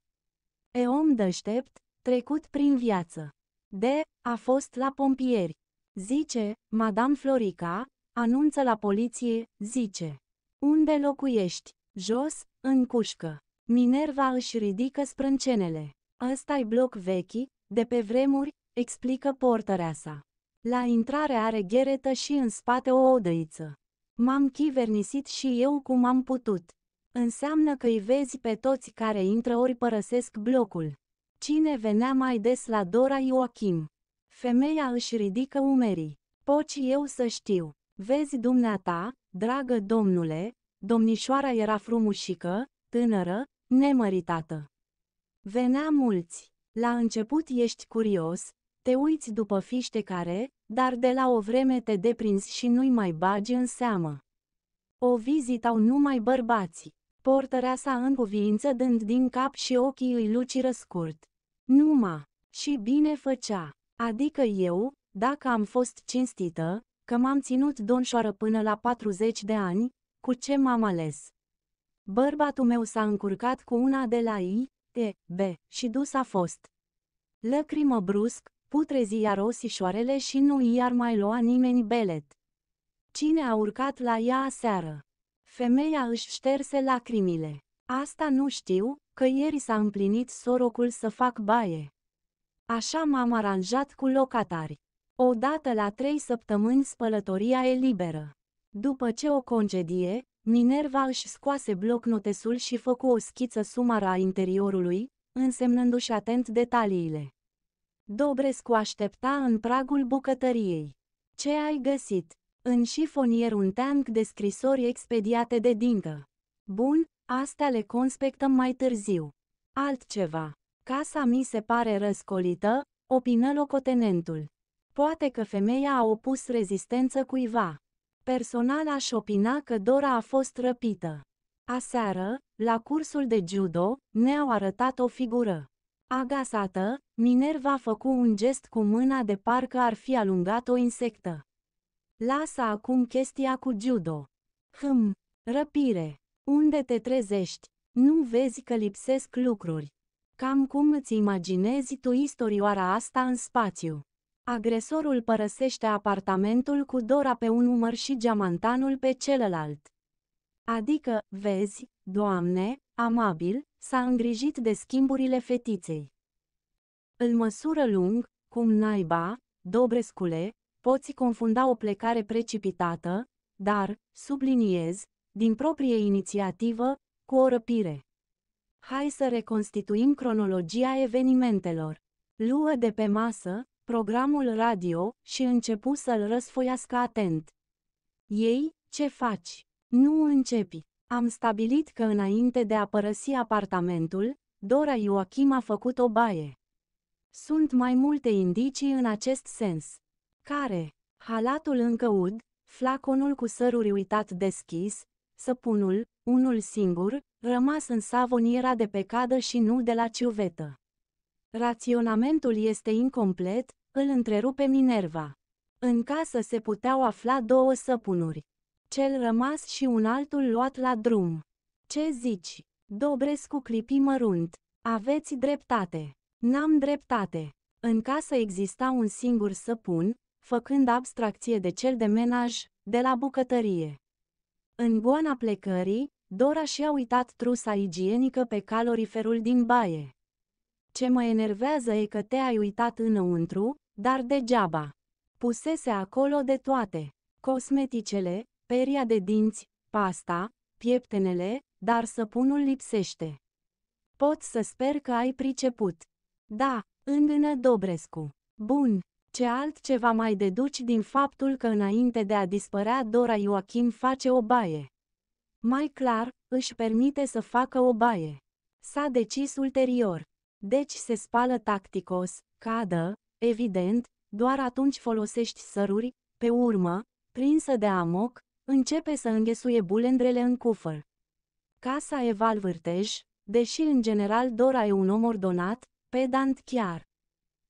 E om deștept, trecut prin viață. De, a fost la pompieri. Zice, Madame Florica, anunță la poliție, zice. Unde locuiești? Jos, în cușcă. Minerva își ridică sprâncenele. Ăsta-i bloc vechi, de pe vremuri, explică portărea sa. La intrare are gheretă și în spate o odăiță. M-am chivernisit și eu cum am putut. Înseamnă că îi vezi pe toți care intră ori părăsesc blocul. Cine venea mai des la Dora Ioachim? Femeia își ridică umerii. Poci eu să știu. Vezi dumneata, dragă domnule, domnișoara era frumușică, tânără, nemăritată. Venea mulți. La început ești curios, te uiți după fiște care, dar de la o vreme te deprinzi și nu-i mai bagi în seamă. O vizitau numai bărbații. Portărea sa în cuvință dând din cap și ochii îi luciră scurt. Numa! Și bine făcea. Adică eu, dacă am fost cinstită, că m-am ținut donșoară până la 40 de ani, cu ce m-am ales? Bărbatul meu s-a încurcat cu una de la I, T, B și dus a fost. Lăcrimă brusc, putrezi iar osișoarele și nu i-ar mai lua nimeni belet. Cine a urcat la ea aseară? Femeia își șterse lacrimile. Asta nu știu, că ieri s-a împlinit sorocul să fac baie. Așa m-am aranjat cu locatari. Odată la trei săptămâni spălătoria e liberă. După ce o concedie, Minerva își scoase blocnotesul și făcu o schiță sumară a interiorului, însemnându-și atent detaliile. Dobrescu aștepta în pragul bucătăriei. Ce ai găsit? În șifonier un teanc de scrisori expediate de dintă. Bun, astea le conspectăm mai târziu. Altceva. Casa mi se pare răscolită, opină locotenentul. Poate că femeia a opus rezistență cuiva. Personal aș opina că Dora a fost răpită. Aseară, la cursul de judo, ne-au arătat o figură. Agasată, Minerva făcu un gest cu mâna de parcă ar fi alungat o insectă. Lasă acum chestia cu judo. Hm, răpire. Unde te trezești? Nu vezi că lipsesc lucruri. Cam cum îți imaginezi tu istorioara asta în spațiu. Agresorul părăsește apartamentul cu Dora pe un umăr și geamantanul pe celălalt. Adică, vezi, doamne, amabil, S-a îngrijit de schimburile fetiței. Îl măsură lung, cum naiba, Dobrescule, poți confunda o plecare precipitată, dar, subliniez, din proprie inițiativă, cu o răpire. Hai să reconstituim cronologia evenimentelor. Luă de pe masă, programul radio și începu să-l răsfoiască atent. Ei, ce faci? Nu începi. Am stabilit că înainte de a părăsi apartamentul, Dora Ioachim a făcut o baie. Sunt mai multe indicii în acest sens. Care? Halatul încă ud, flaconul cu săruri uitat deschis, săpunul, unul singur, rămas în savoniera de pe cadă și nu de la ciuvetă. Raționamentul este incomplet, îl întrerupe Minerva. În casă se puteau afla două săpunuri cel rămas și un altul luat la drum. Ce zici? Dobrescu clipi mărunt. Aveți dreptate. N-am dreptate. În casă exista un singur săpun, făcând abstracție de cel de menaj, de la bucătărie. În goana plecării, Dora și-a uitat trusa igienică pe caloriferul din baie. Ce mă enervează e că te-ai uitat înăuntru, dar degeaba. Pusese acolo de toate. Cosmeticele, peria de dinți, pasta, pieptenele, dar săpunul lipsește. Pot să sper că ai priceput. Da, îndână Dobrescu. Bun, ce altceva mai deduci din faptul că înainte de a dispărea Dora Ioachim face o baie? Mai clar, își permite să facă o baie. S-a decis ulterior. Deci se spală tacticos, cadă, evident, doar atunci folosești săruri, pe urmă, prinsă de amoc, Începe să înghesuie bulendrele în cufăr. Casa Eval Vârtej, deși în general Dora e un om ordonat, pedant chiar.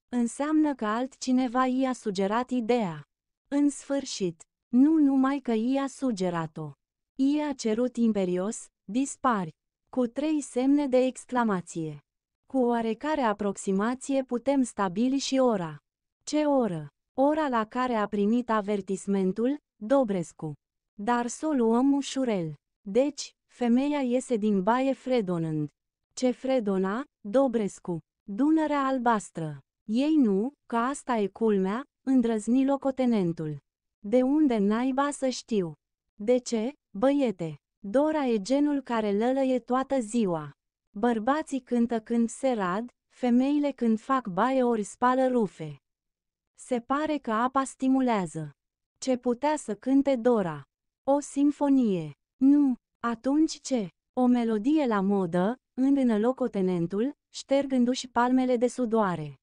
Înseamnă că altcineva i-a sugerat ideea. În sfârșit, nu numai că i-a sugerat-o. I-a cerut imperios, dispari, cu trei semne de exclamație. Cu oarecare aproximație putem stabili și ora. Ce oră? Ora la care a primit avertismentul, Dobrescu. Dar s o luăm ușurel. Deci, femeia iese din baie fredonând. Ce fredona? Dobrescu. Dunărea albastră. Ei nu, că asta e culmea, îndrăzni locotenentul. De unde naiba să știu? De ce, băiete? Dora e genul care lălăie toată ziua. Bărbații cântă când se rad, femeile când fac baie ori spală rufe. Se pare că apa stimulează. Ce putea să cânte Dora? O sinfonie. Nu. Atunci ce? O melodie la modă, îndână locotenentul, ștergându-și palmele de sudoare.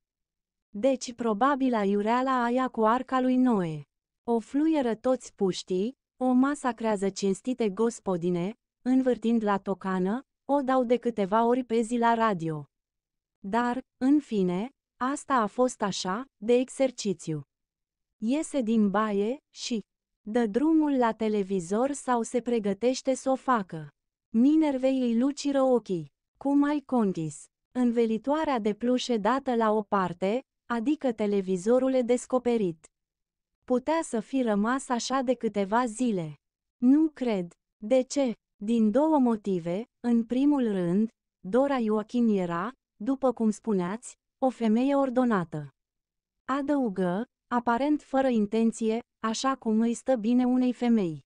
Deci probabil aiureala aia cu arca lui Noe. O fluieră toți puștii, o masacrează cinstite gospodine, învârtind la tocană, o dau de câteva ori pe zi la radio. Dar, în fine, asta a fost așa, de exercițiu. Iese din baie și, dă drumul la televizor sau se pregătește să o facă. Minervei îi luciră ochii, cum ai conchis. Învelitoarea de plușe dată la o parte, adică televizorul e descoperit. Putea să fi rămas așa de câteva zile. Nu cred. De ce? Din două motive, în primul rând, Dora Joachim era, după cum spuneați, o femeie ordonată. Adăugă, aparent fără intenție, așa cum îi stă bine unei femei.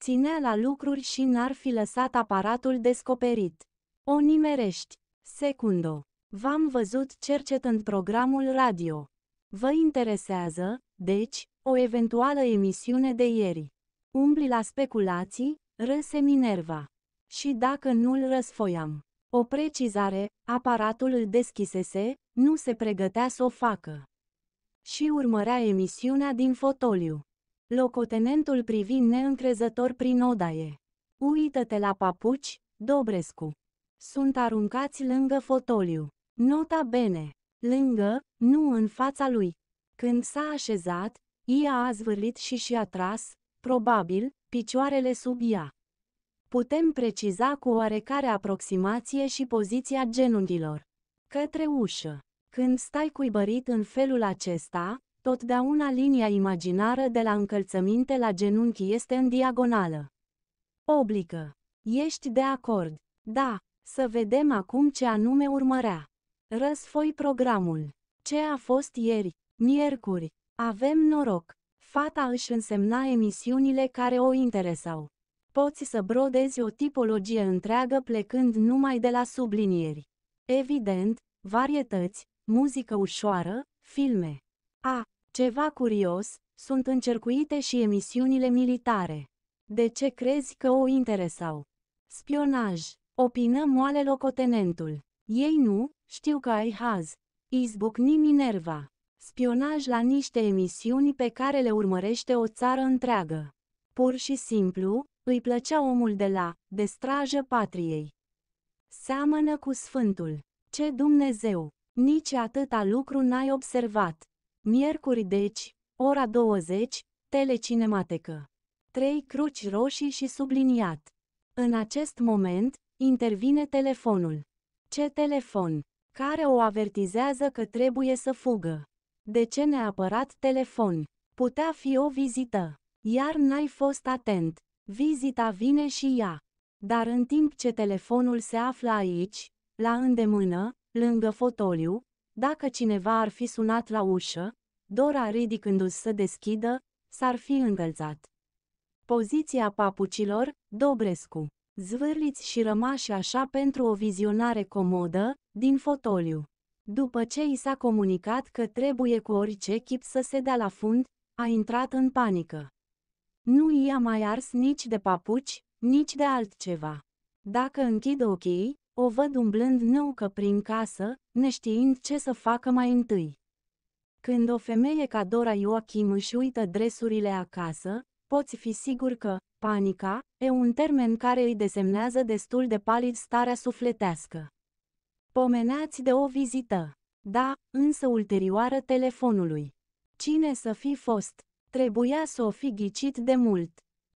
Ținea la lucruri și n-ar fi lăsat aparatul descoperit. O nimerești. Secundo. V-am văzut cercetând programul radio. Vă interesează, deci, o eventuală emisiune de ieri. Umbli la speculații, râse Minerva. Și dacă nu-l răsfoiam. O precizare, aparatul îl deschisese, nu se pregătea să o facă și urmărea emisiunea din fotoliu. Locotenentul privi neîncrezător prin odaie. Uită-te la papuci, Dobrescu. Sunt aruncați lângă fotoliu. Nota bene. Lângă, nu în fața lui. Când s-a așezat, ea a zvârlit și și-a tras, probabil, picioarele sub ea. Putem preciza cu oarecare aproximație și poziția genunchilor. Către ușă. Când stai cuibărit în felul acesta, totdeauna linia imaginară de la încălțăminte la genunchi este în diagonală. Oblică. Ești de acord. Da, să vedem acum ce anume urmărea. Răsfoi programul. Ce a fost ieri, miercuri. Avem noroc. Fata își însemna emisiunile care o interesau. Poți să brodezi o tipologie întreagă plecând numai de la sublinieri. Evident, varietăți, muzică ușoară, filme. A, ceva curios, sunt încercuite și emisiunile militare. De ce crezi că o interesau? Spionaj, opină moale locotenentul. Ei nu, știu că ai haz. Izbucni Minerva. Spionaj la niște emisiuni pe care le urmărește o țară întreagă. Pur și simplu, îi plăcea omul de la, de strajă patriei. Seamănă cu Sfântul. Ce Dumnezeu! Nici atâta lucru n-ai observat. Miercuri deci, ora 20, telecinematecă. Trei cruci roșii și subliniat. În acest moment, intervine telefonul. Ce telefon? Care o avertizează că trebuie să fugă. De ce neapărat telefon? Putea fi o vizită. Iar n-ai fost atent. Vizita vine și ea. Dar în timp ce telefonul se află aici, la îndemână, lângă fotoliu, dacă cineva ar fi sunat la ușă, Dora ridicându-se să deschidă, s-ar fi îngălzat. Poziția papucilor, Dobrescu. Zvârliți și rămași așa pentru o vizionare comodă, din fotoliu. După ce i s-a comunicat că trebuie cu orice chip să se dea la fund, a intrat în panică. Nu i-a mai ars nici de papuci, nici de altceva. Dacă închid ochii, o văd umblând năucă prin casă, neștiind ce să facă mai întâi. Când o femeie ca Dora Joachim își uită dresurile acasă, poți fi sigur că, panica, e un termen care îi desemnează destul de palid starea sufletească. Pomenați de o vizită. Da, însă ulterioară telefonului. Cine să fi fost? Trebuia să o fi ghicit de mult.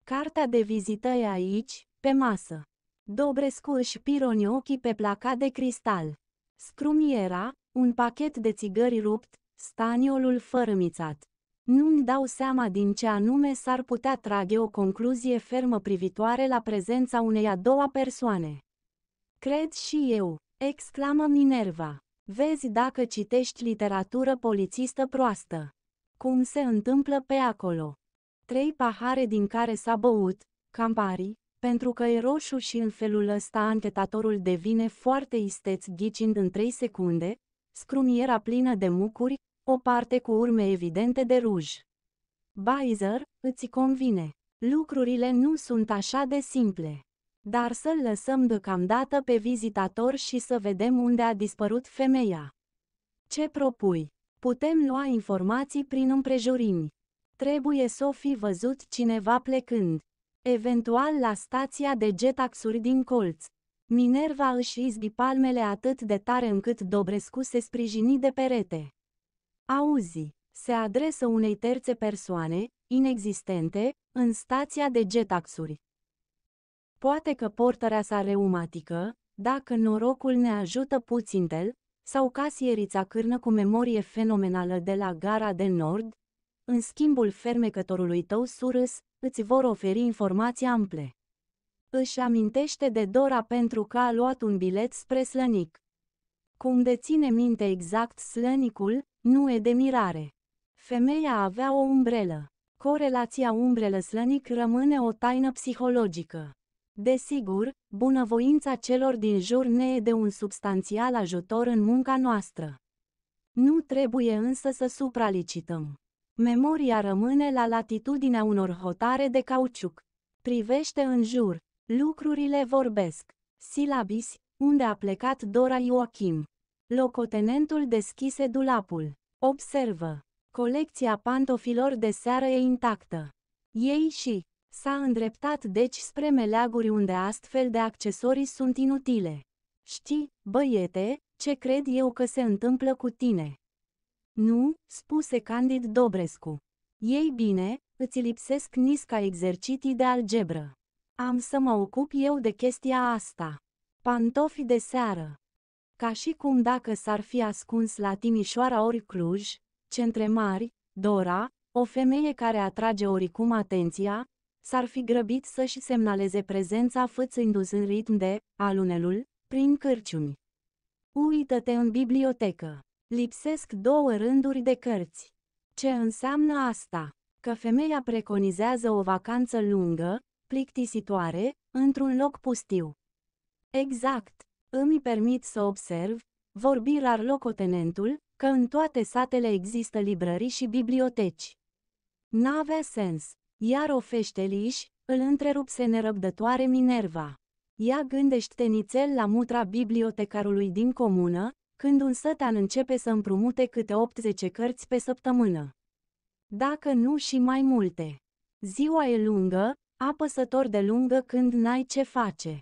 Carta de vizită e aici, pe masă. Dobrescu își pironi ochii pe placa de cristal. Scrumiera, un pachet de țigări rupt, staniolul fărâmițat. Nu-mi dau seama din ce anume s-ar putea trage o concluzie fermă privitoare la prezența unei a doua persoane. Cred și eu, exclamă Minerva. Vezi dacă citești literatură polițistă proastă. Cum se întâmplă pe acolo? Trei pahare din care s-a băut, Campari, pentru că e roșu și în felul ăsta anchetatorul devine foarte isteț ghicind în 3 secunde, scrumiera plină de mucuri, o parte cu urme evidente de ruj. Bizer, îți convine. Lucrurile nu sunt așa de simple. Dar să-l lăsăm deocamdată pe vizitator și să vedem unde a dispărut femeia. Ce propui? Putem lua informații prin împrejurimi. Trebuie să o fi văzut cineva plecând eventual la stația de jet din colț. Minerva își izbi palmele atât de tare încât Dobrescu se sprijini de perete. Auzi, se adresă unei terțe persoane, inexistente, în stația de jet Poate că portărea sa reumatică, dacă norocul ne ajută puțintel, sau casierița cârnă cu memorie fenomenală de la gara de nord, în schimbul fermecătorului tău surâs, îți vor oferi informații ample. Își amintește de Dora pentru că a luat un bilet spre slănic. Cum deține minte exact slănicul, nu e de mirare. Femeia avea o umbrelă. Corelația umbrelă-slănic rămâne o taină psihologică. Desigur, bunăvoința celor din jur ne e de un substanțial ajutor în munca noastră. Nu trebuie însă să supralicităm. Memoria rămâne la latitudinea unor hotare de cauciuc. Privește în jur. Lucrurile vorbesc. Silabis, unde a plecat Dora Ioachim. Locotenentul deschise dulapul. Observă. Colecția pantofilor de seară e intactă. Ei și s-a îndreptat deci spre meleaguri unde astfel de accesorii sunt inutile. Știi, băiete, ce cred eu că se întâmplă cu tine? Nu, spuse candid Dobrescu. Ei bine, îți lipsesc nisca exercitii de algebră. Am să mă ocup eu de chestia asta. Pantofi de seară. Ca și cum dacă s-ar fi ascuns la Timișoara ori Cluj, centre mari, Dora, o femeie care atrage oricum atenția, s-ar fi grăbit să-și semnaleze prezența fățându se în ritm de alunelul, prin cârciumi. Uită-te în bibliotecă. Lipsesc două rânduri de cărți. Ce înseamnă asta? Că femeia preconizează o vacanță lungă, plictisitoare, într-un loc pustiu. Exact. Îmi permit să observ, vorbi rar locotenentul, că în toate satele există librării și biblioteci. N-avea sens, iar o feșteliș, îl întrerupse nerăbdătoare Minerva. Ia gândește nițel la mutra bibliotecarului din comună, când un sătan începe să împrumute câte 80 cărți pe săptămână. Dacă nu și mai multe. Ziua e lungă, apăsător de lungă când n-ai ce face.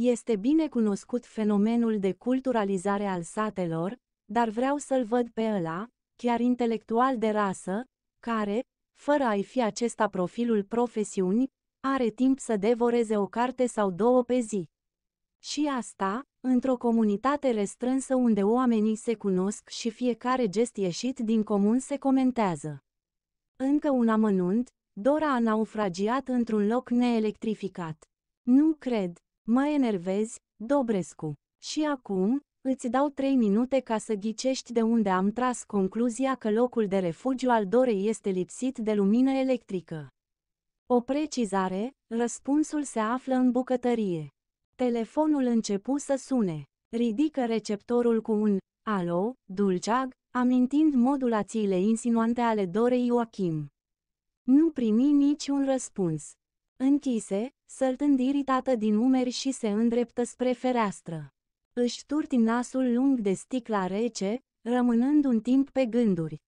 Este bine cunoscut fenomenul de culturalizare al satelor, dar vreau să-l văd pe ăla, chiar intelectual de rasă, care, fără a-i fi acesta profilul profesiunii, are timp să devoreze o carte sau două pe zi. Și asta, într-o comunitate restrânsă unde oamenii se cunosc și fiecare gest ieșit din comun se comentează. Încă un amănunt, Dora a naufragiat într-un loc neelectrificat. Nu cred, mă enervezi, Dobrescu. Și acum, îți dau trei minute ca să ghicești de unde am tras concluzia că locul de refugiu al Dorei este lipsit de lumină electrică. O precizare, răspunsul se află în bucătărie. Telefonul începu să sune. Ridică receptorul cu un alo, dulceag, amintind modulațiile insinuante ale Dorei Joachim. Nu primi niciun răspuns. Închise, săltând iritată din umeri și se îndreptă spre fereastră. Își turti nasul lung de sticla rece, rămânând un timp pe gânduri.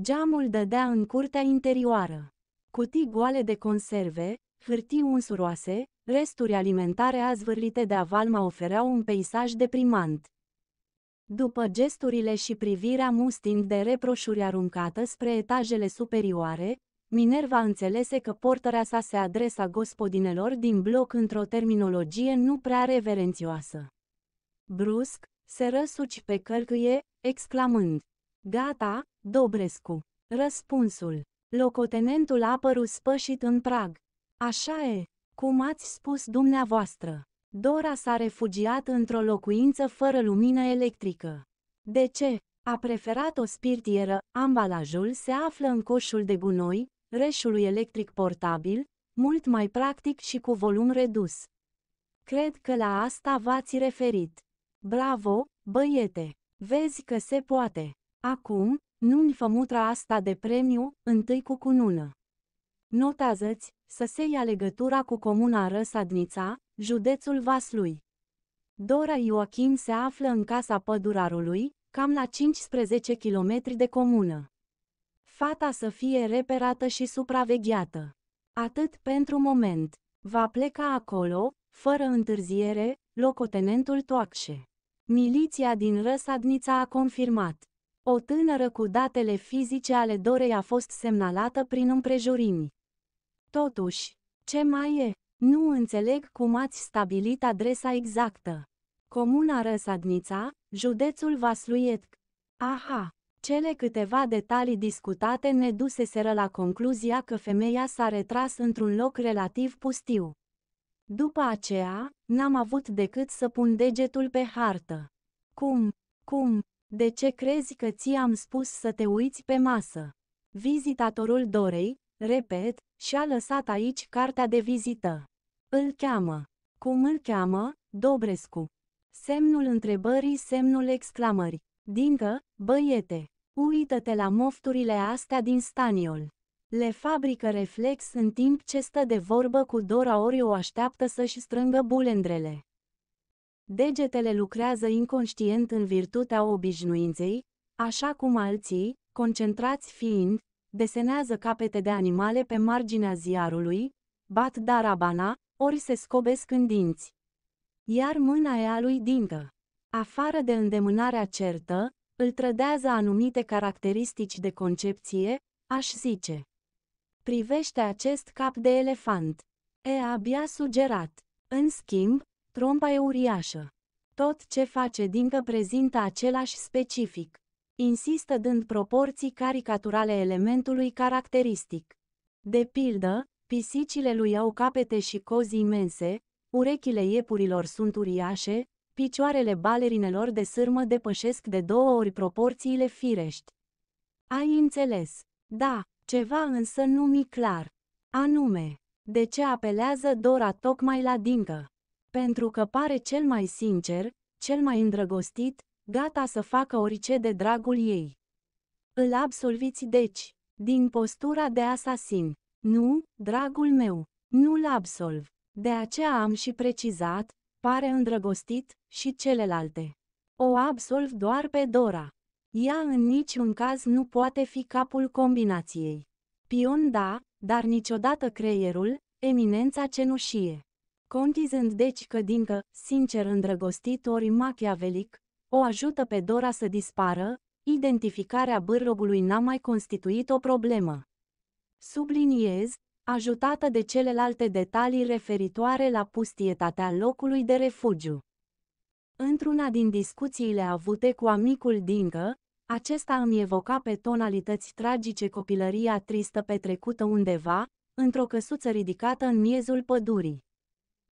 Geamul dădea în curtea interioară. Cutii goale de conserve, hârtii unsuroase, Resturi alimentare azvârlite de avalma ofereau un peisaj deprimant. După gesturile și privirea mustind de reproșuri aruncată spre etajele superioare, Minerva înțelese că portărea sa se adresa gospodinelor din bloc într-o terminologie nu prea reverențioasă. Brusc, se răsuci pe călcâie, exclamând, Gata, Dobrescu! Răspunsul. Locotenentul a apărut spășit în prag. Așa e, cum ați spus dumneavoastră, Dora s-a refugiat într-o locuință fără lumină electrică. De ce? A preferat o spirtieră, ambalajul se află în coșul de gunoi, reșului electric portabil, mult mai practic și cu volum redus. Cred că la asta v-ați referit. Bravo, băiete! Vezi că se poate. Acum, nu-mi fă mutra asta de premiu, întâi cu cunună. Notează-ți să se ia legătura cu comuna Răsadnița, județul Vaslui. Dora Ioachim se află în casa pădurarului, cam la 15 km de comună. Fata să fie reperată și supravegheată. Atât pentru moment. Va pleca acolo, fără întârziere, locotenentul Toacșe. Miliția din Răsadnița a confirmat. O tânără cu datele fizice ale Dorei a fost semnalată prin împrejurimi. Totuși, ce mai e? Nu înțeleg cum ați stabilit adresa exactă. Comuna Răsadnița, județul Vasluietc. Aha! Cele câteva detalii discutate ne duseseră la concluzia că femeia s-a retras într-un loc relativ pustiu. După aceea, n-am avut decât să pun degetul pe hartă. Cum? Cum? De ce crezi că ți-am spus să te uiți pe masă? Vizitatorul Dorei, Repet, și-a lăsat aici cartea de vizită. Îl cheamă. Cum îl cheamă? Dobrescu. Semnul întrebării, semnul exclamării. Dincă, băiete, uită-te la mofturile astea din staniol. Le fabrică reflex în timp ce stă de vorbă cu Dora ori o așteaptă să-și strângă bulendrele. Degetele lucrează inconștient în virtutea obișnuinței, așa cum alții, concentrați fiind, desenează capete de animale pe marginea ziarului, bat darabana, ori se scobesc în dinți. Iar mâna ea lui dintă. Afară de îndemânarea certă, îl trădează anumite caracteristici de concepție, aș zice. Privește acest cap de elefant. E abia sugerat. În schimb, trompa e uriașă. Tot ce face dincă prezintă același specific insistă dând proporții caricaturale elementului caracteristic. De pildă, pisicile lui au capete și cozi imense, urechile iepurilor sunt uriașe, picioarele balerinelor de sârmă depășesc de două ori proporțiile firești. Ai înțeles? Da, ceva însă nu mi clar. Anume, de ce apelează Dora tocmai la Dincă? Pentru că pare cel mai sincer, cel mai îndrăgostit, gata să facă orice de dragul ei. Îl absolviți deci, din postura de asasin. Nu, dragul meu, nu-l absolv. De aceea am și precizat, pare îndrăgostit, și celelalte. O absolv doar pe Dora. Ea în niciun caz nu poate fi capul combinației. Pion da, dar niciodată creierul, eminența cenușie. Contizând deci că dincă, sincer îndrăgostit ori machiavelic, o ajută pe Dora să dispară, identificarea bârlogului n-a mai constituit o problemă. Subliniez, ajutată de celelalte detalii referitoare la pustietatea locului de refugiu. Într-una din discuțiile avute cu amicul Dingă, acesta îmi evoca pe tonalități tragice copilăria tristă petrecută undeva, într-o căsuță ridicată în miezul pădurii.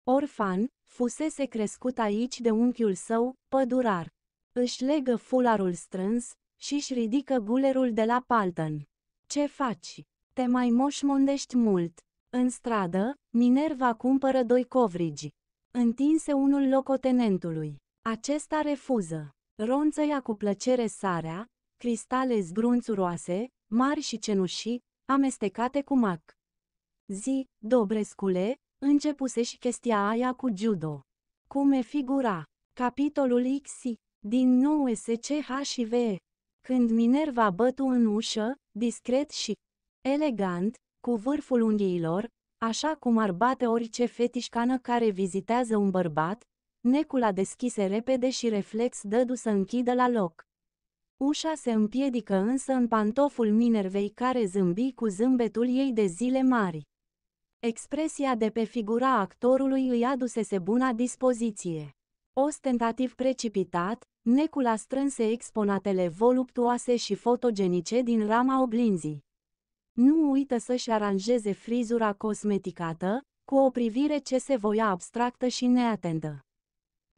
Orfan, fusese crescut aici de unchiul său, pădurar. Își legă fularul strâns și își ridică gulerul de la paltăn. Ce faci? Te mai moșmondești mult. În stradă, Minerva cumpără doi covrigi. Întinse unul locotenentului. Acesta refuză. Ronță ia cu plăcere sarea, cristale zbrunțuroase, mari și cenușii, amestecate cu mac. Zi, Dobrescule, începuse și chestia aia cu judo. Cum e figura? Capitolul XI din nou și V. Când Minerva bătu în ușă, discret și elegant, cu vârful unghiilor, așa cum ar bate orice fetișcană care vizitează un bărbat, necul a deschise repede și reflex dădu să închidă la loc. Ușa se împiedică însă în pantoful Minervei care zâmbi cu zâmbetul ei de zile mari. Expresia de pe figura actorului îi adusese buna dispoziție. Ostentativ precipitat, Necula strânse exponatele voluptuoase și fotogenice din rama oglinzii. Nu uită să-și aranjeze frizura cosmeticată, cu o privire ce se voia abstractă și neatentă.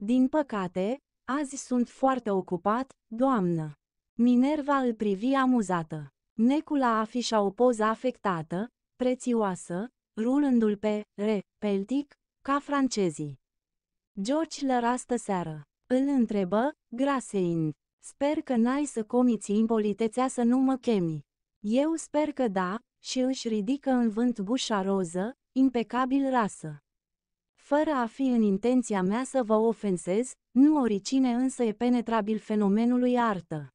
Din păcate, azi sunt foarte ocupat, doamnă. Minerva îl privi amuzată. Necula afișa o poză afectată, prețioasă, rulându-l pe re, peltic, ca francezii. George lărastă seară. Îl întrebă, Grasein. Sper că n-ai să comiți impolitețea să nu mă chemi. Eu sper că da, și își ridică în vânt bușa roză, impecabil rasă. Fără a fi în intenția mea să vă ofensez, nu oricine însă e penetrabil fenomenului artă.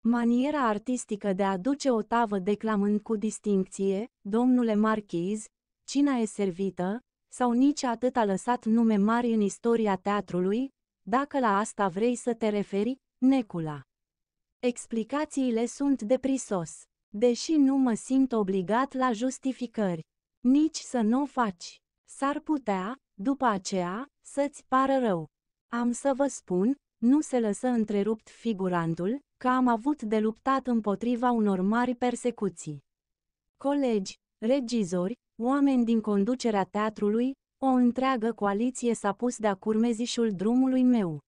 Maniera artistică de a duce o tavă declamând cu distincție, domnule marchiz, cina e servită, sau nici atât a lăsat nume mari în istoria teatrului, dacă la asta vrei să te referi, Necula. Explicațiile sunt de prisos, deși nu mă simt obligat la justificări. Nici să nu o faci. S-ar putea, după aceea, să-ți pară rău. Am să vă spun, nu se lăsă întrerupt figurantul, că am avut de luptat împotriva unor mari persecuții. Colegi, regizori, oameni din conducerea teatrului, o întreagă coaliție s-a pus de-a curmezișul drumului meu.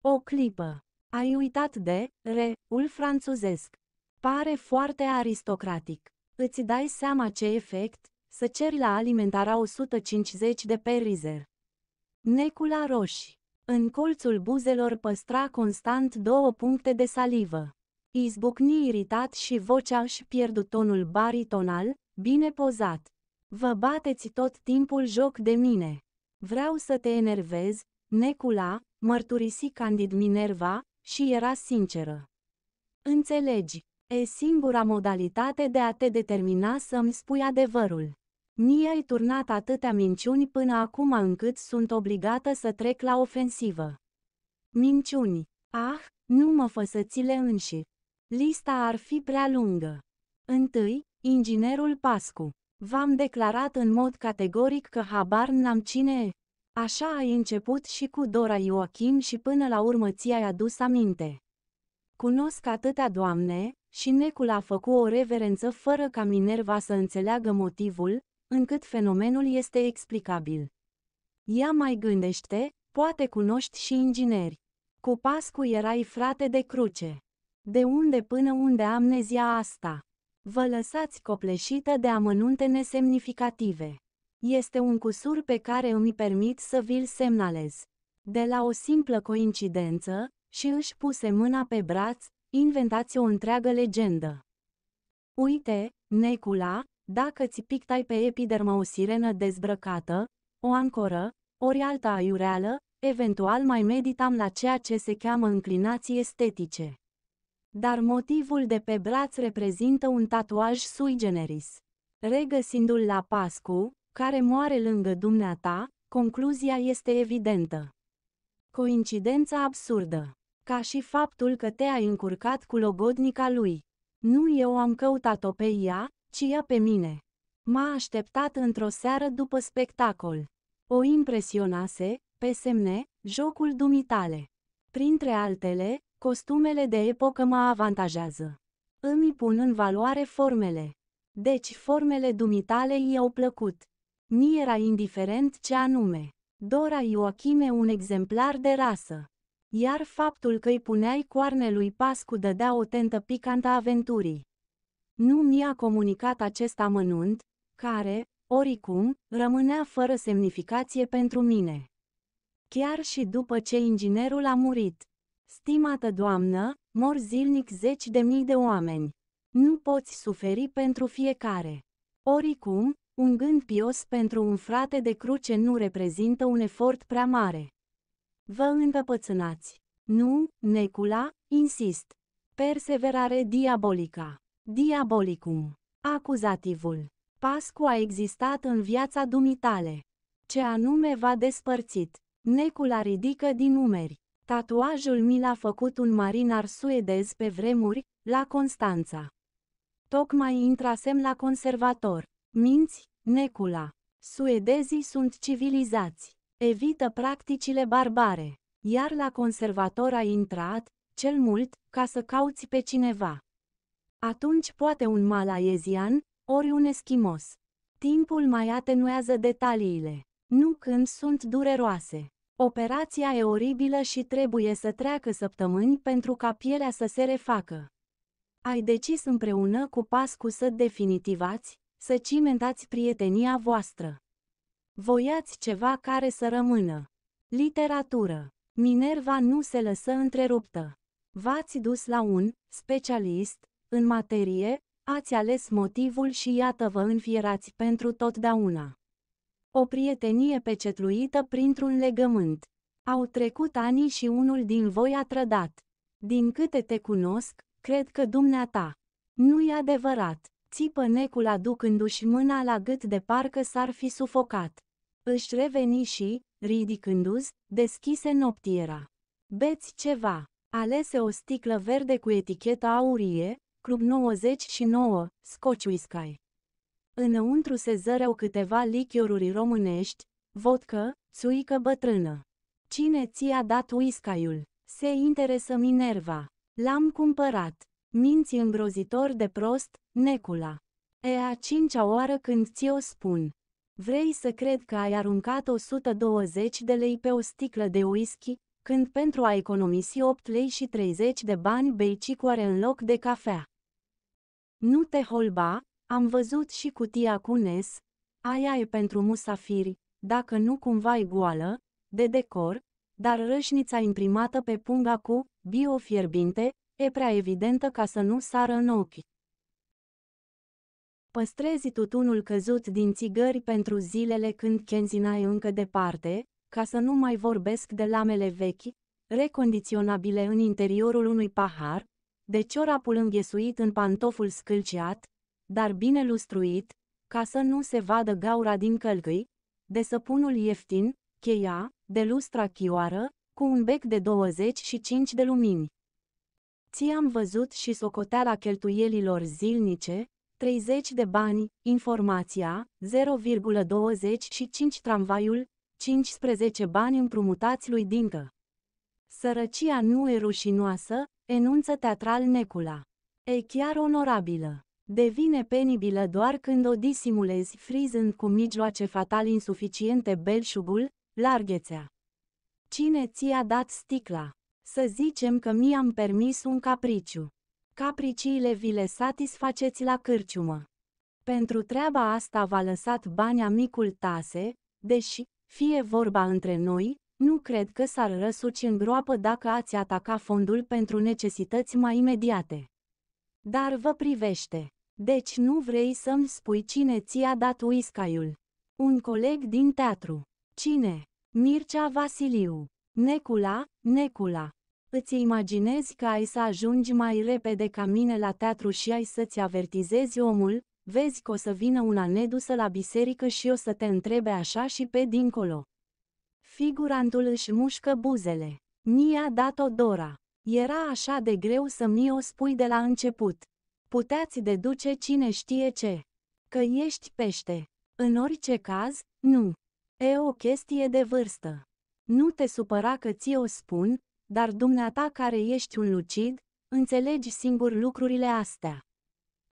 O clipă. Ai uitat de re-ul franțuzesc. Pare foarte aristocratic. Îți dai seama ce efect să ceri la alimentarea 150 de perizer. Necula roșii. În colțul buzelor păstra constant două puncte de salivă. Izbucni iritat și vocea își pierdut tonul baritonal, bine pozat. Vă bateți tot timpul joc de mine. Vreau să te enervez, necula, mărturisi candid Minerva, și era sinceră. Înțelegi, e singura modalitate de a te determina să-mi spui adevărul. Mie ai turnat atâtea minciuni până acum încât sunt obligată să trec la ofensivă. Minciuni. Ah, nu mă fă să ți le înși. Lista ar fi prea lungă. Întâi, inginerul Pascu. V-am declarat în mod categoric că habar n-am cine e. Așa ai început și cu Dora Ioachim și până la urmă ți-ai adus aminte. Cunosc atâta, Doamne, și Necul a făcut o reverență fără ca Minerva să înțeleagă motivul, încât fenomenul este explicabil. Ea mai gândește, poate cunoști și ingineri. Cu Pascu erai frate de cruce. De unde până unde amnezia asta? vă lăsați copleșită de amănunte nesemnificative. Este un cusur pe care îmi permit să vi-l semnalez. De la o simplă coincidență, și își puse mâna pe braț, inventați o întreagă legendă. Uite, Necula, dacă ți pictai pe epidermă o sirenă dezbrăcată, o ancoră, ori alta aiureală, eventual mai meditam la ceea ce se cheamă înclinații estetice. Dar motivul de pe braț reprezintă un tatuaj sui generis. Regăsindu-l la Pascu, care moare lângă dumneata, concluzia este evidentă. Coincidență absurdă. Ca și faptul că te-ai încurcat cu logodnica lui. Nu eu am căutat-o pe ea, ci ea pe mine. M-a așteptat într-o seară după spectacol. O impresionase, pe semne, jocul dumitale. Printre altele, Costumele de epocă mă avantajează. Îmi pun în valoare formele. Deci formele dumitale i-au plăcut. Mi era indiferent ce anume. Dora Ioachime un exemplar de rasă. Iar faptul că îi puneai coarne lui Pascu dădea o tentă picantă aventurii. Nu mi-a comunicat acest amănunt, care, oricum, rămânea fără semnificație pentru mine. Chiar și după ce inginerul a murit. Stimată doamnă, mor zilnic zeci de mii de oameni. Nu poți suferi pentru fiecare. Oricum, un gând pios pentru un frate de cruce nu reprezintă un efort prea mare. Vă încăpățânați. Nu, necula, insist. Perseverare diabolica. Diabolicum. Acuzativul. Pascu a existat în viața dumitale. Ce anume v-a despărțit. Necula ridică din umeri. Tatuajul mi l-a făcut un marinar suedez pe vremuri, la Constanța. Tocmai intrasem la conservator. Minți, necula. Suedezii sunt civilizați. Evită practicile barbare. Iar la conservator a intrat, cel mult, ca să cauți pe cineva. Atunci poate un malaezian, ori un eschimos. Timpul mai atenuează detaliile. Nu când sunt dureroase. Operația e oribilă și trebuie să treacă săptămâni pentru ca pielea să se refacă. Ai decis împreună cu Pascu să definitivați, să cimentați prietenia voastră. Voiați ceva care să rămână. Literatură. Minerva nu se lăsă întreruptă. V-ați dus la un specialist în materie, ați ales motivul și iată vă înfierați pentru totdeauna. O prietenie pecetluită printr-un legământ. Au trecut ani și unul din voi a trădat. Din câte te cunosc, cred că dumneata. Nu-i adevărat. Țipă necul aducându-și mâna la gât de parcă s-ar fi sufocat. Își reveni și, ridicându ți deschise noptiera. Beți ceva. Alese o sticlă verde cu etichetă aurie, Club 99, Scotch Whiskey. Înăuntru se zăreau câteva lichioruri românești, vodcă, țuică bătrână. Cine ți-a dat uiscaiul? Se interesă Minerva. L-am cumpărat. Minți îngrozitor de prost, necula. E a cincea oară când ți-o spun. Vrei să cred că ai aruncat 120 de lei pe o sticlă de whisky, când pentru a economisi 8 lei și 30 de bani bei cicoare în loc de cafea. Nu te holba, am văzut și cutia cu nes, aia e pentru musafiri, dacă nu cumva e goală, de decor, dar rășnița imprimată pe punga cu bio fierbinte e prea evidentă ca să nu sară în ochi. Păstrezi tutunul căzut din țigări pentru zilele când Kenzina e încă departe, ca să nu mai vorbesc de lamele vechi, recondiționabile în interiorul unui pahar, de ciorapul înghesuit în pantoful scâlciat, dar bine lustruit, ca să nu se vadă gaura din călcâi, de săpunul ieftin, cheia, de lustra chioară, cu un bec de 25 de lumini. Ți-am văzut și socoteala cheltuielilor zilnice, 30 de bani, informația, 0,25 tramvaiul, 15 bani împrumutați lui Dincă. Sărăcia nu e rușinoasă, enunță teatral Necula. E chiar onorabilă. Devine penibilă doar când o disimulezi frizând cu mijloace fatal insuficiente belșugul, larghețea. Cine ți-a dat sticla? Să zicem că mi-am permis un capriciu. Capriciile vi le satisfaceți la cârciumă. Pentru treaba asta v-a lăsat bani amicul tase, deși, fie vorba între noi, nu cred că s-ar răsuci în groapă dacă ați ataca fondul pentru necesități mai imediate. Dar vă privește. Deci nu vrei să-mi spui cine ți-a dat uiscaiul. Un coleg din teatru. Cine? Mircea Vasiliu. Necula, Necula. Îți imaginezi că ai să ajungi mai repede ca mine la teatru și ai să-ți avertizezi omul, vezi că o să vină una nedusă la biserică și o să te întrebe așa și pe dincolo. Figurantul își mușcă buzele. Nia dat-o Dora. Era așa de greu să mi o spui de la început. Puteați deduce cine știe ce. Că ești pește. În orice caz, nu. E o chestie de vârstă. Nu te supăra că ți o spun, dar dumneata care ești un lucid, înțelegi singur lucrurile astea.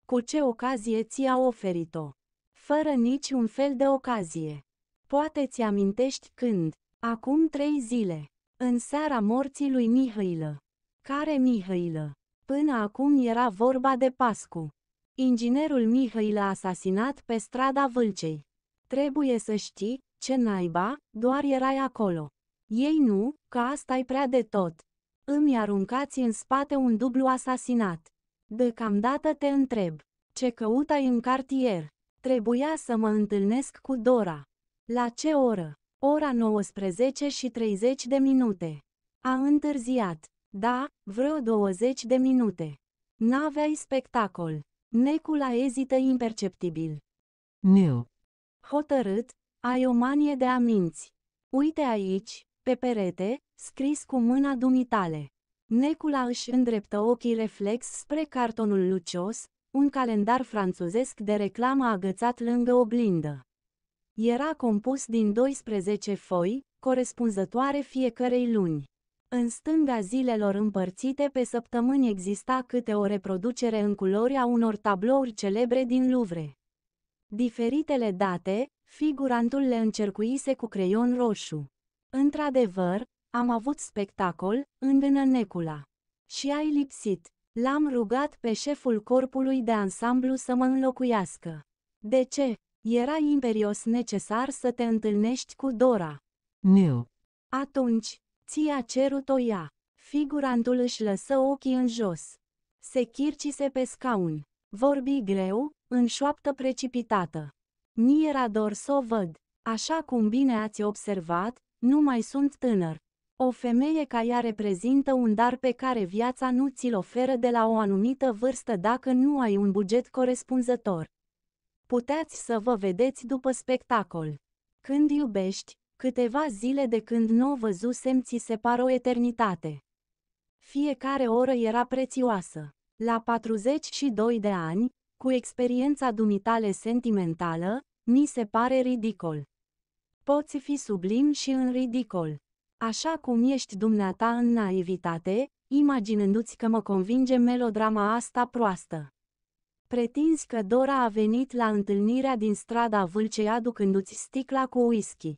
Cu ce ocazie ți-a oferit-o? Fără nici un fel de ocazie. Poate ți amintești când, acum trei zile, în seara morții lui Mihailă. Care Mihailă? Până acum era vorba de Pascu. Inginerul Mihailă asasinat pe strada Vâlcei. Trebuie să știi, ce naiba, doar erai acolo. Ei nu, că asta e prea de tot. Îmi aruncați în spate un dublu asasinat. Deocamdată te întreb, ce căutai în cartier? Trebuia să mă întâlnesc cu Dora. La ce oră? Ora 19 și 30 de minute. A întârziat. Da, vreo 20 de minute. N-aveai spectacol. Necula ezită imperceptibil. Nu. Hotărât, ai o manie de a Uite aici, pe perete, scris cu mâna dumitale. Necula își îndreptă ochii reflex spre cartonul lucios, un calendar franțuzesc de reclamă agățat lângă oglindă. Era compus din 12 foi, corespunzătoare fiecărei luni. În stânga zilelor împărțite pe săptămâni exista câte o reproducere în culori a unor tablouri celebre din Louvre. Diferitele date, figurantul le încercuise cu creion roșu. Într-adevăr, am avut spectacol, îndână necula. Și ai lipsit. L-am rugat pe șeful corpului de ansamblu să mă înlocuiască. De ce? Era imperios necesar să te întâlnești cu Dora. Nu. Atunci, Ți-a cerut-o ea. Figurantul își lăsă ochii în jos. Se chircise pe scaun. Vorbi greu, în șoaptă precipitată. Mi era dor să o văd. Așa cum bine ați observat, nu mai sunt tânăr. O femeie ca ea reprezintă un dar pe care viața nu ți-l oferă de la o anumită vârstă dacă nu ai un buget corespunzător. Puteți să vă vedeți după spectacol. Când iubești, Câteva zile de când nu o văzusem ți se par o eternitate. Fiecare oră era prețioasă. La 42 de ani, cu experiența dumitale sentimentală, mi se pare ridicol. Poți fi sublim și în ridicol. Așa cum ești dumneata în naivitate, imaginându-ți că mă convinge melodrama asta proastă. Pretinzi că Dora a venit la întâlnirea din strada Vâlcei aducându-ți sticla cu whisky.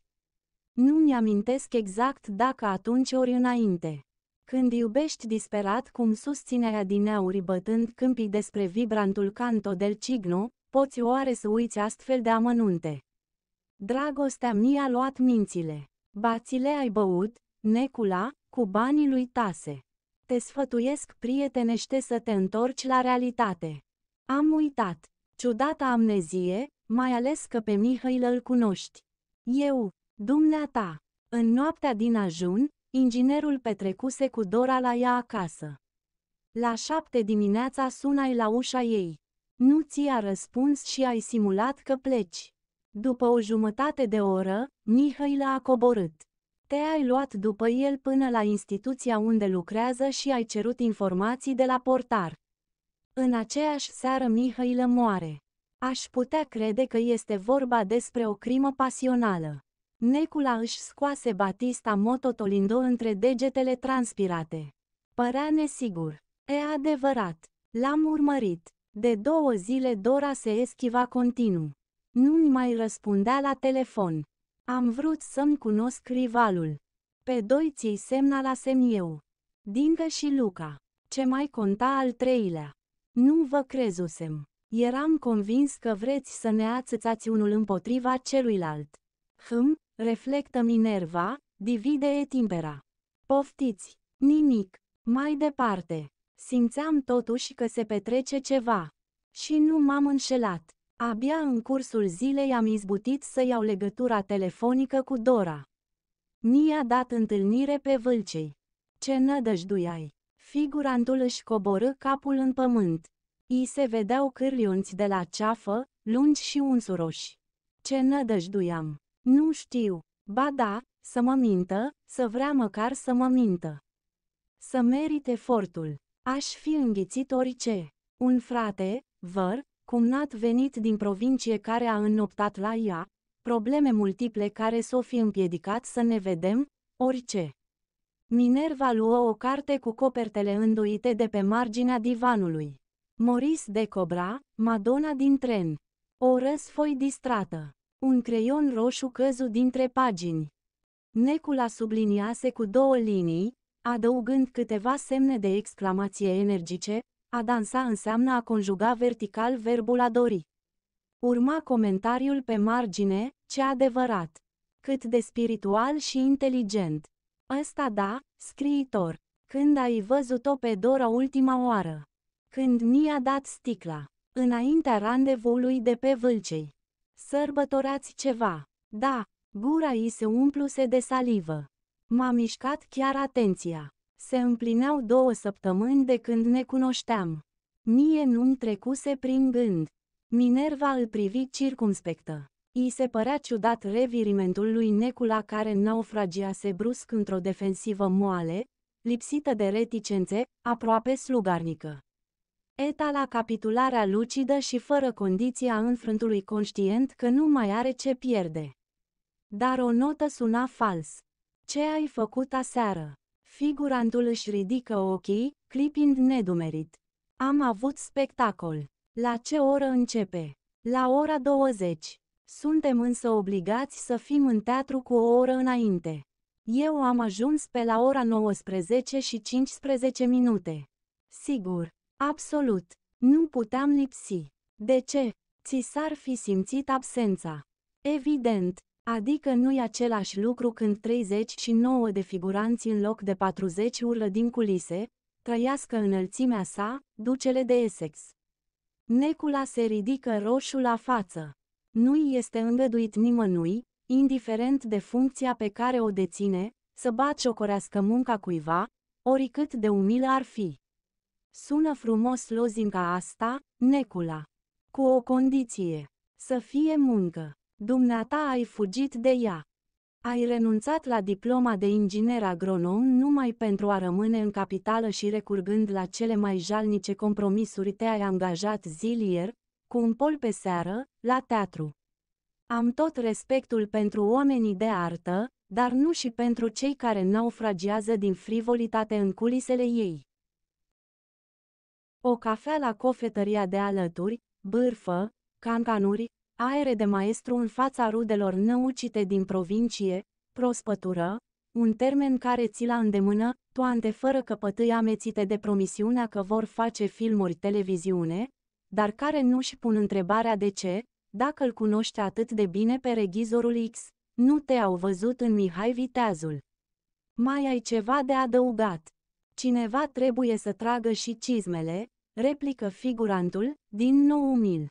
Nu mi-amintesc exact dacă atunci ori înainte. Când iubești disperat cum susținerea din auri bătând câmpii despre vibrantul canto del cigno, poți oare să uiți astfel de amănunte. Dragostea mi-a luat mințile. Bațile ai băut, necula, cu banii lui tase. Te sfătuiesc prietenește să te întorci la realitate. Am uitat. Ciudata amnezie, mai ales că pe Mihail îl cunoști. Eu, Dumneata! În noaptea din ajun, inginerul petrecuse cu Dora la ea acasă. La șapte dimineața sunai la ușa ei. Nu ți-a răspuns și ai simulat că pleci. După o jumătate de oră, Mihai l a coborât. Te-ai luat după el până la instituția unde lucrează și ai cerut informații de la portar. În aceeași seară Mihailă moare. Aș putea crede că este vorba despre o crimă pasională. Necula își scoase Batista mototolindu între degetele transpirate. Părea nesigur. E adevărat. L-am urmărit. De două zile Dora se eschiva continuu. Nu-mi mai răspundea la telefon. Am vrut să-mi cunosc rivalul. Pe doi ți-i la semieu. Dingă și Luca. Ce mai conta al treilea? Nu vă crezusem. Eram convins că vreți să ne ațățați unul împotriva celuilalt. Hm, reflectă Minerva, divide e timpera. Poftiți! Nimic! Mai departe! Simțeam totuși că se petrece ceva. Și nu m-am înșelat. Abia în cursul zilei am izbutit să iau legătura telefonică cu Dora. Mi-a dat întâlnire pe vâlcei. Ce nădăjduiai! Figurantul își coborâ capul în pământ. I se vedeau cârliunți de la ceafă, lungi și unsuroși. Ce nădăjduiam! Nu știu. Ba da, să mă mintă, să vrea măcar să mă mintă. Să merit efortul. Aș fi înghițit orice. Un frate, văr, cumnat venit din provincie care a înnoptat la ea, probleme multiple care s-o fi împiedicat să ne vedem, orice. Minerva luă o carte cu copertele îndoite de pe marginea divanului. Moris de Cobra, Madonna din tren. O răsfoi distrată. Un creion roșu căzu dintre pagini. Necula subliniase cu două linii, adăugând câteva semne de exclamație energice, a dansa înseamnă a conjuga vertical verbul a dori. Urma comentariul pe margine, ce adevărat. Cât de spiritual și inteligent. Ăsta da, scriitor. Când ai văzut-o pe Dora ultima oară? Când mi-a dat sticla. Înaintea randevului de pe Vâlcei. Sărbătorați ceva. Da, gura ei se umpluse de salivă. M-a mișcat chiar atenția. Se împlineau două săptămâni de când ne cunoșteam. Mie nu-mi trecuse prin gând. Minerva îl privi circumspectă. I se părea ciudat revirimentul lui Necula care naufragiase brusc într-o defensivă moale, lipsită de reticențe, aproape slugarnică. Eta la capitularea lucidă și fără condiția înfrântului conștient că nu mai are ce pierde. Dar o notă suna fals. Ce ai făcut aseară? Figurantul își ridică ochii, clipind nedumerit. Am avut spectacol. La ce oră începe? La ora 20. Suntem însă obligați să fim în teatru cu o oră înainte. Eu am ajuns pe la ora 19 și 15 minute. Sigur, Absolut. Nu puteam lipsi. De ce? Ți s-ar fi simțit absența. Evident, adică nu-i același lucru când 39 de figuranți în loc de 40 urlă din culise, trăiască înălțimea sa, ducele de Essex. Necula se ridică roșu la față. Nu-i este îngăduit nimănui, indiferent de funcția pe care o deține, să bat ocorească munca cuiva, oricât de umilă ar fi. Sună frumos lozinca asta, Necula. Cu o condiție. Să fie muncă. Dumneata ai fugit de ea. Ai renunțat la diploma de inginer agronom numai pentru a rămâne în capitală și recurgând la cele mai jalnice compromisuri te-ai angajat zilier, cu un pol pe seară, la teatru. Am tot respectul pentru oamenii de artă, dar nu și pentru cei care naufragiază din frivolitate în culisele ei. O cafea la cofetăria de alături, bârfă, cancanuri, aere de maestru în fața rudelor năucite din provincie, prospătură, un termen care ți la îndemână, toante fără căpătâi amețite de promisiunea că vor face filmuri televiziune, dar care nu-și pun întrebarea de ce, dacă îl cunoști atât de bine pe regizorul X, nu te-au văzut în Mihai Viteazul. Mai ai ceva de adăugat? Cineva trebuie să tragă și cizmele, replică figurantul, din nou umil.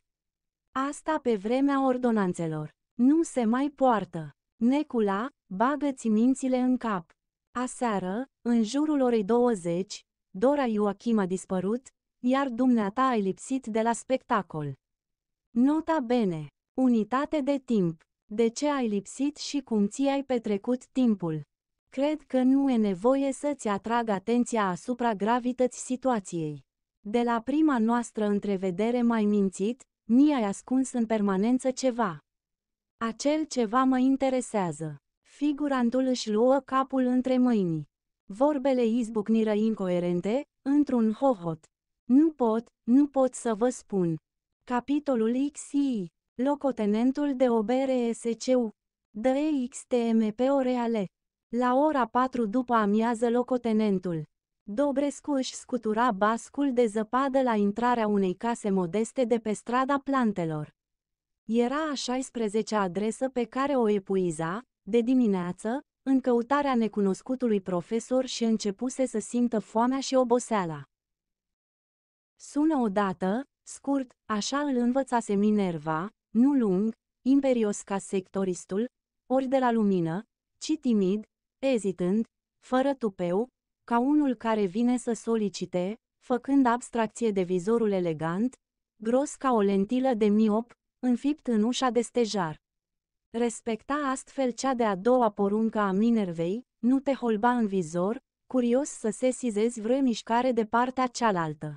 Asta pe vremea ordonanțelor. Nu se mai poartă. Necula, bagă-ți mințile în cap. Aseară, în jurul orei 20, Dora Ioachim a dispărut, iar dumneata ai lipsit de la spectacol. Nota bene. Unitate de timp. De ce ai lipsit și cum ți-ai petrecut timpul? Cred că nu e nevoie să-ți atrag atenția asupra gravității situației. De la prima noastră întrevedere mai mințit, mi-ai ascuns în permanență ceva. Acel ceva mă interesează. Figurantul își luă capul între mâini. Vorbele izbucniră incoerente, într-un hohot. Nu pot, nu pot să vă spun. Capitolul XI. Locotenentul de OBRSCU. DXTMP Oreale. La ora 4 după amiază locotenentul Dobrescu își scutura bascul de zăpadă la intrarea unei case modeste de pe strada plantelor. Era a 16 adresă pe care o epuiza, de dimineață, în căutarea necunoscutului profesor și începuse să simtă foamea și oboseala. Sună odată, scurt, așa îl învățase Minerva, nu lung, imperios ca sectoristul, ori de la lumină, ci timid, ezitând, fără tupeu, ca unul care vine să solicite, făcând abstracție de vizorul elegant, gros ca o lentilă de miop, înfipt în ușa de stejar. Respecta astfel cea de-a doua poruncă a Minervei, nu te holba în vizor, curios să sesizezi vreo mișcare de partea cealaltă.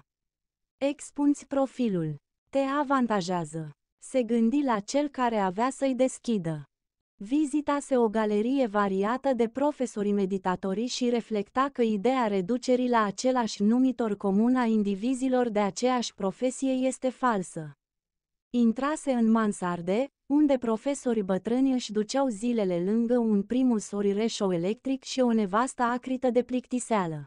Expunți profilul. Te avantajează. Se gândi la cel care avea să-i deschidă. Vizita se o galerie variată de profesori meditatorii și reflecta că ideea reducerii la același numitor comun a indivizilor de aceeași profesie este falsă. Intrase în mansarde, unde profesori bătrâni își duceau zilele lângă un primul reșou electric și o nevastă acrită de plictiseală.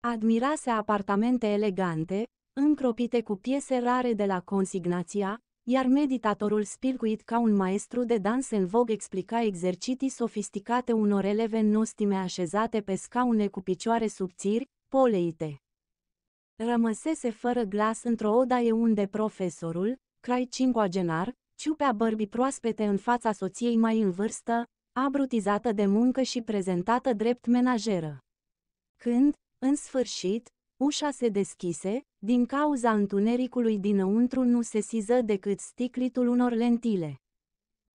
Admirase apartamente elegante, încropite cu piese rare de la consignația, iar meditatorul spilcuit ca un maestru de dans în vog explica exerciții sofisticate unor eleve în nostime așezate pe scaune cu picioare subțiri, poleite. Rămăsese fără glas într-o odaie unde profesorul, Crai Cincoagenar, ciupea bărbii proaspete în fața soției mai în vârstă, abrutizată de muncă și prezentată drept menajeră. Când, în sfârșit, ușa se deschise, din cauza întunericului dinăuntru nu se siză decât sticlitul unor lentile.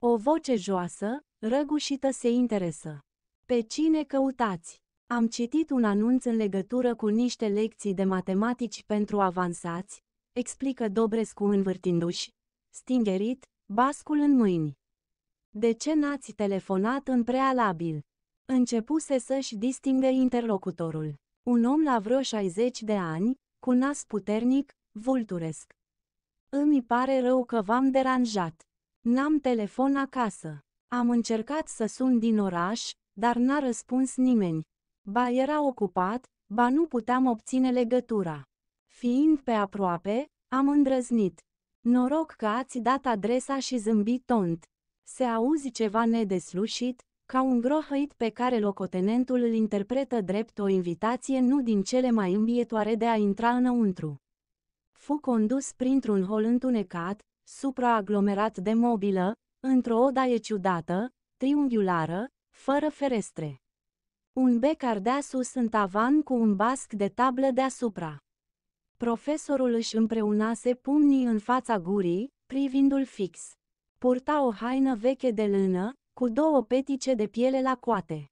O voce joasă, răgușită se interesă. Pe cine căutați? Am citit un anunț în legătură cu niște lecții de matematici pentru avansați, explică Dobrescu învârtindu-și, stingerit, bascul în mâini. De ce n-ați telefonat în prealabil? Începuse să-și distingă interlocutorul. Un om la vreo 60 de ani, cu nas puternic, vulturesc. Îmi pare rău că v-am deranjat. N-am telefon acasă. Am încercat să sun din oraș, dar n-a răspuns nimeni. Ba era ocupat, ba nu puteam obține legătura. Fiind pe aproape, am îndrăznit. Noroc că ați dat adresa și zâmbit tont. Se auzi ceva nedeslușit, ca un grohăit pe care locotenentul îl interpretă drept o invitație nu din cele mai îmbietoare de a intra înăuntru. Fu condus printr-un hol întunecat, supraaglomerat de mobilă, într-o odaie ciudată, triunghiulară, fără ferestre. Un bec ardea sus în tavan cu un basc de tablă deasupra. Profesorul își împreunase pumnii în fața gurii, privindu-l fix. Purta o haină veche de lână, cu două petice de piele la coate.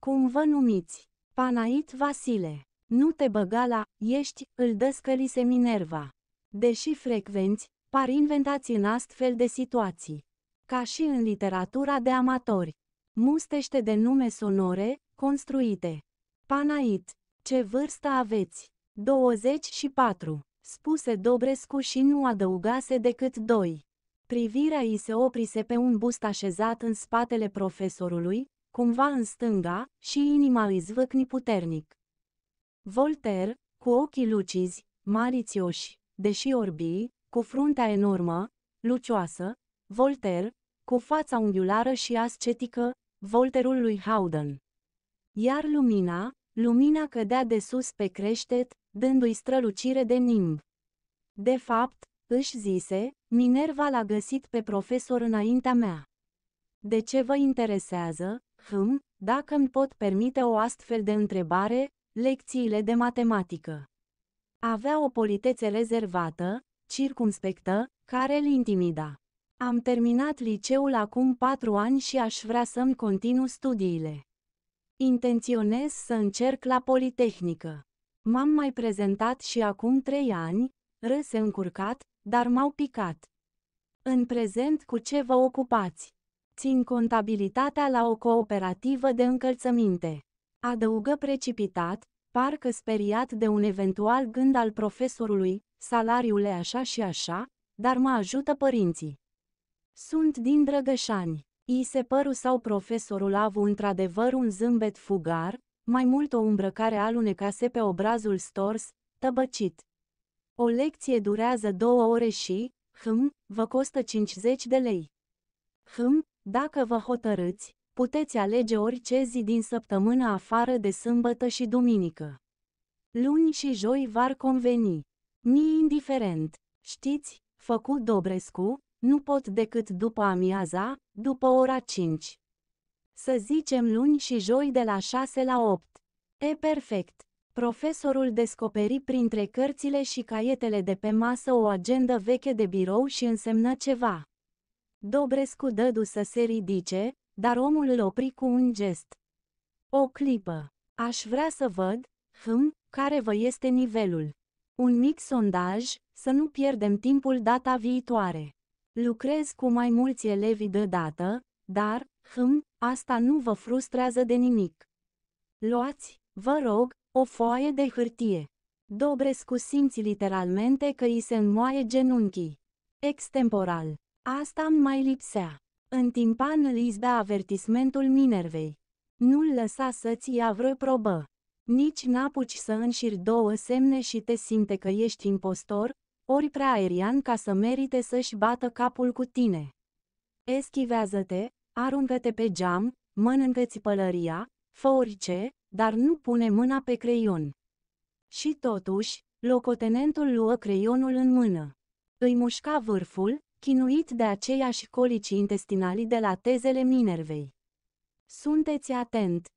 Cum vă numiți? Panait Vasile. Nu te băga la, ești, îl dăscălise Minerva. Deși frecvenți, par inventați în astfel de situații. Ca și în literatura de amatori. Mustește de nume sonore, construite. Panait, ce vârstă aveți? 24, spuse Dobrescu și nu adăugase decât doi. Privirea îi se oprise pe un bust așezat în spatele profesorului, cumva în stânga, și inima îi zvâcni puternic. Voltaire, cu ochii lucizi, marițioși, deși orbii, cu fruntea enormă, lucioasă, Voltaire, cu fața unghiulară și ascetică, Volterul lui Howden. Iar lumina, lumina cădea de sus pe creștet, dându-i strălucire de nimb. De fapt, își zise, Minerva l-a găsit pe profesor înaintea mea. De ce vă interesează, hm, dacă îmi pot permite o astfel de întrebare, lecțiile de matematică? Avea o politețe rezervată, circumspectă, care îl intimida. Am terminat liceul acum patru ani și aș vrea să-mi continu studiile. Intenționez să încerc la Politehnică. M-am mai prezentat și acum trei ani, râse încurcat, dar m-au picat. În prezent cu ce vă ocupați? Țin contabilitatea la o cooperativă de încălțăminte. Adăugă precipitat, parcă speriat de un eventual gând al profesorului, salariul e așa și așa, dar mă ajută părinții. Sunt din Drăgășani. I se păru sau profesorul avu într-adevăr un zâmbet fugar, mai mult o umbră care alunecase pe obrazul stors, tăbăcit. O lecție durează două ore și, hm, vă costă 50 de lei. Hm, dacă vă hotărâți, puteți alege orice zi din săptămână afară de sâmbătă și duminică. Luni și joi v-ar conveni. Mi indiferent. Știți, făcut Dobrescu, nu pot decât după amiaza, după ora 5. Să zicem luni și joi de la 6 la 8. E perfect. Profesorul descoperi printre cărțile și caietele de pe masă o agendă veche de birou și însemnă ceva. Dobrescu dădu să se ridice, dar omul îl opri cu un gest. O clipă. Aș vrea să văd, hm, care vă este nivelul. Un mic sondaj, să nu pierdem timpul data viitoare. Lucrez cu mai mulți elevi deodată, dar, hm, asta nu vă frustrează de nimic. Luați, vă rog, o foaie de hârtie. Dobrescu simți literalmente că îi se înmoaie genunchii. Extemporal. Asta îmi mai lipsea. În timpan îl izbea avertismentul Minervei. Nu-l lăsa să-ți ia vreo probă. Nici n-apuci să înșiri două semne și te simte că ești impostor, ori prea aerian ca să merite să-și bată capul cu tine. Eschivează-te, aruncă-te pe geam, mănâncă-ți pălăria, fă orice, dar nu pune mâna pe creion. Și totuși, locotenentul luă creionul în mână. Îi mușca vârful, chinuit de aceiași colici intestinali de la tezele Minervei. Sunteți atent,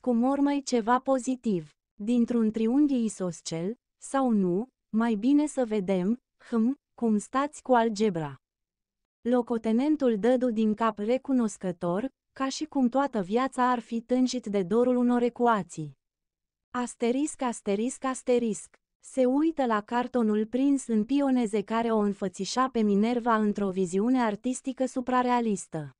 cu mormăi ceva pozitiv. Dintr-un triunghi isoscel, sau nu, mai bine să vedem, hm, cum stați cu algebra. Locotenentul dădu din cap recunoscător, ca și cum toată viața ar fi tânjit de dorul unor ecuații. Asterisc, asterisc, asterisc. Se uită la cartonul prins în pioneze care o înfățișa pe Minerva într-o viziune artistică suprarealistă.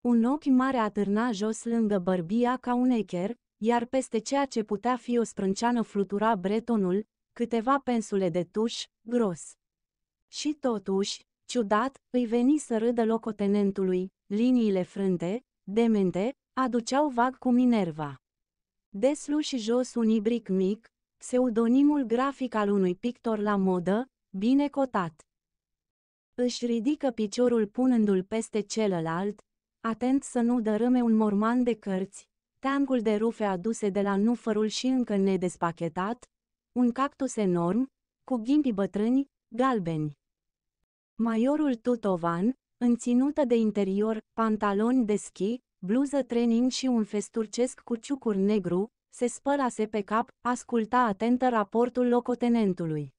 Un ochi mare atârna jos lângă bărbia ca un echer, iar peste ceea ce putea fi o sprânceană flutura bretonul, câteva pensule de tuș, gros. Și totuși, ciudat, îi veni să râdă locotenentului, liniile frânte, demente, aduceau vag cu Minerva. Deslu și jos un ibric mic, pseudonimul grafic al unui pictor la modă, bine cotat. Își ridică piciorul punându-l peste celălalt, atent să nu dărâme un morman de cărți, teangul de rufe aduse de la nufărul și încă nedespachetat, un cactus enorm, cu ghimbi bătrâni, galbeni. Maiorul Tutovan, în ținută de interior, pantaloni de schi, bluză training și un fes turcesc cu ciucuri negru, se spălase pe cap, asculta atentă raportul locotenentului.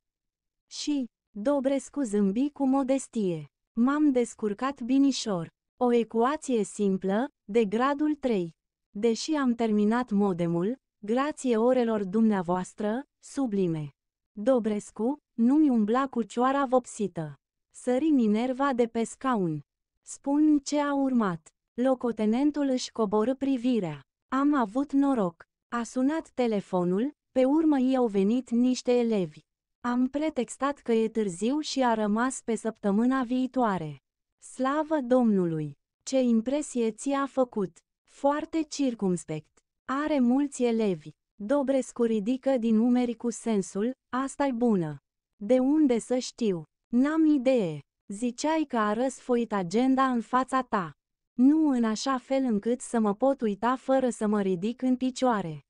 Și, Dobrescu zâmbi cu modestie. M-am descurcat binișor. O ecuație simplă, de gradul 3. Deși am terminat modemul, grație orelor dumneavoastră, sublime. Dobrescu, nu-mi umbla cu cioara vopsită. Sări Minerva de pe scaun. Spun ce a urmat. Locotenentul își coboră privirea. Am avut noroc. A sunat telefonul, pe urmă i-au venit niște elevi. Am pretextat că e târziu și a rămas pe săptămâna viitoare. Slavă Domnului! Ce impresie ți-a făcut! Foarte circumspect. Are mulți elevi. Dobrescu ridică din umeri cu sensul, asta-i bună. De unde să știu? N-am idee. Ziceai că a răsfoit agenda în fața ta. Nu în așa fel încât să mă pot uita fără să mă ridic în picioare.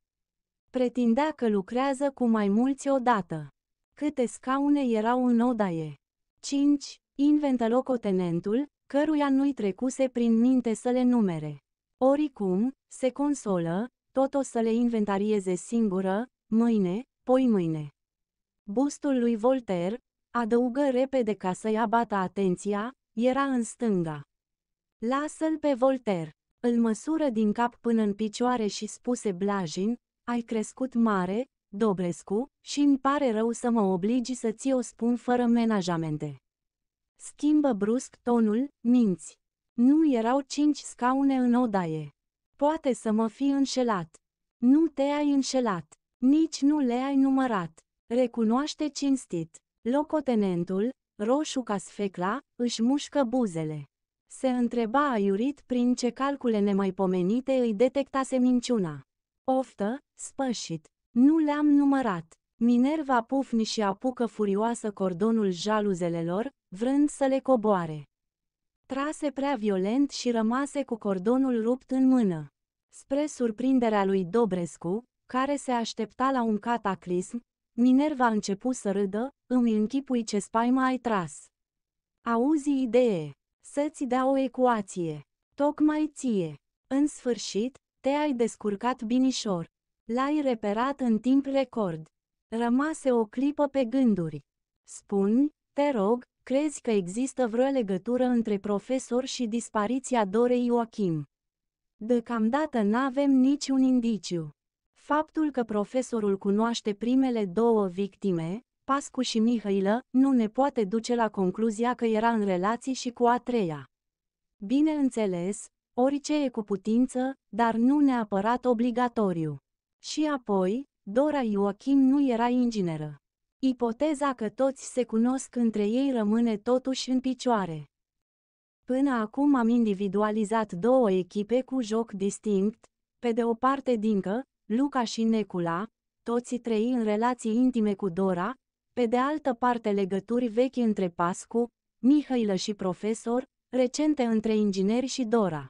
Pretindea că lucrează cu mai mulți odată. Câte scaune erau în odaie? 5. Inventă locotenentul, căruia nu-i trecuse prin minte să le numere. Oricum, se consolă, tot o să le inventarieze singură, mâine, poi mâine. Bustul lui Voltaire, adăugă repede ca să-i abată atenția, era în stânga. Lasă-l pe Voltaire. Îl măsură din cap până în picioare și spuse blajin, ai crescut mare, Dobrescu, și îmi pare rău să mă obligi să ți o spun fără menajamente. Schimbă brusc tonul, minți. Nu erau cinci scaune în odaie. Poate să mă fi înșelat. Nu te-ai înșelat. Nici nu le-ai numărat. Recunoaște cinstit. Locotenentul, roșu ca sfecla, își mușcă buzele. Se întreba aiurit prin ce calcule nemaipomenite îi detectase minciuna. Oftă, spășit, nu le-am numărat. Minerva pufni și apucă furioasă cordonul jaluzelelor, vrând să le coboare. Trase prea violent și rămase cu cordonul rupt în mână. Spre surprinderea lui Dobrescu, care se aștepta la un cataclism, Minerva a început să râdă, îmi închipui ce spaima ai tras. Auzi idee, să-ți dea o ecuație, tocmai ție. În sfârșit, te-ai descurcat binișor. L-ai reperat în timp record. Rămase o clipă pe gânduri. Spun, te rog, crezi că există vreo legătură între profesor și dispariția Dorei Joachim? Deocamdată n-avem niciun indiciu. Faptul că profesorul cunoaște primele două victime, Pascu și Mihailă, nu ne poate duce la concluzia că era în relații și cu a treia. Bineînțeles, orice e cu putință, dar nu neapărat obligatoriu. Și apoi, Dora Ioachim nu era ingineră. Ipoteza că toți se cunosc între ei rămâne totuși în picioare. Până acum am individualizat două echipe cu joc distinct, pe de o parte Dincă, Luca și Necula, toți trei în relații intime cu Dora, pe de altă parte legături vechi între Pascu, Mihailă și profesor, recente între ingineri și Dora.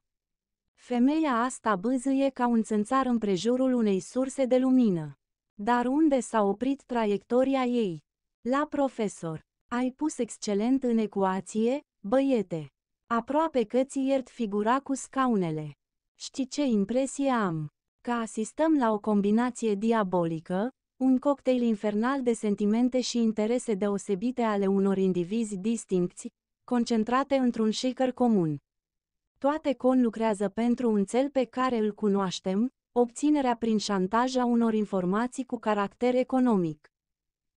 Femeia asta bâzâie ca un țânțar prejurul unei surse de lumină. Dar unde s-a oprit traiectoria ei? La profesor. Ai pus excelent în ecuație, băiete. Aproape că ți iert figura cu scaunele. Știi ce impresie am? că asistăm la o combinație diabolică, un cocktail infernal de sentimente și interese deosebite ale unor indivizi distincți, concentrate într-un shaker comun. Toate conlucrează pentru un cel pe care îl cunoaștem, obținerea prin șantaj a unor informații cu caracter economic.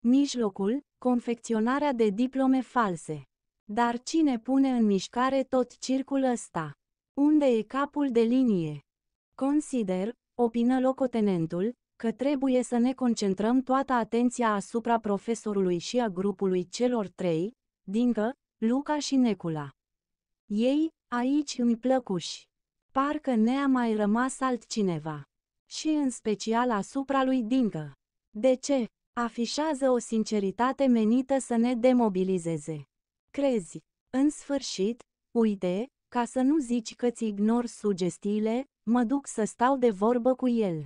Mijlocul, confecționarea de diplome false. Dar cine pune în mișcare tot circul ăsta? Unde e capul de linie? Consider, Opină locotenentul, că trebuie să ne concentrăm toată atenția asupra profesorului și a grupului celor trei, Dincă, Luca și Necula. Ei, aici îmi plăcuși. Parcă ne-a mai rămas altcineva. Și în special asupra lui Dincă. De ce? Afișează o sinceritate menită să ne demobilizeze. Crezi, în sfârșit, uite, ca să nu zici că-ți ignor sugestiile, Mă duc să stau de vorbă cu el.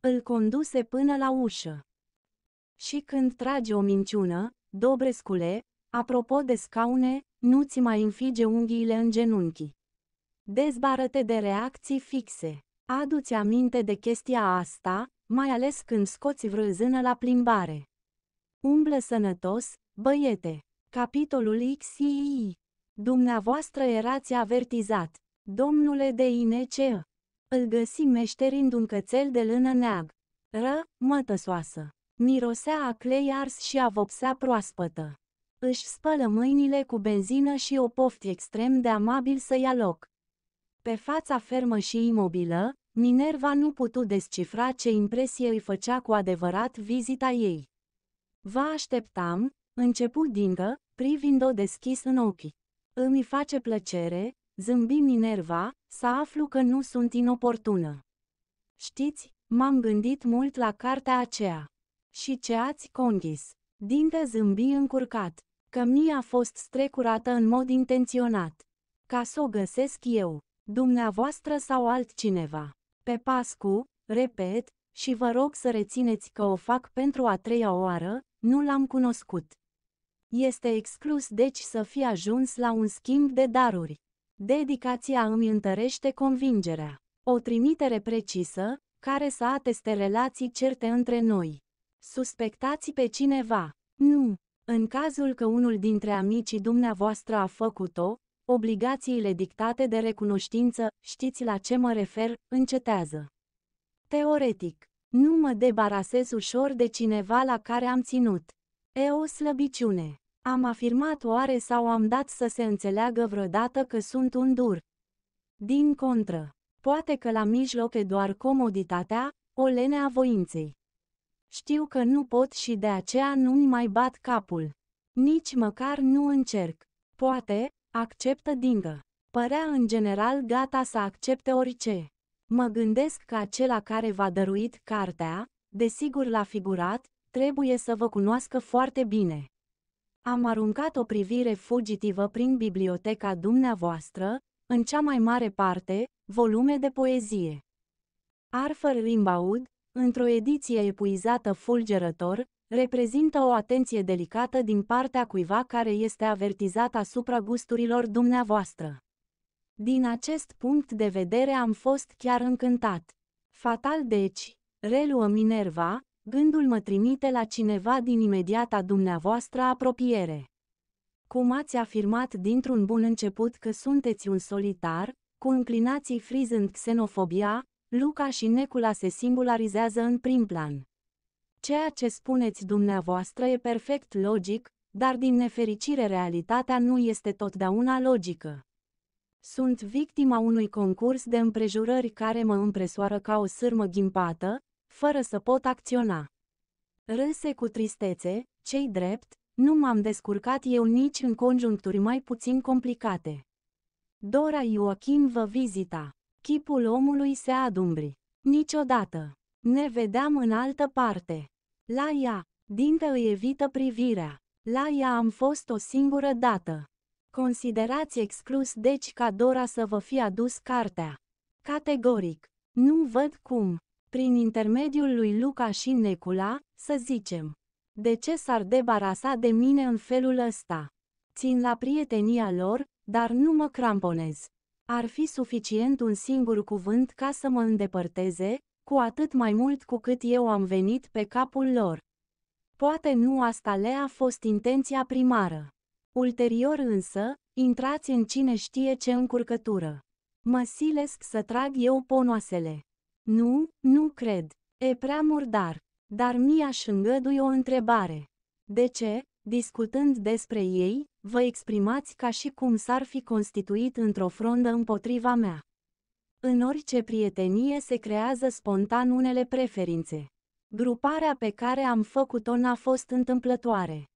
Îl conduse până la ușă. Și când trage o minciună, Dobrescule, apropo de scaune, nu ți mai înfige unghiile în genunchi. Dezbarăte de reacții fixe. Adu-ți aminte de chestia asta, mai ales când scoți vrăzână la plimbare. Umblă sănătos, băiete. Capitolul XII. Dumneavoastră erați avertizat, domnule de INCE îl găsi meșterind un cățel de lână neag. Ră, mătăsoasă. Mirosea a clei ars și a vopsea proaspătă. Își spălă mâinile cu benzină și o pofti extrem de amabil să ia loc. Pe fața fermă și imobilă, Minerva nu putu descifra ce impresie îi făcea cu adevărat vizita ei. Vă așteptam, început dingă, privind-o deschis în ochi. Îmi face plăcere, zâmbi Minerva, să aflu că nu sunt inoportună. Știți, m-am gândit mult la cartea aceea. Și ce ați conghis? Dinte zâmbi încurcat, că mi a fost strecurată în mod intenționat. Ca să o găsesc eu, dumneavoastră sau altcineva. Pe Pascu, repet, și vă rog să rețineți că o fac pentru a treia oară, nu l-am cunoscut. Este exclus deci să fi ajuns la un schimb de daruri. Dedicația îmi întărește convingerea. O trimitere precisă, care să ateste relații certe între noi. Suspectați pe cineva. Nu. În cazul că unul dintre amicii dumneavoastră a făcut-o, obligațiile dictate de recunoștință, știți la ce mă refer, încetează. Teoretic, nu mă debarasez ușor de cineva la care am ținut. E o slăbiciune. Am afirmat oare sau am dat să se înțeleagă vreodată că sunt un dur? Din contră, poate că la mijloc e doar comoditatea, o lene a voinței. Știu că nu pot și de aceea nu-mi mai bat capul. Nici măcar nu încerc. Poate, acceptă dingă. Părea în general gata să accepte orice. Mă gândesc că acela care v-a dăruit cartea, desigur l-a figurat, trebuie să vă cunoască foarte bine. Am aruncat o privire fugitivă prin biblioteca dumneavoastră, în cea mai mare parte, volume de poezie. Arthur Rimbaud, într-o ediție epuizată fulgerător, reprezintă o atenție delicată din partea cuiva care este avertizat asupra gusturilor dumneavoastră. Din acest punct de vedere am fost chiar încântat. Fatal deci, reluă Minerva, Gândul mă trimite la cineva din imediata dumneavoastră apropiere. Cum ați afirmat dintr-un bun început că sunteți un solitar, cu înclinații frizând xenofobia, Luca și Necula se singularizează în prim plan. Ceea ce spuneți dumneavoastră e perfect logic, dar din nefericire realitatea nu este totdeauna logică. Sunt victima unui concurs de împrejurări care mă împresoară ca o sârmă ghimpată, fără să pot acționa. Râse cu tristețe, cei drept, nu m-am descurcat eu nici în conjuncturi mai puțin complicate. Dora Ioachim vă vizita. Chipul omului se adumbri. Niciodată. Ne vedeam în altă parte. La ea, dintă îi evită privirea. La ea am fost o singură dată. Considerați exclus deci ca Dora să vă fi adus cartea. Categoric. Nu văd cum prin intermediul lui Luca și Necula, să zicem. De ce s-ar debarasa de mine în felul ăsta? Țin la prietenia lor, dar nu mă cramponez. Ar fi suficient un singur cuvânt ca să mă îndepărteze, cu atât mai mult cu cât eu am venit pe capul lor. Poate nu asta le a fost intenția primară. Ulterior însă, intrați în cine știe ce încurcătură. Mă silesc să trag eu ponoasele. Nu, nu cred. E prea murdar. Dar mi-aș îngădui o întrebare. De ce, discutând despre ei, vă exprimați ca și cum s-ar fi constituit într-o frondă împotriva mea? În orice prietenie se creează spontan unele preferințe. Gruparea pe care am făcut-o n-a fost întâmplătoare.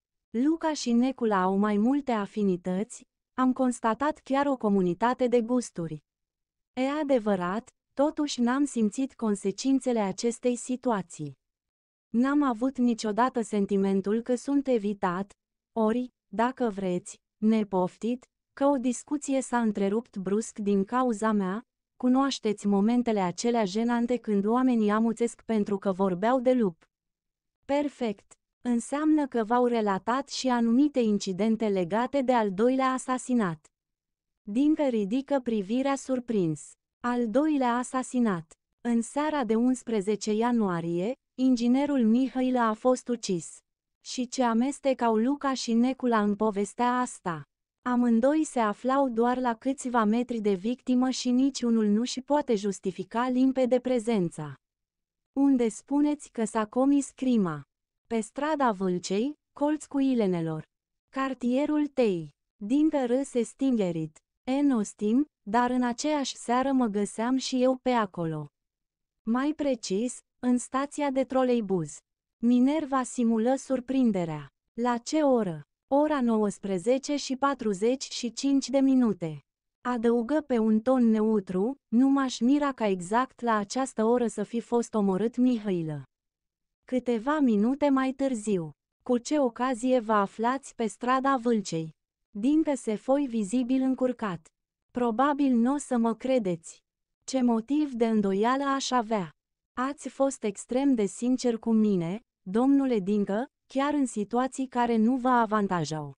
Luca și Necula au mai multe afinități, am constatat chiar o comunitate de gusturi. E adevărat, Totuși n-am simțit consecințele acestei situații. N-am avut niciodată sentimentul că sunt evitat, ori, dacă vreți, nepoftit, că o discuție s-a întrerupt brusc din cauza mea, cunoașteți momentele acelea jenante când oamenii amuțesc pentru că vorbeau de lup. Perfect! Înseamnă că v-au relatat și anumite incidente legate de al doilea asasinat. Dincă ridică privirea surprins. Al doilea asasinat. În seara de 11 ianuarie, inginerul Mihail a fost ucis. Și ce amestec au Luca și Necula în povestea asta. Amândoi se aflau doar la câțiva metri de victimă și niciunul nu și poate justifica limpede prezența. Unde spuneți că s-a comis crima? Pe strada Vâlcei, colț cu ilenelor. Cartierul Tei, din se Stingerit. N. Austin, dar în aceeași seară mă găseam și eu pe acolo. Mai precis, în stația de troleibuz. Minerva simulă surprinderea. La ce oră? Ora 19 și 45 de minute. Adăugă pe un ton neutru, nu m-aș mira ca exact la această oră să fi fost omorât Mihailă. Câteva minute mai târziu. Cu ce ocazie vă aflați pe strada Vâlcei? din se foi vizibil încurcat. Probabil nu o să mă credeți. Ce motiv de îndoială aș avea? Ați fost extrem de sincer cu mine, domnule Dincă, chiar în situații care nu vă avantajau.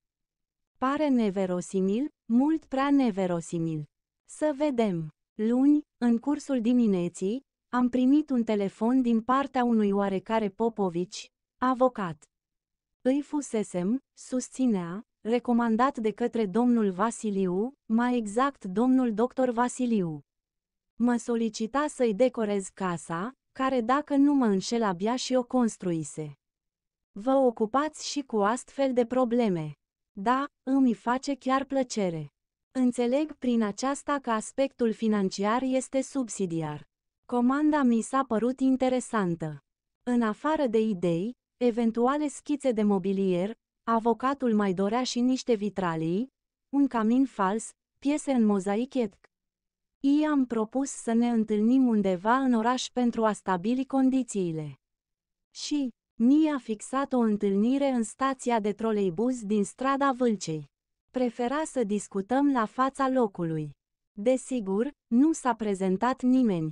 Pare neverosimil, mult prea neverosimil. Să vedem. Luni, în cursul dimineții, am primit un telefon din partea unui oarecare Popovici, avocat. Îi fusesem, susținea, recomandat de către domnul Vasiliu, mai exact domnul doctor Vasiliu. Mă solicita să-i decorez casa, care dacă nu mă înșel abia și o construise. Vă ocupați și cu astfel de probleme. Da, îmi face chiar plăcere. Înțeleg prin aceasta că aspectul financiar este subsidiar. Comanda mi s-a părut interesantă. În afară de idei, eventuale schițe de mobilier, Avocatul mai dorea și niște vitralii, un camin fals, piese în mozaichet. I-am propus să ne întâlnim undeva în oraș pentru a stabili condițiile. Și, mi a fixat o întâlnire în stația de troleibuz din strada Vâlcei. Prefera să discutăm la fața locului. Desigur, nu s-a prezentat nimeni.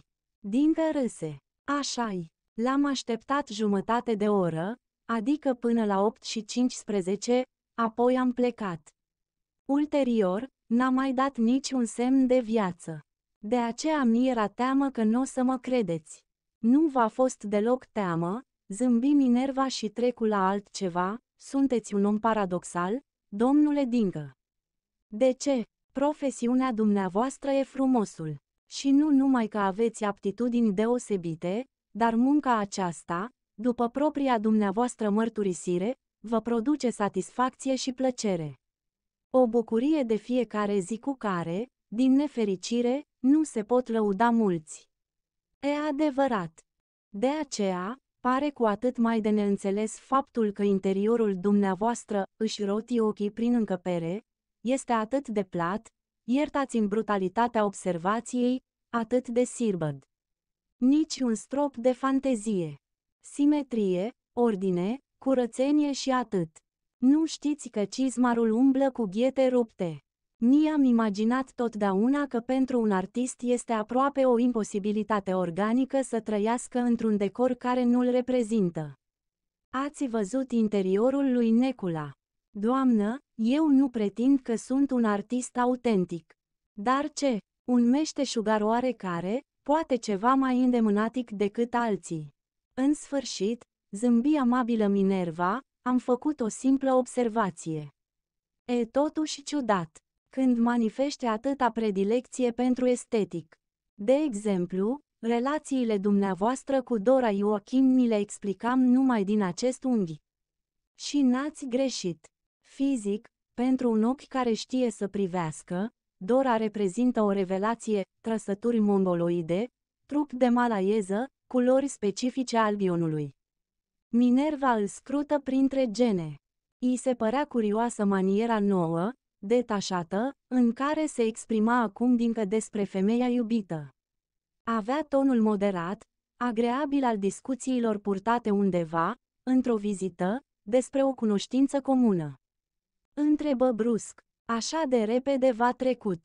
Din râse. Așa-i. L-am așteptat jumătate de oră, adică până la 8 și 15, apoi am plecat. Ulterior, n-a mai dat niciun semn de viață. De aceea mi era teamă că nu o să mă credeți. Nu v-a fost deloc teamă, zâmbi Minerva și trecu la altceva, sunteți un om paradoxal, domnule Dingă. De ce? Profesiunea dumneavoastră e frumosul. Și nu numai că aveți aptitudini deosebite, dar munca aceasta, după propria dumneavoastră mărturisire, vă produce satisfacție și plăcere. O bucurie de fiecare zi cu care, din nefericire, nu se pot lăuda mulți. E adevărat. De aceea, pare cu atât mai de neînțeles faptul că interiorul dumneavoastră își roti ochii prin încăpere, este atât de plat, iertați-mi brutalitatea observației, atât de sirbăd. Nici un strop de fantezie simetrie, ordine, curățenie și atât. Nu știți că cizmarul umblă cu ghete rupte. Ni am imaginat totdeauna că pentru un artist este aproape o imposibilitate organică să trăiască într-un decor care nu-l reprezintă. Ați văzut interiorul lui Necula. Doamnă, eu nu pretind că sunt un artist autentic. Dar ce, un meșteșugar oarecare, poate ceva mai îndemânatic decât alții. În sfârșit, zâmbi amabilă Minerva, am făcut o simplă observație. E totuși ciudat, când manifeste atâta predilecție pentru estetic. De exemplu, relațiile dumneavoastră cu Dora Joachim mi le explicam numai din acest unghi. Și n-ați greșit. Fizic, pentru un ochi care știe să privească, Dora reprezintă o revelație, trăsături mongoloide, trup de malaieză, culori specifice albionului. Minerva îl scrută printre gene. I se părea curioasă maniera nouă, detașată, în care se exprima acum dincă despre femeia iubită. Avea tonul moderat, agreabil al discuțiilor purtate undeva, într-o vizită, despre o cunoștință comună. Întrebă brusc, așa de repede va trecut.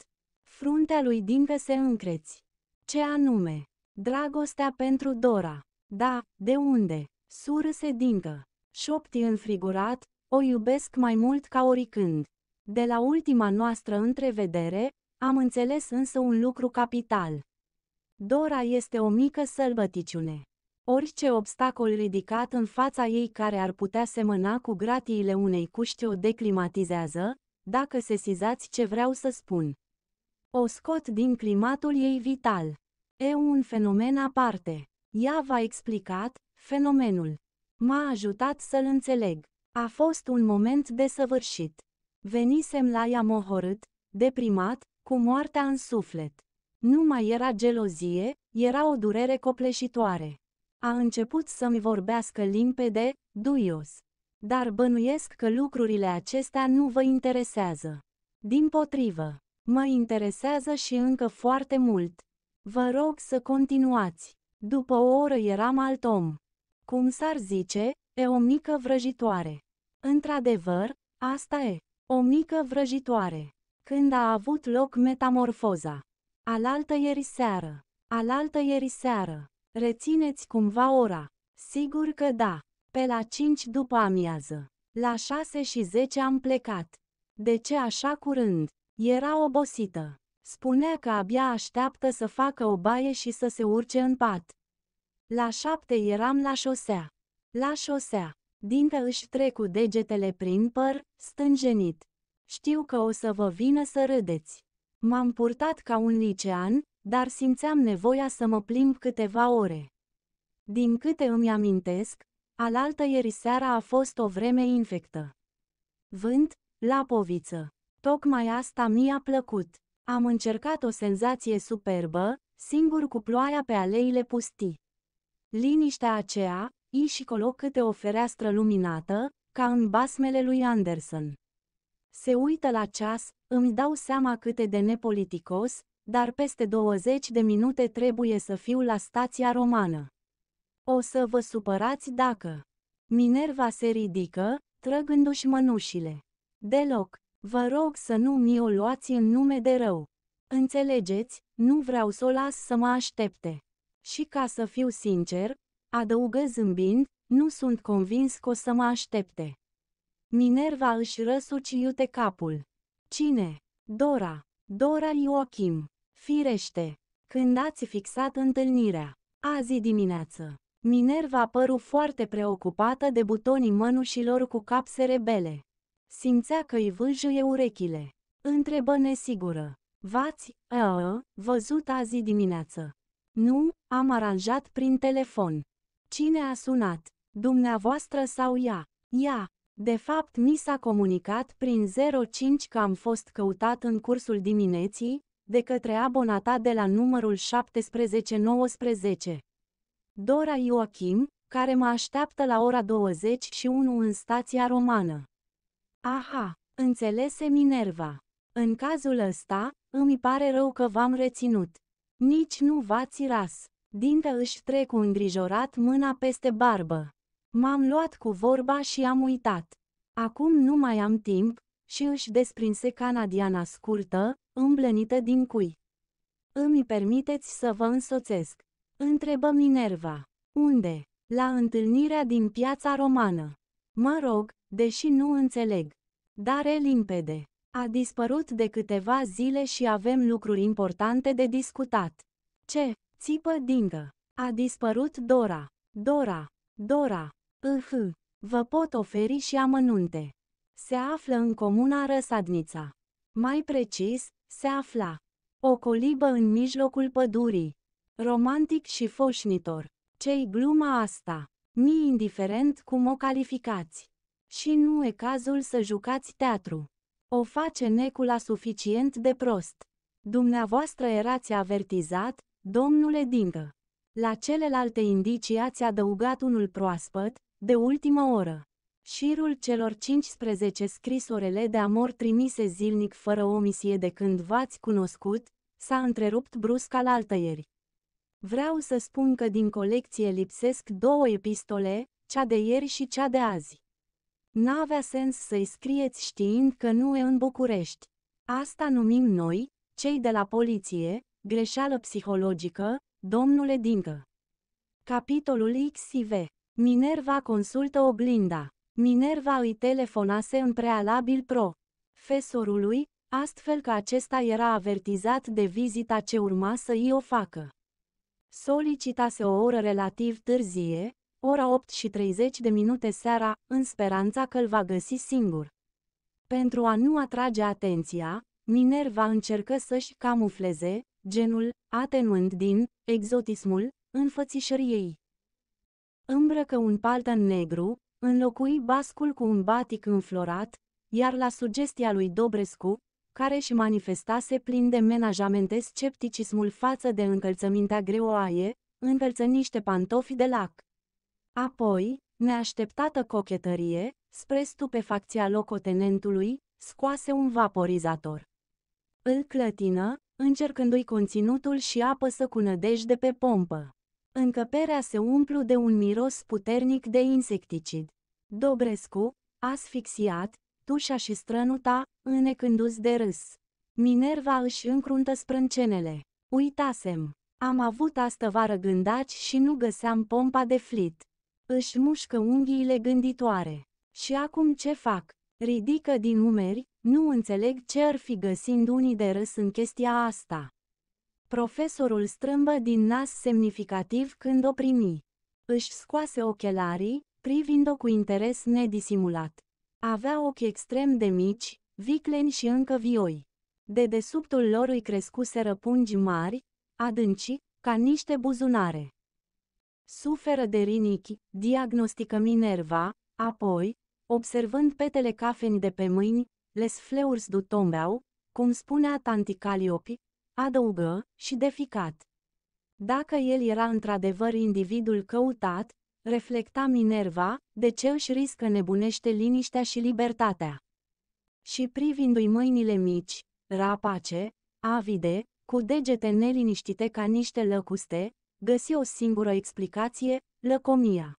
Fruntea lui dincă se încreți. Ce anume? Dragostea pentru Dora. Da, de unde? Surâse dincă. Șopti înfrigurat, o iubesc mai mult ca oricând. De la ultima noastră întrevedere, am înțeles însă un lucru capital. Dora este o mică sălbăticiune. Orice obstacol ridicat în fața ei care ar putea semăna cu gratiile unei cuști o declimatizează, dacă sesizați ce vreau să spun. O scot din climatul ei vital. E un fenomen aparte. Ea v-a explicat fenomenul. M-a ajutat să-l înțeleg. A fost un moment desăvârșit. Venisem la ea mohorât, deprimat, cu moartea în suflet. Nu mai era gelozie, era o durere copleșitoare. A început să-mi vorbească limpede, duios. Dar bănuiesc că lucrurile acestea nu vă interesează. Din potrivă, mă interesează și încă foarte mult. Vă rog să continuați. După o oră eram alt om. Cum s-ar zice, e o mică vrăjitoare. Într-adevăr, asta e. O mică vrăjitoare. Când a avut loc metamorfoza. Alaltă ieri seară. Alaltă ieri seară. Rețineți cumva ora. Sigur că da. Pe la 5 după amiază. La 6 și 10 am plecat. De ce așa curând? Era obosită. Spunea că abia așteaptă să facă o baie și să se urce în pat. La șapte eram la șosea. La șosea. Dintă își trecu degetele prin păr, stânjenit. Știu că o să vă vină să râdeți. M-am purtat ca un licean, dar simțeam nevoia să mă plimb câteva ore. Din câte îmi amintesc, alaltă ieri seara a fost o vreme infectă. Vânt, lapoviță. Tocmai asta mi-a plăcut. Am încercat o senzație superbă, singur cu ploaia pe aleile pustii. Liniștea aceea, i și colo câte o fereastră luminată, ca în basmele lui Anderson. Se uită la ceas, îmi dau seama câte de nepoliticos, dar peste 20 de minute trebuie să fiu la stația romană. O să vă supărați dacă... Minerva se ridică, trăgându-și mănușile. Deloc. Vă rog să nu mi-o luați în nume de rău. Înțelegeți, nu vreau să o las să mă aștepte. Și ca să fiu sincer, adăugă zâmbind, nu sunt convins că o să mă aștepte. Minerva își răsuci iute capul. Cine? Dora. Dora Ioachim. Firește. Când ați fixat întâlnirea? Azi dimineață. Minerva păru foarte preocupată de butonii mănușilor cu capse rebele. Simțea că îi vâjâie urechile. Întrebă nesigură. V-ați, văzut azi dimineață? Nu, am aranjat prin telefon. Cine a sunat? Dumneavoastră sau ea? Ea. De fapt, mi s-a comunicat prin 05 că am fost căutat în cursul dimineții, de către abonata de la numărul 1719. Dora Ioachim, care mă așteaptă la ora 21 în stația romană. Aha, înțelese Minerva. În cazul ăsta, îmi pare rău că v-am reținut. Nici nu v-ați ras. Dintă își trec îngrijorat mâna peste barbă. M-am luat cu vorba și am uitat. Acum nu mai am timp și își desprinse canadiana scurtă, îmblănită din cui. Îmi permiteți să vă însoțesc. Întrebă Minerva. Unde? La întâlnirea din piața romană. Mă rog, deși nu înțeleg. Dar e limpede. A dispărut de câteva zile și avem lucruri importante de discutat. Ce? Țipă dingă. A dispărut Dora. Dora. Dora. Îh. Vă pot oferi și amănunte. Se află în comuna Răsadnița. Mai precis, se afla. O colibă în mijlocul pădurii. Romantic și foșnitor. Ce-i gluma asta? Mi indiferent cum o calificați. Și nu e cazul să jucați teatru. O face necula suficient de prost. Dumneavoastră erați avertizat, domnule Dingă. La celelalte indicii ați adăugat unul proaspăt, de ultimă oră. Șirul celor 15 scrisorele de amor trimise zilnic fără omisie de când v-ați cunoscut, s-a întrerupt brusc al altăieri. Vreau să spun că din colecție lipsesc două epistole, cea de ieri și cea de azi. N-avea sens să-i scrieți știind că nu e în București. Asta numim noi, cei de la poliție, greșeală psihologică, domnule Dincă. Capitolul XIV. Minerva consultă oglinda. Minerva îi telefonase în prealabil pro. Fesorului, astfel că acesta era avertizat de vizita ce urma să i o facă. Solicitase o oră relativ târzie, ora 8 și 30 de minute seara, în speranța că îl va găsi singur. Pentru a nu atrage atenția, Minerva încercă să-și camufleze genul, atenuând din exotismul înfățișării ei. Îmbrăcă un palton negru, înlocui bascul cu un batic înflorat, iar la sugestia lui Dobrescu, care și manifestase plin de menajamente scepticismul față de încălțămintea greoaie, încălță niște pantofi de lac. Apoi, neașteptată cochetărie, spre stupefacția locotenentului, scoase un vaporizator. Îl clătină, încercându-i conținutul și apăsă cu nădejde pe pompă. Încăperea se umplu de un miros puternic de insecticid. Dobrescu, asfixiat, tușa și strănuta, înecându-ți de râs. Minerva își încruntă sprâncenele. Uitasem. Am avut astăvară gândaci și nu găseam pompa de flit. Își mușcă unghiile gânditoare. Și acum ce fac? Ridică din umeri, nu înțeleg ce ar fi găsind unii de râs în chestia asta. Profesorul strâmbă din nas semnificativ când o primi. Își scoase ochelarii, privind-o cu interes nedisimulat. Avea ochi extrem de mici, vicleni și încă vioi. De desubtul lor îi crescuse răpungi mari, adânci, ca niște buzunare. Suferă de rinichi, diagnostică Minerva, apoi, observând petele cafeni de pe mâini, les fleurs du tombeau, cum spunea tanti Caliopi, adăugă, și de ficat. Dacă el era într-adevăr individul căutat, reflecta Minerva, de ce își riscă nebunește liniștea și libertatea. Și privindu-i mâinile mici, rapace, avide, cu degete neliniștite ca niște lăcuste, găsi o singură explicație, lăcomia.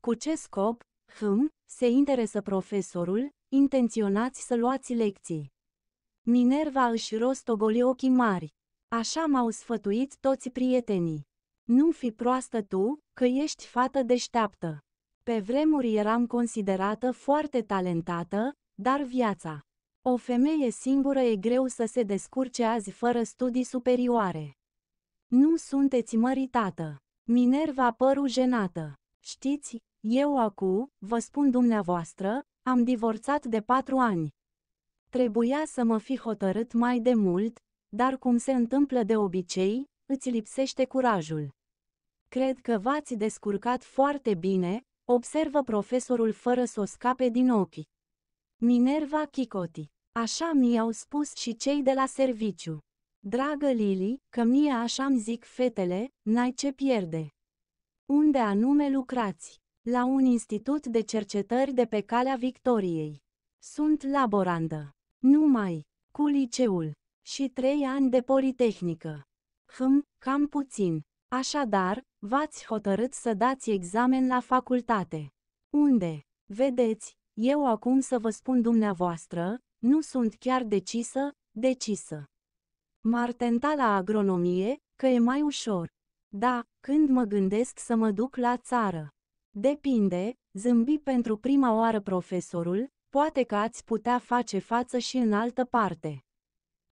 Cu ce scop, hm, se interesă profesorul, intenționați să luați lecții. Minerva își rostogoli ochii mari. Așa m-au sfătuit toți prietenii. Nu fi proastă tu, că ești fată deșteaptă. Pe vremuri eram considerată foarte talentată, dar viața. O femeie singură e greu să se descurce azi fără studii superioare. Nu sunteți măritată. Minerva păru jenată. Știți, eu acu, vă spun dumneavoastră, am divorțat de patru ani. Trebuia să mă fi hotărât mai de mult, dar cum se întâmplă de obicei, îți lipsește curajul. Cred că v-ați descurcat foarte bine, observă profesorul fără să o scape din ochi. Minerva Chicoti. Așa mi-au spus și cei de la serviciu. Dragă Lili, că mie așa-mi zic fetele, n-ai ce pierde. Unde anume lucrați? La un institut de cercetări de pe calea Victoriei. Sunt laborandă. Numai, cu liceul. Și trei ani de politehnică. Hm, cam puțin. Așadar, v-ați hotărât să dați examen la facultate. Unde? Vedeți, eu acum să vă spun dumneavoastră, nu sunt chiar decisă, decisă. M-ar tenta la agronomie, că e mai ușor. Da, când mă gândesc să mă duc la țară. Depinde, zâmbi pentru prima oară profesorul, poate că ați putea face față și în altă parte.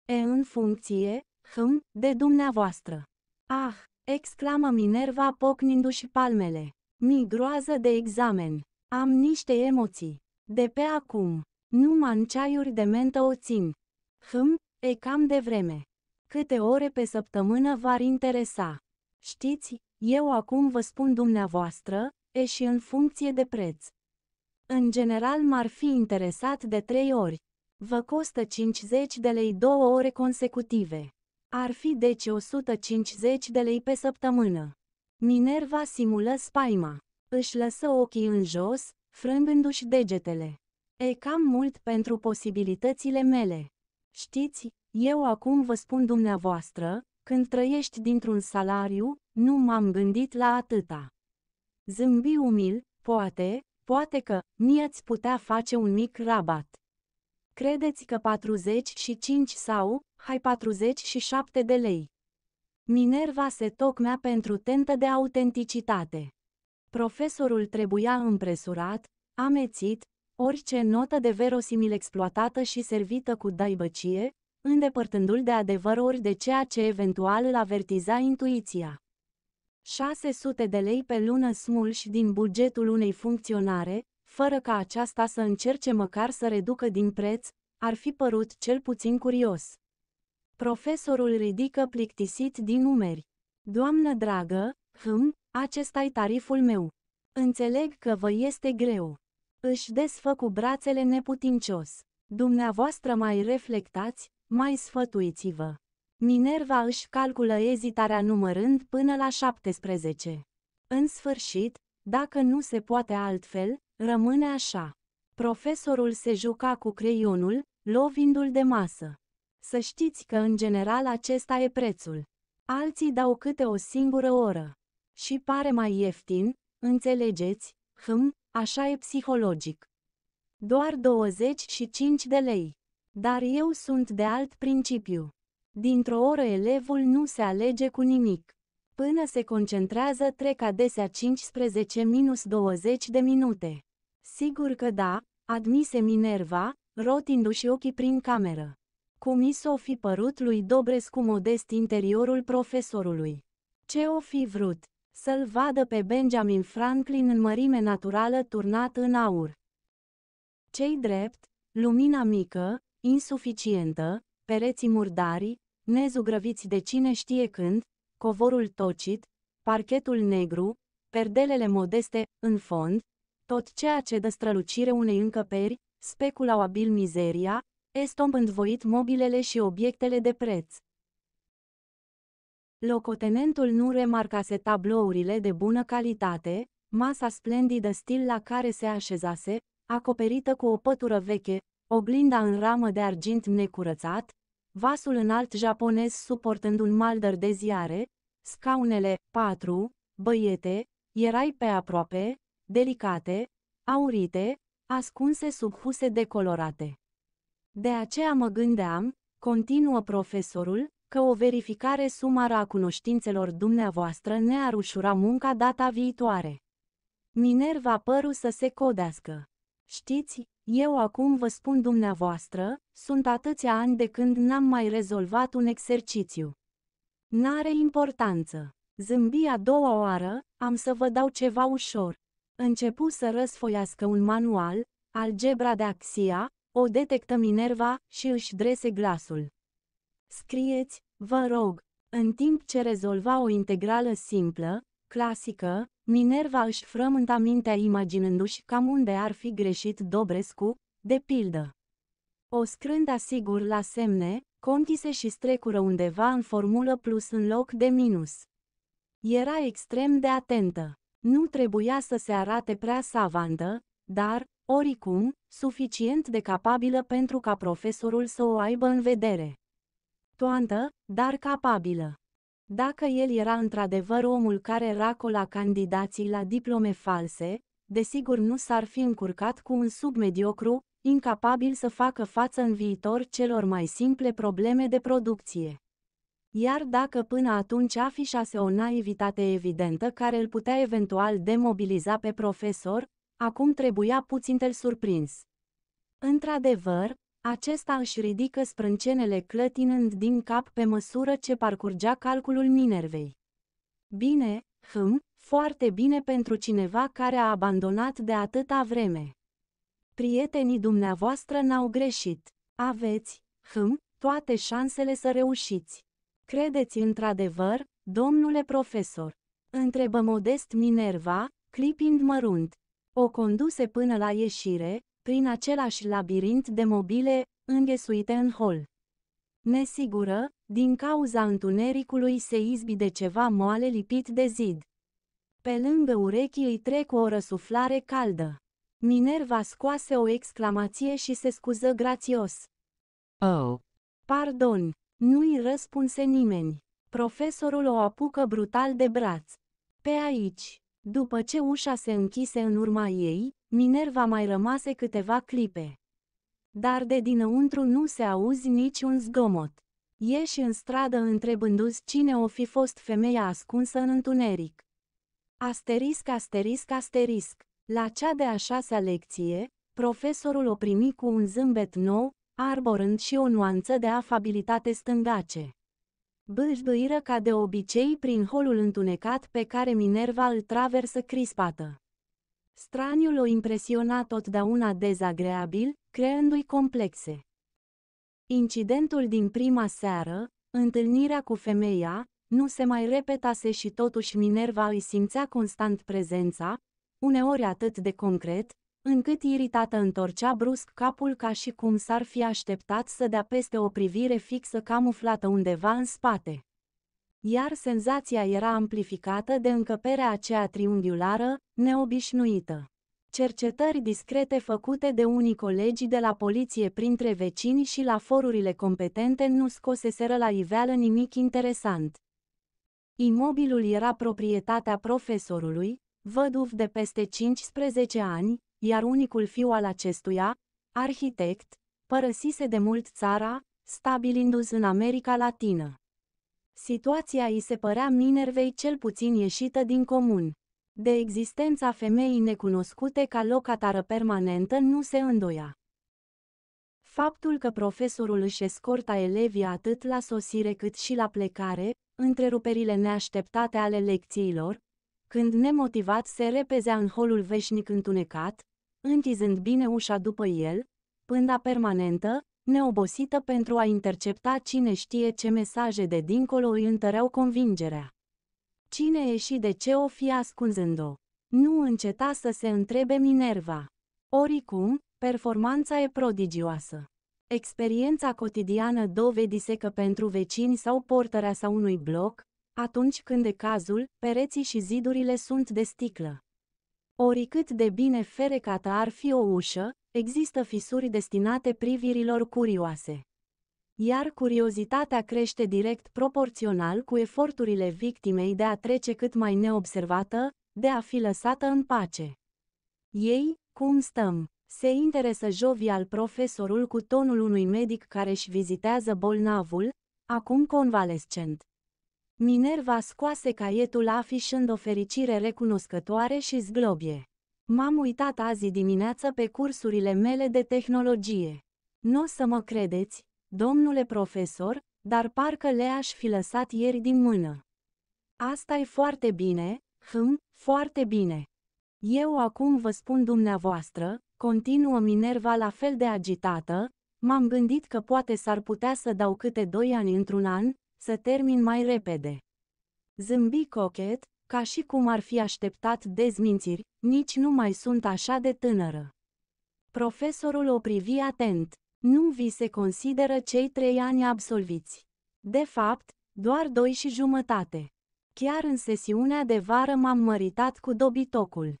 E în funcție, hm, de dumneavoastră. Ah, exclamă Minerva pocnindu-și palmele. Mi groază de examen. Am niște emoții. De pe acum, numai în ceaiuri de mentă o țin. Hm, e cam de vreme. Câte ore pe săptămână v-ar interesa? Știți, eu acum vă spun dumneavoastră, e și în funcție de preț. În general m-ar fi interesat de trei ori. Vă costă 50 de lei două ore consecutive. Ar fi deci 150 de lei pe săptămână. Minerva simulă spaima. Își lăsă ochii în jos, frângându-și degetele. E cam mult pentru posibilitățile mele. Știți, eu acum vă spun dumneavoastră, când trăiești dintr-un salariu, nu m-am gândit la atâta. Zâmbi umil, poate, poate că, mi-ați putea face un mic rabat. Credeți că 45 sau, hai 47 de lei. Minerva se tocmea pentru tentă de autenticitate. Profesorul trebuia împresurat, amețit, orice notă de verosimil exploatată și servită cu daibăcie, îndepărtându-l de adevăruri de ceea ce eventual îl avertiza intuiția. 600 de lei pe lună smulși din bugetul unei funcționare, fără ca aceasta să încerce măcar să reducă din preț, ar fi părut cel puțin curios. Profesorul ridică plictisit din numeri. Doamnă dragă, hm, acesta-i tariful meu. Înțeleg că vă este greu. Își desfă cu brațele neputincios. Dumneavoastră mai reflectați, mai sfătuiți-vă! Minerva își calculă ezitarea numărând până la 17. În sfârșit, dacă nu se poate altfel, rămâne așa. Profesorul se juca cu creionul, lovindu-l de masă. Să știți că în general acesta e prețul. Alții dau câte o singură oră. Și pare mai ieftin, înțelegeți, hm, așa e psihologic. Doar 25 de lei. Dar eu sunt de alt principiu. Dintr-o oră elevul nu se alege cu nimic. Până se concentrează trec adesea 15-20 de minute. Sigur că da, admise Minerva, rotindu-și ochii prin cameră. Cum i s-o fi părut lui Dobrescu modest interiorul profesorului. Ce o fi vrut? Să-l vadă pe Benjamin Franklin în mărime naturală turnat în aur. Cei drept, lumina mică, insuficientă, pereții murdari, nezugrăviți de cine știe când, covorul tocit, parchetul negru, perdelele modeste, în fond, tot ceea ce dă strălucire unei încăperi, abil mizeria, estompând voit mobilele și obiectele de preț. Locotenentul nu remarcase tablourile de bună calitate, masa splendidă stil la care se așezase, acoperită cu o pătură veche, oglinda în ramă de argint necurățat, vasul înalt japonez suportând un maldăr de ziare, scaunele, patru, băiete, erai pe aproape, delicate, aurite, ascunse sub huse decolorate. De aceea mă gândeam, continuă profesorul, că o verificare sumară a cunoștințelor dumneavoastră ne-ar ușura munca data viitoare. Minerva păru să se codească. Știți, eu acum vă spun dumneavoastră, sunt atâția ani de când n-am mai rezolvat un exercițiu. N-are importanță. Zâmbi a doua oară, am să vă dau ceva ușor. Începu să răsfoiască un manual, algebra de axia, o detectă Minerva și își drese glasul. Scrieți, vă rog, în timp ce rezolva o integrală simplă, clasică, Minerva își frământa mintea imaginându-și cam unde ar fi greșit Dobrescu, de pildă. O scrânda sigur la semne, contise și strecură undeva în formulă plus în loc de minus. Era extrem de atentă. Nu trebuia să se arate prea savantă, dar, oricum, suficient de capabilă pentru ca profesorul să o aibă în vedere. Toantă, dar capabilă. Dacă el era într-adevăr omul care racola candidații la diplome false, desigur nu s-ar fi încurcat cu un submediocru, incapabil să facă față în viitor celor mai simple probleme de producție. Iar dacă până atunci afișase o naivitate evidentă care îl putea eventual demobiliza pe profesor, acum trebuia puțin el surprins. Într-adevăr, acesta își ridică sprâncenele clătinând din cap pe măsură ce parcurgea calculul Minervei. Bine, hm, foarte bine pentru cineva care a abandonat de atâta vreme. Prietenii dumneavoastră n-au greșit. Aveți, hm, toate șansele să reușiți. Credeți într-adevăr, domnule profesor? Întrebă modest Minerva, clipind mărunt. O conduse până la ieșire, prin același labirint de mobile, înghesuite în hol. Nesigură, din cauza întunericului se izbi de ceva moale lipit de zid. Pe lângă urechi îi trec o răsuflare caldă. Minerva scoase o exclamație și se scuză grațios. Oh! Pardon, nu-i răspunse nimeni. Profesorul o apucă brutal de braț. Pe aici! După ce ușa se închise în urma ei, Minerva mai rămase câteva clipe. Dar de dinăuntru nu se auzi niciun zgomot. Ieși în stradă întrebându-ți cine o fi fost femeia ascunsă în întuneric. Asterisc, asterisc, asterisc. La cea de-a șasea lecție, profesorul o primi cu un zâmbet nou, arborând și o nuanță de afabilitate stângace bâzbâiră ca de obicei prin holul întunecat pe care Minerva îl traversă crispată. Straniul o impresiona totdeauna dezagreabil, creându-i complexe. Incidentul din prima seară, întâlnirea cu femeia, nu se mai repetase și totuși Minerva îi simțea constant prezența, uneori atât de concret, încât iritată întorcea brusc capul ca și cum s-ar fi așteptat să dea peste o privire fixă camuflată undeva în spate. Iar senzația era amplificată de încăperea aceea triunghiulară, neobișnuită. Cercetări discrete făcute de unii colegi de la poliție printre vecini și la forurile competente nu scoseseră la iveală nimic interesant. Imobilul era proprietatea profesorului, văduv de peste 15 ani, iar unicul fiu al acestuia, arhitect, părăsise de mult țara, stabilindu-se în America Latină. Situația îi se părea Minervei cel puțin ieșită din comun. De existența femeii necunoscute ca locatară permanentă nu se îndoia. Faptul că profesorul își escorta elevii atât la sosire cât și la plecare, întreruperile neașteptate ale lecțiilor, când nemotivat se repezea în holul veșnic întunecat, întizând bine ușa după el, pânda permanentă, neobosită pentru a intercepta cine știe ce mesaje de dincolo îi întăreau convingerea. Cine e și de ce o fi ascunzând-o? Nu înceta să se întrebe Minerva. Oricum, performanța e prodigioasă. Experiența cotidiană dovedise că pentru vecini sau portărea sau unui bloc, atunci când e cazul, pereții și zidurile sunt de sticlă. Oricât de bine ferecată ar fi o ușă, există fisuri destinate privirilor curioase. Iar curiozitatea crește direct proporțional cu eforturile victimei de a trece cât mai neobservată, de a fi lăsată în pace. Ei, cum stăm? Se interesă jovial profesorul cu tonul unui medic care își vizitează bolnavul, acum convalescent. Minerva scoase caietul afișând o fericire recunoscătoare și zglobie. M-am uitat azi dimineață pe cursurile mele de tehnologie. Nu o să mă credeți, domnule profesor, dar parcă le-aș fi lăsat ieri din mână. Asta e foarte bine, hm, foarte bine. Eu acum vă spun dumneavoastră, continuă Minerva la fel de agitată, m-am gândit că poate s-ar putea să dau câte doi ani într-un an, să termin mai repede. Zâmbi cochet, ca și cum ar fi așteptat dezmințiri, nici nu mai sunt așa de tânără. Profesorul o privi atent. Nu vi se consideră cei trei ani absolviți. De fapt, doar doi și jumătate. Chiar în sesiunea de vară m-am măritat cu dobitocul.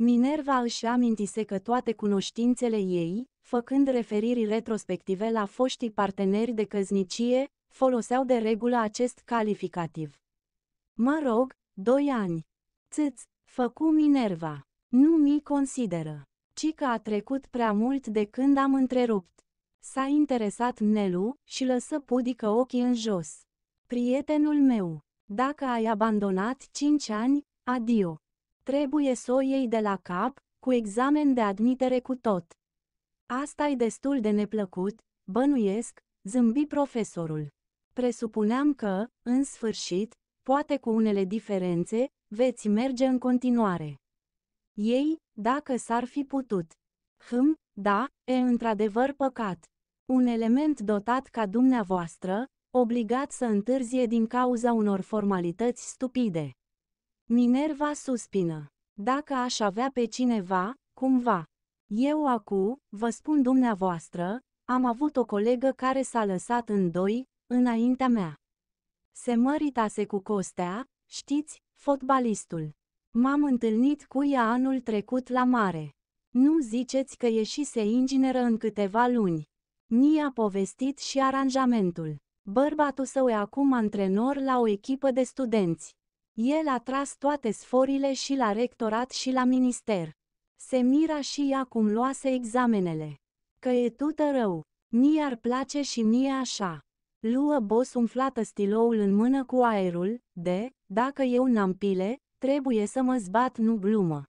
Minerva își amintise că toate cunoștințele ei, făcând referiri retrospective la foștii parteneri de căznicie, foloseau de regulă acest calificativ. Mă rog, doi ani. Țâți, făcu Minerva. Nu mi consideră. Ci că a trecut prea mult de când am întrerupt. S-a interesat Nelu și lăsă pudică ochii în jos. Prietenul meu, dacă ai abandonat cinci ani, adio. Trebuie să o iei de la cap, cu examen de admitere cu tot. Asta e destul de neplăcut, bănuiesc, zâmbi profesorul. Presupuneam că, în sfârșit, poate cu unele diferențe, veți merge în continuare. Ei, dacă s-ar fi putut. Hm, da, e într-adevăr păcat. Un element dotat ca dumneavoastră, obligat să întârzie din cauza unor formalități stupide. Minerva suspină. Dacă aș avea pe cineva, cumva. Eu acu, vă spun dumneavoastră, am avut o colegă care s-a lăsat în doi, înaintea mea. Se măritase cu Costea, știți, fotbalistul. M-am întâlnit cu ea anul trecut la mare. Nu ziceți că ieșise ingineră în câteva luni. Mi-a povestit și aranjamentul. Bărbatul său e acum antrenor la o echipă de studenți. El a tras toate sforile și la rectorat și la minister. Se mira și ea cum luase examenele. Că e tută rău. Mi-ar place și mie așa. Luă Bos umflată stiloul în mână cu aerul, de, dacă eu n-am pile, trebuie să mă zbat nu glumă.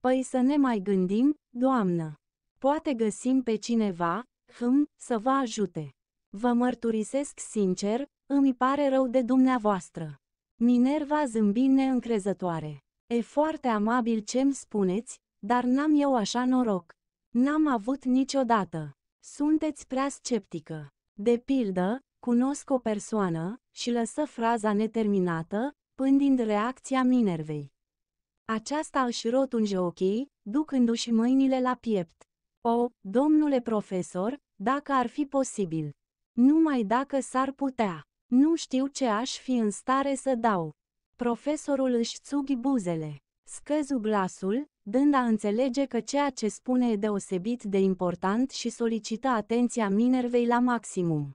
Păi să ne mai gândim, doamnă. Poate găsim pe cineva, hm, să vă ajute. Vă mărturisesc sincer, îmi pare rău de dumneavoastră. Minerva zâmbi neîncrezătoare. E foarte amabil ce-mi spuneți, dar n-am eu așa noroc. N-am avut niciodată. Sunteți prea sceptică. De pildă, cunosc o persoană și lăsă fraza neterminată, pândind reacția Minervei. Aceasta își rotunge ochii, ducându-și mâinile la piept. O, domnule profesor, dacă ar fi posibil. Numai dacă s-ar putea. Nu știu ce aș fi în stare să dau. Profesorul își țughi buzele. Scăzu glasul, dând a înțelege că ceea ce spune e deosebit de important și solicită atenția Minervei la maximum.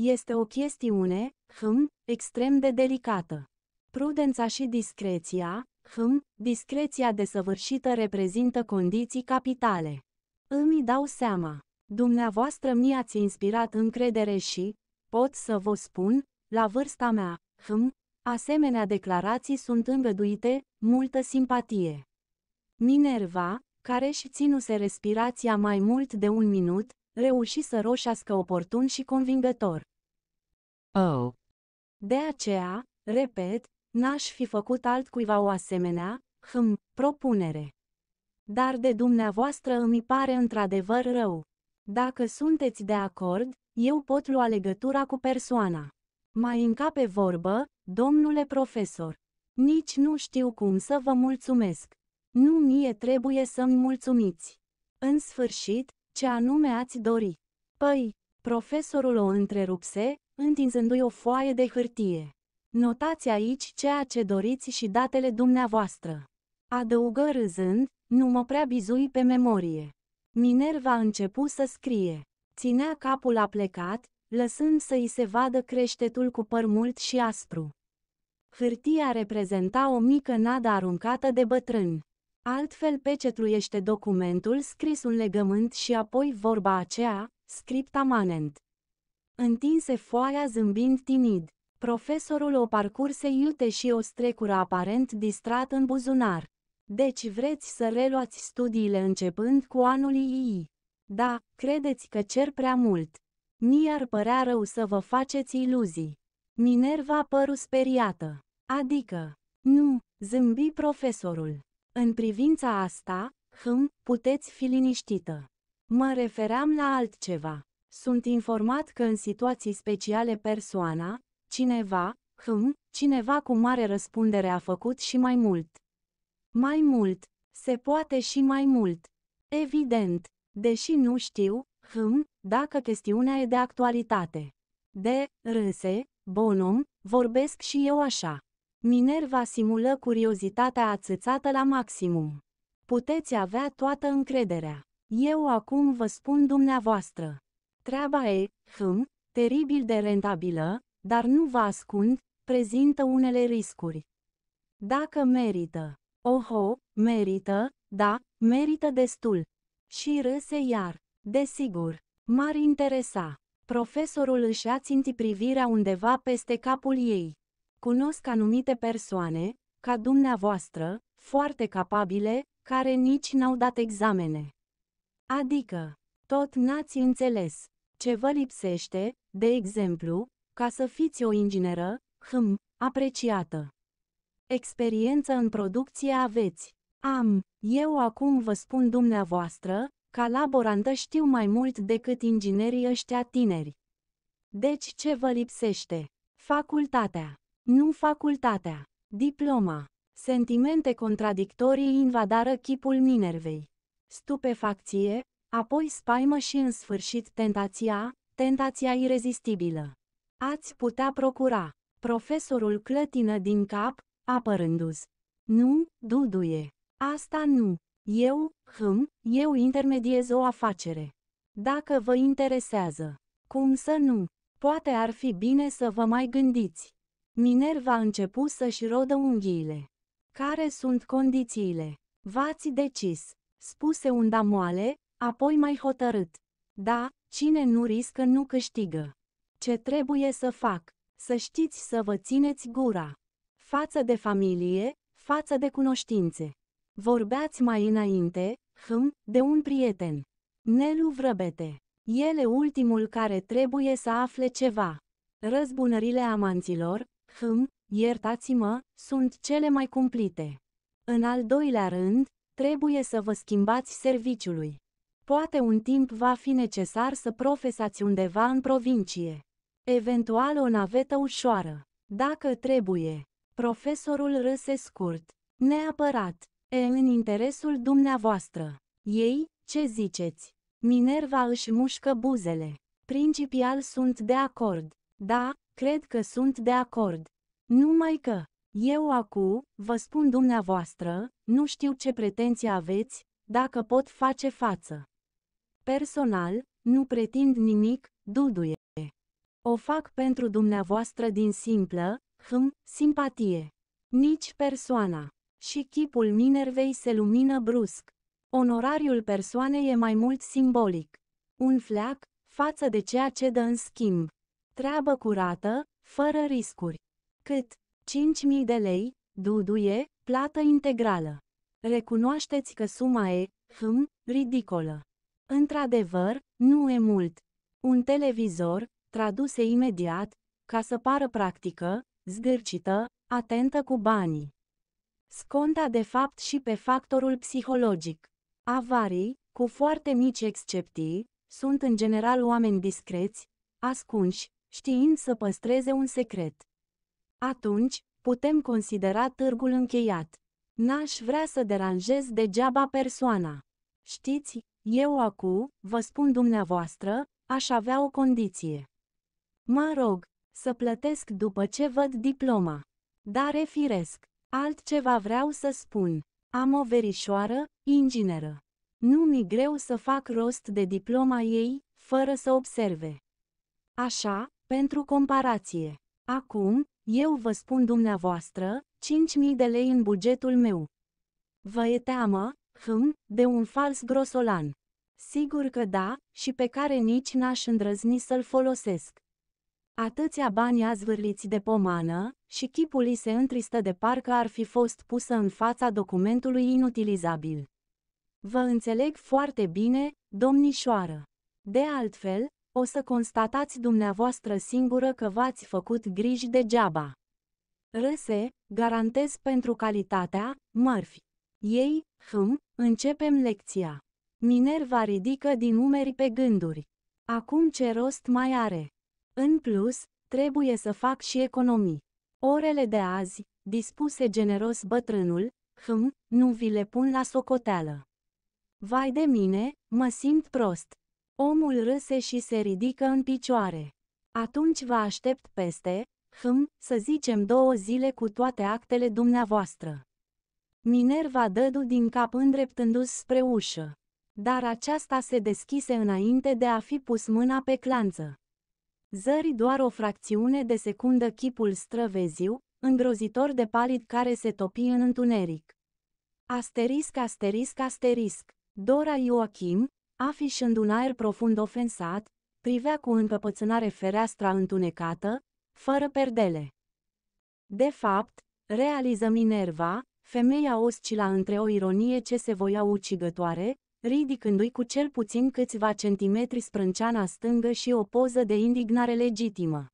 Este o chestiune, hm, extrem de delicată. Prudența și discreția, hm, discreția desăvârșită reprezintă condiții capitale. Îmi dau seama, dumneavoastră mi-ați inspirat încredere și, pot să vă spun, la vârsta mea, hm, asemenea declarații sunt îngăduite, multă simpatie. Minerva, care și ținuse respirația mai mult de un minut, reuși să roșească oportun și convingător. Oh. De aceea, repet, n-aș fi făcut altcuiva o asemenea, hm, propunere. Dar de dumneavoastră îmi pare într-adevăr rău. Dacă sunteți de acord, eu pot lua legătura cu persoana. Mai încape vorbă, domnule profesor. Nici nu știu cum să vă mulțumesc. Nu mie trebuie să-mi mulțumiți. În sfârșit, ce anume ați dori? Păi, profesorul o întrerupse, întinzându-i o foaie de hârtie. Notați aici ceea ce doriți și datele dumneavoastră. Adăugă râzând, nu mă prea bizui pe memorie. Minerva început să scrie. Ținea capul aplecat, lăsând să i se vadă creștetul cu păr mult și aspru. Hârtia reprezenta o mică nadă aruncată de bătrân. Altfel pecetruiește documentul scris un legământ și apoi vorba aceea, amanent. Întinse foaia zâmbind timid. Profesorul o parcurse iute și o strecură aparent distrat în buzunar. Deci vreți să reluați studiile începând cu anul II. Da, credeți că cer prea mult. Mi-ar părea rău să vă faceți iluzii. Minerva păru speriată. Adică, nu, zâmbi profesorul. În privința asta, hm, puteți fi liniștită. Mă refeream la altceva. Sunt informat că în situații speciale persoana, cineva, hm, cineva cu mare răspundere a făcut și mai mult. Mai mult, se poate și mai mult. Evident, deși nu știu, hm, dacă chestiunea e de actualitate. De, râse, bonum, vorbesc și eu așa. Minerva simulă curiozitatea ațățată la maximum. Puteți avea toată încrederea. Eu acum vă spun dumneavoastră. Treaba e, hm, teribil de rentabilă, dar nu vă ascund, prezintă unele riscuri. Dacă merită. Oho, merită, da, merită destul. Și râse iar. Desigur, m-ar interesa. Profesorul își a țintit privirea undeva peste capul ei. Cunosc anumite persoane, ca dumneavoastră, foarte capabile, care nici n-au dat examene. Adică, tot n-ați înțeles ce vă lipsește, de exemplu, ca să fiți o ingineră, hm, apreciată. Experiență în producție aveți. Am, eu acum vă spun dumneavoastră, ca laborantă știu mai mult decât inginerii ăștia tineri. Deci ce vă lipsește? Facultatea. Nu facultatea. Diploma. Sentimente contradictorii invadară chipul Minervei. Stupefacție, apoi spaimă și în sfârșit tentația, tentația irezistibilă. Ați putea procura. Profesorul clătină din cap, apărându-ți. Nu, duduie. Asta nu. Eu, hm, eu intermediez o afacere. Dacă vă interesează. Cum să nu? Poate ar fi bine să vă mai gândiți. Minerva a început să-și rodă unghiile. Care sunt condițiile? V-ați decis, spuse unda moale, apoi mai hotărât. Da, cine nu riscă nu câștigă. Ce trebuie să fac? Să știți să vă țineți gura. Față de familie, față de cunoștințe. Vorbeați mai înainte, hm, de un prieten. Nelu vrăbete. El e ultimul care trebuie să afle ceva. Răzbunările amanților, Hm, iertați-mă, sunt cele mai cumplite. În al doilea rând, trebuie să vă schimbați serviciului. Poate un timp va fi necesar să profesați undeva în provincie. Eventual o navetă ușoară, dacă trebuie. Profesorul râse scurt. Neapărat, e în interesul dumneavoastră. Ei, ce ziceți? Minerva își mușcă buzele. Principial sunt de acord. Da, Cred că sunt de acord. Numai că, eu acum, vă spun dumneavoastră, nu știu ce pretenții aveți, dacă pot face față. Personal, nu pretind nimic, duduie. O fac pentru dumneavoastră din simplă, hm, simpatie. Nici persoana. Și chipul Minervei se lumină brusc. Onorariul persoanei e mai mult simbolic. Un fleac, față de ceea ce dă în schimb. Treabă curată, fără riscuri. Cât? 5.000 de lei, duduie, plată integrală. Recunoașteți că suma e, hm, ridicolă. Într-adevăr, nu e mult. Un televizor, traduse imediat, ca să pară practică, zgârcită, atentă cu banii. Sconta de fapt și pe factorul psihologic. Avarii, cu foarte mici excepții, sunt în general oameni discreți, ascunși, știind să păstreze un secret. Atunci, putem considera târgul încheiat. N-aș vrea să deranjez degeaba persoana. Știți, eu acum, vă spun dumneavoastră, aș avea o condiție. Mă rog, să plătesc după ce văd diploma. Dar e firesc, altceva vreau să spun. Am o verișoară, ingineră. Nu mi greu să fac rost de diploma ei, fără să observe. Așa, pentru comparație, acum, eu vă spun dumneavoastră, 5.000 de lei în bugetul meu. Vă e teamă, hm, de un fals grosolan. Sigur că da, și pe care nici n-aș îndrăzni să-l folosesc. Atâția bani azvârliți de pomană, și chipul îi se întristă de parcă ar fi fost pusă în fața documentului inutilizabil. Vă înțeleg foarte bine, domnișoară. De altfel, o să constatați dumneavoastră singură că v-ați făcut griji degeaba. Răse, garantez pentru calitatea, mărfi. Ei, hm, începem lecția. Minerva ridică din umeri pe gânduri. Acum ce rost mai are? În plus, trebuie să fac și economii. Orele de azi, dispuse generos bătrânul, hm, nu vi le pun la socoteală. Vai de mine, mă simt prost. Omul râse și se ridică în picioare. Atunci vă aștept peste, hm, să zicem două zile cu toate actele dumneavoastră. Minerva dădu din cap îndreptându-se spre ușă. Dar aceasta se deschise înainte de a fi pus mâna pe clanță. Zări doar o fracțiune de secundă chipul străveziu, îngrozitor de palid care se topi în întuneric. Asterisc, asterisc, asterisc. Dora Joachim, afișând un aer profund ofensat, privea cu încăpățânare fereastra întunecată, fără perdele. De fapt, realiză Minerva, femeia oscila între o ironie ce se voia ucigătoare, ridicându-i cu cel puțin câțiva centimetri sprânceana stângă și o poză de indignare legitimă.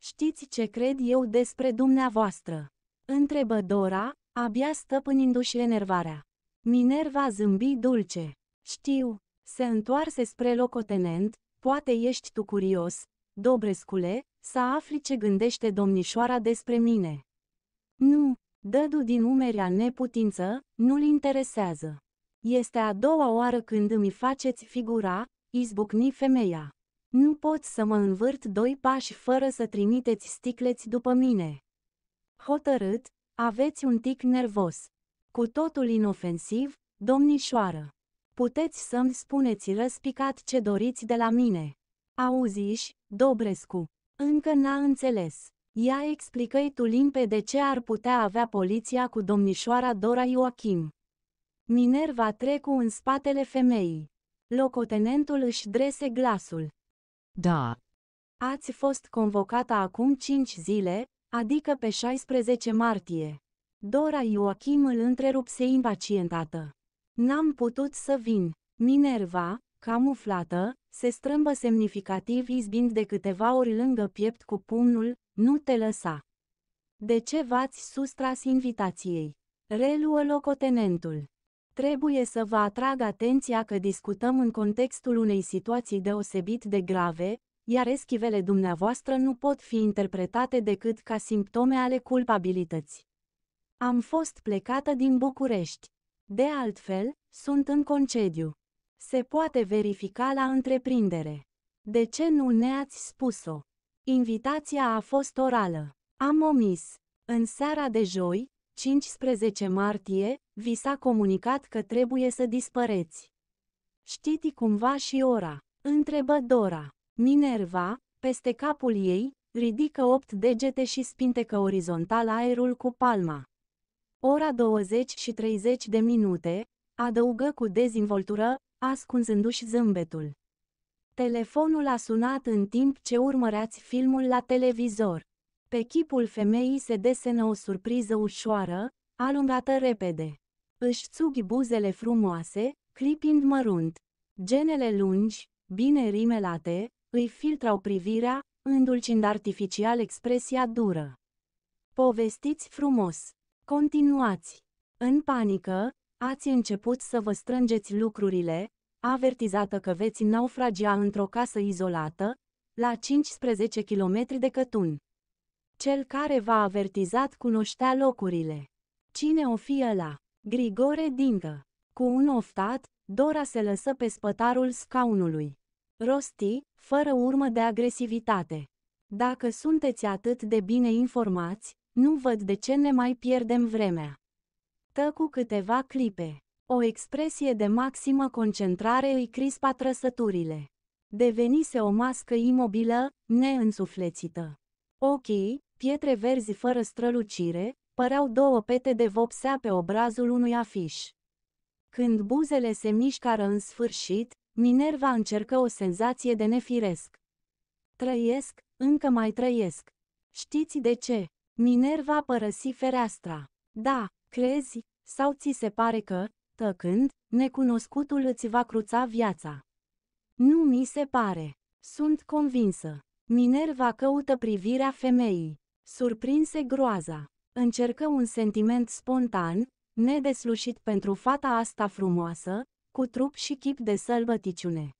Știți ce cred eu despre dumneavoastră? Întrebă Dora, abia stăpânindu-și enervarea. Minerva zâmbi dulce. Știu, se întoarse spre locotenent, poate ești tu curios, Dobrescule, să afli ce gândește domnișoara despre mine. Nu, dădu din umerea neputință, nu-l interesează. Este a doua oară când îmi faceți figura, izbucni femeia. Nu pot să mă învârt doi pași fără să trimiteți sticleți după mine. Hotărât, aveți un tic nervos. Cu totul inofensiv, domnișoară. Puteți să-mi spuneți răspicat ce doriți de la mine. Auziși, Dobrescu, încă n-a înțeles. Ea explică-i tu limpede ce ar putea avea poliția cu domnișoara Dora Ioachim. Minerva trecu în spatele femeii. Locotenentul își drese glasul. Da. Ați fost convocată acum cinci zile, adică pe 16 martie. Dora Ioachim îl întrerupse impacientată. N-am putut să vin. Minerva, camuflată, se strâmbă semnificativ izbind de câteva ori lângă piept cu pumnul, nu te lăsa. De ce v-ați sustras invitației? Reluă locotenentul. Trebuie să vă atrag atenția că discutăm în contextul unei situații deosebit de grave, iar eschivele dumneavoastră nu pot fi interpretate decât ca simptome ale culpabilității. Am fost plecată din București. De altfel, sunt în concediu. Se poate verifica la întreprindere. De ce nu ne-ați spus-o? Invitația a fost orală. Am omis. În seara de joi, 15 martie, vi s-a comunicat că trebuie să dispăreți. Știți cumva și ora? Întrebă Dora. Minerva, peste capul ei, ridică opt degete și spintecă orizontal aerul cu palma ora 20 și 30 de minute, adăugă cu dezinvoltură, ascunzându-și zâmbetul. Telefonul a sunat în timp ce urmăreați filmul la televizor. Pe chipul femeii se desenă o surpriză ușoară, alungată repede. Își țughi buzele frumoase, clipind mărunt. Genele lungi, bine rimelate, îi filtrau privirea, îndulcind artificial expresia dură. Povestiți frumos! Continuați! În panică, ați început să vă strângeți lucrurile, avertizată că veți naufragia într-o casă izolată, la 15 km de Cătun. Cel care v-a avertizat cunoștea locurile. Cine o fi ăla? Grigore Dincă. Cu un oftat, Dora se lăsă pe spătarul scaunului. Rosti, fără urmă de agresivitate. Dacă sunteți atât de bine informați, nu văd de ce ne mai pierdem vremea. Tă cu câteva clipe. O expresie de maximă concentrare îi crispa trăsăturile. Devenise o mască imobilă, neînsuflețită. Ochii, pietre verzi fără strălucire, păreau două pete de vopsea pe obrazul unui afiș. Când buzele se mișcară în sfârșit, Minerva încercă o senzație de nefiresc. Trăiesc, încă mai trăiesc. Știți de ce? Minerva părăsi fereastra. Da, crezi, sau ți se pare că, tăcând, necunoscutul îți va cruța viața? Nu mi se pare. Sunt convinsă. Minerva căută privirea femeii. Surprinse groaza. Încercă un sentiment spontan, nedeslușit pentru fata asta frumoasă, cu trup și chip de sălbăticiune.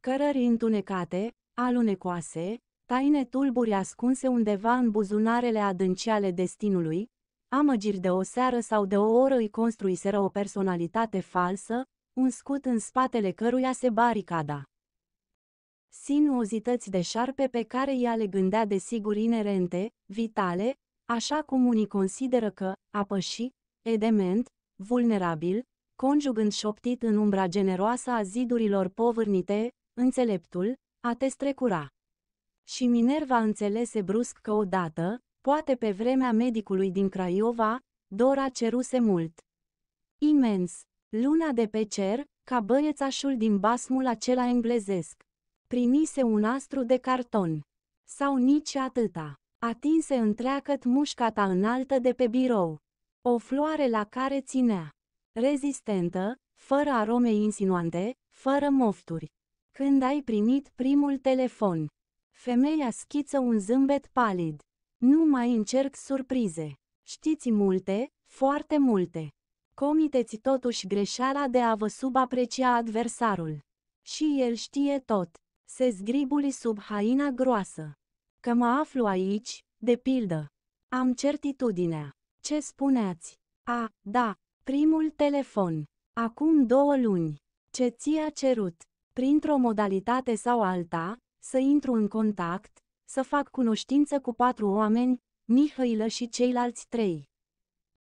Cărări întunecate, alunecoase, taine tulburi ascunse undeva în buzunarele adânci ale destinului, amăgiri de o seară sau de o oră îi construiseră o personalitate falsă, un scut în spatele căruia se baricada. Sinuozități de șarpe pe care ea le gândea de sigur inerente, vitale, așa cum unii consideră că, apăși, edement, vulnerabil, conjugând șoptit în umbra generoasă a zidurilor povârnite, înțeleptul, a te strecura. Și Minerva înțelese brusc că odată, poate pe vremea medicului din Craiova, Dora ceruse mult. Imens, luna de pe cer, ca băiețașul din basmul acela englezesc. Primise un astru de carton. Sau nici atâta. Atinse întreagăt mușcata înaltă de pe birou. O floare la care ținea. Rezistentă, fără arome insinuante, fără mofturi. Când ai primit primul telefon? Femeia schiță un zâmbet palid. Nu mai încerc surprize. Știți multe, foarte multe. Comiteți totuși greșeala de a vă subaprecia adversarul. Și el știe tot. Se zgribuli sub haina groasă. Că mă aflu aici, de pildă. Am certitudinea. Ce spuneați? A, da, primul telefon. Acum două luni. Ce ți-a cerut? Printr-o modalitate sau alta, să intru în contact, să fac cunoștință cu patru oameni, Mihailă și ceilalți trei.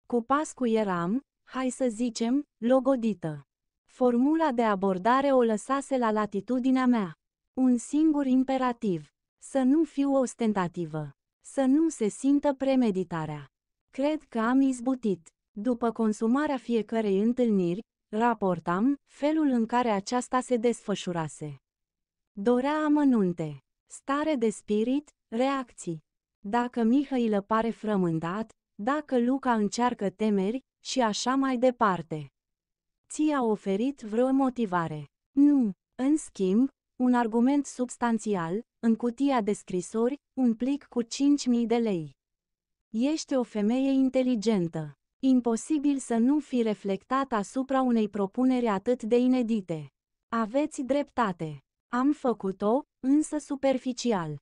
Cu Pascu eram, hai să zicem, logodită. Formula de abordare o lăsase la latitudinea mea. Un singur imperativ. Să nu fiu ostentativă. Să nu se simtă premeditarea. Cred că am izbutit. După consumarea fiecărei întâlniri, raportam felul în care aceasta se desfășurase. Dorea amănunte. Stare de spirit, reacții. Dacă Mihailă pare frământat, dacă Luca încearcă temeri și așa mai departe. Ți-a oferit vreo motivare? Nu. În schimb, un argument substanțial, în cutia de scrisori, un plic cu 5.000 de lei. Ești o femeie inteligentă. Imposibil să nu fi reflectat asupra unei propuneri atât de inedite. Aveți dreptate. Am făcut-o, însă superficial.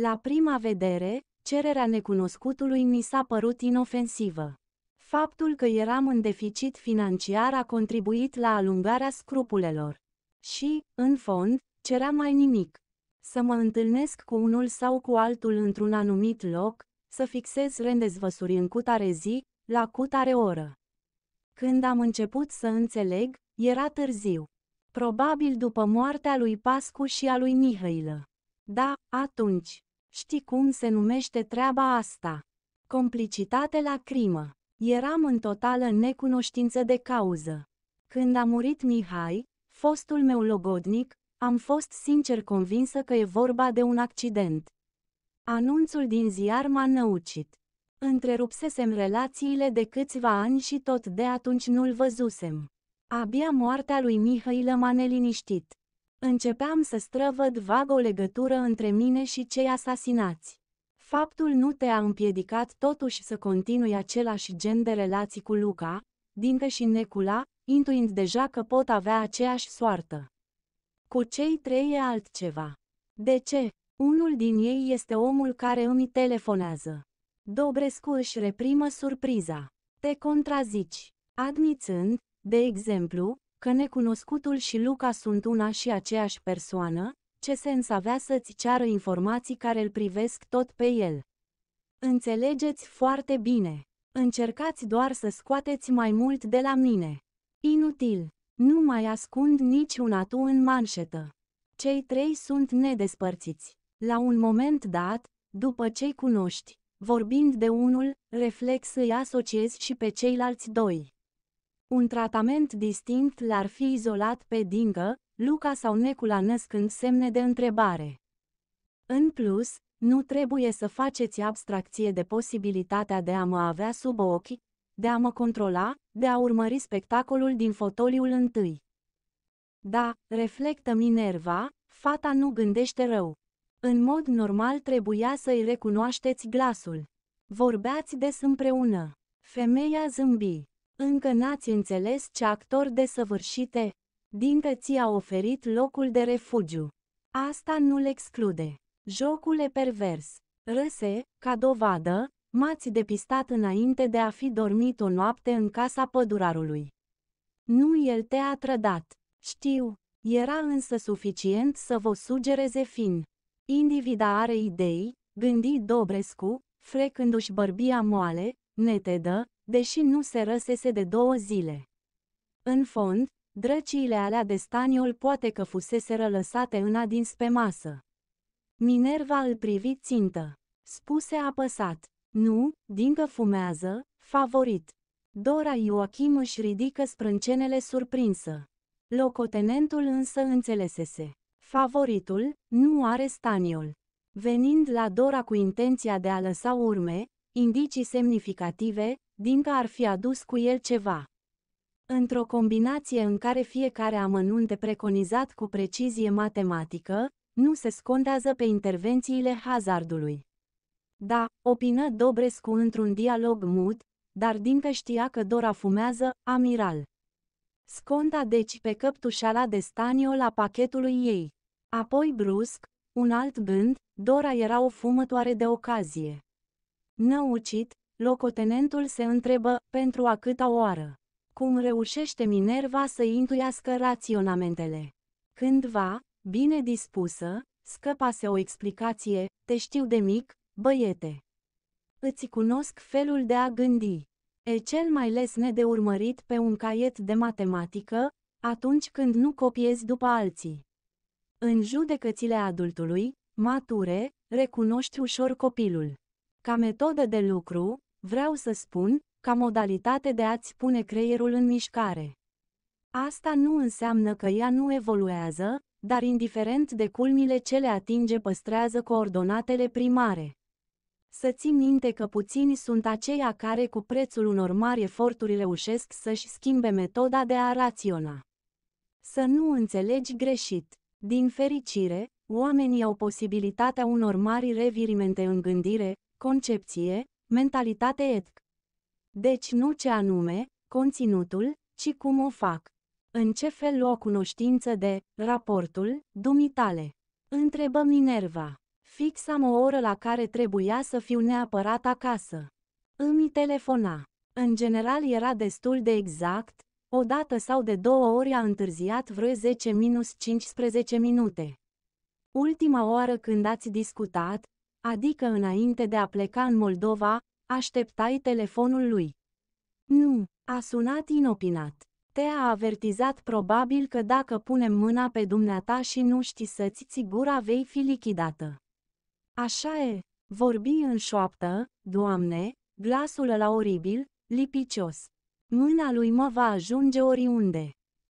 La prima vedere, cererea necunoscutului mi s-a părut inofensivă. Faptul că eram în deficit financiar a contribuit la alungarea scrupulelor. Și, în fond, cerea mai nimic. Să mă întâlnesc cu unul sau cu altul într-un anumit loc, să fixez rendezvăsuri în cutare zi, la cutare oră. Când am început să înțeleg, era târziu. Probabil după moartea lui Pascu și a lui Mihail. Da, atunci. Știi cum se numește treaba asta? Complicitate la crimă. Eram în totală necunoștință de cauză. Când a murit Mihai, fostul meu logodnic, am fost sincer convinsă că e vorba de un accident. Anunțul din ziar m-a năucit. Întrerupsesem relațiile de câțiva ani și tot de atunci nu-l văzusem. Abia moartea lui Mihailă m-a neliniștit. Începeam să străvăd vag o legătură între mine și cei asasinați. Faptul nu te-a împiedicat totuși să continui același gen de relații cu Luca, Dincă și Necula, intuind deja că pot avea aceeași soartă. Cu cei trei e altceva. De ce? Unul din ei este omul care îmi telefonează. Dobrescu își reprimă surpriza. Te contrazici, admițând, de exemplu, că necunoscutul și Luca sunt una și aceeași persoană, ce sens avea să-ți ceară informații care îl privesc tot pe el? Înțelegeți foarte bine. Încercați doar să scoateți mai mult de la mine. Inutil. Nu mai ascund niciun atu în manșetă. Cei trei sunt nedespărțiți. La un moment dat, după ce-i cunoști, vorbind de unul, reflex îi asociezi și pe ceilalți doi. Un tratament distinct l-ar fi izolat pe Dingă, Luca sau Necula născând semne de întrebare. În plus, nu trebuie să faceți abstracție de posibilitatea de a mă avea sub ochi, de a mă controla, de a urmări spectacolul din fotoliul întâi. Da, reflectă Minerva, fata nu gândește rău. În mod normal trebuia să-i recunoașteți glasul. Vorbeați des împreună. Femeia zâmbi. Încă n-ați înțeles ce actori desăvârșite, Dincă ți-a oferit locul de refugiu. Asta nu-l exclude. Jocul e pervers. Răse, ca dovadă, m-ați depistat înainte de a fi dormit o noapte în casa pădurarului. Nu el te-a trădat. Știu, era însă suficient să vă sugereze fin. Individa are idei, gândi Dobrescu, frecându-și bărbia moale, netedă, deși nu se răsese de două zile. În fond, drăciile alea de staniol poate că fuseseră lăsate în adins pe masă. Minerva îl privi țintă. Spuse apăsat. Nu, dincă fumează, favorit. Dora Ioachim își ridică sprâncenele surprinsă. Locotenentul însă înțelesese. Favoritul nu are staniol. Venind la Dora cu intenția de a lăsa urme, indicii semnificative, din că ar fi adus cu el ceva. Într-o combinație în care fiecare amănunte e preconizat cu precizie matematică, nu se scondează pe intervențiile hazardului. Da, opină Dobrescu într-un dialog mut, dar din că știa că Dora fumează, amiral. Sconta deci pe căptușala de Stanio la pachetului ei. Apoi brusc, un alt gând, Dora era o fumătoare de ocazie. Năucit, Locotenentul se întrebă, pentru a câta oară. Cum reușește Minerva să intuiască raționamentele? Cândva, bine dispusă, scăpase o explicație, te știu de mic, băiete. Îți cunosc felul de a gândi. E cel mai lesne de urmărit pe un caiet de matematică, atunci când nu copiezi după alții. În judecățile adultului, mature, recunoști ușor copilul. Ca metodă de lucru, Vreau să spun, ca modalitate de a-ți pune creierul în mișcare. Asta nu înseamnă că ea nu evoluează, dar indiferent de culmile ce le atinge păstrează coordonatele primare. Să ții minte că puțini sunt aceia care cu prețul unor mari eforturi reușesc să-și schimbe metoda de a raționa. Să nu înțelegi greșit. Din fericire, oamenii au posibilitatea unor mari revirimente în gândire, concepție, mentalitate etc. Deci nu ce anume, conținutul, ci cum o fac. În ce fel luă cunoștință de raportul dumitale? Întrebă Minerva. Fix am o oră la care trebuia să fiu neapărat acasă. Îmi telefona. În general era destul de exact, o dată sau de două ori a întârziat vreo 10-15 minute. Ultima oară când ați discutat, Adică înainte de a pleca în Moldova, așteptai telefonul lui. Nu, a sunat inopinat. Te-a avertizat probabil că dacă punem mâna pe dumneata și nu știi să-ți ții gura vei fi lichidată. Așa e, vorbi în șoaptă, doamne, glasul la oribil, lipicios. Mâna lui mă va ajunge oriunde.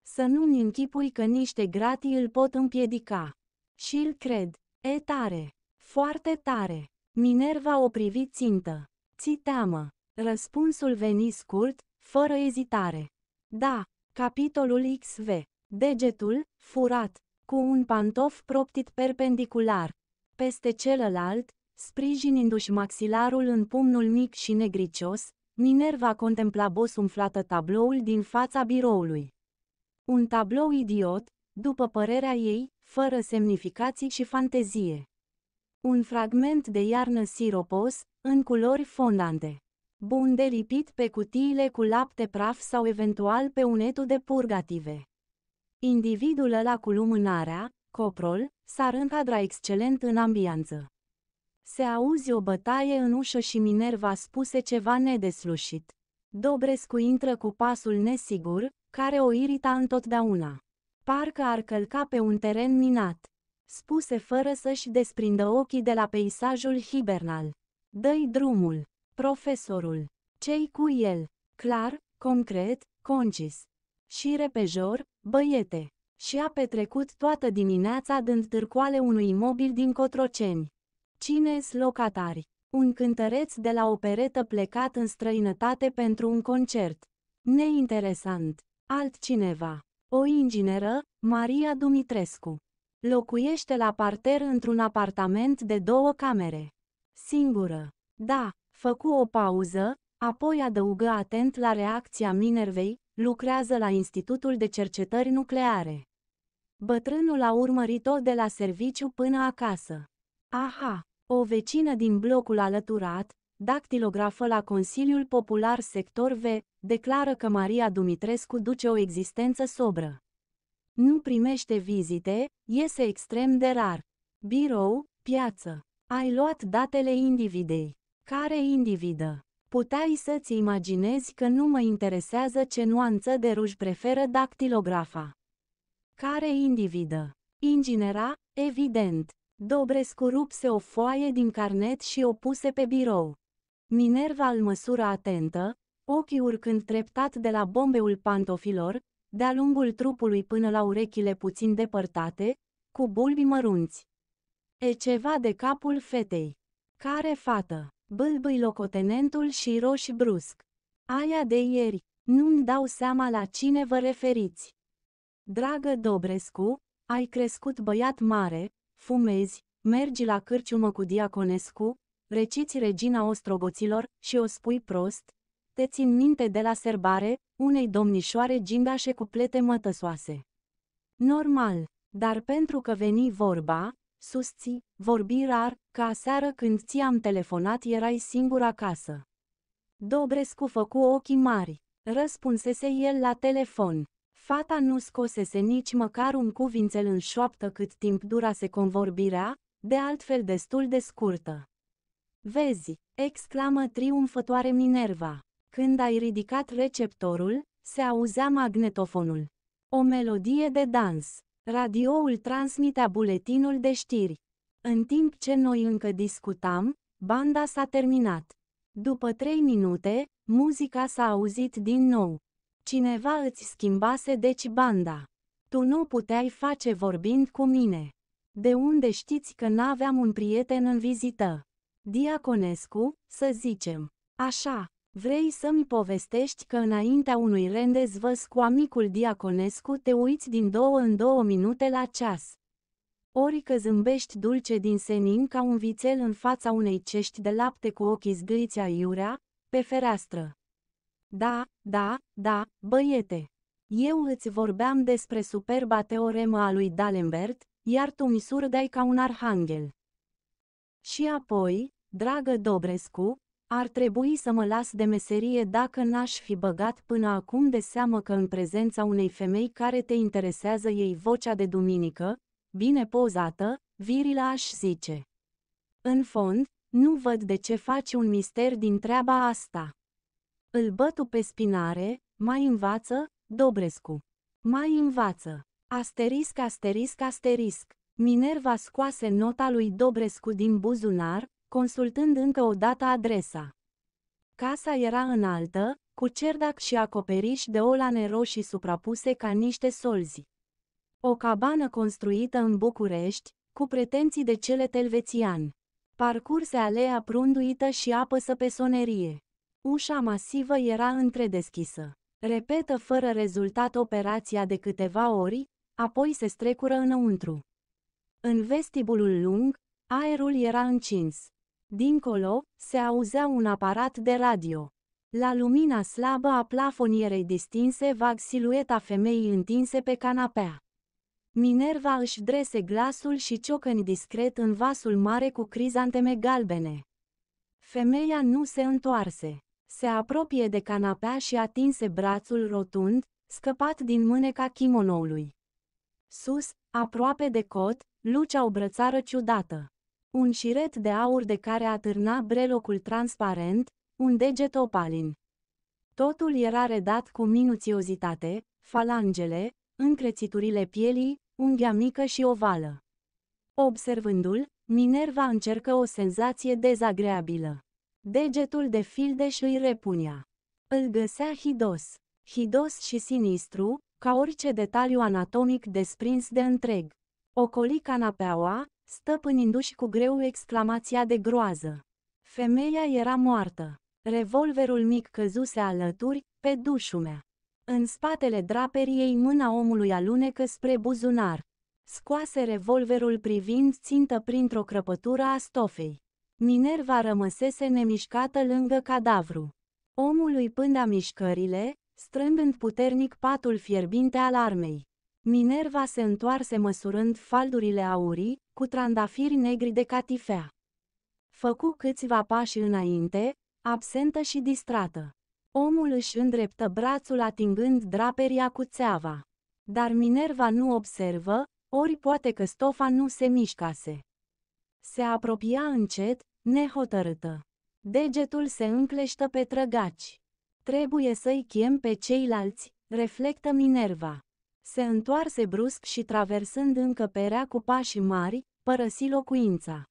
Să nu-mi închipui că niște gratii îl pot împiedica. Și îl cred, e tare. Foarte tare. Minerva o privi țintă. Ți teamă. Răspunsul veni scurt, fără ezitare. Da, capitolul XV. Degetul, furat, cu un pantof proptit perpendicular. Peste celălalt, sprijinindu-și maxilarul în pumnul mic și negricios, Minerva contempla bos umflată tabloul din fața biroului. Un tablou idiot, după părerea ei, fără semnificații și fantezie. Un fragment de iarnă siropos, în culori fondante. Bun de lipit pe cutiile cu lapte praf sau eventual pe unetul de purgative. Individul ăla cu lumânarea, coprol, s-ar încadra excelent în ambianță. Se auzi o bătaie în ușă și Minerva spuse ceva nedeslușit. Dobrescu intră cu pasul nesigur, care o irita întotdeauna. Parcă ar călca pe un teren minat spuse fără să-și desprindă ochii de la peisajul hibernal. Dă-i drumul, profesorul. Cei cu el? Clar, concret, concis. Și repejor, băiete. Și a petrecut toată dimineața dând târcoale unui imobil din Cotroceni. Cine-s locatari? Un cântăreț de la o peretă plecat în străinătate pentru un concert. Neinteresant. Altcineva. O ingineră, Maria Dumitrescu. Locuiește la parter într-un apartament de două camere. Singură. Da, făcu o pauză, apoi adăugă atent la reacția Minervei, lucrează la Institutul de Cercetări Nucleare. Bătrânul a urmărit-o de la serviciu până acasă. Aha, o vecină din blocul alăturat, dactilografă la Consiliul Popular Sector V, declară că Maria Dumitrescu duce o existență sobră nu primește vizite, iese extrem de rar. Birou, piață. Ai luat datele individei. Care individă? Puteai să-ți imaginezi că nu mă interesează ce nuanță de ruj preferă dactilografa. Care individă? Inginera, evident. Dobrescu rupse o foaie din carnet și o puse pe birou. Minerva îl măsură atentă, ochii urcând treptat de la bombeul pantofilor, de-a lungul trupului până la urechile puțin depărtate, cu bulbi mărunți. E ceva de capul fetei. Care fată? Bâlbâi locotenentul și roși brusc. Aia de ieri, nu-mi dau seama la cine vă referiți. Dragă Dobrescu, ai crescut băiat mare, fumezi, mergi la cârciumă cu Diaconescu, reciți regina ostrogoților și o spui prost, te țin minte de la serbare, unei domnișoare gingașe cu plete mătăsoase. Normal, dar pentru că veni vorba, susții, vorbi rar, ca aseară când ți-am telefonat erai singur acasă. Dobrescu făcu ochii mari, răspunsese el la telefon. Fata nu scosese nici măcar un cuvințel în șoaptă cât timp durase convorbirea, de altfel destul de scurtă. Vezi, exclamă triumfătoare Minerva. Când ai ridicat receptorul, se auzea magnetofonul. O melodie de dans. Radioul transmitea buletinul de știri. În timp ce noi încă discutam, banda s-a terminat. După trei minute, muzica s-a auzit din nou. Cineva îți schimbase deci banda. Tu nu puteai face vorbind cu mine. De unde știți că n-aveam un prieten în vizită? Diaconescu, să zicem. Așa, Vrei să-mi povestești că înaintea unui rendezvăs cu amicul Diaconescu te uiți din două în două minute la ceas. Ori că zâmbești dulce din senin ca un vițel în fața unei cești de lapte cu ochii zgâriți aiurea, pe fereastră. Da, da, da, băiete. Eu îți vorbeam despre superba teoremă a lui D'Alembert, iar tu mi surdeai ca un arhanghel. Și apoi, dragă Dobrescu, ar trebui să mă las de meserie dacă n-aș fi băgat până acum de seamă că în prezența unei femei care te interesează ei vocea de duminică, bine pozată, virila aș zice. În fond, nu văd de ce faci un mister din treaba asta. Îl bătu pe spinare, mai învață, Dobrescu. Mai învață. Asterisc, asterisc, asterisc. Minerva scoase nota lui Dobrescu din buzunar, consultând încă o dată adresa. Casa era înaltă, cu cerdac și acoperiș de olane roșii suprapuse ca niște solzi. O cabană construită în București, cu pretenții de cele telvețian. Parcurse alea prunduită și apă pe sonerie. Ușa masivă era întredeschisă. Repetă fără rezultat operația de câteva ori, apoi se strecură înăuntru. În vestibulul lung, aerul era încins. Dincolo, se auzea un aparat de radio. La lumina slabă a plafonierei distinse vag silueta femeii întinse pe canapea. Minerva își drese glasul și ciocăni discret în vasul mare cu crizanteme galbene. Femeia nu se întoarse. Se apropie de canapea și atinse brațul rotund, scăpat din mâneca kimonoului. Sus, aproape de cot, lucea o brățară ciudată un șiret de aur de care atârna brelocul transparent, un deget opalin. Totul era redat cu minuțiozitate, falangele, încrețiturile pielii, unghia mică și ovală. Observându-l, Minerva încercă o senzație dezagreabilă. Degetul de fildeș îi repunea. Îl găsea hidos, hidos și sinistru, ca orice detaliu anatomic desprins de întreg. Ocoli canapeaua, stăpânindu-și cu greu exclamația de groază. Femeia era moartă. Revolverul mic căzuse alături, pe dușumea. În spatele draperiei mâna omului alunecă spre buzunar. Scoase revolverul privind țintă printr-o crăpătură a stofei. Minerva rămăsese nemișcată lângă cadavru. Omul îi pândea mișcările, strângând puternic patul fierbinte al armei. Minerva se întoarse măsurând faldurile aurii, cu trandafiri negri de catifea. Făcu câțiva pași înainte, absentă și distrată. Omul își îndreptă brațul atingând draperia cu țeava. Dar Minerva nu observă, ori poate că stofa nu se mișcase. Se apropia încet, nehotărâtă. Degetul se încleștă pe trăgaci. Trebuie să-i chem pe ceilalți, reflectă Minerva. Se întoarse brusc și traversând încăperea cu pași mari, părăsi locuința.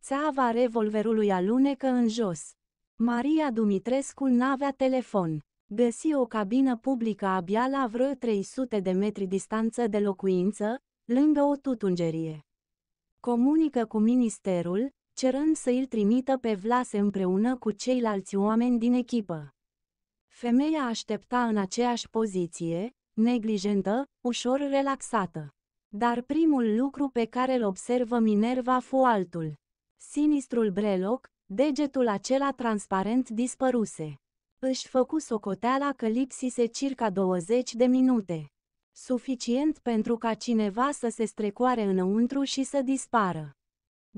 Țeava revolverului alunecă în jos. Maria Dumitrescu n-avea telefon. Găsi o cabină publică abia la vreo 300 de metri distanță de locuință, lângă o tutungerie. Comunică cu ministerul, cerând să îl trimită pe Vlase împreună cu ceilalți oameni din echipă. Femeia aștepta în aceeași poziție, neglijentă, ușor relaxată. Dar primul lucru pe care îl observă Minerva fu altul. Sinistrul breloc, degetul acela transparent dispăruse. Își făcu socoteala că lipsise circa 20 de minute. Suficient pentru ca cineva să se strecoare înăuntru și să dispară.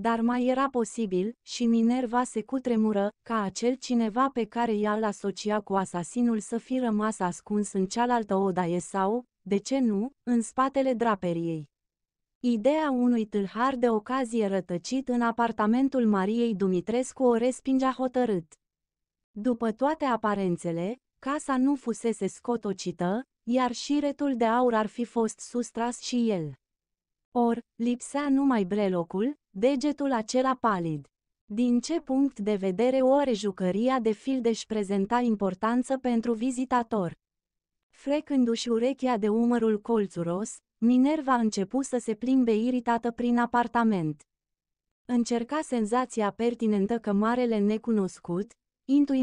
Dar mai era posibil, și Minerva se cutremură, ca acel cineva pe care i-a asocia cu asasinul să fi rămas ascuns în cealaltă odaie sau, de ce nu, în spatele draperiei. Ideea unui tâlhar de ocazie rătăcit în apartamentul Mariei Dumitrescu o respingea hotărât. După toate aparențele, casa nu fusese scotocită, iar șiretul de aur ar fi fost sustras și el. Or, lipsea numai brelocul, Degetul acela palid. Din ce punct de vedere oare jucăria de fil își prezenta importanță pentru vizitator? Frecându-și urechea de umărul colțuros, Minerva a început să se plimbe iritată prin apartament. Încerca senzația pertinentă că marele necunoscut,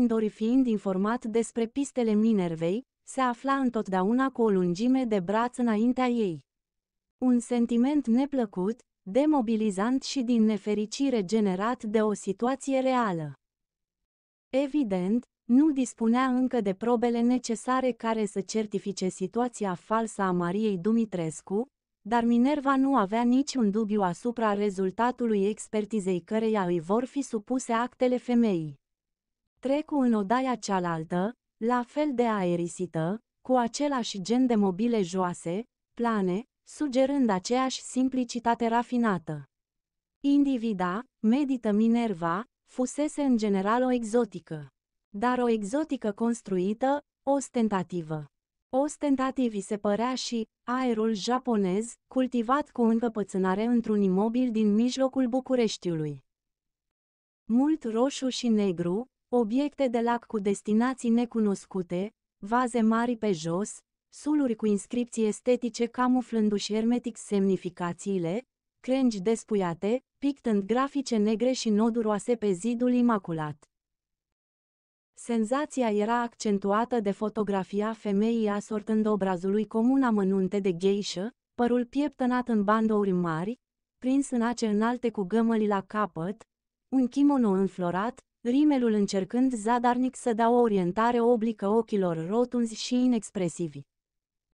ori fiind informat despre pistele Minervei, se afla întotdeauna cu o lungime de braț înaintea ei. Un sentiment neplăcut, demobilizant și din nefericire generat de o situație reală. Evident, nu dispunea încă de probele necesare care să certifice situația falsă a Mariei Dumitrescu, dar Minerva nu avea niciun dubiu asupra rezultatului expertizei căreia îi vor fi supuse actele femeii. Trecu în odaia cealaltă, la fel de aerisită, cu același gen de mobile joase, plane, sugerând aceeași simplicitate rafinată. Individa, medită Minerva, fusese în general o exotică, dar o exotică construită, ostentativă. Ostentativi se părea și aerul japonez, cultivat cu încăpățânare într-un imobil din mijlocul Bucureștiului. Mult roșu și negru, obiecte de lac cu destinații necunoscute, vaze mari pe jos, Suluri cu inscripții estetice camuflându-și hermetic semnificațiile, crengi despuiate, pictând grafice negre și noduroase pe zidul imaculat. Senzația era accentuată de fotografia femeii asortând obrazului comun amănunte de geisha, părul pieptănat în bandouri mari, prins în ace înalte cu gămăli la capăt, un kimono înflorat, rimelul încercând zadarnic să dea o orientare oblică ochilor rotunzi și inexpresivi.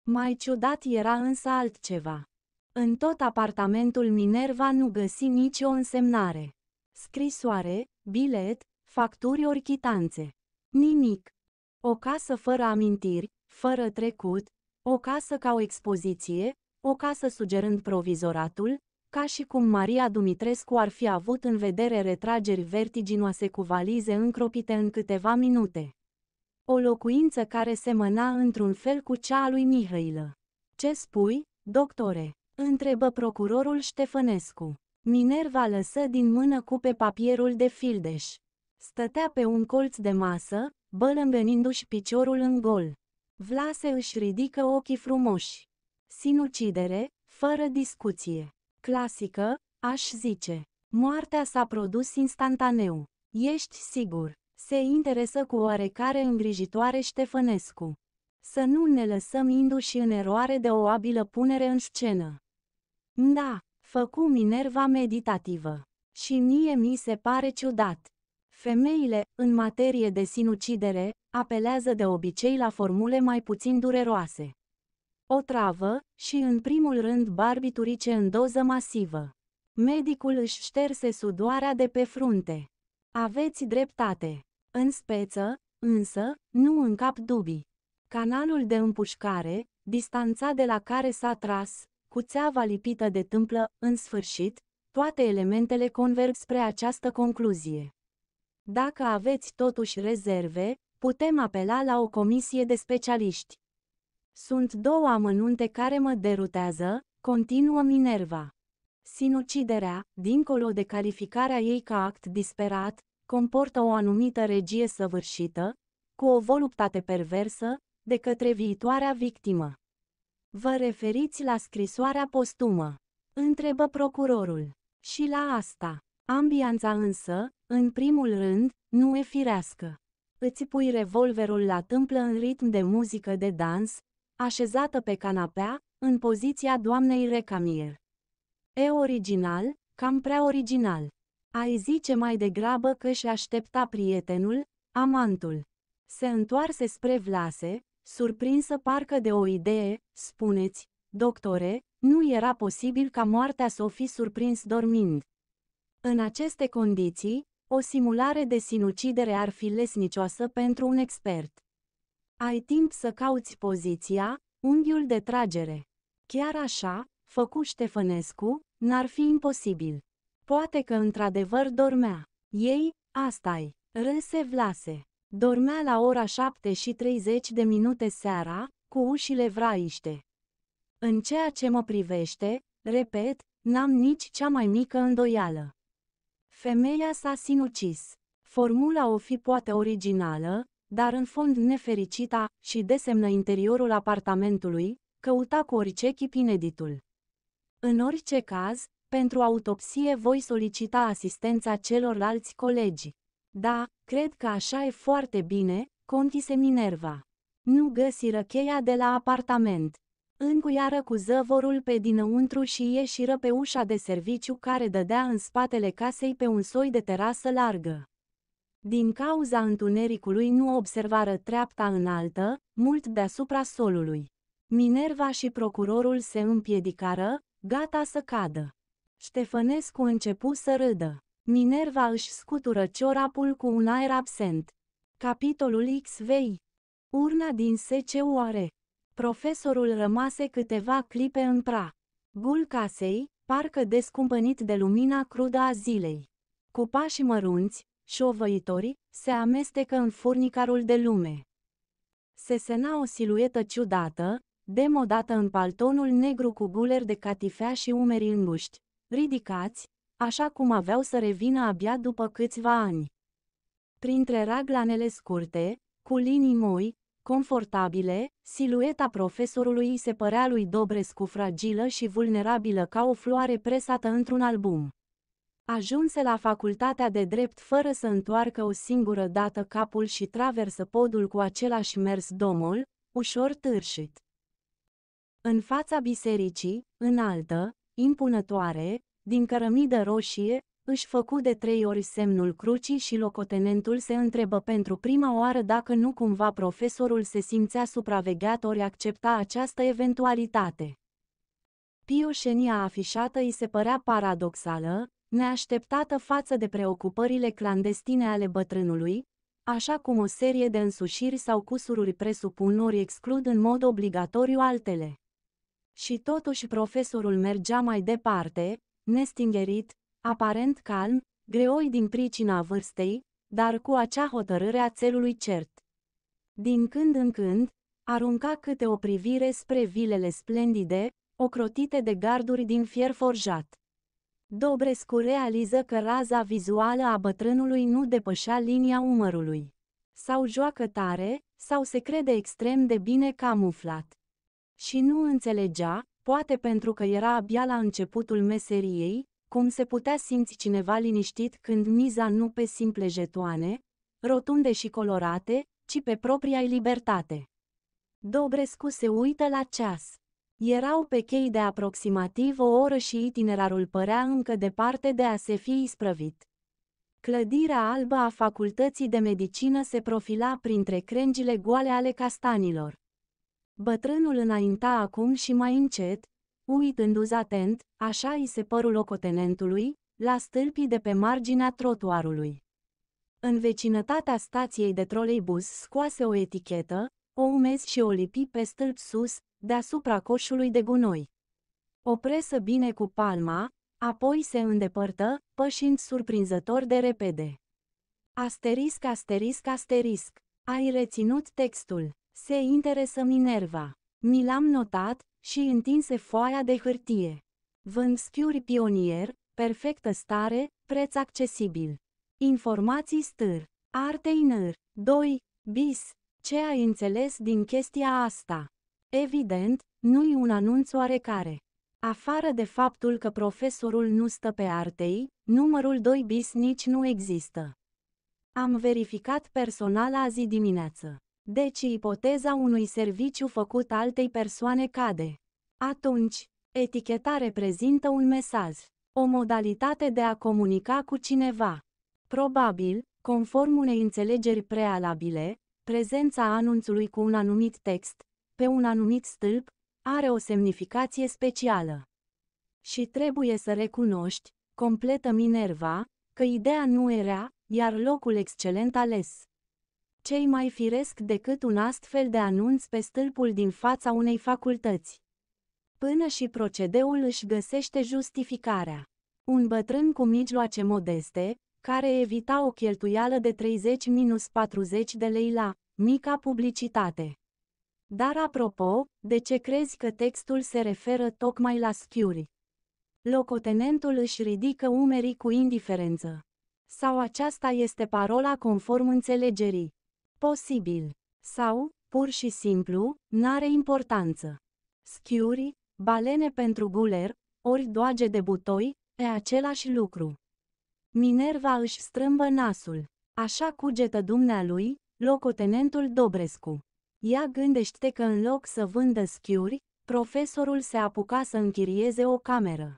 Mai ciudat era însă altceva. În tot apartamentul Minerva nu găsi nicio însemnare. Scrisoare, bilet, facturi ori chitanțe. Nimic. O casă fără amintiri, fără trecut, o casă ca o expoziție, o casă sugerând provizoratul, ca și cum Maria Dumitrescu ar fi avut în vedere retrageri vertiginoase cu valize încropite în câteva minute. O locuință care semăna într-un fel cu cea a lui Mihailă. Ce spui, doctore? Întrebă procurorul Ștefănescu. Minerva lăsă din mână pe papierul de fildeș. Stătea pe un colț de masă, bălâmbenindu-și piciorul în gol. Vlase își ridică ochii frumoși. Sinucidere, fără discuție. Clasică, aș zice. Moartea s-a produs instantaneu. Ești sigur? se interesă cu oarecare îngrijitoare Ștefănescu. Să nu ne lăsăm induși în eroare de o abilă punere în scenă. Da, făcu Minerva meditativă. Și mie mi se pare ciudat. Femeile, în materie de sinucidere, apelează de obicei la formule mai puțin dureroase. O travă și, în primul rând, barbiturice în doză masivă. Medicul își șterse sudoarea de pe frunte. Aveți dreptate. În speță, însă, nu în cap dubii. Canalul de împușcare, distanța de la care s-a tras, cu țeava lipită de tâmplă, în sfârșit, toate elementele converg spre această concluzie. Dacă aveți totuși rezerve, putem apela la o comisie de specialiști. Sunt două amănunte care mă derutează, continuă Minerva. Sinuciderea, dincolo de calificarea ei ca act disperat, comportă o anumită regie săvârșită, cu o voluptate perversă, de către viitoarea victimă. Vă referiți la scrisoarea postumă? Întrebă procurorul. Și la asta. Ambianța însă, în primul rând, nu e firească. Îți pui revolverul la tâmplă în ritm de muzică de dans, așezată pe canapea, în poziția doamnei Recamier. E original, cam prea original. Ai zice mai degrabă că și aștepta prietenul, amantul. Se întoarse spre Vlase, surprinsă parcă de o idee, spuneți, doctore, nu era posibil ca moartea să o fi surprins dormind. În aceste condiții, o simulare de sinucidere ar fi lesnicioasă pentru un expert. Ai timp să cauți poziția, unghiul de tragere. Chiar așa, făcu Ștefănescu, n-ar fi imposibil. Poate că într-adevăr dormea. Ei, asta-i, râse Vlase. Dormea la ora 7 și 30 de minute seara, cu ușile vraiște. În ceea ce mă privește, repet, n-am nici cea mai mică îndoială. Femeia s-a sinucis. Formula o fi poate originală, dar în fond nefericita și desemnă interiorul apartamentului, căuta cu orice chip ineditul. În orice caz, pentru autopsie voi solicita asistența celorlalți colegi. Da, cred că așa e foarte bine, contise Minerva. Nu găsiră cheia de la apartament. Încuiară cu zăvorul pe dinăuntru și ieșiră pe ușa de serviciu care dădea în spatele casei pe un soi de terasă largă. Din cauza întunericului nu observară treapta înaltă, mult deasupra solului. Minerva și procurorul se împiedicară, gata să cadă. Ștefănescu începu să râdă. Minerva își scutură ciorapul cu un aer absent. Capitolul XV Urna din SCUR Profesorul rămase câteva clipe în pra. Gul casei, parcă descumpănit de lumina crudă a zilei. Cu pași mărunți, șovăitorii, se amestecă în furnicarul de lume. Se sena o siluetă ciudată, demodată în paltonul negru cu guler de catifea și umeri înguști, ridicați, așa cum aveau să revină abia după câțiva ani. Printre raglanele scurte, cu linii moi, confortabile, silueta profesorului îi se părea lui Dobrescu fragilă și vulnerabilă ca o floare presată într-un album. Ajunse la facultatea de drept fără să întoarcă o singură dată capul și traversă podul cu același mers domol, ușor târșit. În fața bisericii, înaltă, impunătoare, din cărămidă roșie, își făcu de trei ori semnul crucii și locotenentul se întrebă pentru prima oară dacă nu cumva profesorul se simțea supravegheat ori accepta această eventualitate. Pioșenia afișată îi se părea paradoxală, neașteptată față de preocupările clandestine ale bătrânului, așa cum o serie de însușiri sau cusururi presupun ori exclud în mod obligatoriu altele. Și totuși profesorul mergea mai departe, nestingerit, aparent calm, greoi din pricina vârstei, dar cu acea hotărâre a țelului cert. Din când în când, arunca câte o privire spre vilele splendide, ocrotite de garduri din fier forjat. Dobrescu realiză că raza vizuală a bătrânului nu depășea linia umărului. Sau joacă tare, sau se crede extrem de bine camuflat. Și nu înțelegea, poate pentru că era abia la începutul meseriei, cum se putea simți cineva liniștit când miza nu pe simple jetoane, rotunde și colorate, ci pe propria libertate. Dobrescu se uită la ceas. Erau pe chei de aproximativ o oră și itinerarul părea încă departe de a se fi isprăvit. Clădirea albă a facultății de medicină se profila printre crengile goale ale castanilor. Bătrânul înainta acum și mai încet, uitându-ți atent, așa îi se părul locotenentului, la stâlpii de pe marginea trotuarului. În vecinătatea stației de troleibuz scoase o etichetă, o umezi și o lipi pe stâlp sus, deasupra coșului de gunoi. O presă bine cu palma, apoi se îndepărtă, pășind surprinzător de repede. Asterisc, asterisc, asterisc. Ai reținut textul. Se interesă Minerva. Mi l-am notat și întinse foaia de hârtie. Vând schiuri pionier, perfectă stare, preț accesibil. Informații stâr. Arte inăr. 2. Bis. Ce ai înțeles din chestia asta? Evident, nu-i un anunț oarecare. Afară de faptul că profesorul nu stă pe artei, numărul 2 bis nici nu există. Am verificat personal azi dimineață. Deci ipoteza unui serviciu făcut altei persoane cade. Atunci, eticheta reprezintă un mesaj, o modalitate de a comunica cu cineva. Probabil, conform unei înțelegeri prealabile, prezența anunțului cu un anumit text, pe un anumit stâlp, are o semnificație specială. Și trebuie să recunoști, completă Minerva, că ideea nu era, iar locul excelent ales cei mai firesc decât un astfel de anunț pe stâlpul din fața unei facultăți. Până și procedeul își găsește justificarea. Un bătrân cu mijloace modeste, care evita o cheltuială de 30-40 de lei la mica publicitate. Dar apropo, de ce crezi că textul se referă tocmai la schiuri? Locotenentul își ridică umerii cu indiferență. Sau aceasta este parola conform înțelegerii. Posibil. Sau, pur și simplu, n-are importanță. Schiuri, balene pentru guler, ori doage de butoi, e același lucru. Minerva își strâmbă nasul. Așa cugetă dumnealui, locotenentul Dobrescu. Ea gândește că în loc să vândă schiuri, profesorul se apuca să închirieze o cameră.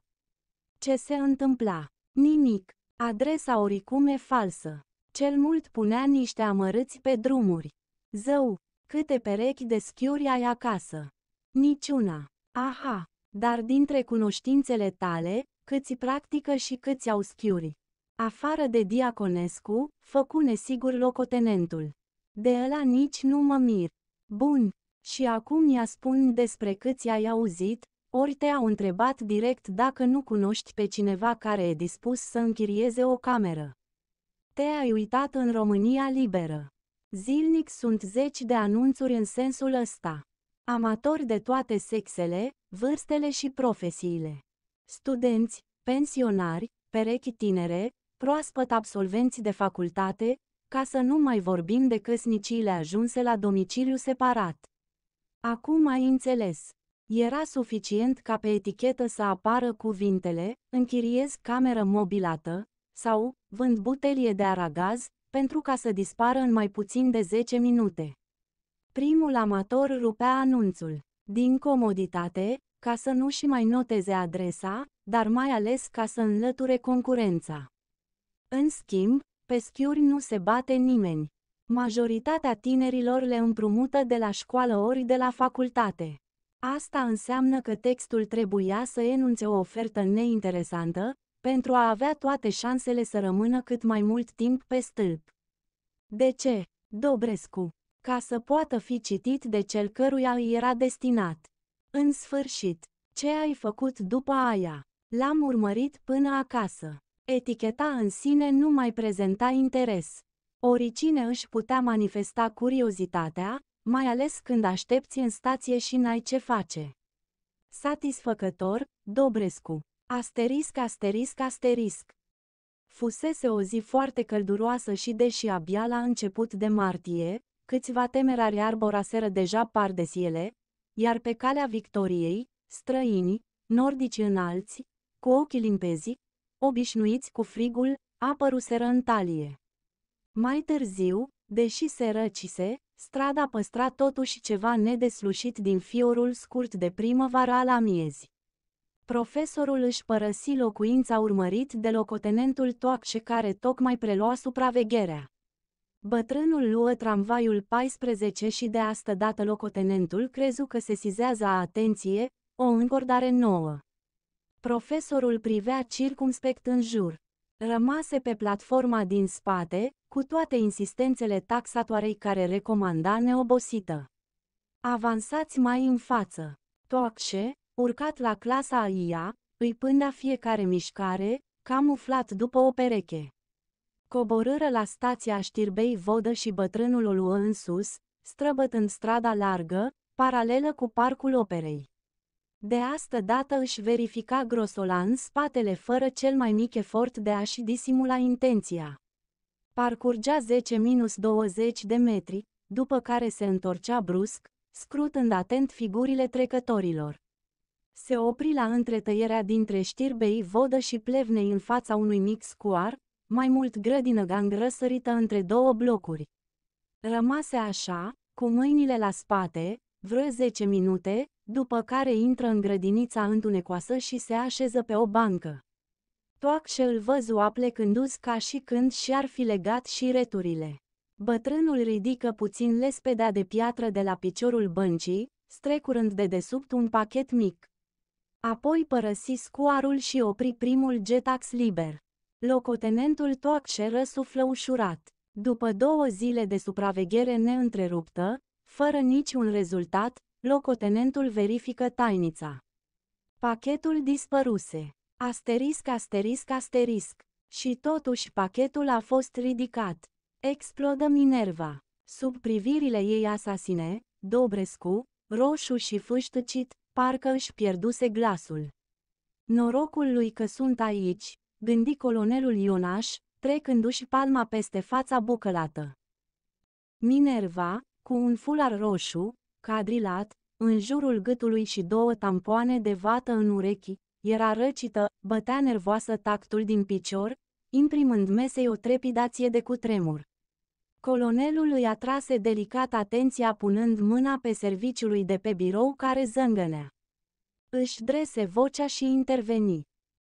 Ce se întâmpla? Nimic. Adresa oricum e falsă. Cel mult punea niște amărâți pe drumuri. Zău, câte perechi de schiuri ai acasă? Niciuna. Aha, dar dintre cunoștințele tale, câți practică și câți au schiuri. Afară de Diaconescu, făcu nesigur locotenentul. De ăla nici nu mă mir. Bun, și acum i-a spun despre câți ai auzit, ori te-au întrebat direct dacă nu cunoști pe cineva care e dispus să închirieze o cameră. Te-ai uitat în România liberă. Zilnic sunt zeci de anunțuri în sensul ăsta. Amatori de toate sexele, vârstele și profesiile. Studenți, pensionari, perechi tinere, proaspăt absolvenți de facultate, ca să nu mai vorbim de căsnicile ajunse la domiciliu separat. Acum ai înțeles. Era suficient ca pe etichetă să apară cuvintele, închiriez cameră mobilată, sau, vând butelie de aragaz, pentru ca să dispară în mai puțin de 10 minute. Primul amator rupea anunțul. Din comoditate, ca să nu-și mai noteze adresa, dar mai ales ca să înlăture concurența. În schimb, pe schiuri nu se bate nimeni. Majoritatea tinerilor le împrumută de la școală ori de la facultate. Asta înseamnă că textul trebuia să enunțe o ofertă neinteresantă, pentru a avea toate șansele să rămână cât mai mult timp pe stâlp. De ce? Dobrescu. Ca să poată fi citit de cel căruia îi era destinat. În sfârșit, ce ai făcut după aia? L-am urmărit până acasă. Eticheta în sine nu mai prezenta interes. Oricine își putea manifesta curiozitatea, mai ales când aștepți în stație și n-ai ce face. Satisfăcător, Dobrescu. Asterisc, asterisc, asterisc. Fusese o zi foarte călduroasă și deși abia la început de martie, câțiva temerari arboraseră deja pardesiele, iar pe calea victoriei, străini, nordici înalți, cu ochii limpezi, obișnuiți cu frigul, apăruseră în talie. Mai târziu, deși se răcise, strada păstra totuși ceva nedeslușit din fiorul scurt de primăvară al amiezii. Profesorul își părăsi locuința urmărit de locotenentul Toacșe care tocmai prelua supravegherea. Bătrânul luă tramvaiul 14 și de asta dată locotenentul crezu că se sizează atenție, o încordare nouă. Profesorul privea circumspect în jur. Rămase pe platforma din spate, cu toate insistențele taxatoarei care recomanda neobosită. Avansați mai în față. Toacșe, Urcat la clasa a IA, îi pânda fiecare mișcare, camuflat după o pereche. Coborâră la stația știrbei vodă și bătrânul o luă în sus, străbătând strada largă, paralelă cu parcul operei. De astă dată își verifica grosolan spatele fără cel mai mic efort de a-și disimula intenția. Parcurgea 10-20 de metri, după care se întorcea brusc, scrutând atent figurile trecătorilor. Se opri la întretăierea dintre știrbei vodă și plevnei în fața unui mic scuar, mai mult grădină gang răsărită între două blocuri. Rămase așa, cu mâinile la spate, vreo 10 minute, după care intră în grădinița întunecoasă și se așeză pe o bancă. și îl văzu plecându s ca și când și-ar fi legat și returile. Bătrânul ridică puțin lespeda de piatră de la piciorul băncii, strecurând de desubt un pachet mic. Apoi părăsi scoarul și opri primul jetax liber. Locotenentul Toacșe răsuflă ușurat. După două zile de supraveghere neîntreruptă, fără niciun rezultat, locotenentul verifică tainița. Pachetul dispăruse. Asterisc, asterisc, asterisc. Și totuși pachetul a fost ridicat. Explodă Minerva. Sub privirile ei asasine, Dobrescu, roșu și fâștăcit, parcă își pierduse glasul. Norocul lui că sunt aici, gândi colonelul Ionaș, trecându-și palma peste fața bucălată. Minerva, cu un fular roșu, cadrilat, în jurul gâtului și două tampoane de vată în urechi, era răcită, bătea nervoasă tactul din picior, imprimând mesei o trepidație de cutremur. Colonelul îi atrase delicat atenția punând mâna pe serviciului de pe birou care zângănea. Își drese vocea și interveni.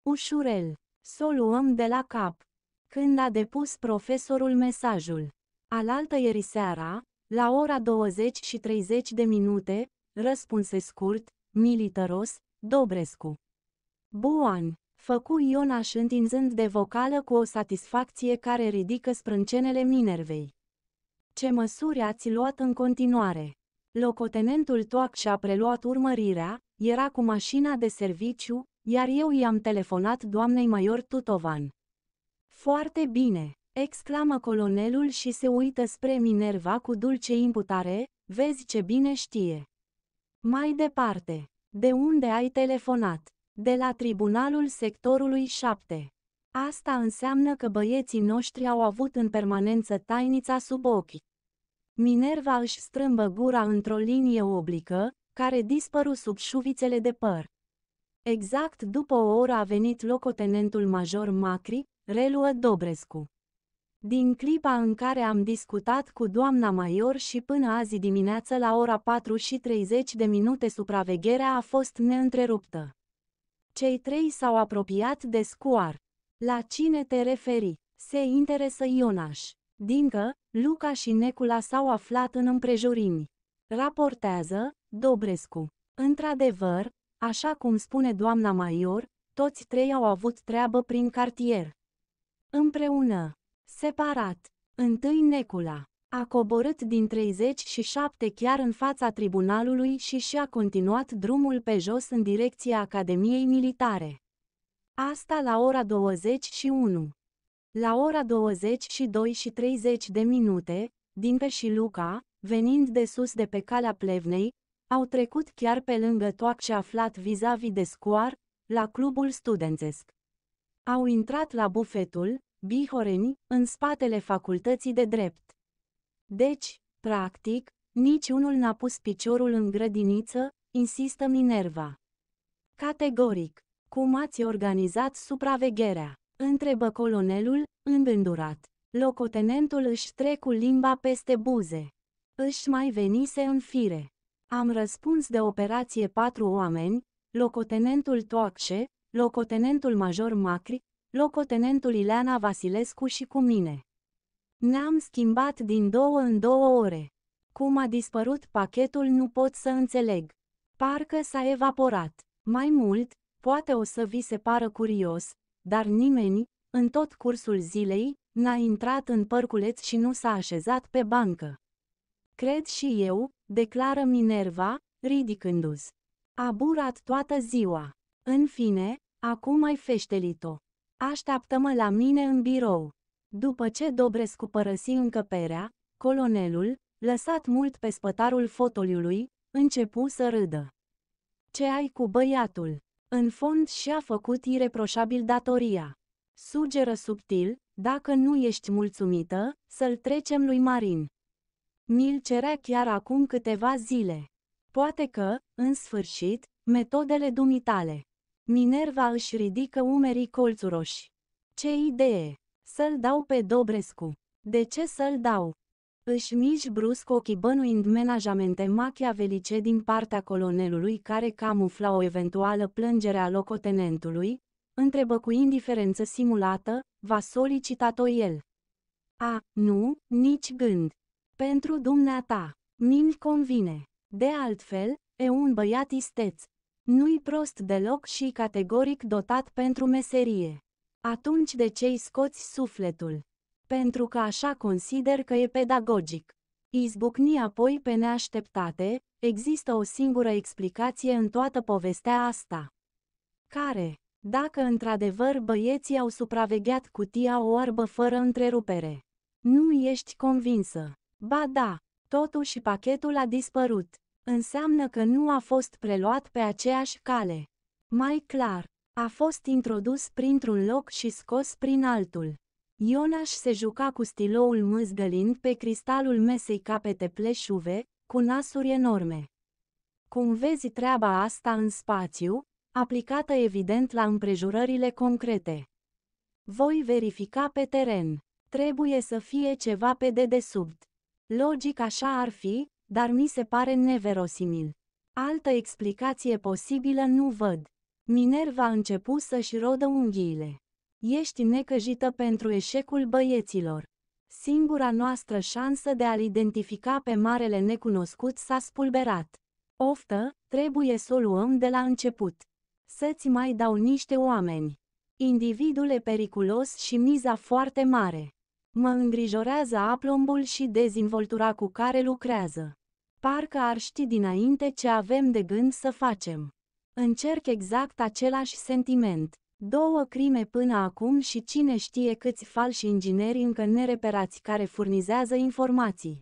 Ușurel, s o luăm de la cap. Când a depus profesorul mesajul. Alaltă ieri seara, la ora 20 și 30 de minute, răspunse scurt, militaros, Dobrescu. Buan, făcu Iona șântinzând de vocală cu o satisfacție care ridică sprâncenele Minervei. Ce măsuri ați luat în continuare? Locotenentul Toac și-a preluat urmărirea, era cu mașina de serviciu, iar eu i-am telefonat doamnei Maior Tutovan. Foarte bine, exclamă colonelul și se uită spre Minerva cu dulce imputare, vezi ce bine știe. Mai departe, de unde ai telefonat? De la tribunalul sectorului 7. Asta înseamnă că băieții noștri au avut în permanență tainița sub ochi. Minerva își strâmbă gura într-o linie oblică, care dispăru sub șuvițele de păr. Exact după o oră a venit locotenentul major Macri, reluă Dobrescu. Din clipa în care am discutat cu doamna major și până azi dimineață la ora 4 și 30 de minute supravegherea a fost neîntreruptă. Cei trei s-au apropiat de scuar. La cine te referi? Se interesă Ionaș. Dincă, Luca și Necula s-au aflat în împrejurimi. Raportează, Dobrescu. Într-adevăr, așa cum spune doamna Maior, toți trei au avut treabă prin cartier. Împreună. Separat. Întâi Necula. A coborât din 37 chiar în fața tribunalului și și-a continuat drumul pe jos în direcția Academiei Militare. Asta la ora 21. La ora 22 și 30 de minute, Dincă și Luca, venind de sus de pe calea Plevnei, au trecut chiar pe lângă toacce aflat vis-a-vis de scoar, la clubul studențesc. Au intrat la bufetul, Bihoreni, în spatele facultății de drept. Deci, practic, niciunul n-a pus piciorul în grădiniță, insistă Minerva. Categoric. Cum ați organizat supravegherea? Întrebă colonelul, îndândurat. Locotenentul își trecu limba peste buze. Își mai venise în fire. Am răspuns de operație patru oameni, locotenentul Toacșe, locotenentul major Macri, locotenentul Ileana Vasilescu și cu mine. Ne-am schimbat din două în două ore. Cum a dispărut pachetul nu pot să înțeleg. Parcă s-a evaporat. Mai mult, Poate o să vi se pară curios, dar nimeni, în tot cursul zilei, n-a intrat în părculeț și nu s-a așezat pe bancă. Cred și eu, declară Minerva, ridicându-se. A burat toată ziua. În fine, acum ai feștelit-o. Așteaptă-mă la mine în birou. După ce Dobrescu părăsi încăperea, colonelul, lăsat mult pe spătarul fotoliului, începu să râdă. Ce ai cu băiatul? În fond și-a făcut ireproșabil datoria. Sugeră subtil, dacă nu ești mulțumită, să-l trecem lui Marin. Mi-l cerea chiar acum câteva zile. Poate că, în sfârșit, metodele dumitale. Minerva își ridică umerii colțuroși. Ce idee! Să-l dau pe Dobrescu. De ce să-l dau? Își mici brusc ochii bănuind menajamente machiavelice din partea colonelului care camufla o eventuală plângere a locotenentului, întrebă cu indiferență simulată, va solicita-o el. A, nu, nici gând. Pentru dumneata, mi convine. De altfel, e un băiat isteț. Nu-i prost deloc și categoric dotat pentru meserie. Atunci de ce-i scoți sufletul? pentru că așa consider că e pedagogic. Izbucni apoi pe neașteptate, există o singură explicație în toată povestea asta. Care? Dacă într-adevăr băieții au supravegheat cutia oarbă fără întrerupere. Nu ești convinsă. Ba da, totuși pachetul a dispărut. Înseamnă că nu a fost preluat pe aceeași cale. Mai clar, a fost introdus printr-un loc și scos prin altul. Ionaș se juca cu stiloul mâzgălind pe cristalul mesei capete pleșuve, cu nasuri enorme. Cum vezi treaba asta în spațiu, aplicată evident la împrejurările concrete. Voi verifica pe teren. Trebuie să fie ceva pe dedesubt. Logic așa ar fi, dar mi se pare neverosimil. Altă explicație posibilă nu văd. Minerva a început să-și rodă unghiile. Ești necăjită pentru eșecul băieților. Singura noastră șansă de a-l identifica pe marele necunoscut s-a spulberat. Oftă, trebuie să o luăm de la început. Să-ți mai dau niște oameni. Individul e periculos și miza foarte mare. Mă îngrijorează aplombul și dezinvoltura cu care lucrează. Parcă ar ști dinainte ce avem de gând să facem. Încerc exact același sentiment. Două crime până acum și cine știe câți falși ingineri încă nereperați care furnizează informații.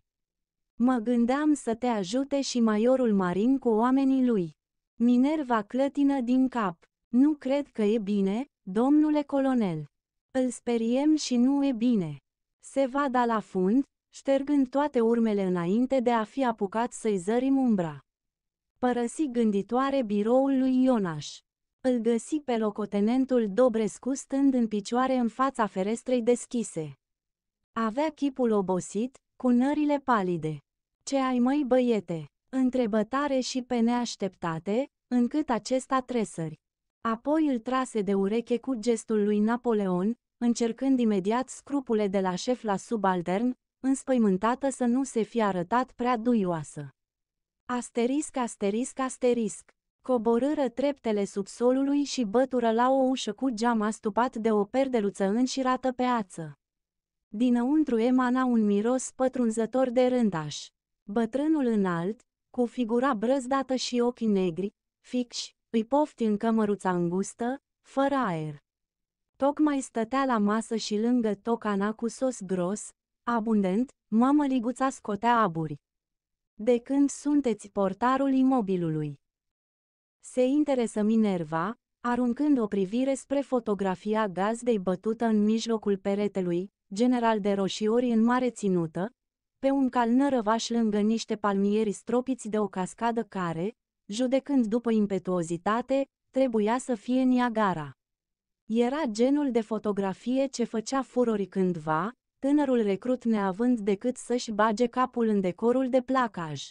Mă gândeam să te ajute și majorul marin cu oamenii lui. Minerva clătină din cap. Nu cred că e bine, domnule colonel. Îl speriem și nu e bine. Se va da la fund, ștergând toate urmele înainte de a fi apucat să-i zărim umbra. Părăsi gânditoare biroul lui Ionaș îl găsi pe locotenentul Dobrescu stând în picioare în fața ferestrei deschise. Avea chipul obosit, cu nările palide. Ce ai măi băiete? Întrebă tare și pe neașteptate, încât acesta tresări. Apoi îl trase de ureche cu gestul lui Napoleon, încercând imediat scrupule de la șef la subaltern, înspăimântată să nu se fi arătat prea duioasă. Asterisc, asterisc, asterisc coborâră treptele subsolului și bătură la o ușă cu geam astupat de o perdeluță înșirată pe ață. Dinăuntru emana un miros pătrunzător de rândaș. Bătrânul înalt, cu figura brăzdată și ochii negri, fixi, îi pofti în cămăruța îngustă, fără aer. Tocmai stătea la masă și lângă tocana cu sos gros, abundent, mămăliguța scotea aburi. De când sunteți portarul imobilului? se interesă Minerva, aruncând o privire spre fotografia gazdei bătută în mijlocul peretelui, general de roșiori în mare ținută, pe un cal nărăvaș lângă niște palmieri stropiți de o cascadă care, judecând după impetuozitate, trebuia să fie Niagara. Era genul de fotografie ce făcea furori cândva, tânărul recrut neavând decât să-și bage capul în decorul de placaj.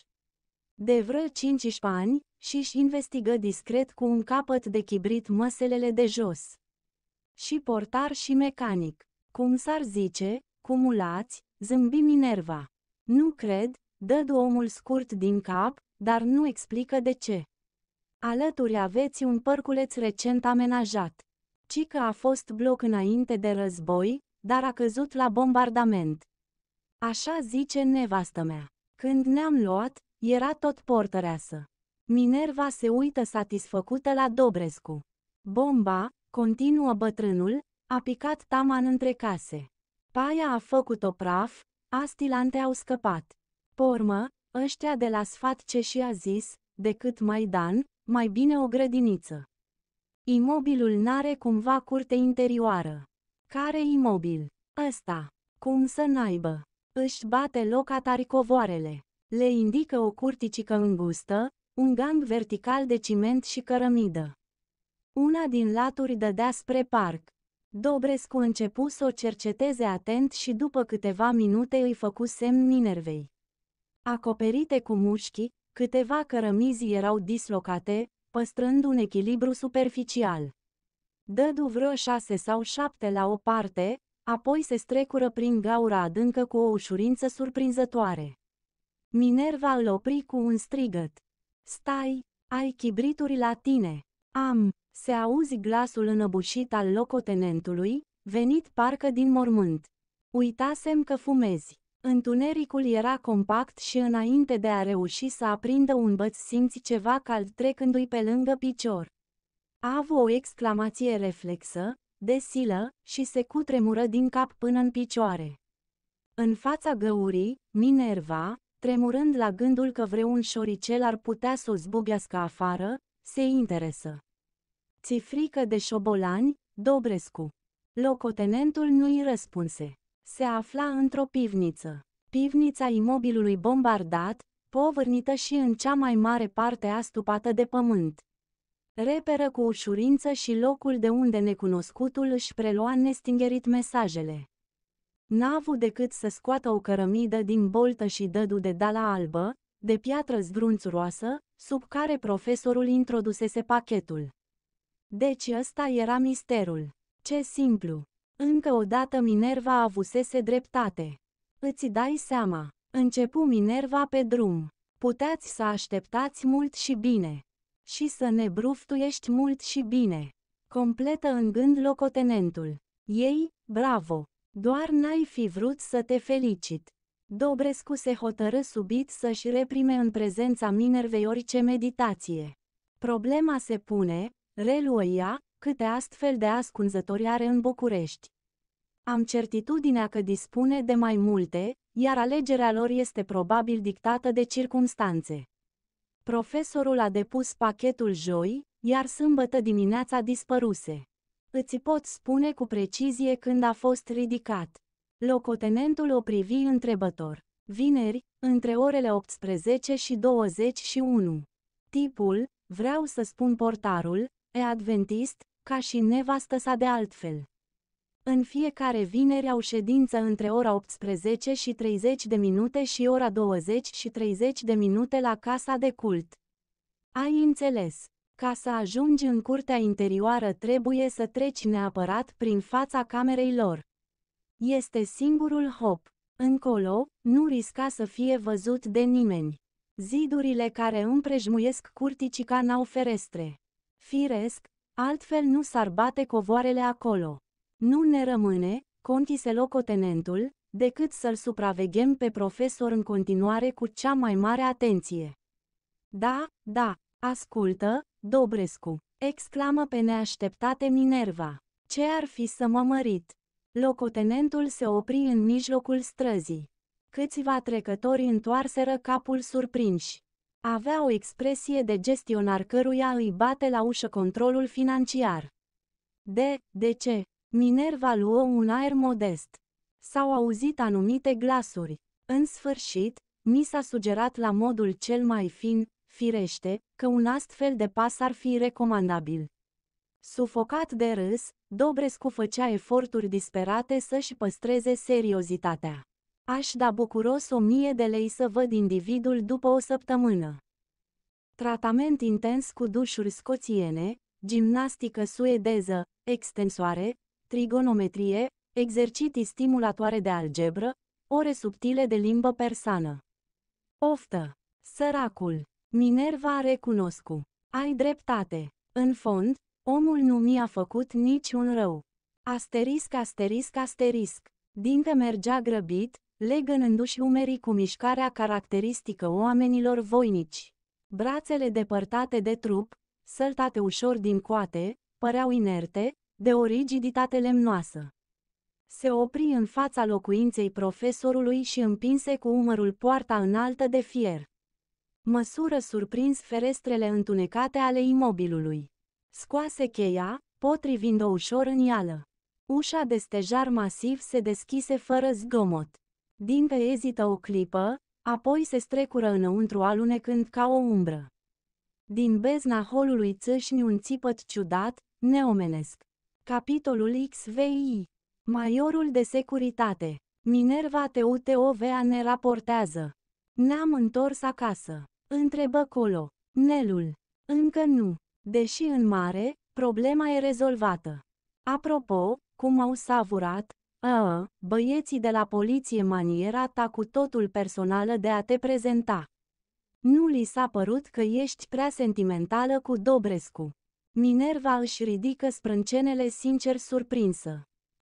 De vreo 15 ani, și își investigă discret cu un capăt de chibrit măselele de jos. Și portar și mecanic, cum s-ar zice, cumulați, zâmbi Minerva. Nu cred, dă omul scurt din cap, dar nu explică de ce. Alături aveți un părculeț recent amenajat. Cică a fost bloc înainte de război, dar a căzut la bombardament. Așa zice nevastă mea. Când ne-am luat, era tot portăreasă. Minerva se uită satisfăcută la Dobrescu. Bomba, continuă bătrânul, a picat taman între case. Paia a făcut-o praf, astilante au scăpat. Pormă, ăștia de la sfat ce și-a zis, decât Maidan, mai bine o grădiniță. Imobilul n-are cumva curte interioară. Care imobil? Ăsta. Cum să naibă? Își bate loc covoarele. Le indică o curticică îngustă, un gang vertical de ciment și cărămidă. Una din laturi dădea spre parc. Dobrescu începu să o cerceteze atent și după câteva minute îi făcu semn Minervei. Acoperite cu mușchi, câteva cărămizi erau dislocate, păstrând un echilibru superficial. Dădu vreo șase sau șapte la o parte, apoi se strecură prin gaura adâncă cu o ușurință surprinzătoare. Minerva îl opri cu un strigăt. Stai, ai chibrituri la tine. Am, se auzi glasul înăbușit al locotenentului, venit parcă din mormânt. Uitasem că fumezi. Întunericul era compact și înainte de a reuși să aprindă un băț simți ceva cald trecându-i pe lângă picior. A avut o exclamație reflexă, de silă, și se cutremură din cap până în picioare. În fața găurii, Minerva, tremurând la gândul că vreun șoricel ar putea să o zbugească afară, se interesă. Ți frică de șobolani, Dobrescu? Locotenentul nu-i răspunse. Se afla într-o pivniță. Pivnița imobilului bombardat, povârnită și în cea mai mare parte astupată de pământ. Reperă cu ușurință și locul de unde necunoscutul își prelua nestingerit mesajele. N-a avut decât să scoată o cărămidă din boltă și dădu de dala albă, de piatră zdrunțuroasă, sub care profesorul introdusese pachetul. Deci ăsta era misterul. Ce simplu! Încă o dată Minerva avusese dreptate. Îți dai seama, începu Minerva pe drum. Puteați să așteptați mult și bine. Și să ne bruftuiești mult și bine. Completă în gând locotenentul. Ei, bravo! Doar n-ai fi vrut să te felicit. Dobrescu se hotărâ subit să-și reprime în prezența Minervei orice meditație. Problema se pune, reluă ea, câte astfel de ascunzători are în București. Am certitudinea că dispune de mai multe, iar alegerea lor este probabil dictată de circumstanțe. Profesorul a depus pachetul joi, iar sâmbătă dimineața dispăruse. Îți pot spune cu precizie când a fost ridicat. Locotenentul o privi întrebător. Vineri, între orele 18 și 21. Tipul, vreau să spun portarul, e adventist, ca și nevastă sa de altfel. În fiecare vineri au ședință între ora 18 și 30 de minute și ora 20 și 30 de minute la casa de cult. Ai înțeles? Ca să ajungi în curtea interioară trebuie să treci neapărat prin fața camerei lor. Este singurul hop. Încolo, nu risca să fie văzut de nimeni. Zidurile care împrejmuiesc curticica n-au ferestre. Firesc, altfel nu s-ar bate covoarele acolo. Nu ne rămâne, contise locotenentul, decât să-l supraveghem pe profesor în continuare cu cea mai mare atenție. Da, da, ascultă, Dobrescu, exclamă pe neașteptate Minerva. Ce ar fi să mă mărit? Locotenentul se opri în mijlocul străzii. Câțiva trecători întoarseră capul surprinși. Avea o expresie de gestionar căruia îi bate la ușă controlul financiar. De, de ce? Minerva luă un aer modest. S-au auzit anumite glasuri. În sfârșit, mi s-a sugerat la modul cel mai fin, firește, că un astfel de pas ar fi recomandabil. Sufocat de râs, Dobrescu făcea eforturi disperate să-și păstreze seriozitatea. Aș da bucuros o mie de lei să văd individul după o săptămână. Tratament intens cu dușuri scoțiene, gimnastică suedeză, extensoare, trigonometrie, exerciții stimulatoare de algebră, ore subtile de limbă persană. Oftă! Săracul! Minerva recunoscu. Ai dreptate. În fond, omul nu mi-a făcut niciun rău. Asterisc, asterisc, asterisc. Dinte mergea grăbit, legănându-și umerii cu mișcarea caracteristică oamenilor voinici. Brațele depărtate de trup, săltate ușor din coate, păreau inerte, de o rigiditate lemnoasă. Se opri în fața locuinței profesorului și împinse cu umărul poarta înaltă de fier. Măsură surprins ferestrele întunecate ale imobilului. Scoase cheia, potrivind-o ușor în ială. Ușa de stejar masiv se deschise fără zgomot. Dinve ezită o clipă, apoi se strecură înăuntru alunecând ca o umbră. Din bezna holului țâșni un țipăt ciudat, neomenesc. Capitolul XVI Maiorul de securitate Minerva Teuteovea ne raportează. Ne-am întors acasă. Întrebă Colo. Nelul. Încă nu. Deși în mare, problema e rezolvată. Apropo, cum au savurat, a, ă, băieții de la poliție maniera ta cu totul personală de a te prezenta. Nu li s-a părut că ești prea sentimentală cu Dobrescu. Minerva își ridică sprâncenele sincer surprinsă.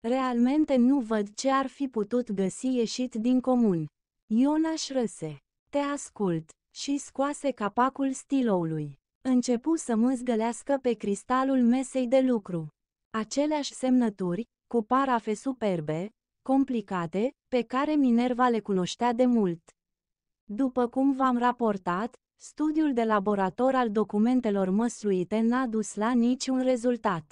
Realmente nu văd ce ar fi putut găsi ieșit din comun. Iona șrăse, Te ascult și scoase capacul stiloului. Începu să mâzgălească pe cristalul mesei de lucru. Aceleași semnături, cu parafe superbe, complicate, pe care Minerva le cunoștea de mult. După cum v-am raportat, studiul de laborator al documentelor măsluite n-a dus la niciun rezultat.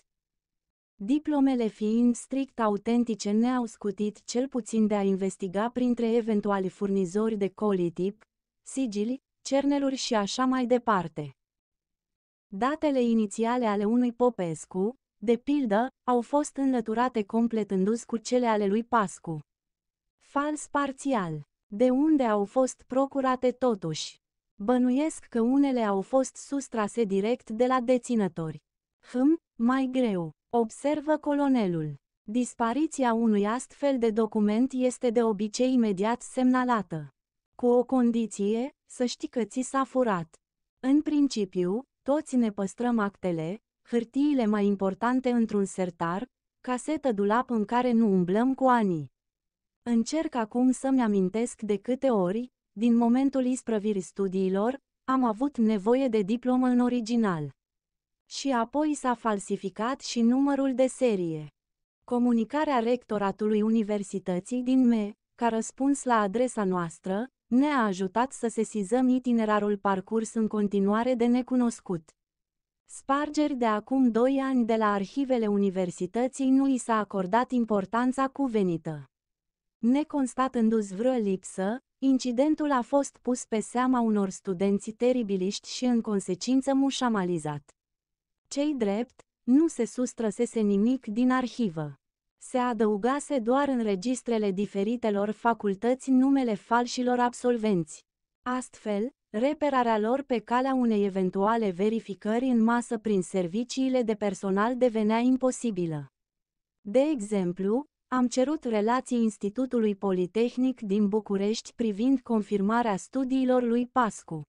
Diplomele fiind strict autentice ne-au scutit cel puțin de a investiga printre eventuali furnizori de colitip, sigili, Cerneluri și așa mai departe. Datele inițiale ale unui Popescu, de pildă, au fost înlăturate complet îndus cu cele ale lui Pascu. Fals parțial. De unde au fost procurate totuși? Bănuiesc că unele au fost sustrase direct de la deținători. Hm, mai greu, observă colonelul. Dispariția unui astfel de document este de obicei imediat semnalată. Cu o condiție, să știi că ți s-a furat. În principiu, toți ne păstrăm actele, hârtiile mai importante într-un sertar, casetă dulap în care nu umblăm cu ani. Încerc acum să-mi amintesc de câte ori, din momentul isprăvirii studiilor, am avut nevoie de diplomă în original. Și apoi s-a falsificat și numărul de serie. Comunicarea rectoratului universității din ME, ca răspuns la adresa noastră, ne-a ajutat să sesizăm itinerarul parcurs în continuare de necunoscut. Spargeri de acum doi ani de la arhivele universității nu i s-a acordat importanța cuvenită. Neconstatându-ți vreo lipsă, incidentul a fost pus pe seama unor studenți teribiliști și în consecință mușamalizat. Cei drept, nu se sustrăsese nimic din arhivă se adăugase doar în registrele diferitelor facultăți numele falșilor absolvenți. Astfel, reperarea lor pe calea unei eventuale verificări în masă prin serviciile de personal devenea imposibilă. De exemplu, am cerut relații Institutului Politehnic din București privind confirmarea studiilor lui Pascu.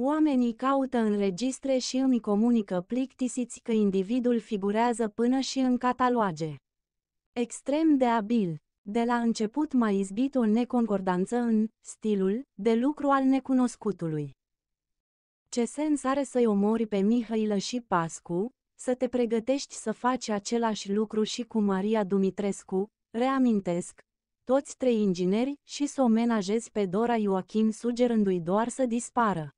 Oamenii caută în registre și îmi comunică plictisiți că individul figurează până și în cataloage. Extrem de abil. De la început m-a izbit o neconcordanță în stilul de lucru al necunoscutului. Ce sens are să-i omori pe Mihailă și Pascu, să te pregătești să faci același lucru și cu Maria Dumitrescu, reamintesc, toți trei ingineri și să o menajezi pe Dora Joachim sugerându-i doar să dispară.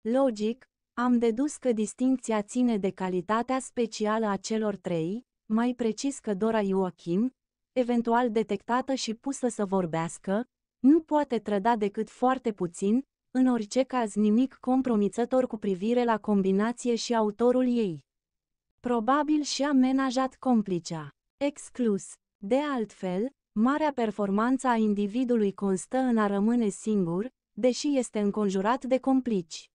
Logic, am dedus că distincția ține de calitatea specială a celor trei, mai precis că Dora Joachim, eventual detectată și pusă să vorbească, nu poate trăda decât foarte puțin, în orice caz nimic compromițător cu privire la combinație și autorul ei. Probabil și-a menajat complicea. Exclus. De altfel, marea performanță a individului constă în a rămâne singur, deși este înconjurat de complici.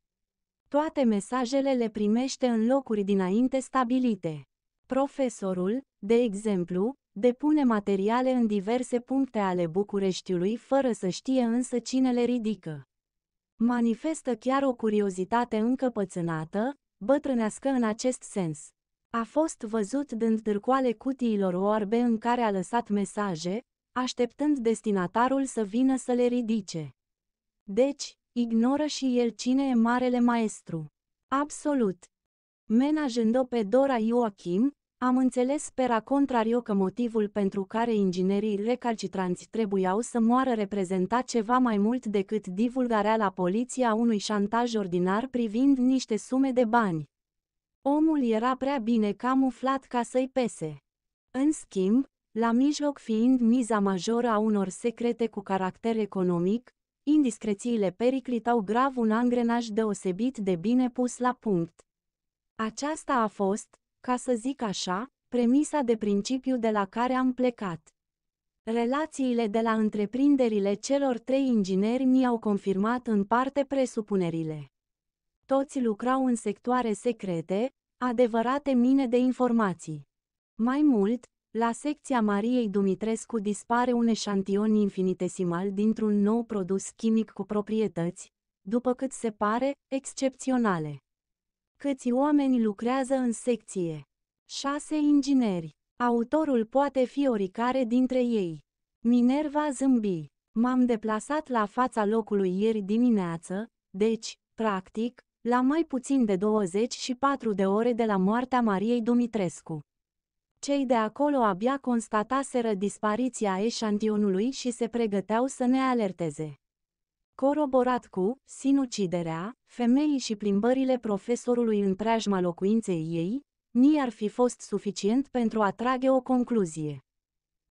Toate mesajele le primește în locuri dinainte stabilite. Profesorul, de exemplu, depune materiale în diverse puncte ale Bucureștiului fără să știe însă cine le ridică. Manifestă chiar o curiozitate încăpățânată, bătrânească în acest sens. A fost văzut dând târcoale cutiilor orbe în care a lăsat mesaje, așteptând destinatarul să vină să le ridice. Deci, ignoră și el cine e marele maestru. Absolut. Menajând-o pe Dora Joachim, am înțeles pera contrario că motivul pentru care inginerii recalcitranți trebuiau să moară reprezenta ceva mai mult decât divulgarea la poliția unui șantaj ordinar privind niște sume de bani. Omul era prea bine camuflat ca să-i pese. În schimb, la mijloc fiind miza majoră a unor secrete cu caracter economic, indiscrețiile periclitau grav un angrenaj deosebit de bine pus la punct. Aceasta a fost, ca să zic așa, premisa de principiu de la care am plecat. Relațiile de la întreprinderile celor trei ingineri mi-au confirmat în parte presupunerile. Toți lucrau în sectoare secrete, adevărate mine de informații. Mai mult, la secția Mariei Dumitrescu dispare un eșantion infinitesimal dintr-un nou produs chimic cu proprietăți, după cât se pare, excepționale câți oameni lucrează în secție. 6 ingineri. Autorul poate fi oricare dintre ei. Minerva zâmbi. M-am deplasat la fața locului ieri dimineață, deci, practic, la mai puțin de 24 de ore de la moartea Mariei Dumitrescu. Cei de acolo abia constataseră dispariția eșantionului și se pregăteau să ne alerteze. Coroborat cu sinuciderea femeii și plimbările profesorului în preajma locuinței ei, ni ar fi fost suficient pentru a trage o concluzie.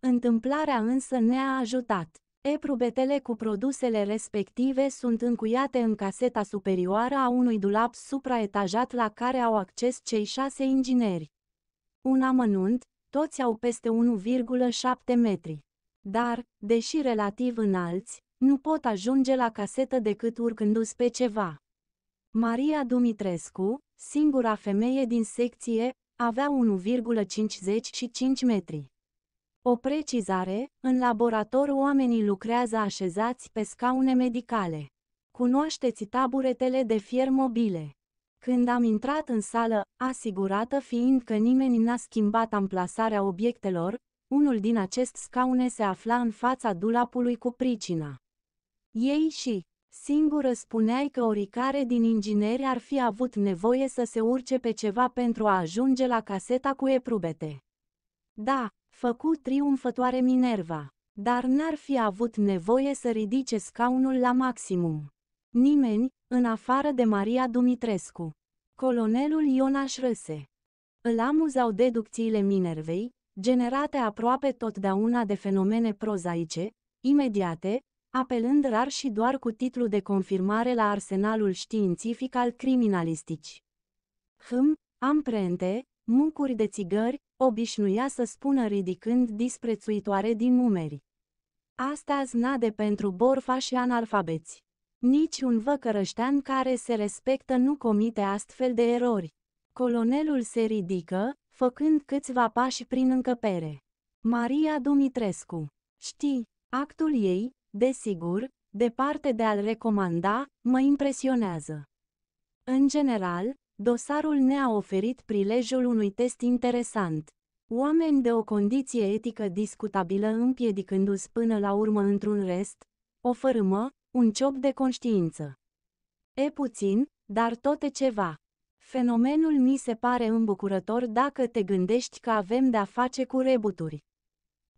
Întâmplarea însă ne-a ajutat. Eprubetele cu produsele respective sunt încuiate în caseta superioară a unui dulap supraetajat la care au acces cei șase ingineri. Un amănunt, toți au peste 1,7 metri. Dar, deși relativ înalți, nu pot ajunge la casetă decât urcându ți pe ceva. Maria Dumitrescu, singura femeie din secție, avea 1,55 metri. O precizare, în laborator oamenii lucrează așezați pe scaune medicale. Cunoașteți taburetele de fier mobile. Când am intrat în sală, asigurată fiind că nimeni n-a schimbat amplasarea obiectelor, unul din acest scaune se afla în fața dulapului cu pricina. Ei și singură spuneai că oricare din ingineri ar fi avut nevoie să se urce pe ceva pentru a ajunge la caseta cu eprubete. Da, făcu triumfătoare Minerva, dar n-ar fi avut nevoie să ridice scaunul la maximum. Nimeni, în afară de Maria Dumitrescu. Colonelul Ionaș râse. Îl amuzau deducțiile Minervei, generate aproape totdeauna de fenomene prozaice, imediate, apelând rar și doar cu titlu de confirmare la arsenalul științific al criminalistici. Hm, amprente, mucuri de țigări, obișnuia să spună ridicând disprețuitoare din numeri. Asta znade pentru borfa și analfabeți. Nici un văcărăștean care se respectă nu comite astfel de erori. Colonelul se ridică, făcând câțiva pași prin încăpere. Maria Dumitrescu. Știi, actul ei, desigur, departe de a-l recomanda, mă impresionează. În general, dosarul ne-a oferit prilejul unui test interesant. Oameni de o condiție etică discutabilă împiedicându-ți până la urmă într-un rest, o fărâmă, un ciop de conștiință. E puțin, dar tot e ceva. Fenomenul mi se pare îmbucurător dacă te gândești că avem de-a face cu rebuturi.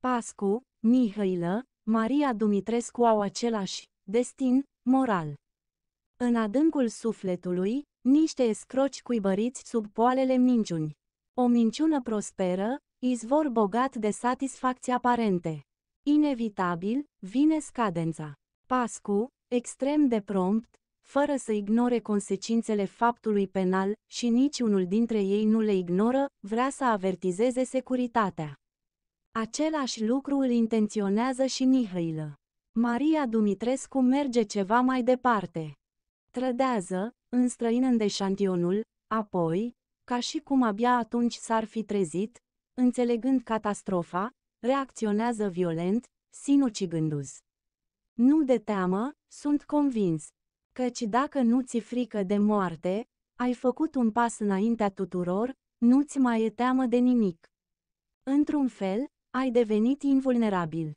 Pascu, Mihailă, Maria Dumitrescu au același destin moral. În adâncul sufletului, niște escroci cuibăriți sub poalele minciuni. O minciună prosperă, izvor bogat de satisfacții aparente. Inevitabil, vine scadența. Pascu, extrem de prompt, fără să ignore consecințele faptului penal și nici unul dintre ei nu le ignoră, vrea să avertizeze securitatea. Același lucru îl intenționează și Mihail. Maria Dumitrescu merge ceva mai departe. Trădează, înstrăinând deșantionul, apoi, ca și cum abia atunci s-ar fi trezit, înțelegând catastrofa, reacționează violent, sinucigându s Nu de teamă, sunt convins, căci dacă nu ți frică de moarte, ai făcut un pas înaintea tuturor, nu-ți mai e teamă de nimic. Într-un fel, ai devenit invulnerabil.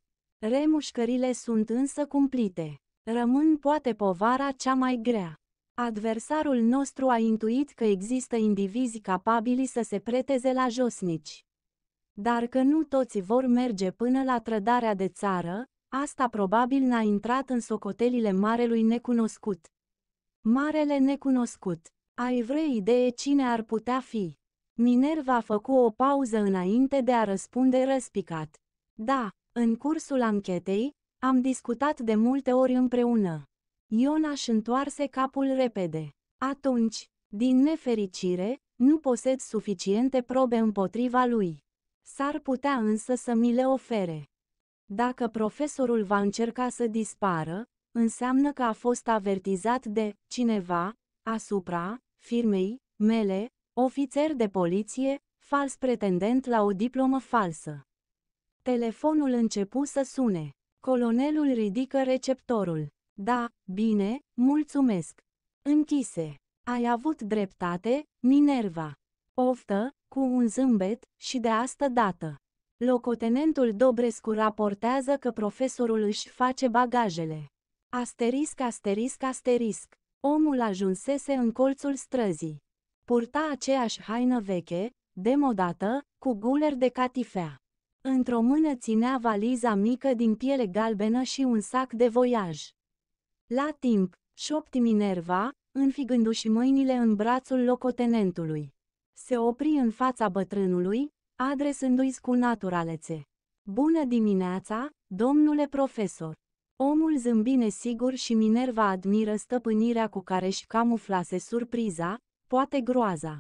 Remușcările sunt însă cumplite. Rămân poate povara cea mai grea. Adversarul nostru a intuit că există indivizi capabili să se preteze la josnici. Dar că nu toți vor merge până la trădarea de țară, asta probabil n-a intrat în socotelile marelui necunoscut. Marele necunoscut. Ai vrei idee cine ar putea fi? Minerva făcu o pauză înainte de a răspunde răspicat. Da, în cursul anchetei, am discutat de multe ori împreună. Iona își întoarse capul repede. Atunci, din nefericire, nu posed suficiente probe împotriva lui. S-ar putea însă să mi le ofere. Dacă profesorul va încerca să dispară, înseamnă că a fost avertizat de cineva asupra firmei mele Ofițer de poliție, fals pretendent la o diplomă falsă. Telefonul începu să sune. Colonelul ridică receptorul. Da, bine, mulțumesc. Închise. Ai avut dreptate, Minerva. Oftă, cu un zâmbet, și de asta dată. Locotenentul Dobrescu raportează că profesorul își face bagajele. Asterisc, asterisc, asterisc. Omul ajunsese în colțul străzii. Purta aceeași haină veche, demodată, cu guler de catifea. Într-o mână ținea valiza mică din piele galbenă și un sac de voiaj. La timp, șopti Minerva, înfigându-și mâinile în brațul locotenentului. Se opri în fața bătrânului, adresându-i cu naturalețe. Bună dimineața, domnule profesor! Omul zâmbi sigur și Minerva admiră stăpânirea cu care își camuflase surpriza, poate groaza.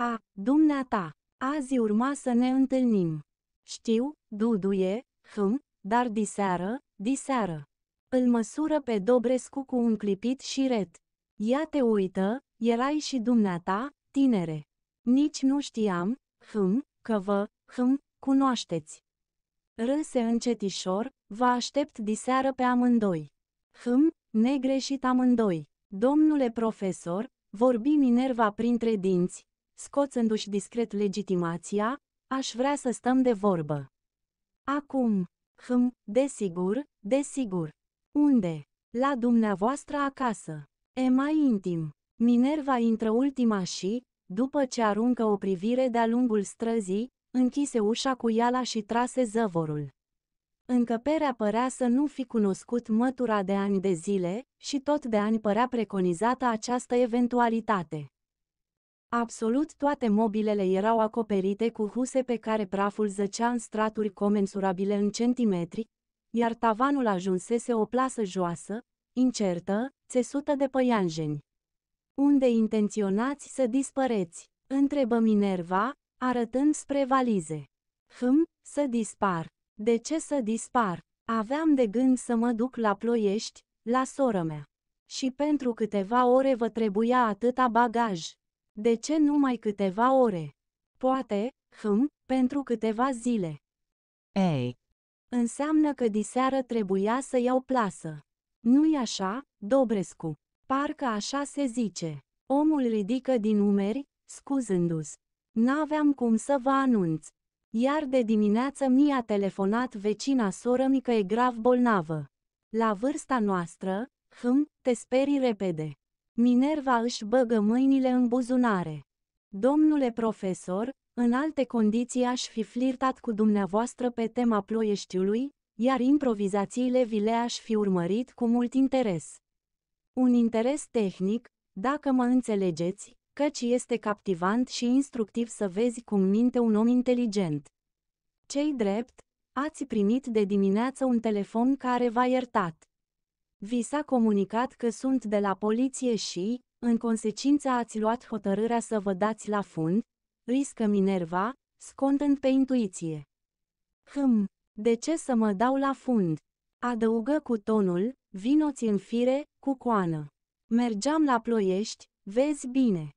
A, dumneata, azi urma să ne întâlnim. Știu, duduie, hm, dar diseară, diseară. Îl măsură pe Dobrescu cu un clipit și ret. Ia te uită, erai și dumneata, tinere. Nici nu știam, hm, că vă, hm, cunoașteți. Râse încetișor, vă aștept diseară pe amândoi. Hm, negreșit amândoi. Domnule profesor, Vorbi Minerva printre dinți, scoțându-și discret legitimația, aș vrea să stăm de vorbă. Acum, hm, desigur, desigur. Unde? La dumneavoastră acasă. E mai intim. Minerva intră ultima și, după ce aruncă o privire de-a lungul străzii, închise ușa cu iala și trase zăvorul. Încăperea părea să nu fi cunoscut mătura de ani de zile și tot de ani părea preconizată această eventualitate. Absolut toate mobilele erau acoperite cu huse pe care praful zăcea în straturi comensurabile în centimetri, iar tavanul ajunsese o plasă joasă, incertă, țesută de păianjeni. Unde intenționați să dispăreți? întrebă Minerva, arătând spre valize. Hm, să dispar, de ce să dispar? Aveam de gând să mă duc la ploiești, la soră mea. Și pentru câteva ore vă trebuia atâta bagaj. De ce numai câteva ore? Poate, hm, pentru câteva zile. Ei. Înseamnă că diseară trebuia să iau plasă. Nu-i așa, Dobrescu? Parcă așa se zice. Omul ridică din umeri, scuzându-s. N-aveam cum să vă anunț. Iar de dimineață mi-a telefonat vecina soră mică e grav bolnavă. La vârsta noastră, hm, te sperii repede. Minerva își băgă mâinile în buzunare. Domnule profesor, în alte condiții aș fi flirtat cu dumneavoastră pe tema ploieștiului, iar improvizațiile vi le-aș fi urmărit cu mult interes. Un interes tehnic, dacă mă înțelegeți, căci este captivant și instructiv să vezi cum minte un om inteligent. Cei drept, ați primit de dimineață un telefon care v-a iertat. Vi s-a comunicat că sunt de la poliție și, în consecință ați luat hotărârea să vă dați la fund, riscă Minerva, scontând pe intuiție. Hm, de ce să mă dau la fund? Adăugă cu tonul, vinoți în fire, cu coană. Mergeam la ploiești, vezi bine.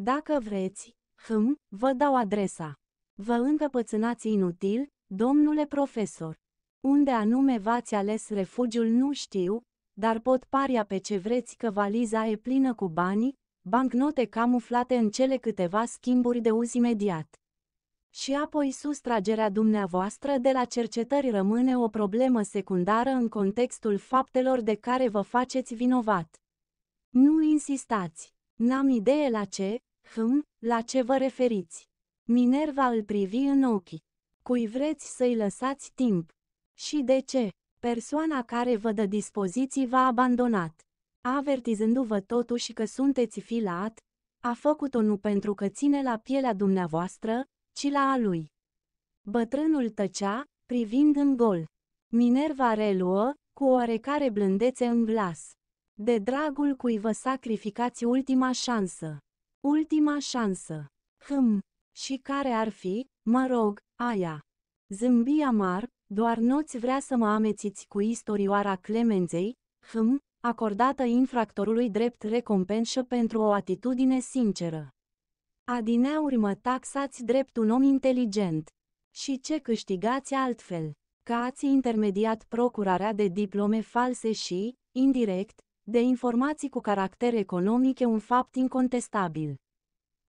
Dacă vreți, hm, vă dau adresa. Vă încăpățânați inutil, domnule profesor. Unde anume v-ați ales refugiul nu știu, dar pot paria pe ce vreți că valiza e plină cu bani, bancnote camuflate în cele câteva schimburi de uz imediat. Și apoi sustragerea dumneavoastră de la cercetări rămâne o problemă secundară în contextul faptelor de care vă faceți vinovat. Nu insistați. N-am idee la ce, hm, la ce vă referiți. Minerva îl privi în ochi. Cui vreți să-i lăsați timp? Și de ce? Persoana care vă dă dispoziții v-a abandonat. Avertizându-vă totuși că sunteți filat, a făcut-o nu pentru că ține la pielea dumneavoastră, ci la a lui. Bătrânul tăcea, privind în gol. Minerva reluă, cu oarecare blândețe în glas. De dragul cui vă sacrificați ultima șansă. Ultima șansă. Hm. Și care ar fi, mă rog, aia? Zâmbi amar, doar nu-ți vrea să mă amețiți cu istorioara Clemenței, hm, acordată infractorului drept recompensă pentru o atitudine sinceră. Adineauri mă taxați drept un om inteligent. Și ce câștigați altfel? Că ați intermediat procurarea de diplome false și, indirect, de informații cu caracter economic e un fapt incontestabil.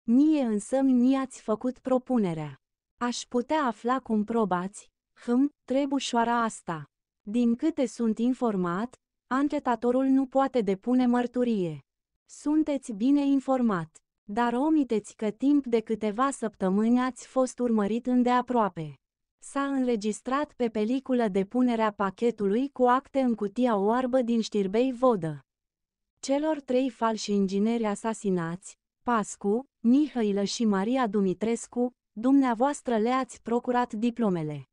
Mie însă mi-ați făcut propunerea. Aș putea afla cum probați, hm, trebușoara asta. Din câte sunt informat, anchetatorul nu poate depune mărturie. Sunteți bine informat, dar omiteți că timp de câteva săptămâni ați fost urmărit îndeaproape. S-a înregistrat pe peliculă depunerea pachetului cu acte în cutia oarbă din știrbei vodă. Celor trei falși ingineri asasinați, Pascu, Mihailă și Maria Dumitrescu, dumneavoastră le-ați procurat diplomele.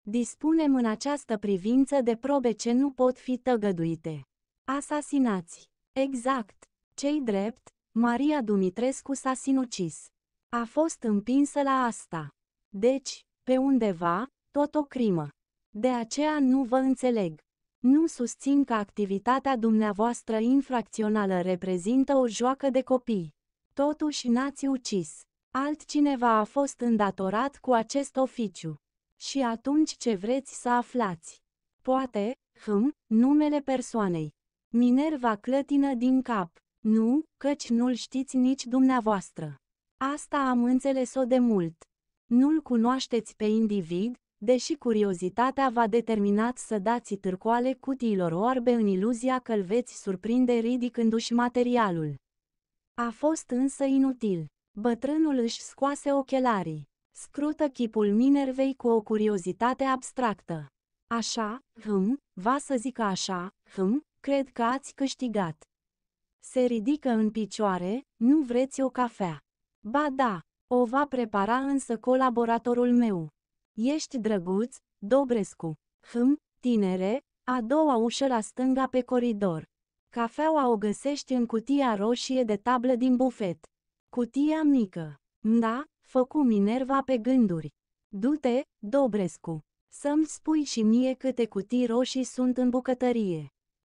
Dispunem în această privință de probe ce nu pot fi tăgăduite. Asasinați. Exact. Cei drept, Maria Dumitrescu s-a sinucis. A fost împinsă la asta. Deci, pe undeva, tot o crimă. De aceea nu vă înțeleg. Nu susțin că activitatea dumneavoastră infracțională reprezintă o joacă de copii. Totuși n-ați ucis. Altcineva a fost îndatorat cu acest oficiu. Și atunci ce vreți să aflați? Poate, hm, numele persoanei. Minerva clătină din cap. Nu, căci nu-l știți nici dumneavoastră. Asta am înțeles-o de mult. Nu-l cunoașteți pe individ, deși curiozitatea va determinat să dați târcoale cutiilor oarbe în iluzia că l veți surprinde ridicându-și materialul. A fost însă inutil. Bătrânul își scoase ochelarii. Scrută chipul Minervei cu o curiozitate abstractă. Așa, hm, va să zică așa, hm, cred că ați câștigat. Se ridică în picioare, nu vreți o cafea. Ba da, o va prepara însă colaboratorul meu. Ești drăguț, Dobrescu. Hm, tinere, a doua ușă la stânga pe coridor. Cafeaua o găsești în cutia roșie de tablă din bufet. Cutia mică. Da, făcu Minerva pe gânduri. Du-te, Dobrescu, să-mi spui și mie câte cutii roșii sunt în bucătărie.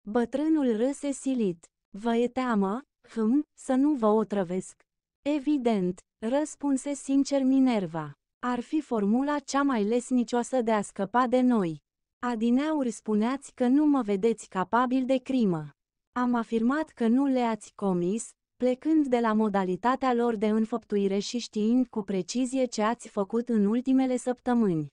Bătrânul râse silit. Vă e teamă, hm, să nu vă otrăvesc. Evident, răspunse sincer Minerva. Ar fi formula cea mai lesnicioasă de a scăpa de noi. Adineauri spuneați că nu mă vedeți capabil de crimă. Am afirmat că nu le-ați comis, plecând de la modalitatea lor de înfăptuire și știind cu precizie ce ați făcut în ultimele săptămâni.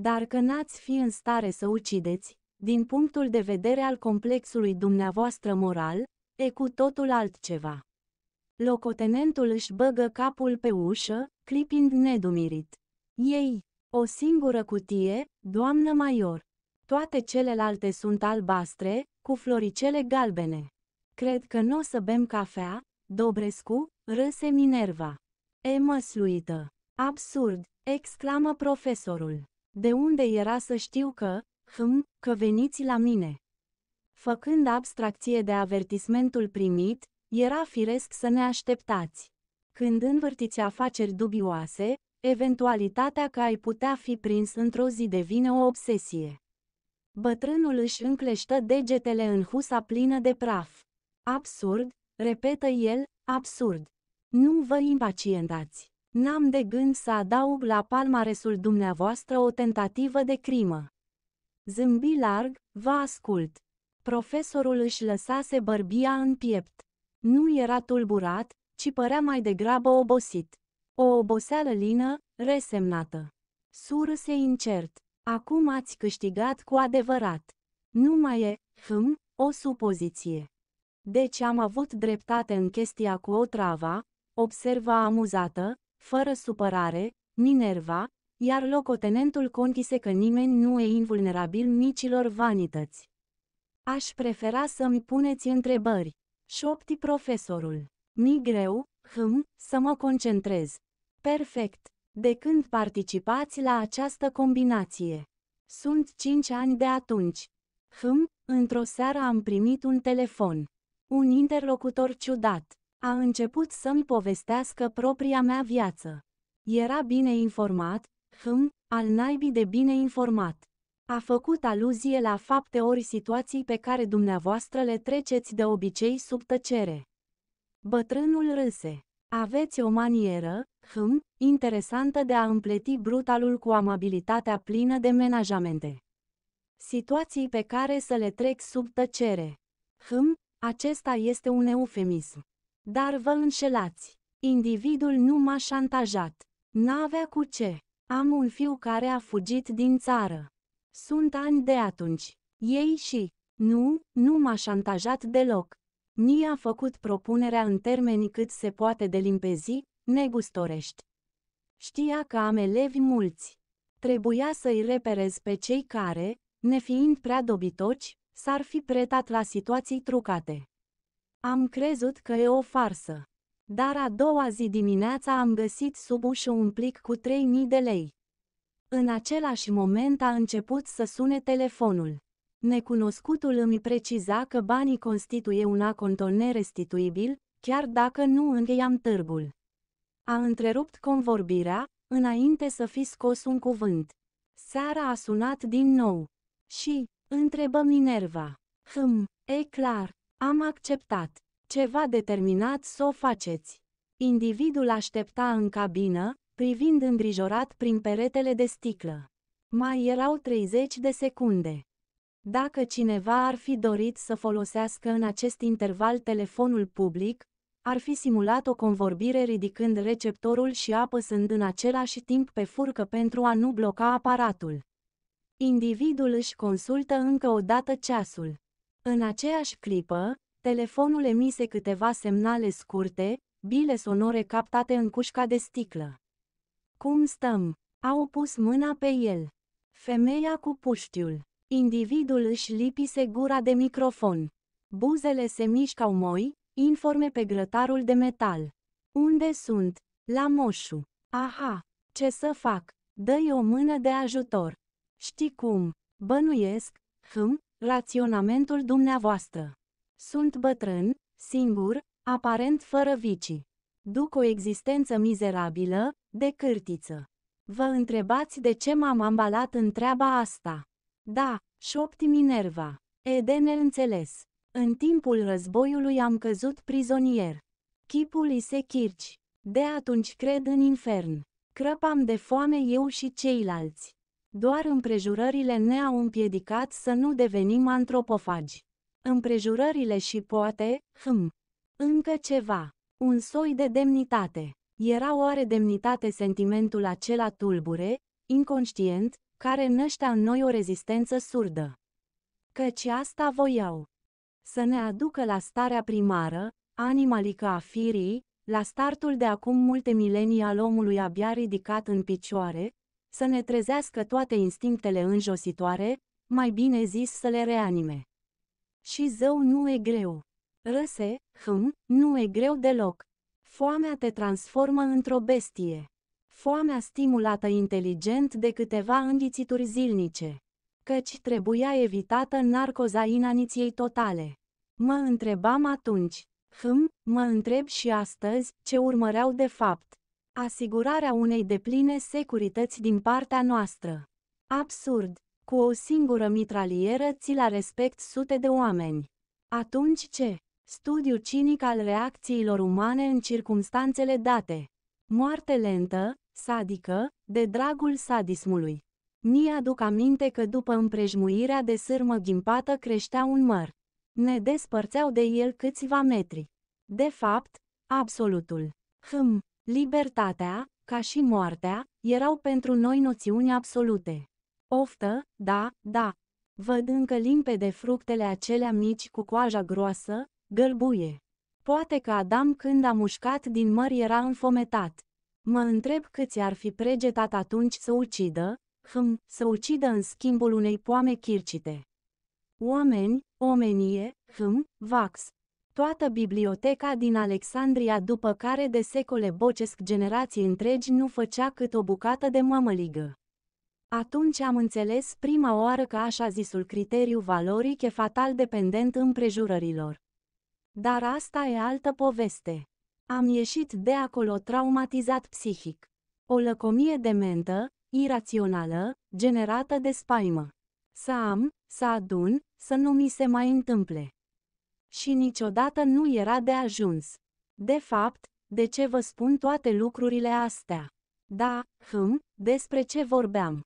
Dar că n-ați fi în stare să ucideți, din punctul de vedere al complexului dumneavoastră moral, e cu totul altceva. Locotenentul își băgă capul pe ușă, clipind nedumirit. Ei, o singură cutie, doamnă Maior. Toate celelalte sunt albastre, cu floricele galbene. Cred că nu o să bem cafea, Dobrescu, râse Minerva. E măsluită. Absurd, exclamă profesorul. De unde era să știu că, hm, că veniți la mine? Făcând abstracție de avertismentul primit, era firesc să ne așteptați. Când învârtiți afaceri dubioase, eventualitatea că ai putea fi prins într-o zi devine o obsesie. Bătrânul își încleștă degetele în husa plină de praf. Absurd, repetă el, absurd. Nu vă impacientați. N-am de gând să adaug la palmaresul dumneavoastră o tentativă de crimă. Zâmbi larg, vă ascult. Profesorul își lăsase bărbia în piept. Nu era tulburat, ci părea mai degrabă obosit. O oboseală lină, resemnată. Surâse incert. Acum ați câștigat cu adevărat. Nu mai e, hm, o supoziție. Deci am avut dreptate în chestia cu o travă, observa amuzată, fără supărare, Minerva, iar locotenentul conchise că nimeni nu e invulnerabil micilor vanități. Aș prefera să-mi puneți întrebări. Șopti profesorul. Mi greu, hm, să mă concentrez. Perfect. De când participați la această combinație? Sunt cinci ani de atunci. Hm, într-o seară am primit un telefon. Un interlocutor ciudat a început să-mi povestească propria mea viață. Era bine informat, hm, al naibii de bine informat. A făcut aluzie la fapte ori situații pe care dumneavoastră le treceți de obicei sub tăcere. Bătrânul râse. Aveți o manieră, hm, interesantă de a împleti brutalul cu amabilitatea plină de menajamente. Situații pe care să le trec sub tăcere. Hm, acesta este un eufemism. Dar vă înșelați. Individul nu m-a șantajat. N-avea cu ce. Am un fiu care a fugit din țară. Sunt ani de atunci. Ei și... Nu, nu m-a șantajat deloc. Ni a făcut propunerea în termeni cât se poate de limpezi, negustorești. Știa că am elevi mulți. Trebuia să-i reperez pe cei care, nefiind prea dobitoci, s-ar fi pretat la situații trucate. Am crezut că e o farsă. Dar a doua zi dimineața am găsit sub ușă un plic cu 3000 de lei. În același moment a început să sune telefonul. Necunoscutul îmi preciza că banii constituie un aconton nerestituibil, chiar dacă nu încheiam târgul. A întrerupt convorbirea, înainte să fi scos un cuvânt. Seara a sunat din nou. Și, întrebă Minerva. Hm, e clar, am acceptat. Ceva determinat să o faceți. Individul aștepta în cabină, privind îngrijorat prin peretele de sticlă. Mai erau 30 de secunde. Dacă cineva ar fi dorit să folosească în acest interval telefonul public, ar fi simulat o convorbire ridicând receptorul și apăsând în același timp pe furcă pentru a nu bloca aparatul. Individul își consultă încă o dată ceasul. În aceeași clipă, telefonul emise câteva semnale scurte, bile sonore captate în cușca de sticlă. Cum stăm? Au pus mâna pe el. Femeia cu puștiul. Individul își lipise gura de microfon. Buzele se mișcau moi, informe pe grătarul de metal. Unde sunt? La moșu. Aha, ce să fac? Dă-i o mână de ajutor. Știi cum? Bănuiesc, hm, raționamentul dumneavoastră. Sunt bătrân, singur, aparent fără vicii. Duc o existență mizerabilă, de cârtiță. Vă întrebați de ce m-am ambalat în treaba asta? Da, șopti Minerva. E de neînțeles. În timpul războiului am căzut prizonier. Chipul i se chirci. De atunci cred în infern. Crăpam de foame eu și ceilalți. Doar împrejurările ne-au împiedicat să nu devenim antropofagi. Împrejurările și poate, hm, încă ceva, un soi de demnitate. Era oare demnitate sentimentul acela tulbure, inconștient, care năștea în noi o rezistență surdă? Căci asta voiau. Să ne aducă la starea primară, animalică a firii, la startul de acum multe milenii al omului abia ridicat în picioare, să ne trezească toate instinctele înjositoare, mai bine zis să le reanime. Și zău nu e greu. Răse, hm, nu e greu deloc. Foamea te transformă într-o bestie. Foamea stimulată inteligent de câteva înghițituri zilnice. Căci trebuia evitată narcoza inaniției totale. Mă întrebam atunci, hm, mă întreb și astăzi, ce urmăreau de fapt. Asigurarea unei depline securități din partea noastră. Absurd, cu o singură mitralieră ți la respect sute de oameni. Atunci ce? Studiu cinic al reacțiilor umane în circumstanțele date. Moarte lentă, sadică, de dragul sadismului. Ni aduc aminte că după împrejmuirea de sârmă ghimpată creștea un măr. Ne despărțeau de el câțiva metri. De fapt, absolutul. Hm, libertatea, ca și moartea, erau pentru noi noțiuni absolute. Oftă, da, da. Văd încă limpede fructele acelea mici cu coaja groasă, Gălbuie. Poate că Adam când a mușcat din măr era înfometat. Mă întreb câți ar fi pregetat atunci să ucidă, hm, să ucidă în schimbul unei poame chircite. Oameni, omenie, hm, vax. Toată biblioteca din Alexandria după care de secole bocesc generații întregi nu făcea cât o bucată de mămăligă. Atunci am înțeles prima oară că așa zisul criteriu valoric e fatal dependent împrejurărilor. Dar asta e altă poveste. Am ieșit de acolo traumatizat psihic. O lăcomie dementă, irațională, generată de spaimă. Să am, să adun, să nu mi se mai întâmple. Și niciodată nu era de ajuns. De fapt, de ce vă spun toate lucrurile astea? Da, hm, despre ce vorbeam.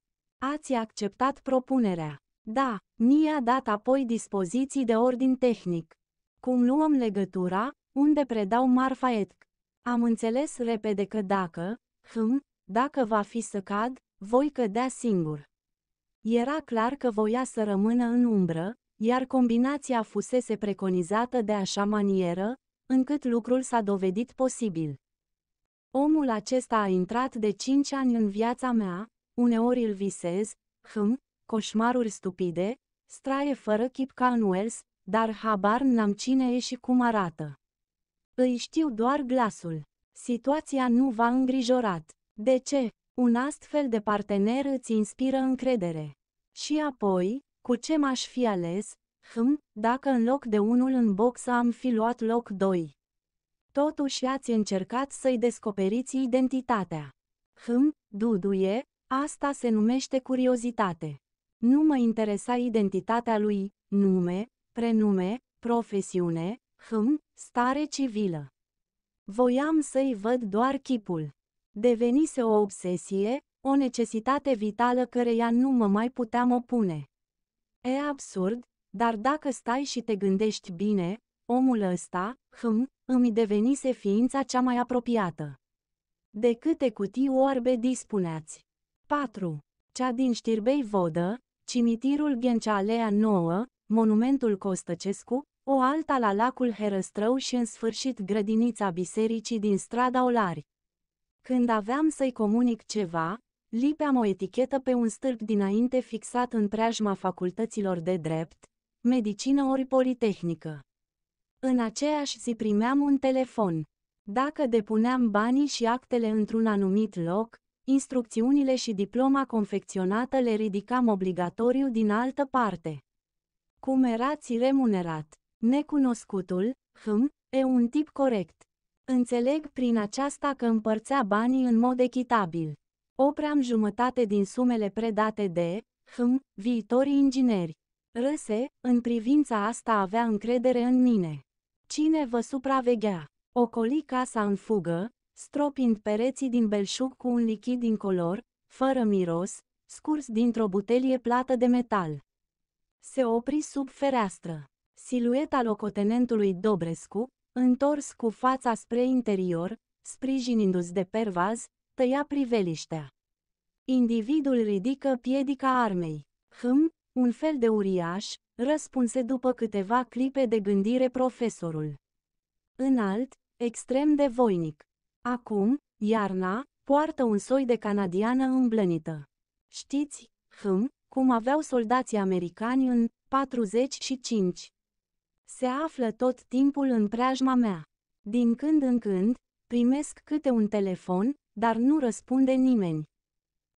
Ați acceptat propunerea. Da, mi-a dat apoi dispoziții de ordin tehnic. Cum luăm legătura, unde predau marfa etc. Am înțeles repede că dacă, hm, dacă va fi să cad, voi cădea singur. Era clar că voia să rămână în umbră, iar combinația fusese preconizată de așa manieră, încât lucrul s-a dovedit posibil. Omul acesta a intrat de cinci ani în viața mea, uneori îl visez, hm, coșmaruri stupide, straie fără chip ca în Wells, dar habar n-am cine e și cum arată. Îi știu doar glasul. Situația nu v-a îngrijorat. De ce? Un astfel de partener îți inspiră încredere. Și apoi, cu ce m-aș fi ales? Hm, dacă în loc de unul în box am fi luat loc doi. Totuși ați încercat să-i descoperiți identitatea. Hm, duduie, asta se numește curiozitate. Nu mă interesa identitatea lui, nume, prenume, profesiune, hm, stare civilă. Voiam să-i văd doar chipul. Devenise o obsesie, o necesitate vitală căreia nu mă mai puteam opune. E absurd, dar dacă stai și te gândești bine, omul ăsta, hm, îmi devenise ființa cea mai apropiată. De câte cutii orbe dispuneați? 4. Cea din știrbei vodă, cimitirul Ghencealea 9, monumentul Costăcescu, o alta la lacul Herăstrău și în sfârșit grădinița bisericii din strada Olari. Când aveam să-i comunic ceva, lipeam o etichetă pe un stâlp dinainte fixat în preajma facultăților de drept, medicină ori politehnică. În aceeași zi primeam un telefon. Dacă depuneam banii și actele într-un anumit loc, instrucțiunile și diploma confecționată le ridicam obligatoriu din altă parte. Cum erați remunerat? Necunoscutul, hm, e un tip corect. Înțeleg prin aceasta că împărțea banii în mod echitabil. Opream jumătate din sumele predate de, hm, viitorii ingineri. Răse, în privința asta avea încredere în mine. Cine vă supraveghea? Ocoli casa în fugă, stropind pereții din belșug cu un lichid incolor, fără miros, scurs dintr-o butelie plată de metal. Se opri sub fereastră. Silueta locotenentului Dobrescu, întors cu fața spre interior, sprijinindu-ți de pervaz, tăia priveliștea. Individul ridică piedica armei. Hm, un fel de uriaș, răspunse după câteva clipe de gândire profesorul. Înalt, extrem de voinic. Acum, iarna, poartă un soi de canadiană îmblănită. Știți, hm? cum aveau soldații americani în 45. Se află tot timpul în preajma mea. Din când în când, primesc câte un telefon, dar nu răspunde nimeni.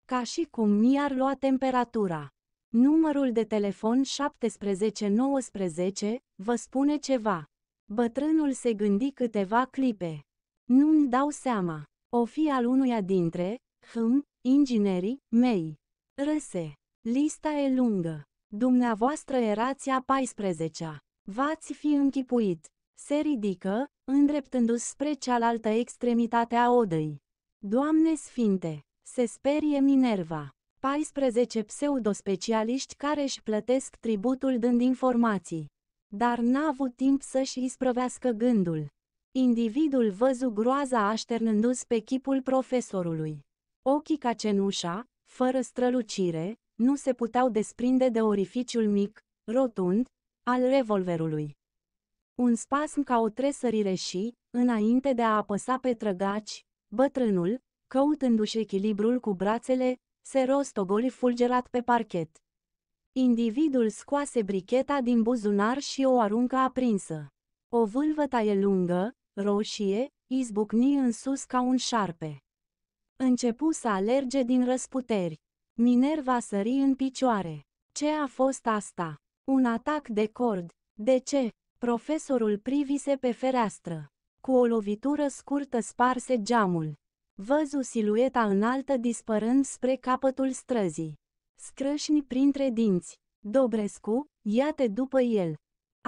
Ca și cum mi-ar lua temperatura. Numărul de telefon 1719 vă spune ceva. Bătrânul se gândi câteva clipe. Nu-mi dau seama. O fi al unuia dintre, hm, inginerii mei. Răse. Lista e lungă. Dumneavoastră erați a 14-a. V-ați fi închipuit. Se ridică, îndreptându-se spre cealaltă extremitate a odăi. Doamne Sfinte! Se sperie Minerva. 14 pseudospecialiști care își plătesc tributul dând informații. Dar n-a avut timp să-și isprăvească gândul. Individul văzu groaza așternându-se pe chipul profesorului. Ochii ca cenușa, fără strălucire, nu se puteau desprinde de orificiul mic, rotund, al revolverului. Un spasm ca o tresărire și, înainte de a apăsa pe trăgaci, bătrânul, căutându-și echilibrul cu brațele, se rostogoli fulgerat pe parchet. Individul scoase bricheta din buzunar și o aruncă aprinsă. O vâlvă taie lungă, roșie, izbucni în sus ca un șarpe. Începu să alerge din răsputeri. Minerva sări în picioare. Ce a fost asta? Un atac de cord. De ce? Profesorul privise pe fereastră. Cu o lovitură scurtă sparse geamul. Văzu silueta înaltă dispărând spre capătul străzii. Scrâșni printre dinți. Dobrescu, ia-te după el.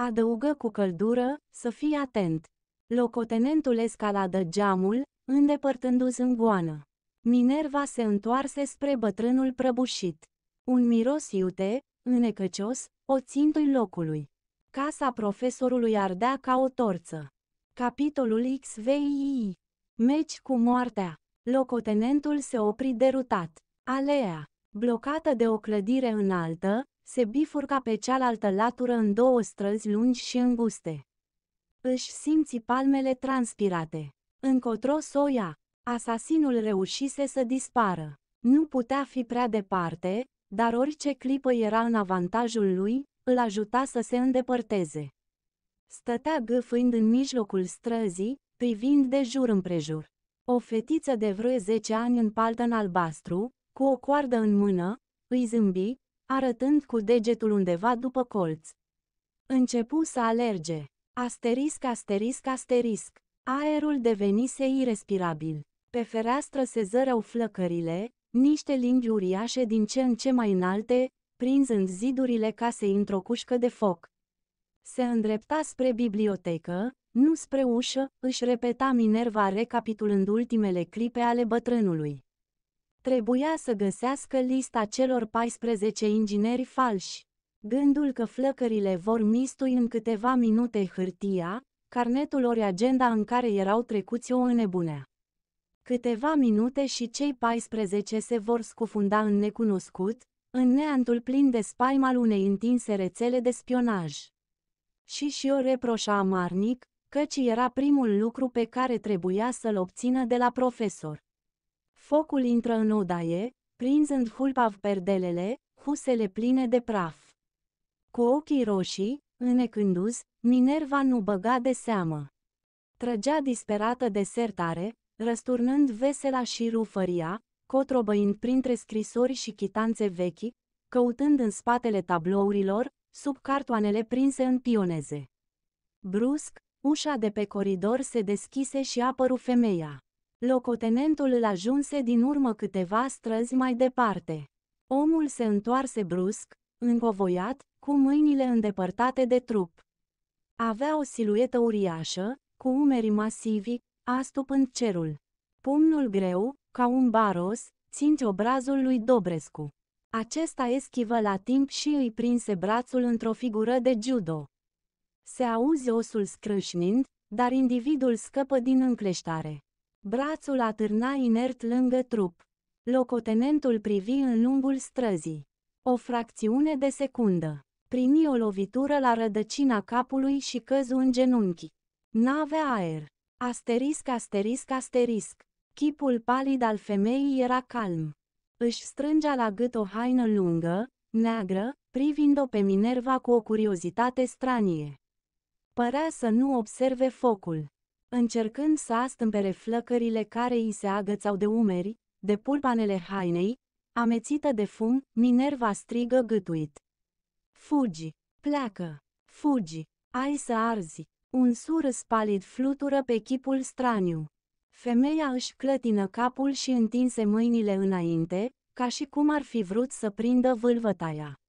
Adăugă cu căldură, să fii atent. Locotenentul escaladă geamul, îndepărtându se în goană. Minerva se întoarse spre bătrânul prăbușit. Un miros iute, înecăcios, o țintui locului. Casa profesorului ardea ca o torță. Capitolul XVI. Meci cu moartea. Locotenentul se opri derutat. Alea, blocată de o clădire înaltă, se bifurca pe cealaltă latură în două străzi lungi și înguste. Își simți palmele transpirate. Încotro soia, Asasinul reușise să dispară. Nu putea fi prea departe, dar orice clipă era în avantajul lui, îl ajuta să se îndepărteze. Stătea gâfâind în mijlocul străzii, privind de jur împrejur. O fetiță de vreo 10 ani în paltă în albastru, cu o coardă în mână, îi zâmbi, arătând cu degetul undeva după colț. Începu să alerge. Asterisc, asterisc, asterisc. Aerul devenise irrespirabil. Pe fereastră se zăreau flăcările, niște lingi uriașe din ce în ce mai înalte, prinzând zidurile casei într-o cușcă de foc. Se îndrepta spre bibliotecă, nu spre ușă, își repeta Minerva recapitulând ultimele clipe ale bătrânului. Trebuia să găsească lista celor 14 ingineri falși. Gândul că flăcările vor mistui în câteva minute hârtia, carnetul ori agenda în care erau trecuți o înnebunea. Câteva minute și cei 14 se vor scufunda în necunoscut, în neantul plin de spaim al unei întinse rețele de spionaj. Și și o reproșa amarnic, căci era primul lucru pe care trebuia să-l obțină de la profesor. Focul intră în odaie, prinzând hulpav perdelele, husele pline de praf. Cu ochii roșii, înecându-s, Minerva nu băga de seamă. Trăgea disperată de sertare, răsturnând vesela și rufăria, cotrobăind printre scrisori și chitanțe vechi, căutând în spatele tablourilor, sub cartoanele prinse în pioneze. Brusc, ușa de pe coridor se deschise și apăru femeia. Locotenentul îl ajunse din urmă câteva străzi mai departe. Omul se întoarse brusc, încovoiat, cu mâinile îndepărtate de trup. Avea o siluetă uriașă, cu umeri masivi, astupând cerul. Pumnul greu, ca un baros, ținge obrazul lui Dobrescu. Acesta eschivă la timp și îi prinse brațul într-o figură de judo. Se auzi osul scrâșnind, dar individul scăpă din încleștare. Brațul atârna inert lângă trup. Locotenentul privi în lungul străzii. O fracțiune de secundă. Primi o lovitură la rădăcina capului și căzu în genunchi. N-avea aer. Asterisc, asterisc, asterisc. Chipul palid al femeii era calm. Își strângea la gât o haină lungă, neagră, privind-o pe Minerva cu o curiozitate stranie. Părea să nu observe focul. Încercând să astâmpere flăcările care îi se agățau de umeri, de pulpanele hainei, amețită de fum, Minerva strigă gâtuit. Fugi! Pleacă! Fugi! Ai să arzi! Un surâs palid flutură pe chipul straniu. Femeia își clătină capul și întinse mâinile înainte, ca și cum ar fi vrut să prindă vâlvătaia.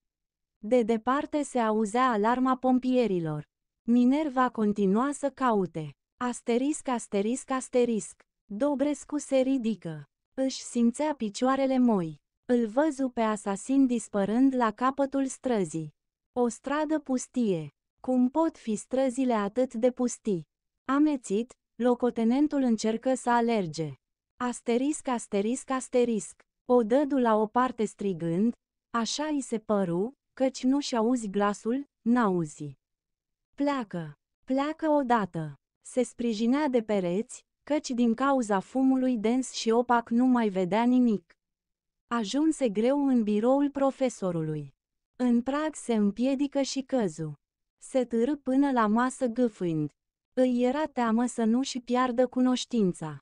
De departe se auzea alarma pompierilor. Minerva continua să caute. Asterisc, asterisc, asterisc. Dobrescu se ridică. Își simțea picioarele moi. Îl văzu pe asasin dispărând la capătul străzii. O stradă pustie. Cum pot fi străzile atât de pustii? Amețit, locotenentul încercă să alerge. Asterisc, asterisc, asterisc. O dădu la o parte strigând, așa îi se păru, căci nu și auzi glasul, n-auzi. Pleacă, pleacă odată. Se sprijinea de pereți, căci din cauza fumului dens și opac nu mai vedea nimic. Ajunse greu în biroul profesorului. În prag se împiedică și căzu. Se târâ până la masă gâfâind. Îi era teamă să nu-și piardă cunoștința.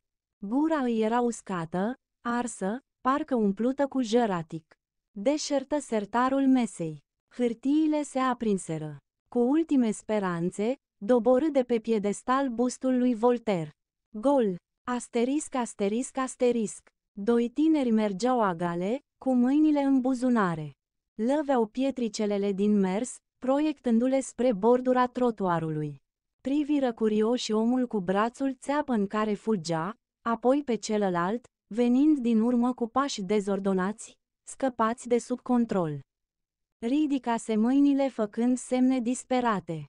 Gura îi era uscată, arsă, parcă umplută cu jăratic. Deșertă sertarul mesei. Hârtiile se aprinseră. Cu ultime speranțe, doborâ de pe piedestal bustul lui Voltaire. Gol! Asterisc, asterisc, asterisc. Doi tineri mergeau agale, cu mâinile în buzunare. Lăveau pietricelele din mers, proiectându-le spre bordura trotuarului. Priviră curioși omul cu brațul țeapă în care fugea, apoi pe celălalt, venind din urmă cu pași dezordonați, scăpați de sub control. Ridicase mâinile făcând semne disperate.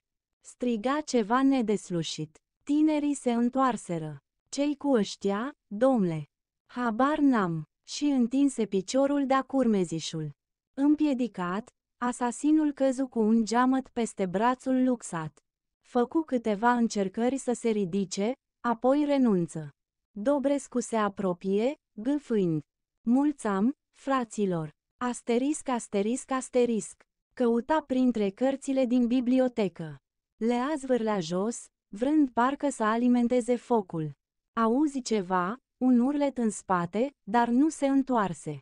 Striga ceva nedeslușit. Tinerii se întoarseră. Cei cu ăștia, domle? Habar n-am. Și întinse piciorul de-a curmezișul. Împiedicat, Asasinul căzu cu un geamăt peste brațul luxat. Făcu câteva încercări să se ridice, apoi renunță. Dobrescu se apropie, gâfâind. Mulțam, fraților! Asterisc, asterisc, asterisc! Căuta printre cărțile din bibliotecă. Le zvârlea jos, vrând parcă să alimenteze focul. Auzi ceva, un urlet în spate, dar nu se întoarse.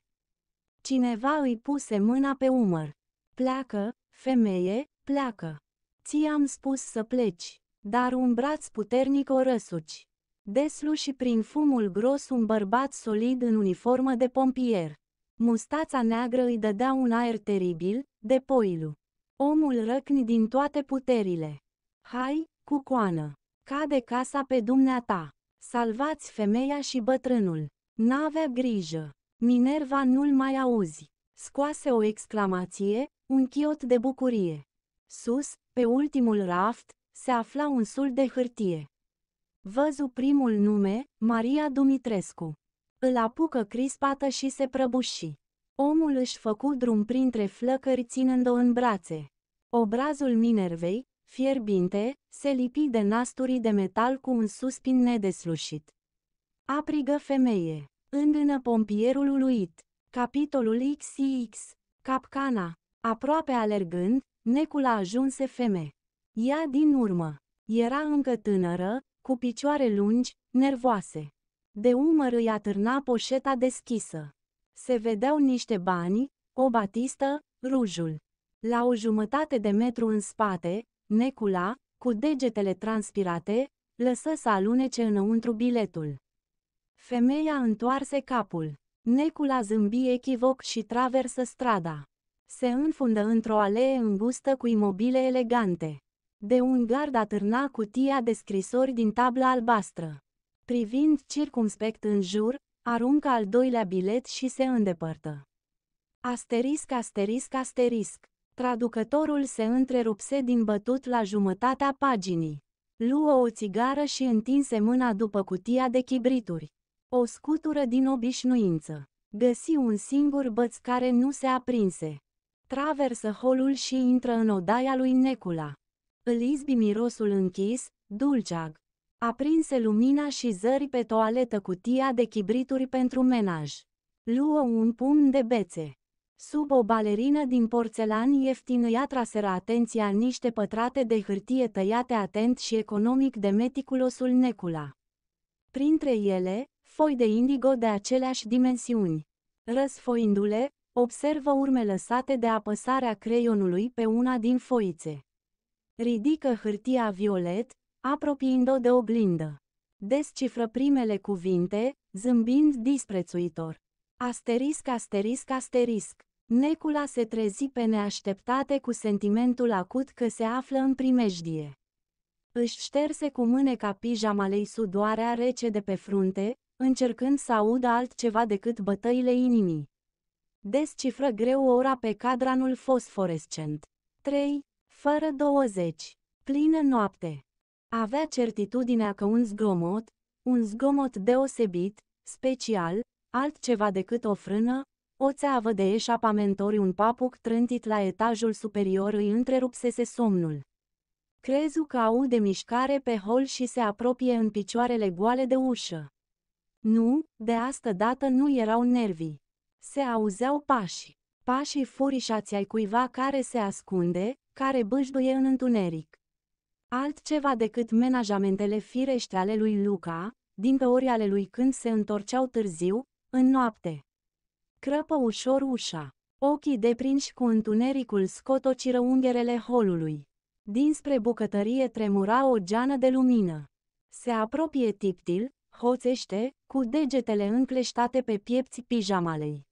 Cineva îi puse mâna pe umăr. Pleacă, femeie, pleacă. Ți-am spus să pleci, dar un braț puternic o răsuci. Deslu și prin fumul gros un bărbat solid în uniformă de pompier. Mustața neagră îi dădea un aer teribil, de poilu. Omul răcni din toate puterile. Hai, cu coană! Cade casa pe dumneata! Salvați femeia și bătrânul! N-avea grijă! Minerva nu-l mai auzi! Scoase o exclamație, un chiot de bucurie. Sus, pe ultimul raft, se afla un sul de hârtie. Văzu primul nume, Maria Dumitrescu. Îl apucă crispată și se prăbuși. Omul își făcu drum printre flăcări ținând-o în brațe. Obrazul Minervei, fierbinte, se lipi de nasturii de metal cu un suspin nedeslușit. Aprigă femeie. Îndână pompierul uluit. Capitolul XX. Capcana. Aproape alergând, a ajuns feme. Ea din urmă. Era încă tânără, cu picioare lungi, nervoase. De umăr îi atârna poșeta deschisă. Se vedeau niște bani, o batistă, rujul. La o jumătate de metru în spate, necula, cu degetele transpirate, lăsă să alunece înăuntru biletul. Femeia întoarse capul. Necula zâmbi echivoc și traversă strada se înfundă într-o alee îngustă cu imobile elegante. De un gard atârna cutia de scrisori din tabla albastră. Privind circumspect în jur, aruncă al doilea bilet și se îndepărtă. Asterisc, asterisc, asterisc. Traducătorul se întrerupse din bătut la jumătatea paginii. Luă o țigară și întinse mâna după cutia de chibrituri. O scutură din obișnuință. Găsi un singur băț care nu se aprinse traversă holul și intră în odaia lui Necula. Îl izbi mirosul închis, dulceag. Aprinse lumina și zări pe toaletă cutia de chibrituri pentru menaj. Luă un pumn de bețe. Sub o balerină din porțelan ieftin ea traseră atenția niște pătrate de hârtie tăiate atent și economic de meticulosul Necula. Printre ele, foi de indigo de aceleași dimensiuni. Răsfoindu-le, Observă urme lăsate de apăsarea creionului pe una din foițe. Ridică hârtia violet, apropiind-o de oglindă. Descifră primele cuvinte, zâmbind disprețuitor. Asterisc, asterisc, asterisc. Necula se trezi pe neașteptate cu sentimentul acut că se află în primejdie. Își șterse cu mâneca pijamalei sudoarea rece de pe frunte, încercând să audă altceva decât bătăile inimii. Descifră greu ora pe cadranul fosforescent. 3. Fără 20. Plină noapte. Avea certitudinea că un zgomot, un zgomot deosebit, special, altceva decât o frână, o țeavă de eșapamentori un papuc trântit la etajul superior îi întrerupsese somnul. Crezu că aude mișcare pe hol și se apropie în picioarele goale de ușă. Nu, de asta dată nu erau nervii. Se auzeau pași. Pașii furișați ai cuiva care se ascunde, care bâșduie în întuneric. Altceva decât menajamentele firește ale lui Luca, din pe ori ale lui când se întorceau târziu, în noapte. Crăpă ușor ușa. Ochii deprinși cu întunericul scotociră ungherele holului. Dinspre bucătărie tremura o geană de lumină. Se apropie tiptil, hoțește, cu degetele încleștate pe piepți pijamalei.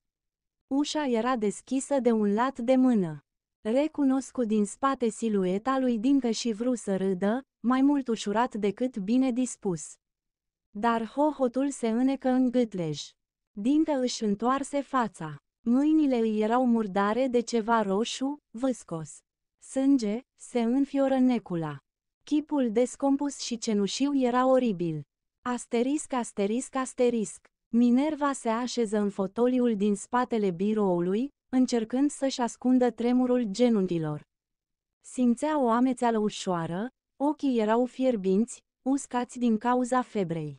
Ușa era deschisă de un lat de mână. Recunoscu din spate silueta lui Dincă și vru să râdă, mai mult ușurat decât bine dispus. Dar hohotul se înecă în gâtlej. Dincă își întoarse fața. Mâinile îi erau murdare de ceva roșu, vâscos. Sânge, se înfioră necula. Chipul descompus și cenușiu era oribil. Asterisc, asterisc, asterisc. Minerva se așeză în fotoliul din spatele biroului, încercând să-și ascundă tremurul genunchilor. Simțea o amețeală ușoară, ochii erau fierbinți, uscați din cauza febrei.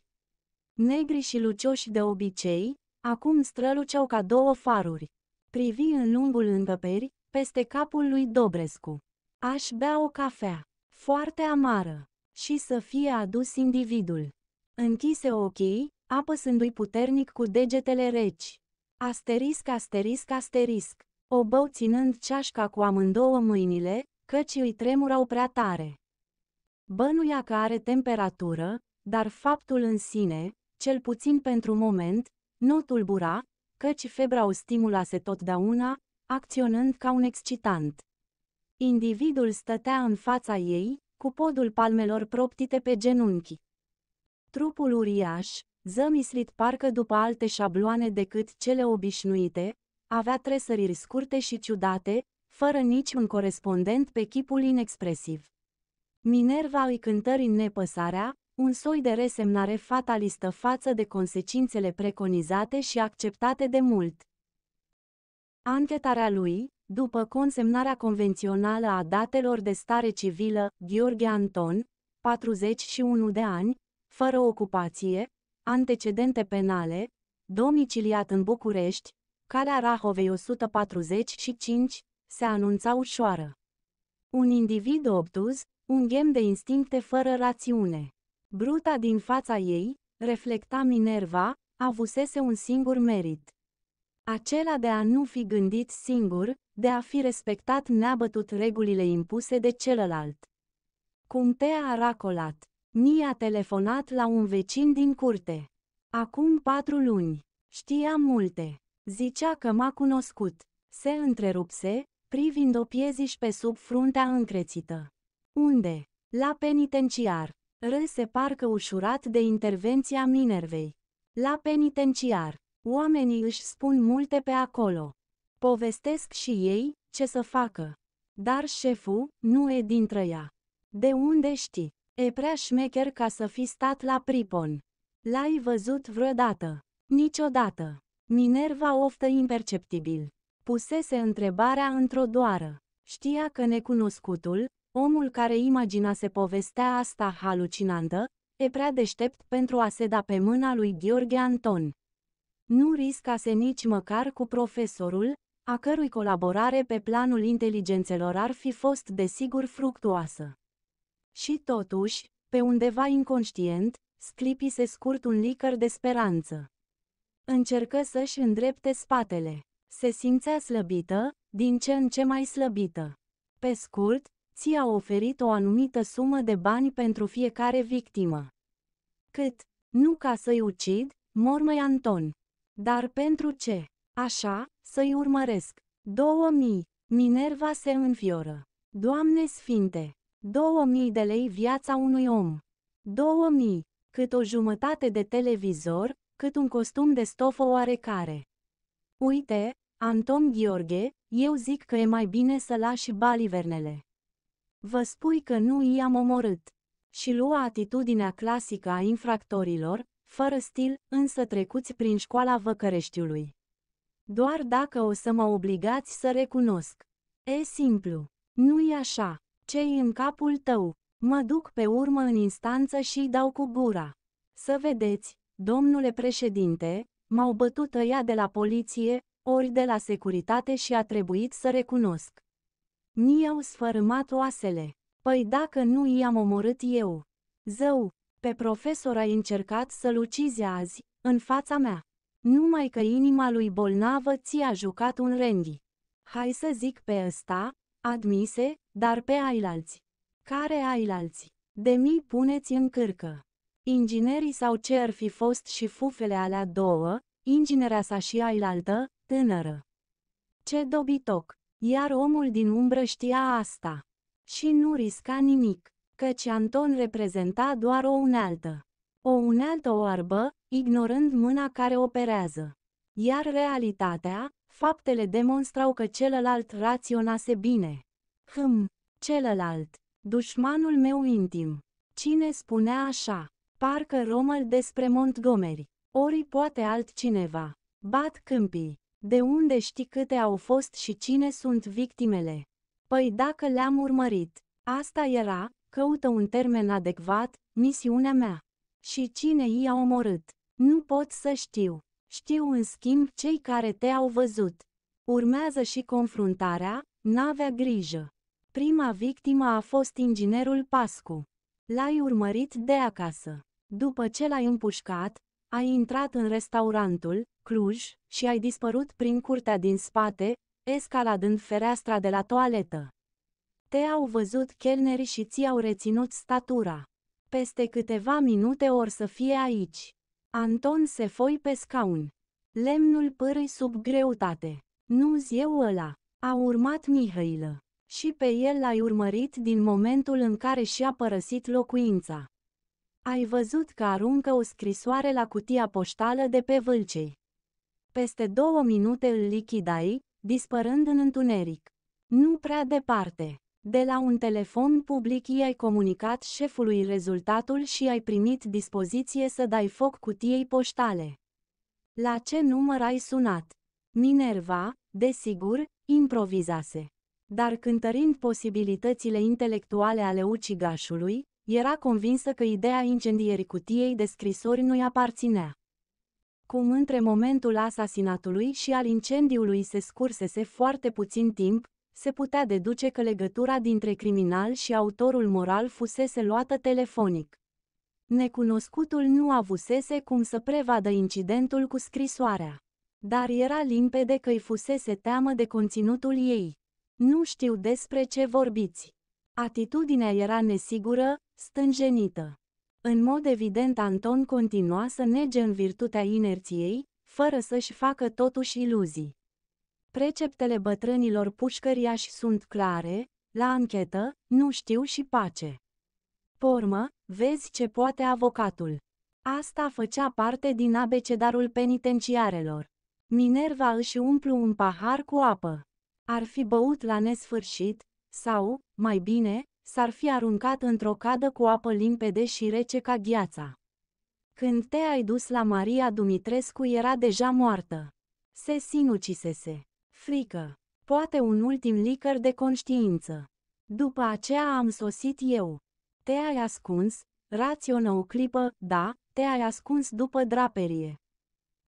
Negri și lucioși de obicei, acum străluceau ca două faruri. Privi în lungul încăperi, peste capul lui Dobrescu. Aș bea o cafea, foarte amară, și să fie adus individul. Închise ochii, apăsându-i puternic cu degetele reci. Asterisc, asterisc, asterisc. Obău ținând ceașca cu amândouă mâinile, căci îi tremurau prea tare. Bănuia că are temperatură, dar faptul în sine, cel puțin pentru moment, nu tulbura, căci febra o stimulase totdeauna, acționând ca un excitant. Individul stătea în fața ei, cu podul palmelor proptite pe genunchi. Trupul uriaș, zămislit parcă după alte șabloane decât cele obișnuite, avea tresăriri scurte și ciudate, fără niciun corespondent pe chipul inexpresiv. Minerva îi cântări în nepăsarea, un soi de resemnare fatalistă față de consecințele preconizate și acceptate de mult. Anchetarea lui, după consemnarea convențională a datelor de stare civilă, Gheorghe Anton, 41 de ani, fără ocupație, Antecedente penale, domiciliat în București, Calea Rahovei 145, se anunța ușoară. Un individ obtuz, un ghem de instincte fără rațiune. Bruta din fața ei, reflecta Minerva, avusese un singur merit. Acela de a nu fi gândit singur, de a fi respectat neabătut regulile impuse de celălalt. Cum te-a aracolat? Ni a telefonat la un vecin din curte. Acum patru luni. Știa multe. Zicea că m-a cunoscut. Se întrerupse, privind o pieziș pe sub fruntea încrețită. Unde? La penitenciar. Râse parcă ușurat de intervenția Minervei. La penitenciar. Oamenii își spun multe pe acolo. Povestesc și ei ce să facă. Dar șeful nu e dintre ea. De unde știi? E prea șmecher ca să fi stat la pripon. L-ai văzut vreodată? Niciodată. Minerva oftă imperceptibil. Pusese întrebarea într-o doară. Știa că necunoscutul, omul care imaginase povestea asta halucinantă, e prea deștept pentru a se da pe mâna lui Gheorghe Anton. Nu riscase nici măcar cu profesorul, a cărui colaborare pe planul inteligențelor ar fi fost desigur fructuoasă. Și totuși, pe undeva inconștient, Sclipi se scurt un licăr de speranță. Încercă să-și îndrepte spatele. Se simțea slăbită, din ce în ce mai slăbită. Pe scurt, ți-a oferit o anumită sumă de bani pentru fiecare victimă. Cât, nu ca să-i ucid, mormăi Anton. Dar pentru ce? Așa, să-i urmăresc. mii. Minerva se înfioră. Doamne sfinte, 2000 de lei viața unui om. 2000, cât o jumătate de televizor, cât un costum de stofă oarecare. Uite, Anton Gheorghe, eu zic că e mai bine să lași balivernele. Vă spui că nu i-am omorât. Și lua atitudinea clasică a infractorilor, fără stil, însă trecuți prin școala văcăreștiului. Doar dacă o să mă obligați să recunosc. E simplu. Nu-i așa. Cei în capul tău? Mă duc pe urmă în instanță și dau cu gura. Să vedeți, domnule președinte, m-au bătut ăia de la poliție, ori de la securitate și a trebuit să recunosc. Ni au sfărâmat oasele. Păi dacă nu i-am omorât eu. Zău, pe profesor ai încercat să-l ucizi azi, în fața mea. Numai că inima lui bolnavă ți-a jucat un rendi. Hai să zic pe ăsta, admise, dar pe ailalți. Care ailalți? De mii puneți în cârcă. Inginerii sau ce ar fi fost și fufele alea două, inginerea sa și ailaltă, tânără. Ce dobitoc! Iar omul din umbră știa asta. Și nu risca nimic, căci Anton reprezenta doar o unealtă. O unealtă oarbă, ignorând mâna care operează. Iar realitatea, faptele demonstrau că celălalt raționase bine. Hm, celălalt, dușmanul meu intim. Cine spunea așa? Parcă Rommel despre Montgomery. Ori poate altcineva. Bat câmpii. De unde știi câte au fost și cine sunt victimele? Păi dacă le-am urmărit. Asta era, căută un termen adecvat, misiunea mea. Și cine i-a omorât? Nu pot să știu. Știu în schimb cei care te-au văzut. Urmează și confruntarea, n-avea grijă. Prima victimă a fost inginerul Pascu. L-ai urmărit de acasă. După ce l-ai împușcat, ai intrat în restaurantul, Cluj, și ai dispărut prin curtea din spate, escaladând fereastra de la toaletă. Te-au văzut chelnerii și ți-au reținut statura. Peste câteva minute or să fie aici. Anton se foi pe scaun. Lemnul pârâi sub greutate. Nu-s eu ăla. A urmat Mihailă. Și pe el l-ai urmărit din momentul în care și-a părăsit locuința. Ai văzut că aruncă o scrisoare la cutia poștală de pe Vâlcei. Peste două minute îl lichidai, dispărând în întuneric. Nu prea departe. De la un telefon public i-ai comunicat șefului rezultatul și ai primit dispoziție să dai foc cutiei poștale. La ce număr ai sunat? Minerva, desigur, improvizase dar cântărind posibilitățile intelectuale ale ucigașului, era convinsă că ideea incendierii cutiei de scrisori nu-i aparținea. Cum între momentul asasinatului și al incendiului se scursese foarte puțin timp, se putea deduce că legătura dintre criminal și autorul moral fusese luată telefonic. Necunoscutul nu avusese cum să prevadă incidentul cu scrisoarea, dar era limpede că îi fusese teamă de conținutul ei. Nu știu despre ce vorbiți. Atitudinea era nesigură, stânjenită. În mod evident Anton continua să nege în virtutea inerției, fără să-și facă totuși iluzii. Preceptele bătrânilor pușcăriași sunt clare, la anchetă, nu știu și pace. Pormă, vezi ce poate avocatul. Asta făcea parte din abecedarul penitenciarelor. Minerva își umplu un pahar cu apă. Ar fi băut la nesfârșit, sau, mai bine, s-ar fi aruncat într-o cadă cu apă limpede și rece ca gheața. Când te-ai dus la Maria Dumitrescu era deja moartă. Se sinucisese. Frică. Poate un ultim licăr de conștiință. După aceea am sosit eu. Te-ai ascuns, raționă o clipă, da, te-ai ascuns după draperie.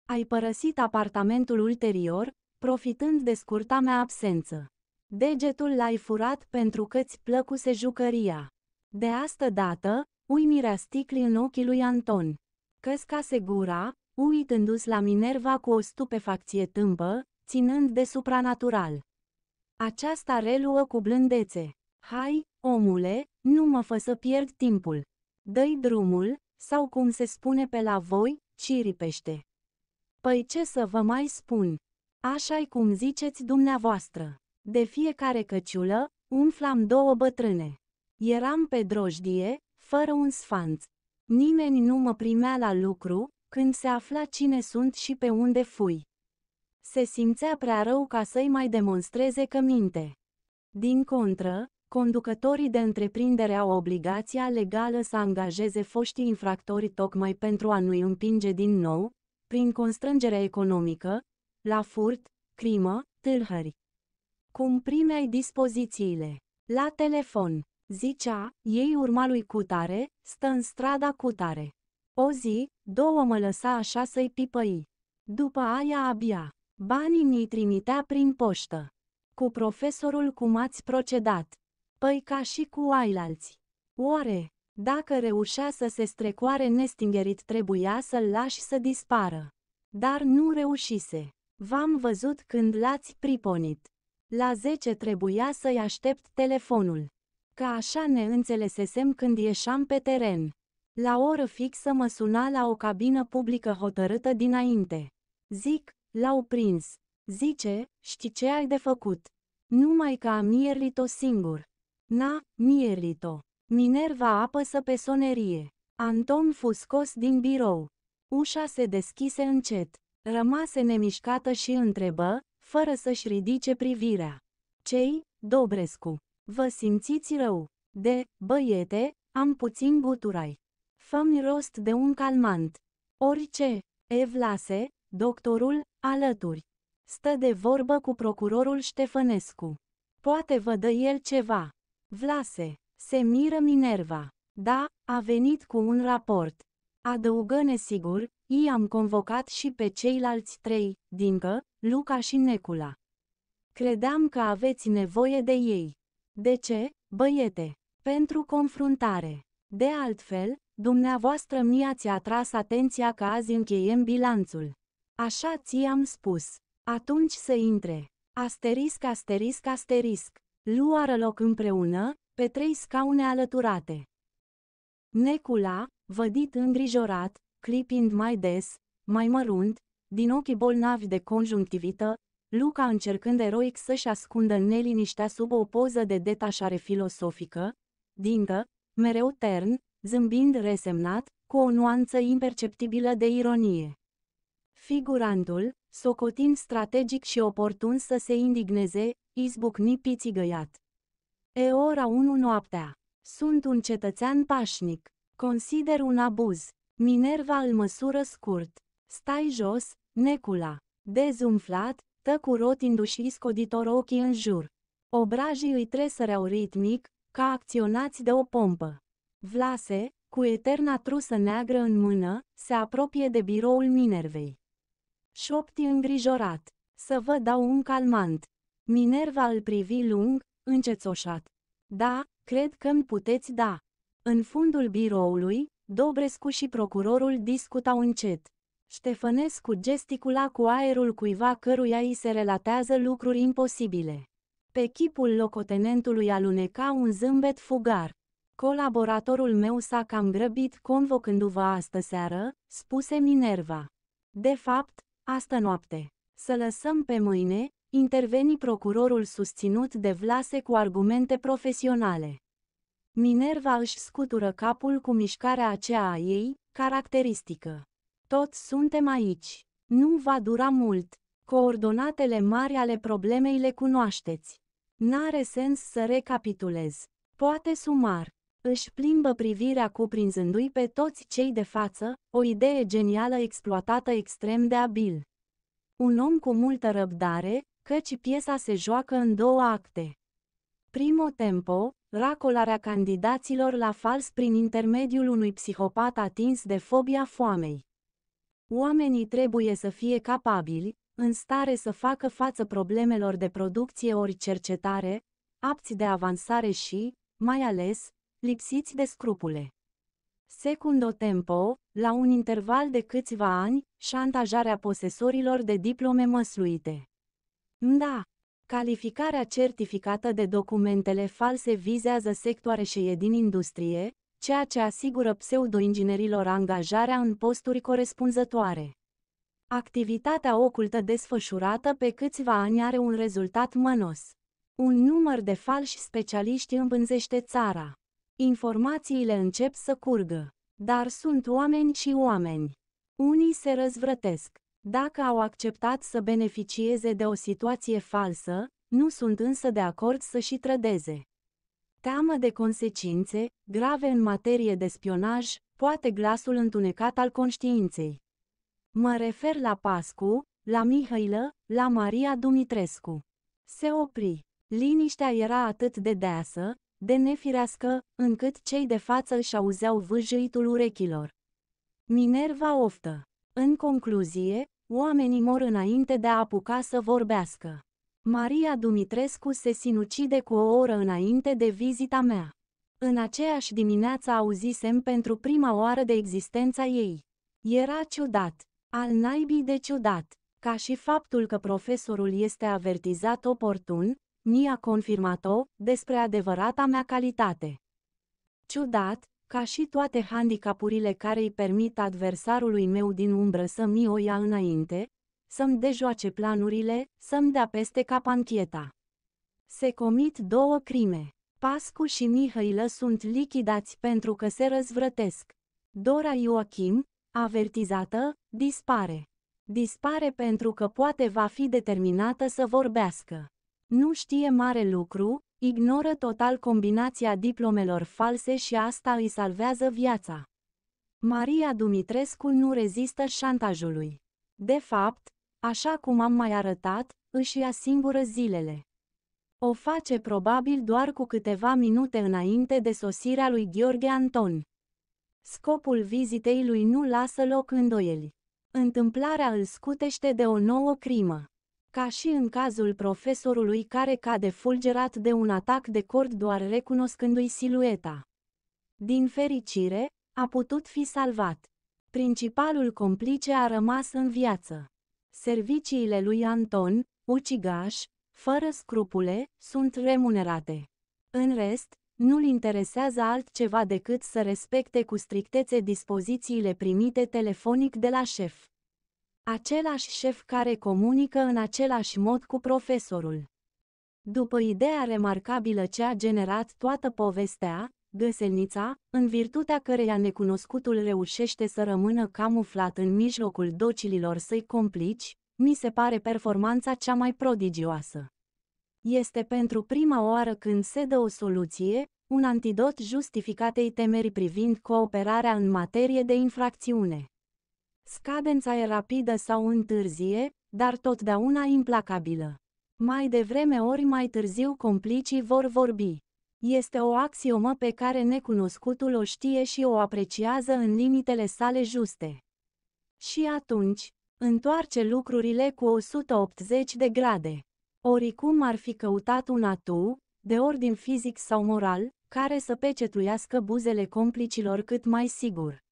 Ai părăsit apartamentul ulterior, profitând de scurta mea absență. Degetul l-ai furat pentru că-ți plăcuse jucăria. De asta dată, uimirea sticli în ochii lui Anton. se gura, uitându-se la Minerva cu o stupefacție tâmpă, ținând de supranatural. Aceasta reluă cu blândețe. Hai, omule, nu mă fă să pierd timpul. Dă-i drumul, sau cum se spune pe la voi, ciripește. Păi ce să vă mai spun, așa e cum ziceți dumneavoastră. De fiecare căciulă, umflam două bătrâne. Eram pe drojdie, fără un sfanț. Nimeni nu mă primea la lucru, când se afla cine sunt și pe unde fui. Se simțea prea rău ca să-i mai demonstreze că minte. Din contră, conducătorii de întreprindere au obligația legală să angajeze foștii infractori tocmai pentru a nu-i împinge din nou, prin constrângere economică, la furt, crimă, tâlhări. Cum primeai dispozițiile? La telefon. Zicea, ei urma lui Cutare, stă în strada Cutare. O zi, două mă lăsa așa să-i pipăi. După aia abia, banii mi-i trimitea prin poștă. Cu profesorul cum ați procedat? Păi ca și cu ailalți. Oare, dacă reușea să se strecoare nestingerit trebuia să-l lași să dispară. Dar nu reușise. V-am văzut când l-ați priponit. La 10 trebuia să-i aștept telefonul. Ca așa ne înțelesesem când ieșam pe teren. La oră fixă mă suna la o cabină publică hotărâtă dinainte. Zic, l-au prins. Zice, știi ce ai de făcut? Numai că am mierlit-o singur. Na, mierlit-o. Minerva apăsă pe sonerie. Anton fu scos din birou. Ușa se deschise încet. Rămase nemișcată și întrebă, fără să-și ridice privirea. Cei, Dobrescu, vă simțiți rău. De, băiete, am puțin guturai. Fă-mi rost de un calmant. Orice, Evlase, doctorul, alături. Stă de vorbă cu procurorul Ștefănescu. Poate vă dă el ceva. Vlase, se miră Minerva. Da, a venit cu un raport. Adăugă nesigur, I am convocat și pe ceilalți trei, Dincă, Luca și Necula. Credeam că aveți nevoie de ei. De ce, băiete? Pentru confruntare. De altfel, dumneavoastră mi-ați atras atenția că azi încheiem bilanțul. Așa ți-am spus. Atunci să intre. Asterisc, asterisc, asterisc. Luară loc împreună, pe trei scaune alăturate. Necula, vădit îngrijorat, clipind mai des, mai mărunt, din ochii bolnavi de conjunctivită, Luca încercând eroic să-și ascundă neliniștea sub o poză de detașare filosofică, dintă, mereu tern, zâmbind resemnat, cu o nuanță imperceptibilă de ironie. Figurantul, socotind strategic și oportun să se indigneze, izbucni pițigăiat. E ora 1 noaptea. Sunt un cetățean pașnic. Consider un abuz. Minerva îl măsură scurt. Stai jos, necula. Dezumflat, tă cu rotindu-și scoditor ochii în jur. Obrajii îi tresăreau ritmic, ca acționați de o pompă. Vlase, cu eterna trusă neagră în mână, se apropie de biroul Minervei. Șopti îngrijorat. Să vă dau un calmant. Minerva îl privi lung, încețoșat. Da, cred că îmi puteți da. În fundul biroului, Dobrescu și procurorul discutau încet. Ștefănescu gesticula cu aerul cuiva căruia îi se relatează lucruri imposibile. Pe chipul locotenentului aluneca un zâmbet fugar. Colaboratorul meu s-a cam grăbit convocându-vă astă seară, spuse Minerva. De fapt, astă noapte. Să lăsăm pe mâine, interveni procurorul susținut de Vlase cu argumente profesionale. Minerva își scutură capul cu mișcarea aceea a ei, caracteristică. Toți suntem aici. Nu va dura mult. Coordonatele mari ale problemei le cunoașteți. N-are sens să recapitulez. Poate sumar. Își plimbă privirea cuprinzându-i pe toți cei de față, o idee genială exploatată extrem de abil. Un om cu multă răbdare, căci piesa se joacă în două acte. Primo tempo, racolarea candidaților la fals prin intermediul unui psihopat atins de fobia foamei. Oamenii trebuie să fie capabili, în stare să facă față problemelor de producție ori cercetare, apți de avansare și, mai ales, lipsiți de scrupule. Secundo tempo, la un interval de câțiva ani, șantajarea posesorilor de diplome măsluite. Da, Calificarea certificată de documentele false vizează sectoare șeie din industrie, ceea ce asigură pseudoinginerilor angajarea în posturi corespunzătoare. Activitatea ocultă desfășurată pe câțiva ani are un rezultat mănos. Un număr de falși specialiști îmbânzește țara. Informațiile încep să curgă, dar sunt oameni și oameni. Unii se răzvrătesc, dacă au acceptat să beneficieze de o situație falsă, nu sunt însă de acord să și trădeze. Teamă de consecințe, grave în materie de spionaj, poate glasul întunecat al conștiinței. Mă refer la Pascu, la Mihailă, la Maria Dumitrescu. Se opri. Liniștea era atât de deasă, de nefirească, încât cei de față își auzeau vâjâitul urechilor. Minerva oftă. În concluzie, Oamenii mor înainte de a apuca să vorbească. Maria Dumitrescu se sinucide cu o oră înainte de vizita mea. În aceeași dimineață auzisem pentru prima oară de existența ei. Era ciudat, al naibii de ciudat, ca și faptul că profesorul este avertizat oportun, mi a confirmat-o despre adevărata mea calitate. Ciudat, ca și toate handicapurile care îi permit adversarului meu din umbră să-mi o ia înainte, să-mi dejoace planurile, să-mi dea peste cap ancheta. Se comit două crime. Pascu și Mihailă sunt lichidați pentru că se răzvrătesc. Dora Ioachim, avertizată, dispare. Dispare pentru că poate va fi determinată să vorbească. Nu știe mare lucru, Ignoră total combinația diplomelor false și asta îi salvează viața. Maria Dumitrescu nu rezistă șantajului. De fapt, așa cum am mai arătat, își ia singură zilele. O face probabil doar cu câteva minute înainte de sosirea lui Gheorghe Anton. Scopul vizitei lui nu lasă loc îndoieli. Întâmplarea îl scutește de o nouă crimă. Ca și în cazul profesorului care cade fulgerat de un atac de cord doar recunoscându-i silueta. Din fericire, a putut fi salvat. Principalul complice a rămas în viață. Serviciile lui Anton, ucigaș, fără scrupule, sunt remunerate. În rest, nu-l interesează altceva decât să respecte cu strictețe dispozițiile primite telefonic de la șef. Același șef care comunică în același mod cu profesorul. După ideea remarcabilă ce a generat toată povestea, găselnița, în virtutea căreia necunoscutul reușește să rămână camuflat în mijlocul docililor săi complici, mi se pare performanța cea mai prodigioasă. Este pentru prima oară când se dă o soluție, un antidot justificatei temeri privind cooperarea în materie de infracțiune. Scadența e rapidă sau întârzie, dar totdeauna implacabilă. Mai devreme ori mai târziu complicii vor vorbi. Este o axiomă pe care necunoscutul o știe și o apreciază în limitele sale juste. Și atunci, întoarce lucrurile cu 180 de grade. Oricum ar fi căutat un atu, de ordin fizic sau moral, care să pecetuiască buzele complicilor cât mai sigur.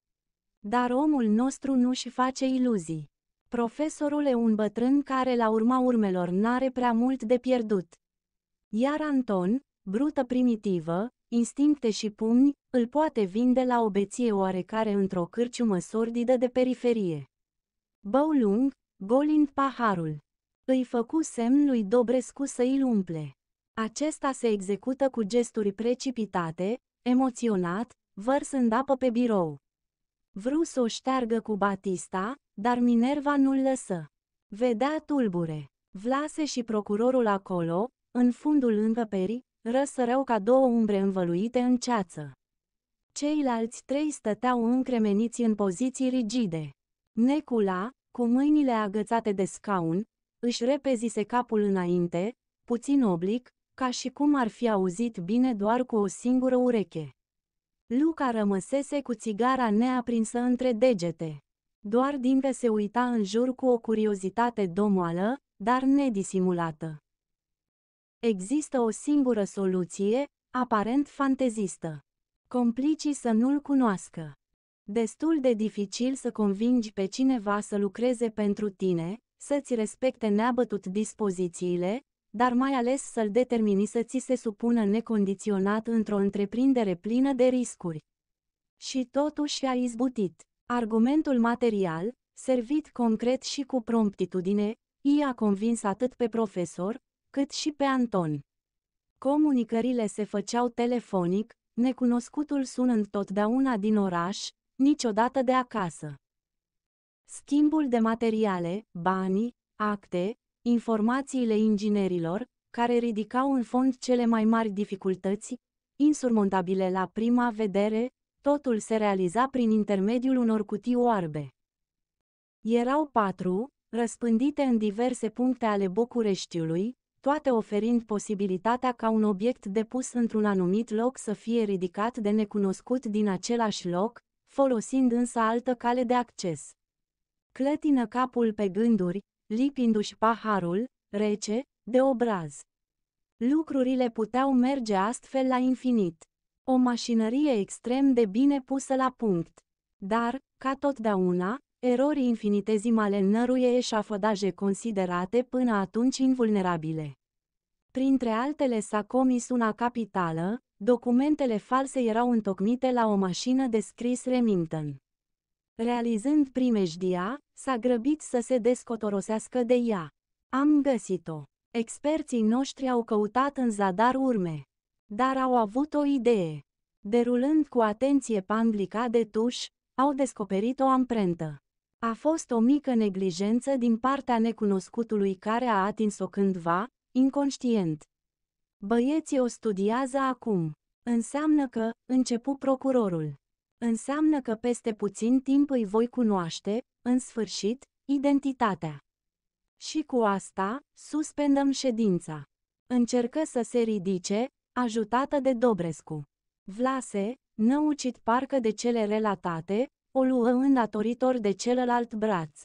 Dar omul nostru nu-și face iluzii. Profesorul e un bătrân care la urma urmelor n-are prea mult de pierdut. Iar Anton, brută primitivă, instincte și pumni, îl poate vinde la o beție oarecare într-o cârciumă sordidă de periferie. Bău lung, golind paharul. Îi făcu semn lui Dobrescu să îl umple. Acesta se execută cu gesturi precipitate, emoționat, vărsând apă pe birou. Vreau să o șteargă cu Batista, dar Minerva nu-l lăsă. Vedea tulbure. Vlase și procurorul acolo, în fundul încăperii, răsăreau ca două umbre învăluite în ceață. Ceilalți trei stăteau încremeniți în poziții rigide. Necula, cu mâinile agățate de scaun, își repezise capul înainte, puțin oblic, ca și cum ar fi auzit bine doar cu o singură ureche. Luca rămăsese cu țigara neaprinsă între degete. Doar Dinve se uita în jur cu o curiozitate domoală, dar nedisimulată. Există o singură soluție, aparent fantezistă. Complicii să nu-l cunoască. Destul de dificil să convingi pe cineva să lucreze pentru tine, să-ți respecte neabătut dispozițiile, dar mai ales să-l determini să ți se supună necondiționat într-o întreprindere plină de riscuri. Și totuși a izbutit. Argumentul material, servit concret și cu promptitudine, i-a convins atât pe profesor, cât și pe Anton. Comunicările se făceau telefonic, necunoscutul sunând totdeauna din oraș, niciodată de acasă. Schimbul de materiale, banii, acte, informațiile inginerilor, care ridicau în fond cele mai mari dificultăți, insurmontabile la prima vedere, totul se realiza prin intermediul unor cutii oarbe. Erau patru, răspândite în diverse puncte ale Bucureștiului, toate oferind posibilitatea ca un obiect depus într-un anumit loc să fie ridicat de necunoscut din același loc, folosind însă altă cale de acces. Clătină capul pe gânduri, lipindu-și paharul, rece, de obraz. Lucrurile puteau merge astfel la infinit. O mașinărie extrem de bine pusă la punct. Dar, ca totdeauna, erorii infinitezimale năruie eșafădaje considerate până atunci invulnerabile. Printre altele s-a comis una capitală, documentele false erau întocmite la o mașină de scris Remington. Realizând primejdia, s-a grăbit să se descotorosească de ea. Am găsit-o. Experții noștri au căutat în zadar urme, dar au avut o idee. Derulând cu atenție panglica de tuș, au descoperit o amprentă. A fost o mică neglijență din partea necunoscutului care a atins-o cândva, inconștient. Băieții o studiază acum. Înseamnă că, începu procurorul, Înseamnă că peste puțin timp îi voi cunoaște, în sfârșit, identitatea. Și cu asta, suspendăm ședința. Încercă să se ridice, ajutată de Dobrescu. Vlase, năucit parcă de cele relatate, o luă îndatoritor de celălalt braț.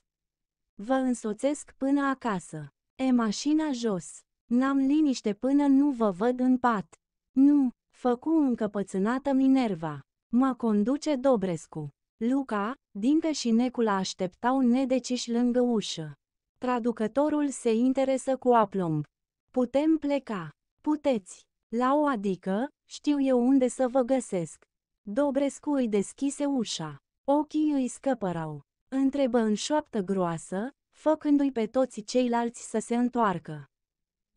Vă însoțesc până acasă. E mașina jos. N-am liniște până nu vă văd în pat. Nu, făcu încăpățânată Minerva. Mă conduce Dobrescu. Luca, Dinte și Necula așteptau nedeciși lângă ușă. Traducătorul se interesă cu aplomb. Putem pleca. Puteți. La o adică, știu eu unde să vă găsesc. Dobrescu îi deschise ușa. Ochii îi scăpărau. Întrebă în șoaptă groasă, făcându-i pe toți ceilalți să se întoarcă.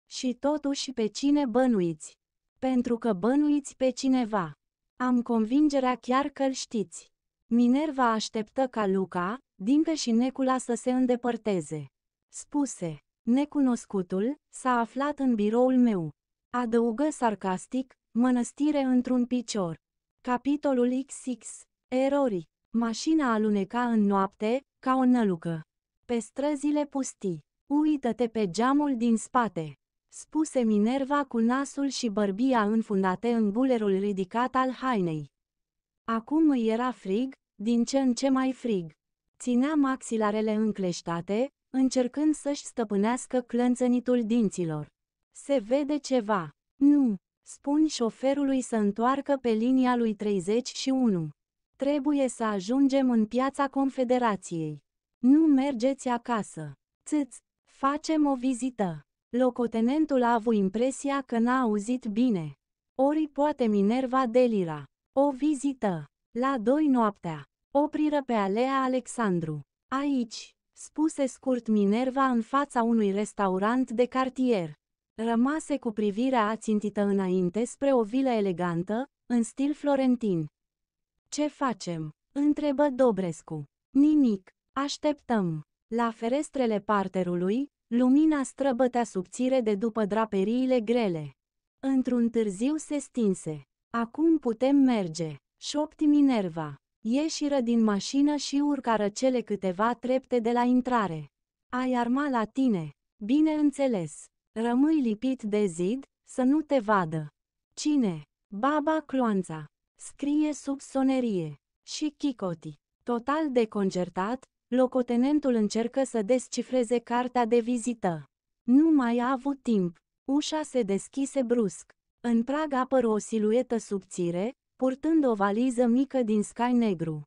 Și totuși pe cine bănuiți? Pentru că bănuiți pe cineva. Am convingerea chiar că-l știți. Minerva așteptă ca Luca, Dincă și Necula să se îndepărteze. Spuse, necunoscutul, s-a aflat în biroul meu. Adăugă sarcastic, mănăstire într-un picior. Capitolul XX. Erorii. Mașina aluneca în noapte, ca o nălucă. Pe străzile pustii. Uită-te pe geamul din spate spuse Minerva cu nasul și bărbia înfundate în bulerul ridicat al hainei. Acum îi era frig, din ce în ce mai frig. Ținea maxilarele încleștate, încercând să-și stăpânească clănțănitul dinților. Se vede ceva. Nu, spun șoferului să întoarcă pe linia lui 31. Trebuie să ajungem în piața Confederației. Nu mergeți acasă. Țâț, facem o vizită. Locotenentul a avut impresia că n-a auzit bine. Ori poate Minerva delira. O vizită. La doi noaptea. Opriră pe alea Alexandru. Aici, spuse scurt Minerva în fața unui restaurant de cartier. Rămase cu privirea ațintită înainte spre o vilă elegantă, în stil florentin. Ce facem? întrebă Dobrescu. Nimic, așteptăm. La ferestrele parterului, Lumina străbătea subțire de după draperiile grele. Într-un târziu se stinse. Acum putem merge. Șopti Minerva. Ieșiră din mașină și urcară cele câteva trepte de la intrare. Ai arma la tine. Bine înțeles. Rămâi lipit de zid, să nu te vadă. Cine? Baba Cloanța. Scrie sub sonerie. Și Chicoti. Total deconcertat, Locotenentul încercă să descifreze carta de vizită. Nu mai a avut timp. Ușa se deschise brusc. În prag apăr o siluetă subțire, purtând o valiză mică din scai negru.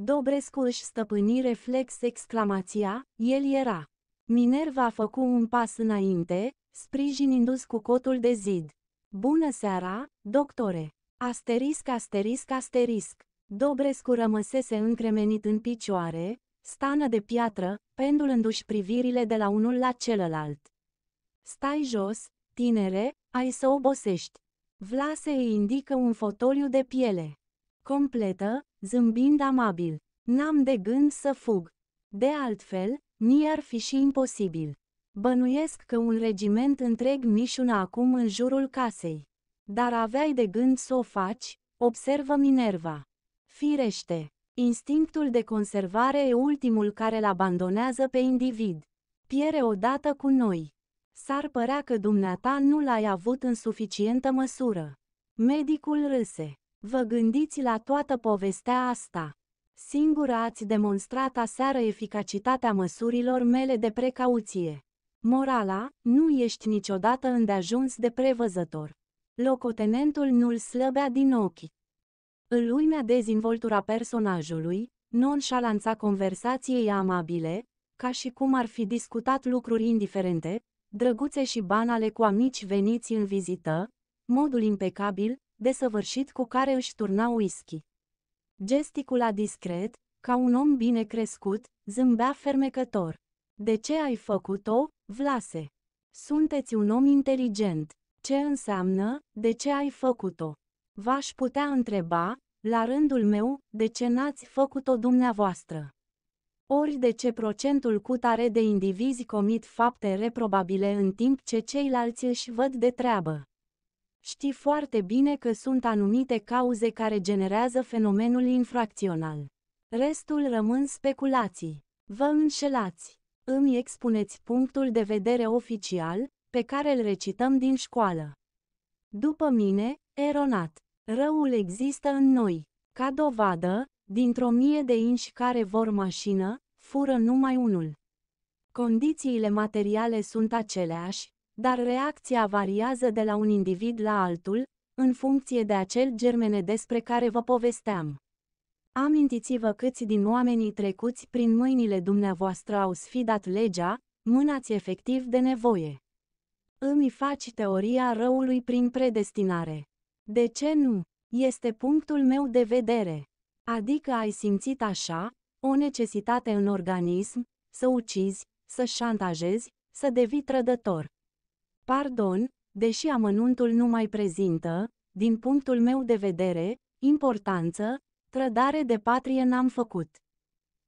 Dobrescu își stăpâni reflex exclamația, el era. Minerva a făcut un pas înainte, sprijinindu-ți cu cotul de zid. Bună seara, doctore! Asterisc, asterisc, asterisc! Dobrescu rămăsese încremenit în picioare, Stană de piatră, pendulându-și privirile de la unul la celălalt. Stai jos, tinere, ai să obosești. Vlase îi indică un fotoliu de piele. Completă, zâmbind amabil. N-am de gând să fug. De altfel, mi ar fi și imposibil. Bănuiesc că un regiment întreg mișuna acum în jurul casei. Dar aveai de gând să o faci, observă Minerva. Firește, Instinctul de conservare e ultimul care îl abandonează pe individ. Piere odată cu noi. S-ar părea că dumneata nu l-ai avut în suficientă măsură. Medicul râse. Vă gândiți la toată povestea asta. Singura ați demonstrat aseară eficacitatea măsurilor mele de precauție. Morala, nu ești niciodată îndeajuns de prevăzător. Locotenentul nu-l slăbea din ochi. În lumea dezvoltura personajului, nonșalanța conversației amabile, ca și cum ar fi discutat lucruri indiferente, drăguțe și banale cu amici veniți în vizită, modul impecabil, desăvârșit cu care își turna whisky. Gesticula discret, ca un om bine crescut, zâmbea fermecător. De ce ai făcut-o, Vlase? Sunteți un om inteligent. Ce înseamnă, de ce ai făcut-o? V-aș putea întreba, la rândul meu, de ce n-ați făcut-o dumneavoastră? Ori de ce procentul cu tare de indivizi comit fapte reprobabile în timp ce ceilalți își văd de treabă? Știi foarte bine că sunt anumite cauze care generează fenomenul infracțional. Restul rămân speculații. Vă înșelați. Îmi expuneți punctul de vedere oficial, pe care îl recităm din școală. După mine, eronat. Răul există în noi. Ca dovadă, dintr-o mie de inși care vor mașină, fură numai unul. Condițiile materiale sunt aceleași, dar reacția variază de la un individ la altul, în funcție de acel germene despre care vă povesteam. Amintiți-vă câți din oamenii trecuți prin mâinile dumneavoastră au sfidat legea, mânați efectiv de nevoie. Îmi faci teoria răului prin predestinare. De ce nu? Este punctul meu de vedere. Adică ai simțit așa, o necesitate în organism, să ucizi, să șantajezi, să devii trădător. Pardon, deși amănuntul nu mai prezintă, din punctul meu de vedere, importanță, trădare de patrie n-am făcut.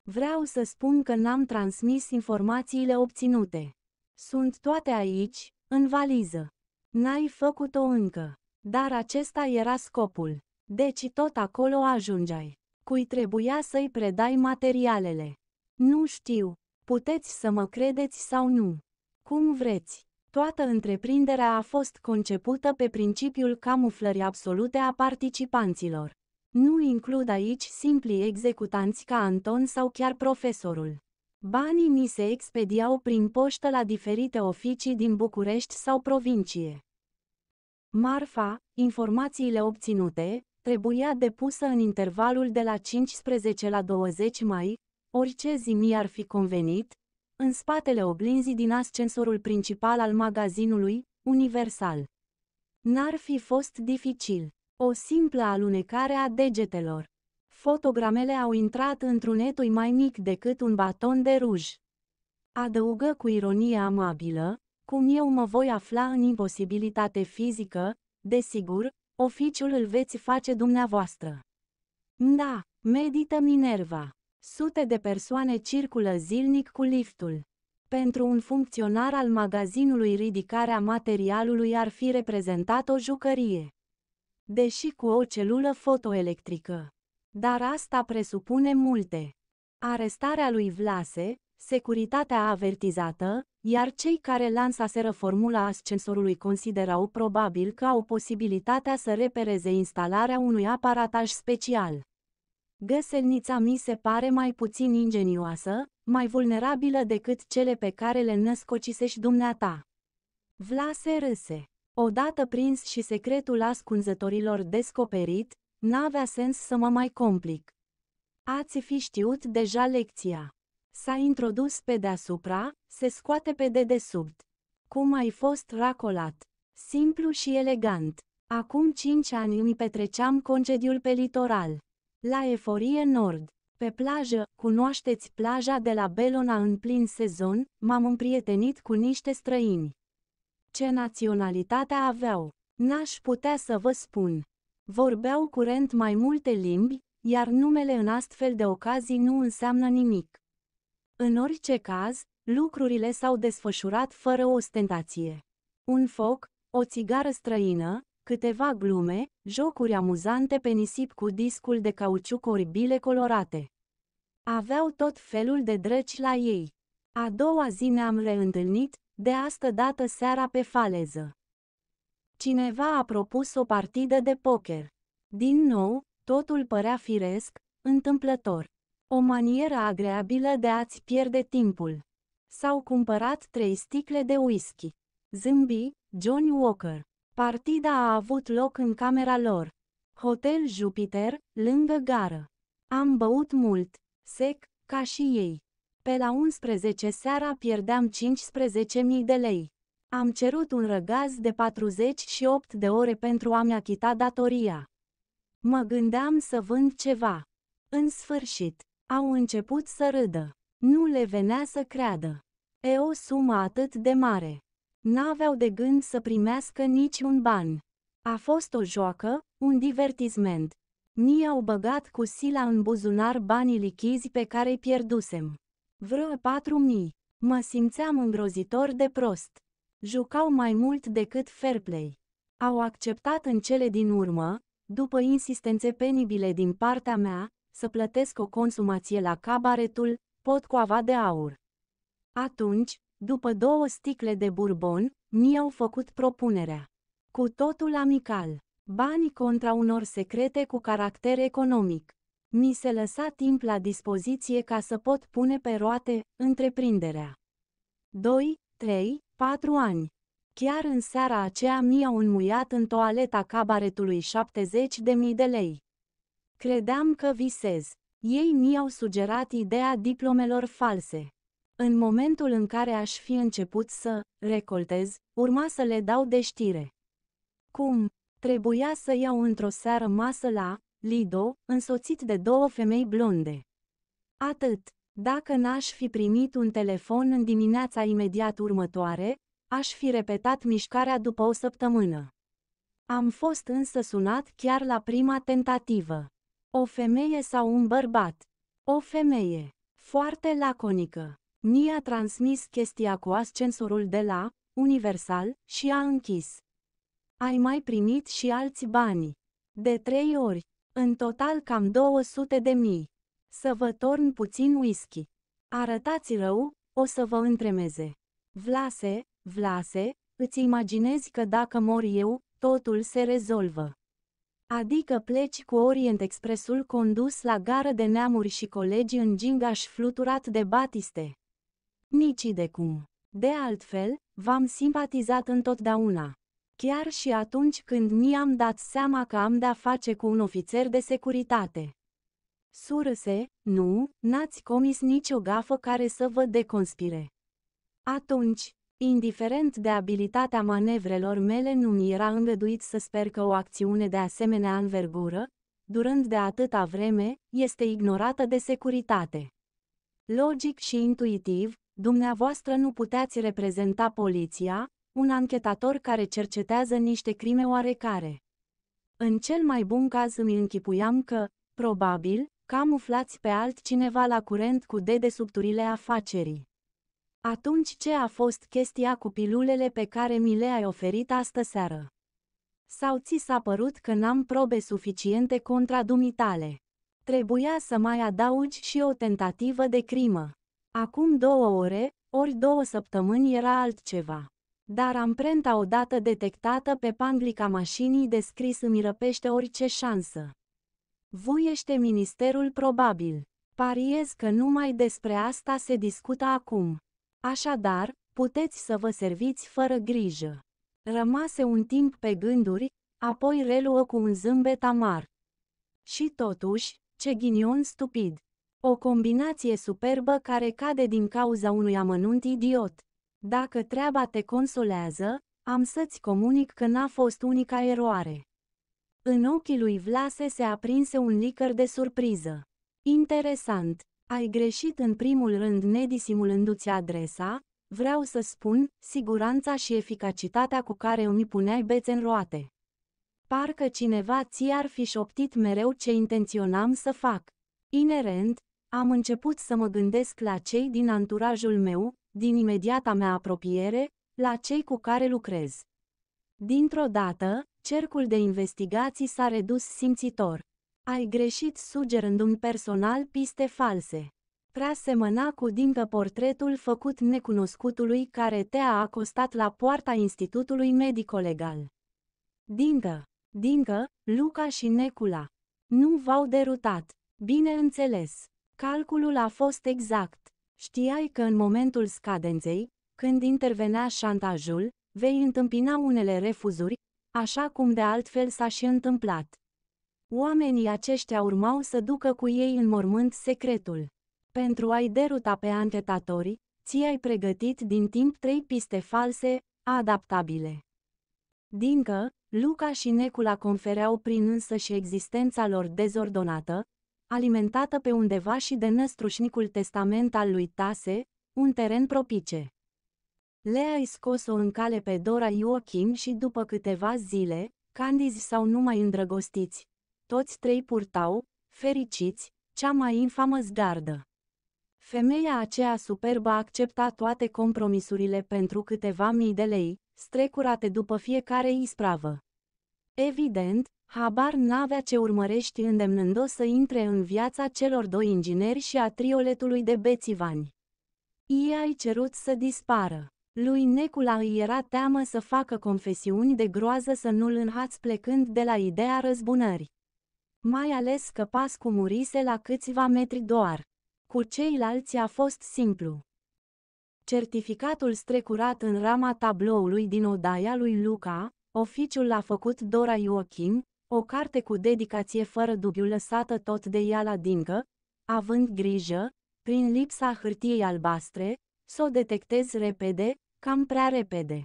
Vreau să spun că n-am transmis informațiile obținute. Sunt toate aici, în valiză. N-ai făcut-o încă. Dar acesta era scopul. Deci tot acolo ajungeai. Cui trebuia să-i predai materialele? Nu știu. Puteți să mă credeți sau nu. Cum vreți. Toată întreprinderea a fost concepută pe principiul camuflării absolute a participanților. Nu includ aici simpli executanți ca Anton sau chiar profesorul. Banii mi se expediau prin poștă la diferite oficii din București sau provincie. Marfa, informațiile obținute, trebuia depusă în intervalul de la 15 la 20 mai, orice zi mi-ar fi convenit, în spatele oglinzii din ascensorul principal al magazinului, Universal. N-ar fi fost dificil. O simplă alunecare a degetelor. Fotogramele au intrat într-un etui mai mic decât un baton de ruj. Adăugă cu ironie amabilă, cum eu mă voi afla în imposibilitate fizică, desigur, oficiul îl veți face dumneavoastră. Da, medită Minerva. Sute de persoane circulă zilnic cu liftul. Pentru un funcționar al magazinului ridicarea materialului ar fi reprezentat o jucărie. Deși cu o celulă fotoelectrică. Dar asta presupune multe. Arestarea lui Vlase, securitatea avertizată, iar cei care lansaseră formula ascensorului considerau probabil că au posibilitatea să repereze instalarea unui aparataj special. Găselnița mi se pare mai puțin ingenioasă, mai vulnerabilă decât cele pe care le născocisești dumneata. Vlase râse. Odată prins și secretul ascunzătorilor descoperit, n-avea sens să mă mai complic. Ați fi știut deja lecția. S-a introdus pe deasupra, se scoate pe dedesubt. Cum ai fost racolat? Simplu și elegant. Acum cinci ani îmi petreceam concediul pe litoral. La Eforie Nord, pe plajă, cunoașteți plaja de la Belona în plin sezon, m-am împrietenit cu niște străini. Ce naționalitate aveau? N-aș putea să vă spun. Vorbeau curent mai multe limbi, iar numele în astfel de ocazii nu înseamnă nimic. În orice caz, lucrurile s-au desfășurat fără ostentație. Un foc, o țigară străină, câteva glume, jocuri amuzante pe nisip cu discul de cauciuc oribile colorate. Aveau tot felul de drăci la ei. A doua zi ne-am reîntâlnit, de astă dată seara pe faleză. Cineva a propus o partidă de poker. Din nou, totul părea firesc, întâmplător. O manieră agreabilă de a-ți pierde timpul. S-au cumpărat trei sticle de whisky. Zâmbi, John Walker. Partida a avut loc în camera lor. Hotel Jupiter, lângă gară. Am băut mult, sec, ca și ei. Pe la 11 seara pierdeam 15.000 de lei. Am cerut un răgaz de 48 de ore pentru a-mi achita datoria. Mă gândeam să vând ceva. În sfârșit, au început să râdă. Nu le venea să creadă. E o sumă atât de mare. N-aveau de gând să primească nici un ban. A fost o joacă, un divertisment. Ni au băgat cu sila în buzunar banii lichizi pe care îi pierdusem. Vreo patru mii. Mă simțeam îngrozitor de prost. Jucau mai mult decât fair play. Au acceptat în cele din urmă, după insistențe penibile din partea mea, să plătesc o consumație la cabaretul Pot coava de Aur. Atunci, după două sticle de bourbon, mi-au făcut propunerea. Cu totul amical, banii contra unor secrete cu caracter economic. Mi se lăsa timp la dispoziție ca să pot pune pe roate întreprinderea. 2, 3, 4 ani. Chiar în seara aceea mi-au înmuiat în toaleta cabaretului 70.000 de lei. Credeam că visez. Ei mi-au sugerat ideea diplomelor false. În momentul în care aș fi început să recoltez, urma să le dau de știre. Cum? Trebuia să iau într-o seară masă la Lido, însoțit de două femei blonde. Atât. Dacă n-aș fi primit un telefon în dimineața imediat următoare, aș fi repetat mișcarea după o săptămână. Am fost însă sunat chiar la prima tentativă. O femeie sau un bărbat? O femeie. Foarte laconică. Ni a transmis chestia cu ascensorul de la Universal și a închis. Ai mai primit și alți bani. De trei ori. În total cam 200 de mii. Să vă torn puțin whisky. Arătați rău, o să vă întremeze. Vlase, Vlase, îți imaginezi că dacă mor eu, totul se rezolvă. Adică pleci cu Orient Expressul condus la gară de neamuri și colegi în gingaș fluturat de batiste. Nici de cum. De altfel, v-am simpatizat întotdeauna. Chiar și atunci când mi-am dat seama că am de-a face cu un ofițer de securitate. Surse, nu, n-ați comis nicio gafă care să vă deconspire. Atunci, Indiferent de abilitatea manevrelor mele, nu mi era îngăduit să sper că o acțiune de asemenea învergură, durând de atâta vreme, este ignorată de securitate. Logic și intuitiv, dumneavoastră nu puteați reprezenta poliția, un anchetator care cercetează niște crime oarecare. În cel mai bun caz îmi închipuiam că, probabil, camuflați pe altcineva la curent cu dedesubturile afacerii. Atunci ce a fost chestia cu pilulele pe care mi le-ai oferit astă seară? Sau ți s-a părut că n-am probe suficiente contra dumitale? Trebuia să mai adaugi și o tentativă de crimă. Acum două ore, ori două săptămâni era altceva. Dar amprenta odată detectată pe panglica mașinii de scris îmi răpește orice șansă. Vuiește ministerul probabil. Pariez că numai despre asta se discută acum. Așadar, puteți să vă serviți fără grijă. Rămase un timp pe gânduri, apoi reluă cu un zâmbet amar. Și totuși, ce ghinion stupid! O combinație superbă care cade din cauza unui amănunt idiot. Dacă treaba te consolează, am să-ți comunic că n-a fost unica eroare. În ochii lui Vlase se aprinse un licăr de surpriză. Interesant, ai greșit în primul rând nedisimulându-ți adresa, vreau să spun, siguranța și eficacitatea cu care îmi puneai bețe în roate. Parcă cineva ți-ar fi șoptit mereu ce intenționam să fac. Inerent, am început să mă gândesc la cei din anturajul meu, din imediata mea apropiere, la cei cu care lucrez. Dintr-o dată, cercul de investigații s-a redus simțitor. Ai greșit sugerându-mi personal piste false. Prea semăna cu dincă portretul făcut necunoscutului care te-a acostat la poarta Institutului Medico-Legal. Dincă, Dincă, Luca și Necula. Nu v-au derutat. Bineînțeles, calculul a fost exact. Știai că în momentul scadenței, când intervenea șantajul, vei întâmpina unele refuzuri, așa cum de altfel s-a și întâmplat. Oamenii aceștia urmau să ducă cu ei în mormânt secretul. Pentru a-i deruta pe antetatori, ți-ai pregătit din timp trei piste false, adaptabile. Dincă, Luca și Necula confereau prin însă și existența lor dezordonată, alimentată pe undeva și de năstrușnicul testament al lui Tase, un teren propice. Lea îi scos-o în cale pe Dora Joachim și după câteva zile, candizi sau numai îndrăgostiți, toți trei purtau, fericiți, cea mai infamă zgardă. Femeia aceea superbă accepta toate compromisurile pentru câteva mii de lei, strecurate după fiecare ispravă. Evident, habar n-avea ce urmărești îndemnând-o să intre în viața celor doi ingineri și a trioletului de bețivani. I-ai cerut să dispară. Lui Necula îi era teamă să facă confesiuni de groază să nu-l înhați plecând de la ideea răzbunării. Mai ales că Pascu murise la câțiva metri doar. Cu ceilalți a fost simplu. Certificatul strecurat în rama tabloului din odaia lui Luca, oficiul l-a făcut Dora Joachim, o carte cu dedicație fără dubiu lăsată tot de ea la dincă, având grijă, prin lipsa hârtiei albastre, să o detectez repede, cam prea repede.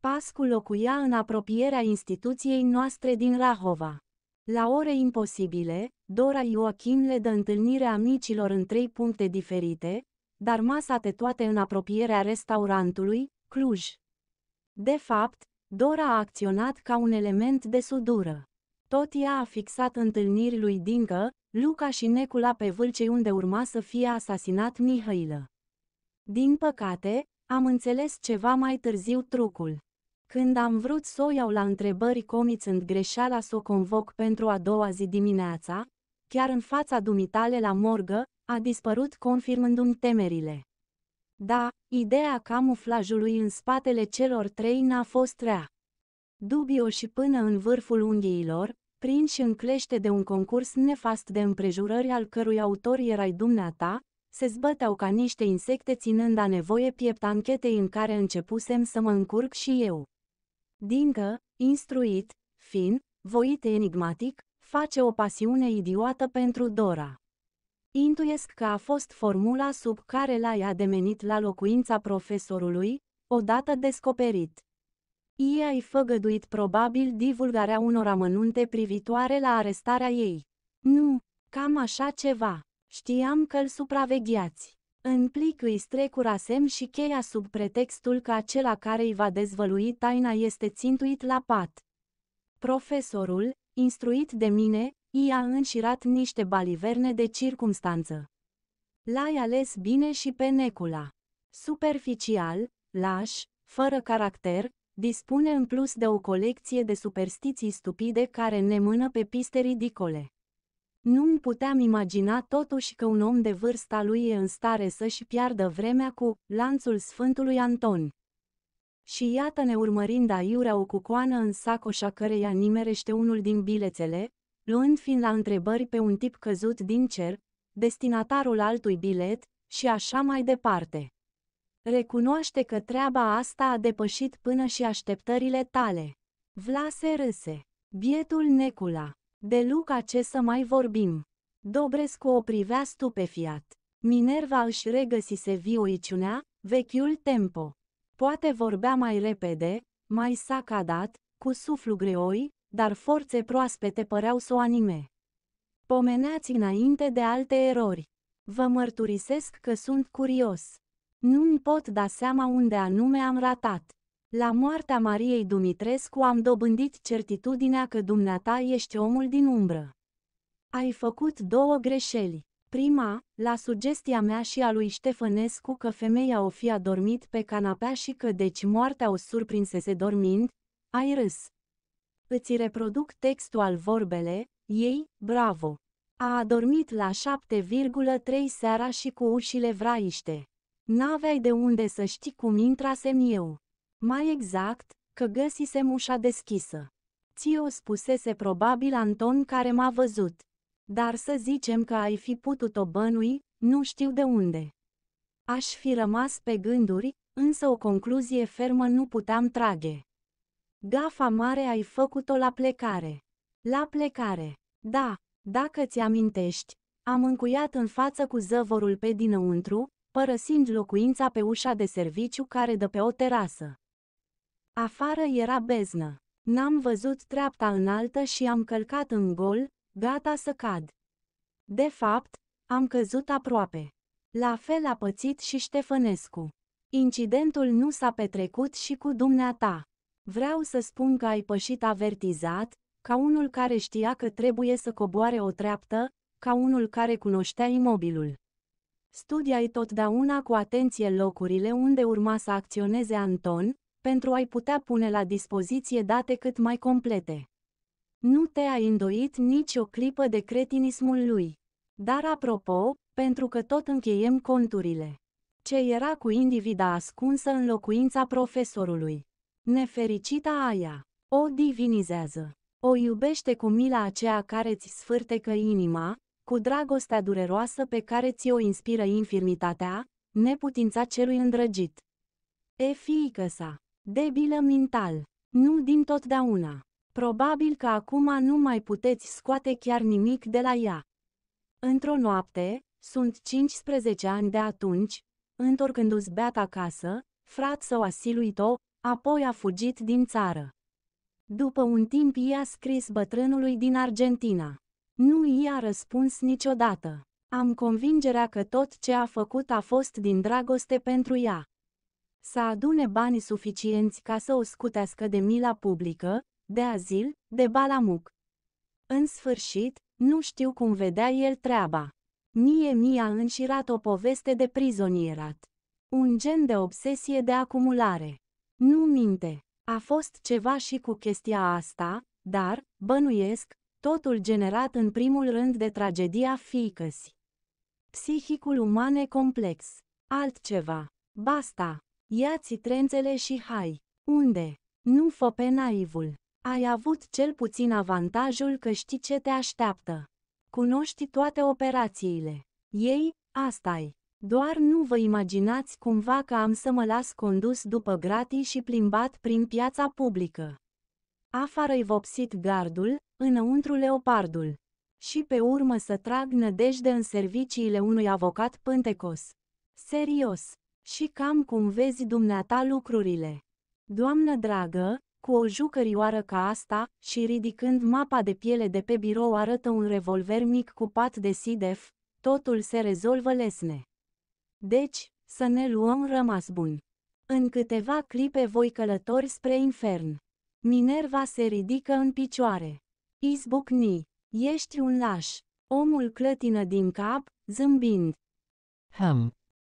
Pascu locuia în apropierea instituției noastre din Rahova. La ore imposibile, Dora Joachim le dă întâlnirea amicilor în trei puncte diferite, dar masate toate în apropierea restaurantului, Cluj. De fapt, Dora a acționat ca un element de sudură. Tot ea a fixat întâlniri lui Dincă, Luca și Necula pe vâlcei unde urma să fie asasinat Mihailă. Din păcate, am înțeles ceva mai târziu trucul. Când am vrut să o iau la întrebări comițând greșeala să o convoc pentru a doua zi dimineața, chiar în fața dumitale la morgă, a dispărut confirmându-mi temerile. Da, ideea camuflajului în spatele celor trei n-a fost rea. Dubio și până în vârful unghiilor, prinși în clește de un concurs nefast de împrejurări al cărui autor erai dumneata, se zbăteau ca niște insecte ținând a nevoie piept anchetei în care începusem să mă încurc și eu dincă, instruit, fin, voit enigmatic, face o pasiune idiotă pentru Dora. Intuiesc că a fost formula sub care l-ai ademenit la locuința profesorului, odată descoperit. Ei ai făgăduit probabil divulgarea unor amănunte privitoare la arestarea ei. Nu, cam așa ceva. Știam că îl supravegheați. În îi strecura semn și cheia sub pretextul că acela care îi va dezvălui taina este țintuit la pat. Profesorul, instruit de mine, i-a înșirat niște baliverne de circumstanță. L-ai ales bine și pe necula. Superficial, laș, fără caracter, dispune în plus de o colecție de superstiții stupide care ne mână pe piste ridicole. Nu-mi puteam imagina totuși că un om de vârsta lui e în stare să-și piardă vremea cu lanțul Sfântului Anton. Și iată-ne urmărind aiurea o cucoană în sacoșa căreia nimerește unul din bilețele, luând fiind la întrebări pe un tip căzut din cer, destinatarul altui bilet, și așa mai departe. Recunoaște că treaba asta a depășit până și așteptările tale. Vlase râse. Bietul Necula. De Luca ce să mai vorbim? Dobrescu o privea stupefiat. Minerva își regăsise vioiciunea, vechiul tempo. Poate vorbea mai repede, mai sacadat, cu suflu greoi, dar forțe proaspete păreau să o anime. Pomeneați înainte de alte erori. Vă mărturisesc că sunt curios. Nu-mi pot da seama unde anume am ratat. La moartea Mariei Dumitrescu am dobândit certitudinea că dumneata ești omul din umbră. Ai făcut două greșeli. Prima, la sugestia mea și a lui Ștefănescu că femeia o fi adormit pe canapea și că deci moartea o surprinsese dormind, ai râs. Îți reproduc textual vorbele, ei, bravo! A adormit la 7,3 seara și cu ușile vraiște. N-aveai de unde să știi cum intrasem eu. Mai exact, că găsisem ușa deschisă. Ți-o spusese probabil Anton care m-a văzut. Dar să zicem că ai fi putut-o bănui, nu știu de unde. Aș fi rămas pe gânduri, însă o concluzie fermă nu puteam trage. Gafa mare ai făcut-o la plecare. La plecare. Da, dacă ți-amintești, am încuiat în față cu zăvorul pe dinăuntru, părăsind locuința pe ușa de serviciu care dă pe o terasă. Afară era beznă. N-am văzut treapta înaltă și am călcat în gol, gata să cad. De fapt, am căzut aproape. La fel a pățit și Ștefănescu. Incidentul nu s-a petrecut și cu dumneata. Vreau să spun că ai pășit avertizat, ca unul care știa că trebuie să coboare o treaptă, ca unul care cunoștea imobilul. Studiai totdeauna cu atenție locurile unde urma să acționeze Anton, pentru a-i putea pune la dispoziție date cât mai complete. Nu te-a îndoit nici o clipă de cretinismul lui. Dar apropo, pentru că tot încheiem conturile. Ce era cu individa ascunsă în locuința profesorului? Nefericita aia. O divinizează. O iubește cu mila aceea care ți sfârtecă inima, cu dragostea dureroasă pe care ți-o inspiră infirmitatea, neputința celui îndrăgit. E fiică sa. Debilă mental. Nu din totdeauna. Probabil că acum nu mai puteți scoate chiar nimic de la ea. Într-o noapte, sunt 15 ani de atunci, întorcându-ți beat acasă, frat său a siluit-o, apoi a fugit din țară. După un timp i-a scris bătrânului din Argentina. Nu i-a răspuns niciodată. Am convingerea că tot ce a făcut a fost din dragoste pentru ea să adune banii suficienți ca să o scutească de mila publică, de azil, de balamuc. În sfârșit, nu știu cum vedea el treaba. Mie mi-a înșirat o poveste de prizonierat. Un gen de obsesie de acumulare. Nu minte, a fost ceva și cu chestia asta, dar, bănuiesc, totul generat în primul rând de tragedia fiicăsi. Psihicul uman e complex. Altceva. Basta. Ia-ți trențele și hai. Unde? Nu fă pe naivul. Ai avut cel puțin avantajul că știi ce te așteaptă. Cunoști toate operațiile. Ei, asta-i. Doar nu vă imaginați cumva că am să mă las condus după gratii și plimbat prin piața publică. Afară-i vopsit gardul, înăuntru leopardul. Și pe urmă să trag nădejde în serviciile unui avocat pântecos. Serios, și cam cum vezi dumneata lucrurile. Doamnă dragă, cu o jucărioară ca asta, și ridicând mapa de piele de pe birou arătă un revolver mic cu pat de sidef, totul se rezolvă lesne. Deci, să ne luăm rămas bun. În câteva clipe voi călători spre infern. Minerva se ridică în picioare. Izbucni, ești un laș. Omul clătină din cap, zâmbind. Hem,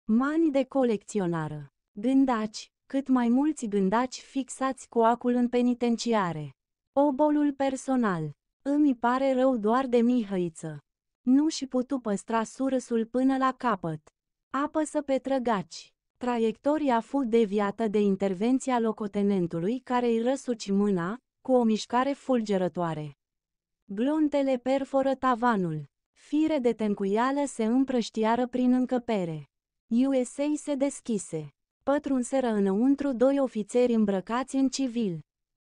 Mani de colecționară. Gândaci, cât mai mulți gândaci fixați cu acul în penitenciare. Obolul personal. Îmi pare rău doar de Mihăiță. Nu și putu păstra surâsul până la capăt. Apăsă pe trăgaci. Traiectoria fu deviată de intervenția locotenentului care îi răsuci mâna, cu o mișcare fulgerătoare. Glontele perforă tavanul. Fire de tencuială se împrăștiară prin încăpere. USA se deschise. Pătrunseră înăuntru doi ofițeri îmbrăcați în civil.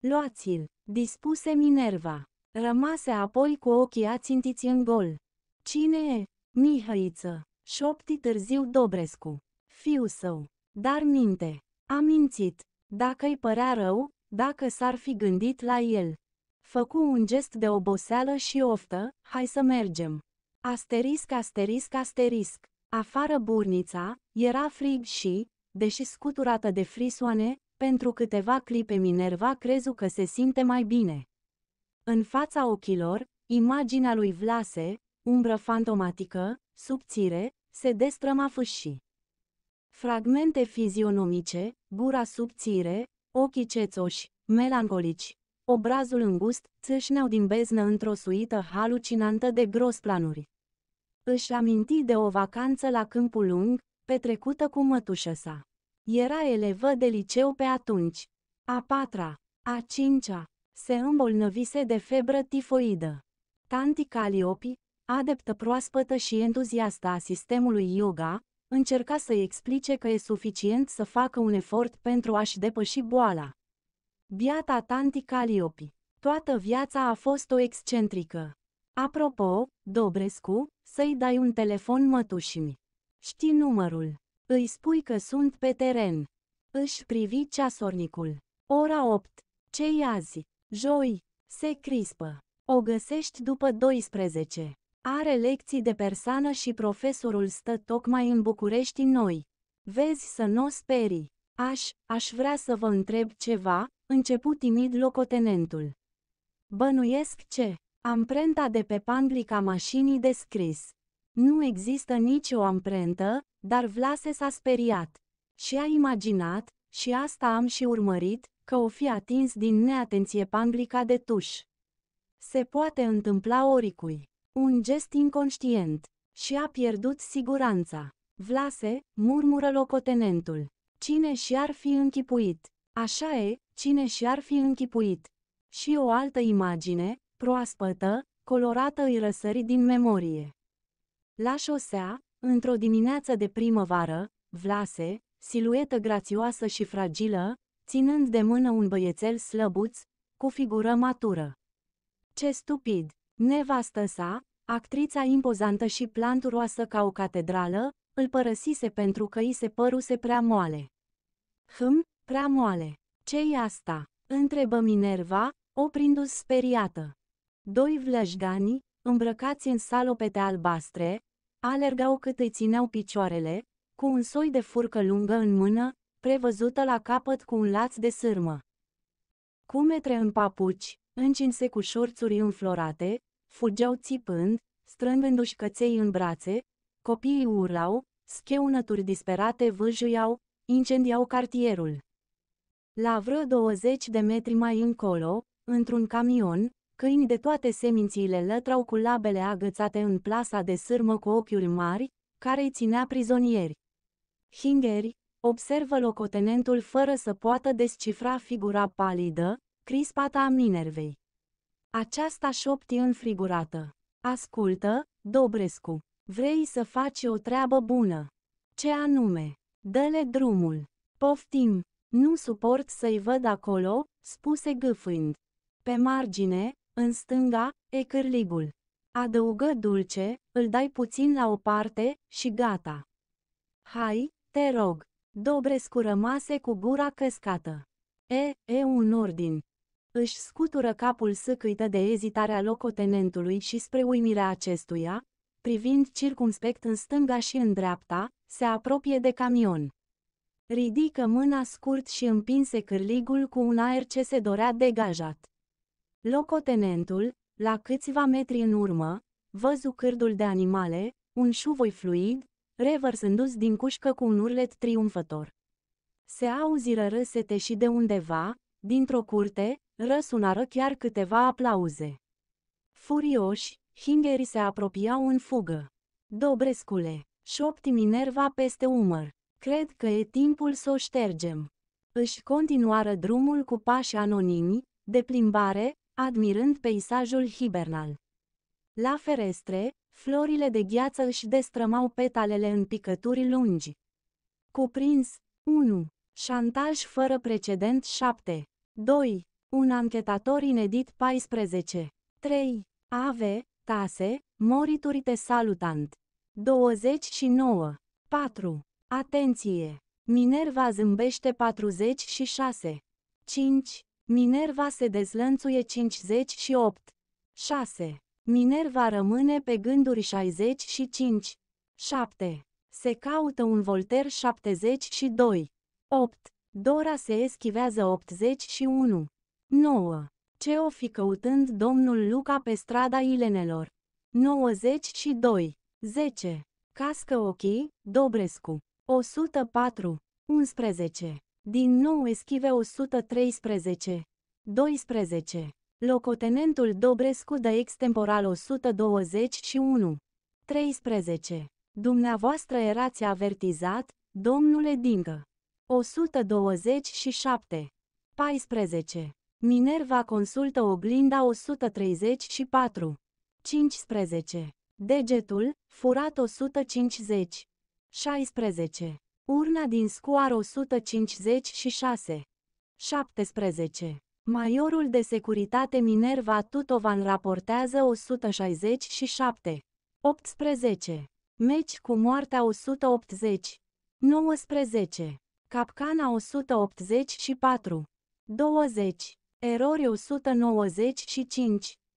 Luați-l, dispuse Minerva. Rămase apoi cu ochii ațintiți în gol. Cine e? Mihăiță, șopti târziu Dobrescu. Fiul său. Dar minte. A mințit. Dacă îi părea rău, dacă s-ar fi gândit la el. Făcu un gest de oboseală și oftă, hai să mergem. Asterisc, asterisc, asterisc. Afară burnița, era frig și, deși scuturată de frisoane, pentru câteva clipe Minerva crezu că se simte mai bine. În fața ochilor, imaginea lui Vlase, umbră fantomatică, subțire, se destrăma fâșii. Fragmente fizionomice, gura subțire, ochii cețoși, melancolici, obrazul îngust, țâșneau din beznă într-o suită halucinantă de planuri. Își aminti de o vacanță la Câmpul Lung, petrecută cu mătușă sa. Era elevă de liceu pe atunci. A patra, a cincea, se îmbolnăvise de febră tifoidă. Tanti Caliopi, adeptă proaspătă și entuziastă a sistemului yoga, încerca să-i explice că e suficient să facă un efort pentru a-și depăși boala. Biata Tanti Caliopi. Toată viața a fost o excentrică. Apropo, Dobrescu, să-i dai un telefon mătușimi. Știi numărul. Îi spui că sunt pe teren. Își privi ceasornicul. Ora 8. ce azi? Joi. Se crispă. O găsești după 12. Are lecții de persană și profesorul stă tocmai în București noi. Vezi să nu o sperii. Aș, aș vrea să vă întreb ceva, început timid locotenentul. Bănuiesc ce? Amprenta de pe panglica mașinii de scris. Nu există nicio amprentă, dar Vlase s-a speriat. Și a imaginat, și asta am și urmărit, că o fi atins din neatenție panglica de tuș. Se poate întâmpla oricui. Un gest inconștient. Și a pierdut siguranța. Vlase, murmură locotenentul. Cine și-ar fi închipuit? Așa e, cine și-ar fi închipuit? Și o altă imagine, proaspătă, colorată îi răsări din memorie. La șosea, într-o dimineață de primăvară, Vlase, siluetă grațioasă și fragilă, ținând de mână un băiețel slăbuț, cu figură matură. Ce stupid! Nevastă sa, actrița impozantă și planturoasă ca o catedrală, îl părăsise pentru că îi se păruse prea moale. Hm, prea moale. ce i asta? Întrebă Minerva, oprindu-s speriată. Doi vlăjgani, îmbrăcați în salopete albastre, alergau cât îi țineau picioarele, cu un soi de furcă lungă în mână, prevăzută la capăt cu un laț de sârmă. Cumetre în papuci, încinse cu șorțuri înflorate, fugeau țipând, strângându-și căței în brațe, copiii urlau, scheunături disperate vâjuiau, incendiau cartierul. La vreo 20 de metri mai încolo, într-un camion, Câini de toate semințiile lătrau cu labele agățate în plasa de sârmă cu ochiuri mari, care îi ținea prizonieri. Hingeri, observă locotenentul fără să poată descifra figura palidă, crispata a Minervei. Aceasta șopti înfrigurată. Ascultă, Dobrescu, vrei să faci o treabă bună. Ce anume? Dă-le drumul. Poftim, nu suport să-i văd acolo, spuse gâfând. Pe margine, în stânga, e cârligul. Adăugă dulce, îl dai puțin la o parte și gata. Hai, te rog, Dobrescu rămase cu gura căscată. E, e un ordin. Își scutură capul sâcâită de ezitarea locotenentului și spre uimirea acestuia, privind circumspect în stânga și în dreapta, se apropie de camion. Ridică mâna scurt și împinse cârligul cu un aer ce se dorea degajat. Locotenentul, la câțiva metri în urmă, văzu cârdul de animale, un șuvoi fluid, revărsându-s din cușcă cu un urlet triumfător. Se auziră râsete și de undeva, dintr-o curte, răsunară chiar câteva aplauze. Furioși, hingerii se apropiau în fugă. Dobrescule, șopti Minerva peste umăr. Cred că e timpul să o ștergem. Își continuară drumul cu pași anonimi, de plimbare, admirând peisajul hibernal. La ferestre, florile de gheață își destrămau petalele în picături lungi. Cuprins 1. Șantaj fără precedent 7. 2. Un anchetator inedit 14. 3. Ave, tase, morituri te salutant. 29. 4. Atenție! Minerva zâmbește 46. 5. Minerva se dezlănțuie 58. 6. Minerva rămâne pe gânduri 65. 7. Se caută un Volter 72. 8. Dora se eschivează 81. 9. Ce o fi căutând domnul Luca pe strada Ilenelor? 92. 10. Cască ochii, Dobrescu. 104. 11. Din nou eschive 113. 12. Locotenentul Dobrescu dă extemporal 121. 13. Dumneavoastră erați avertizat, domnule Dincă. 127. 14. Minerva consultă oglinda 134. 15. Degetul, furat 150. 16. Urna din scoar 156. 17. Maiorul de securitate Minerva Tutovan raportează 167. 18. Meci cu moartea 180. 19. Capcana 184. 20. Erori 195.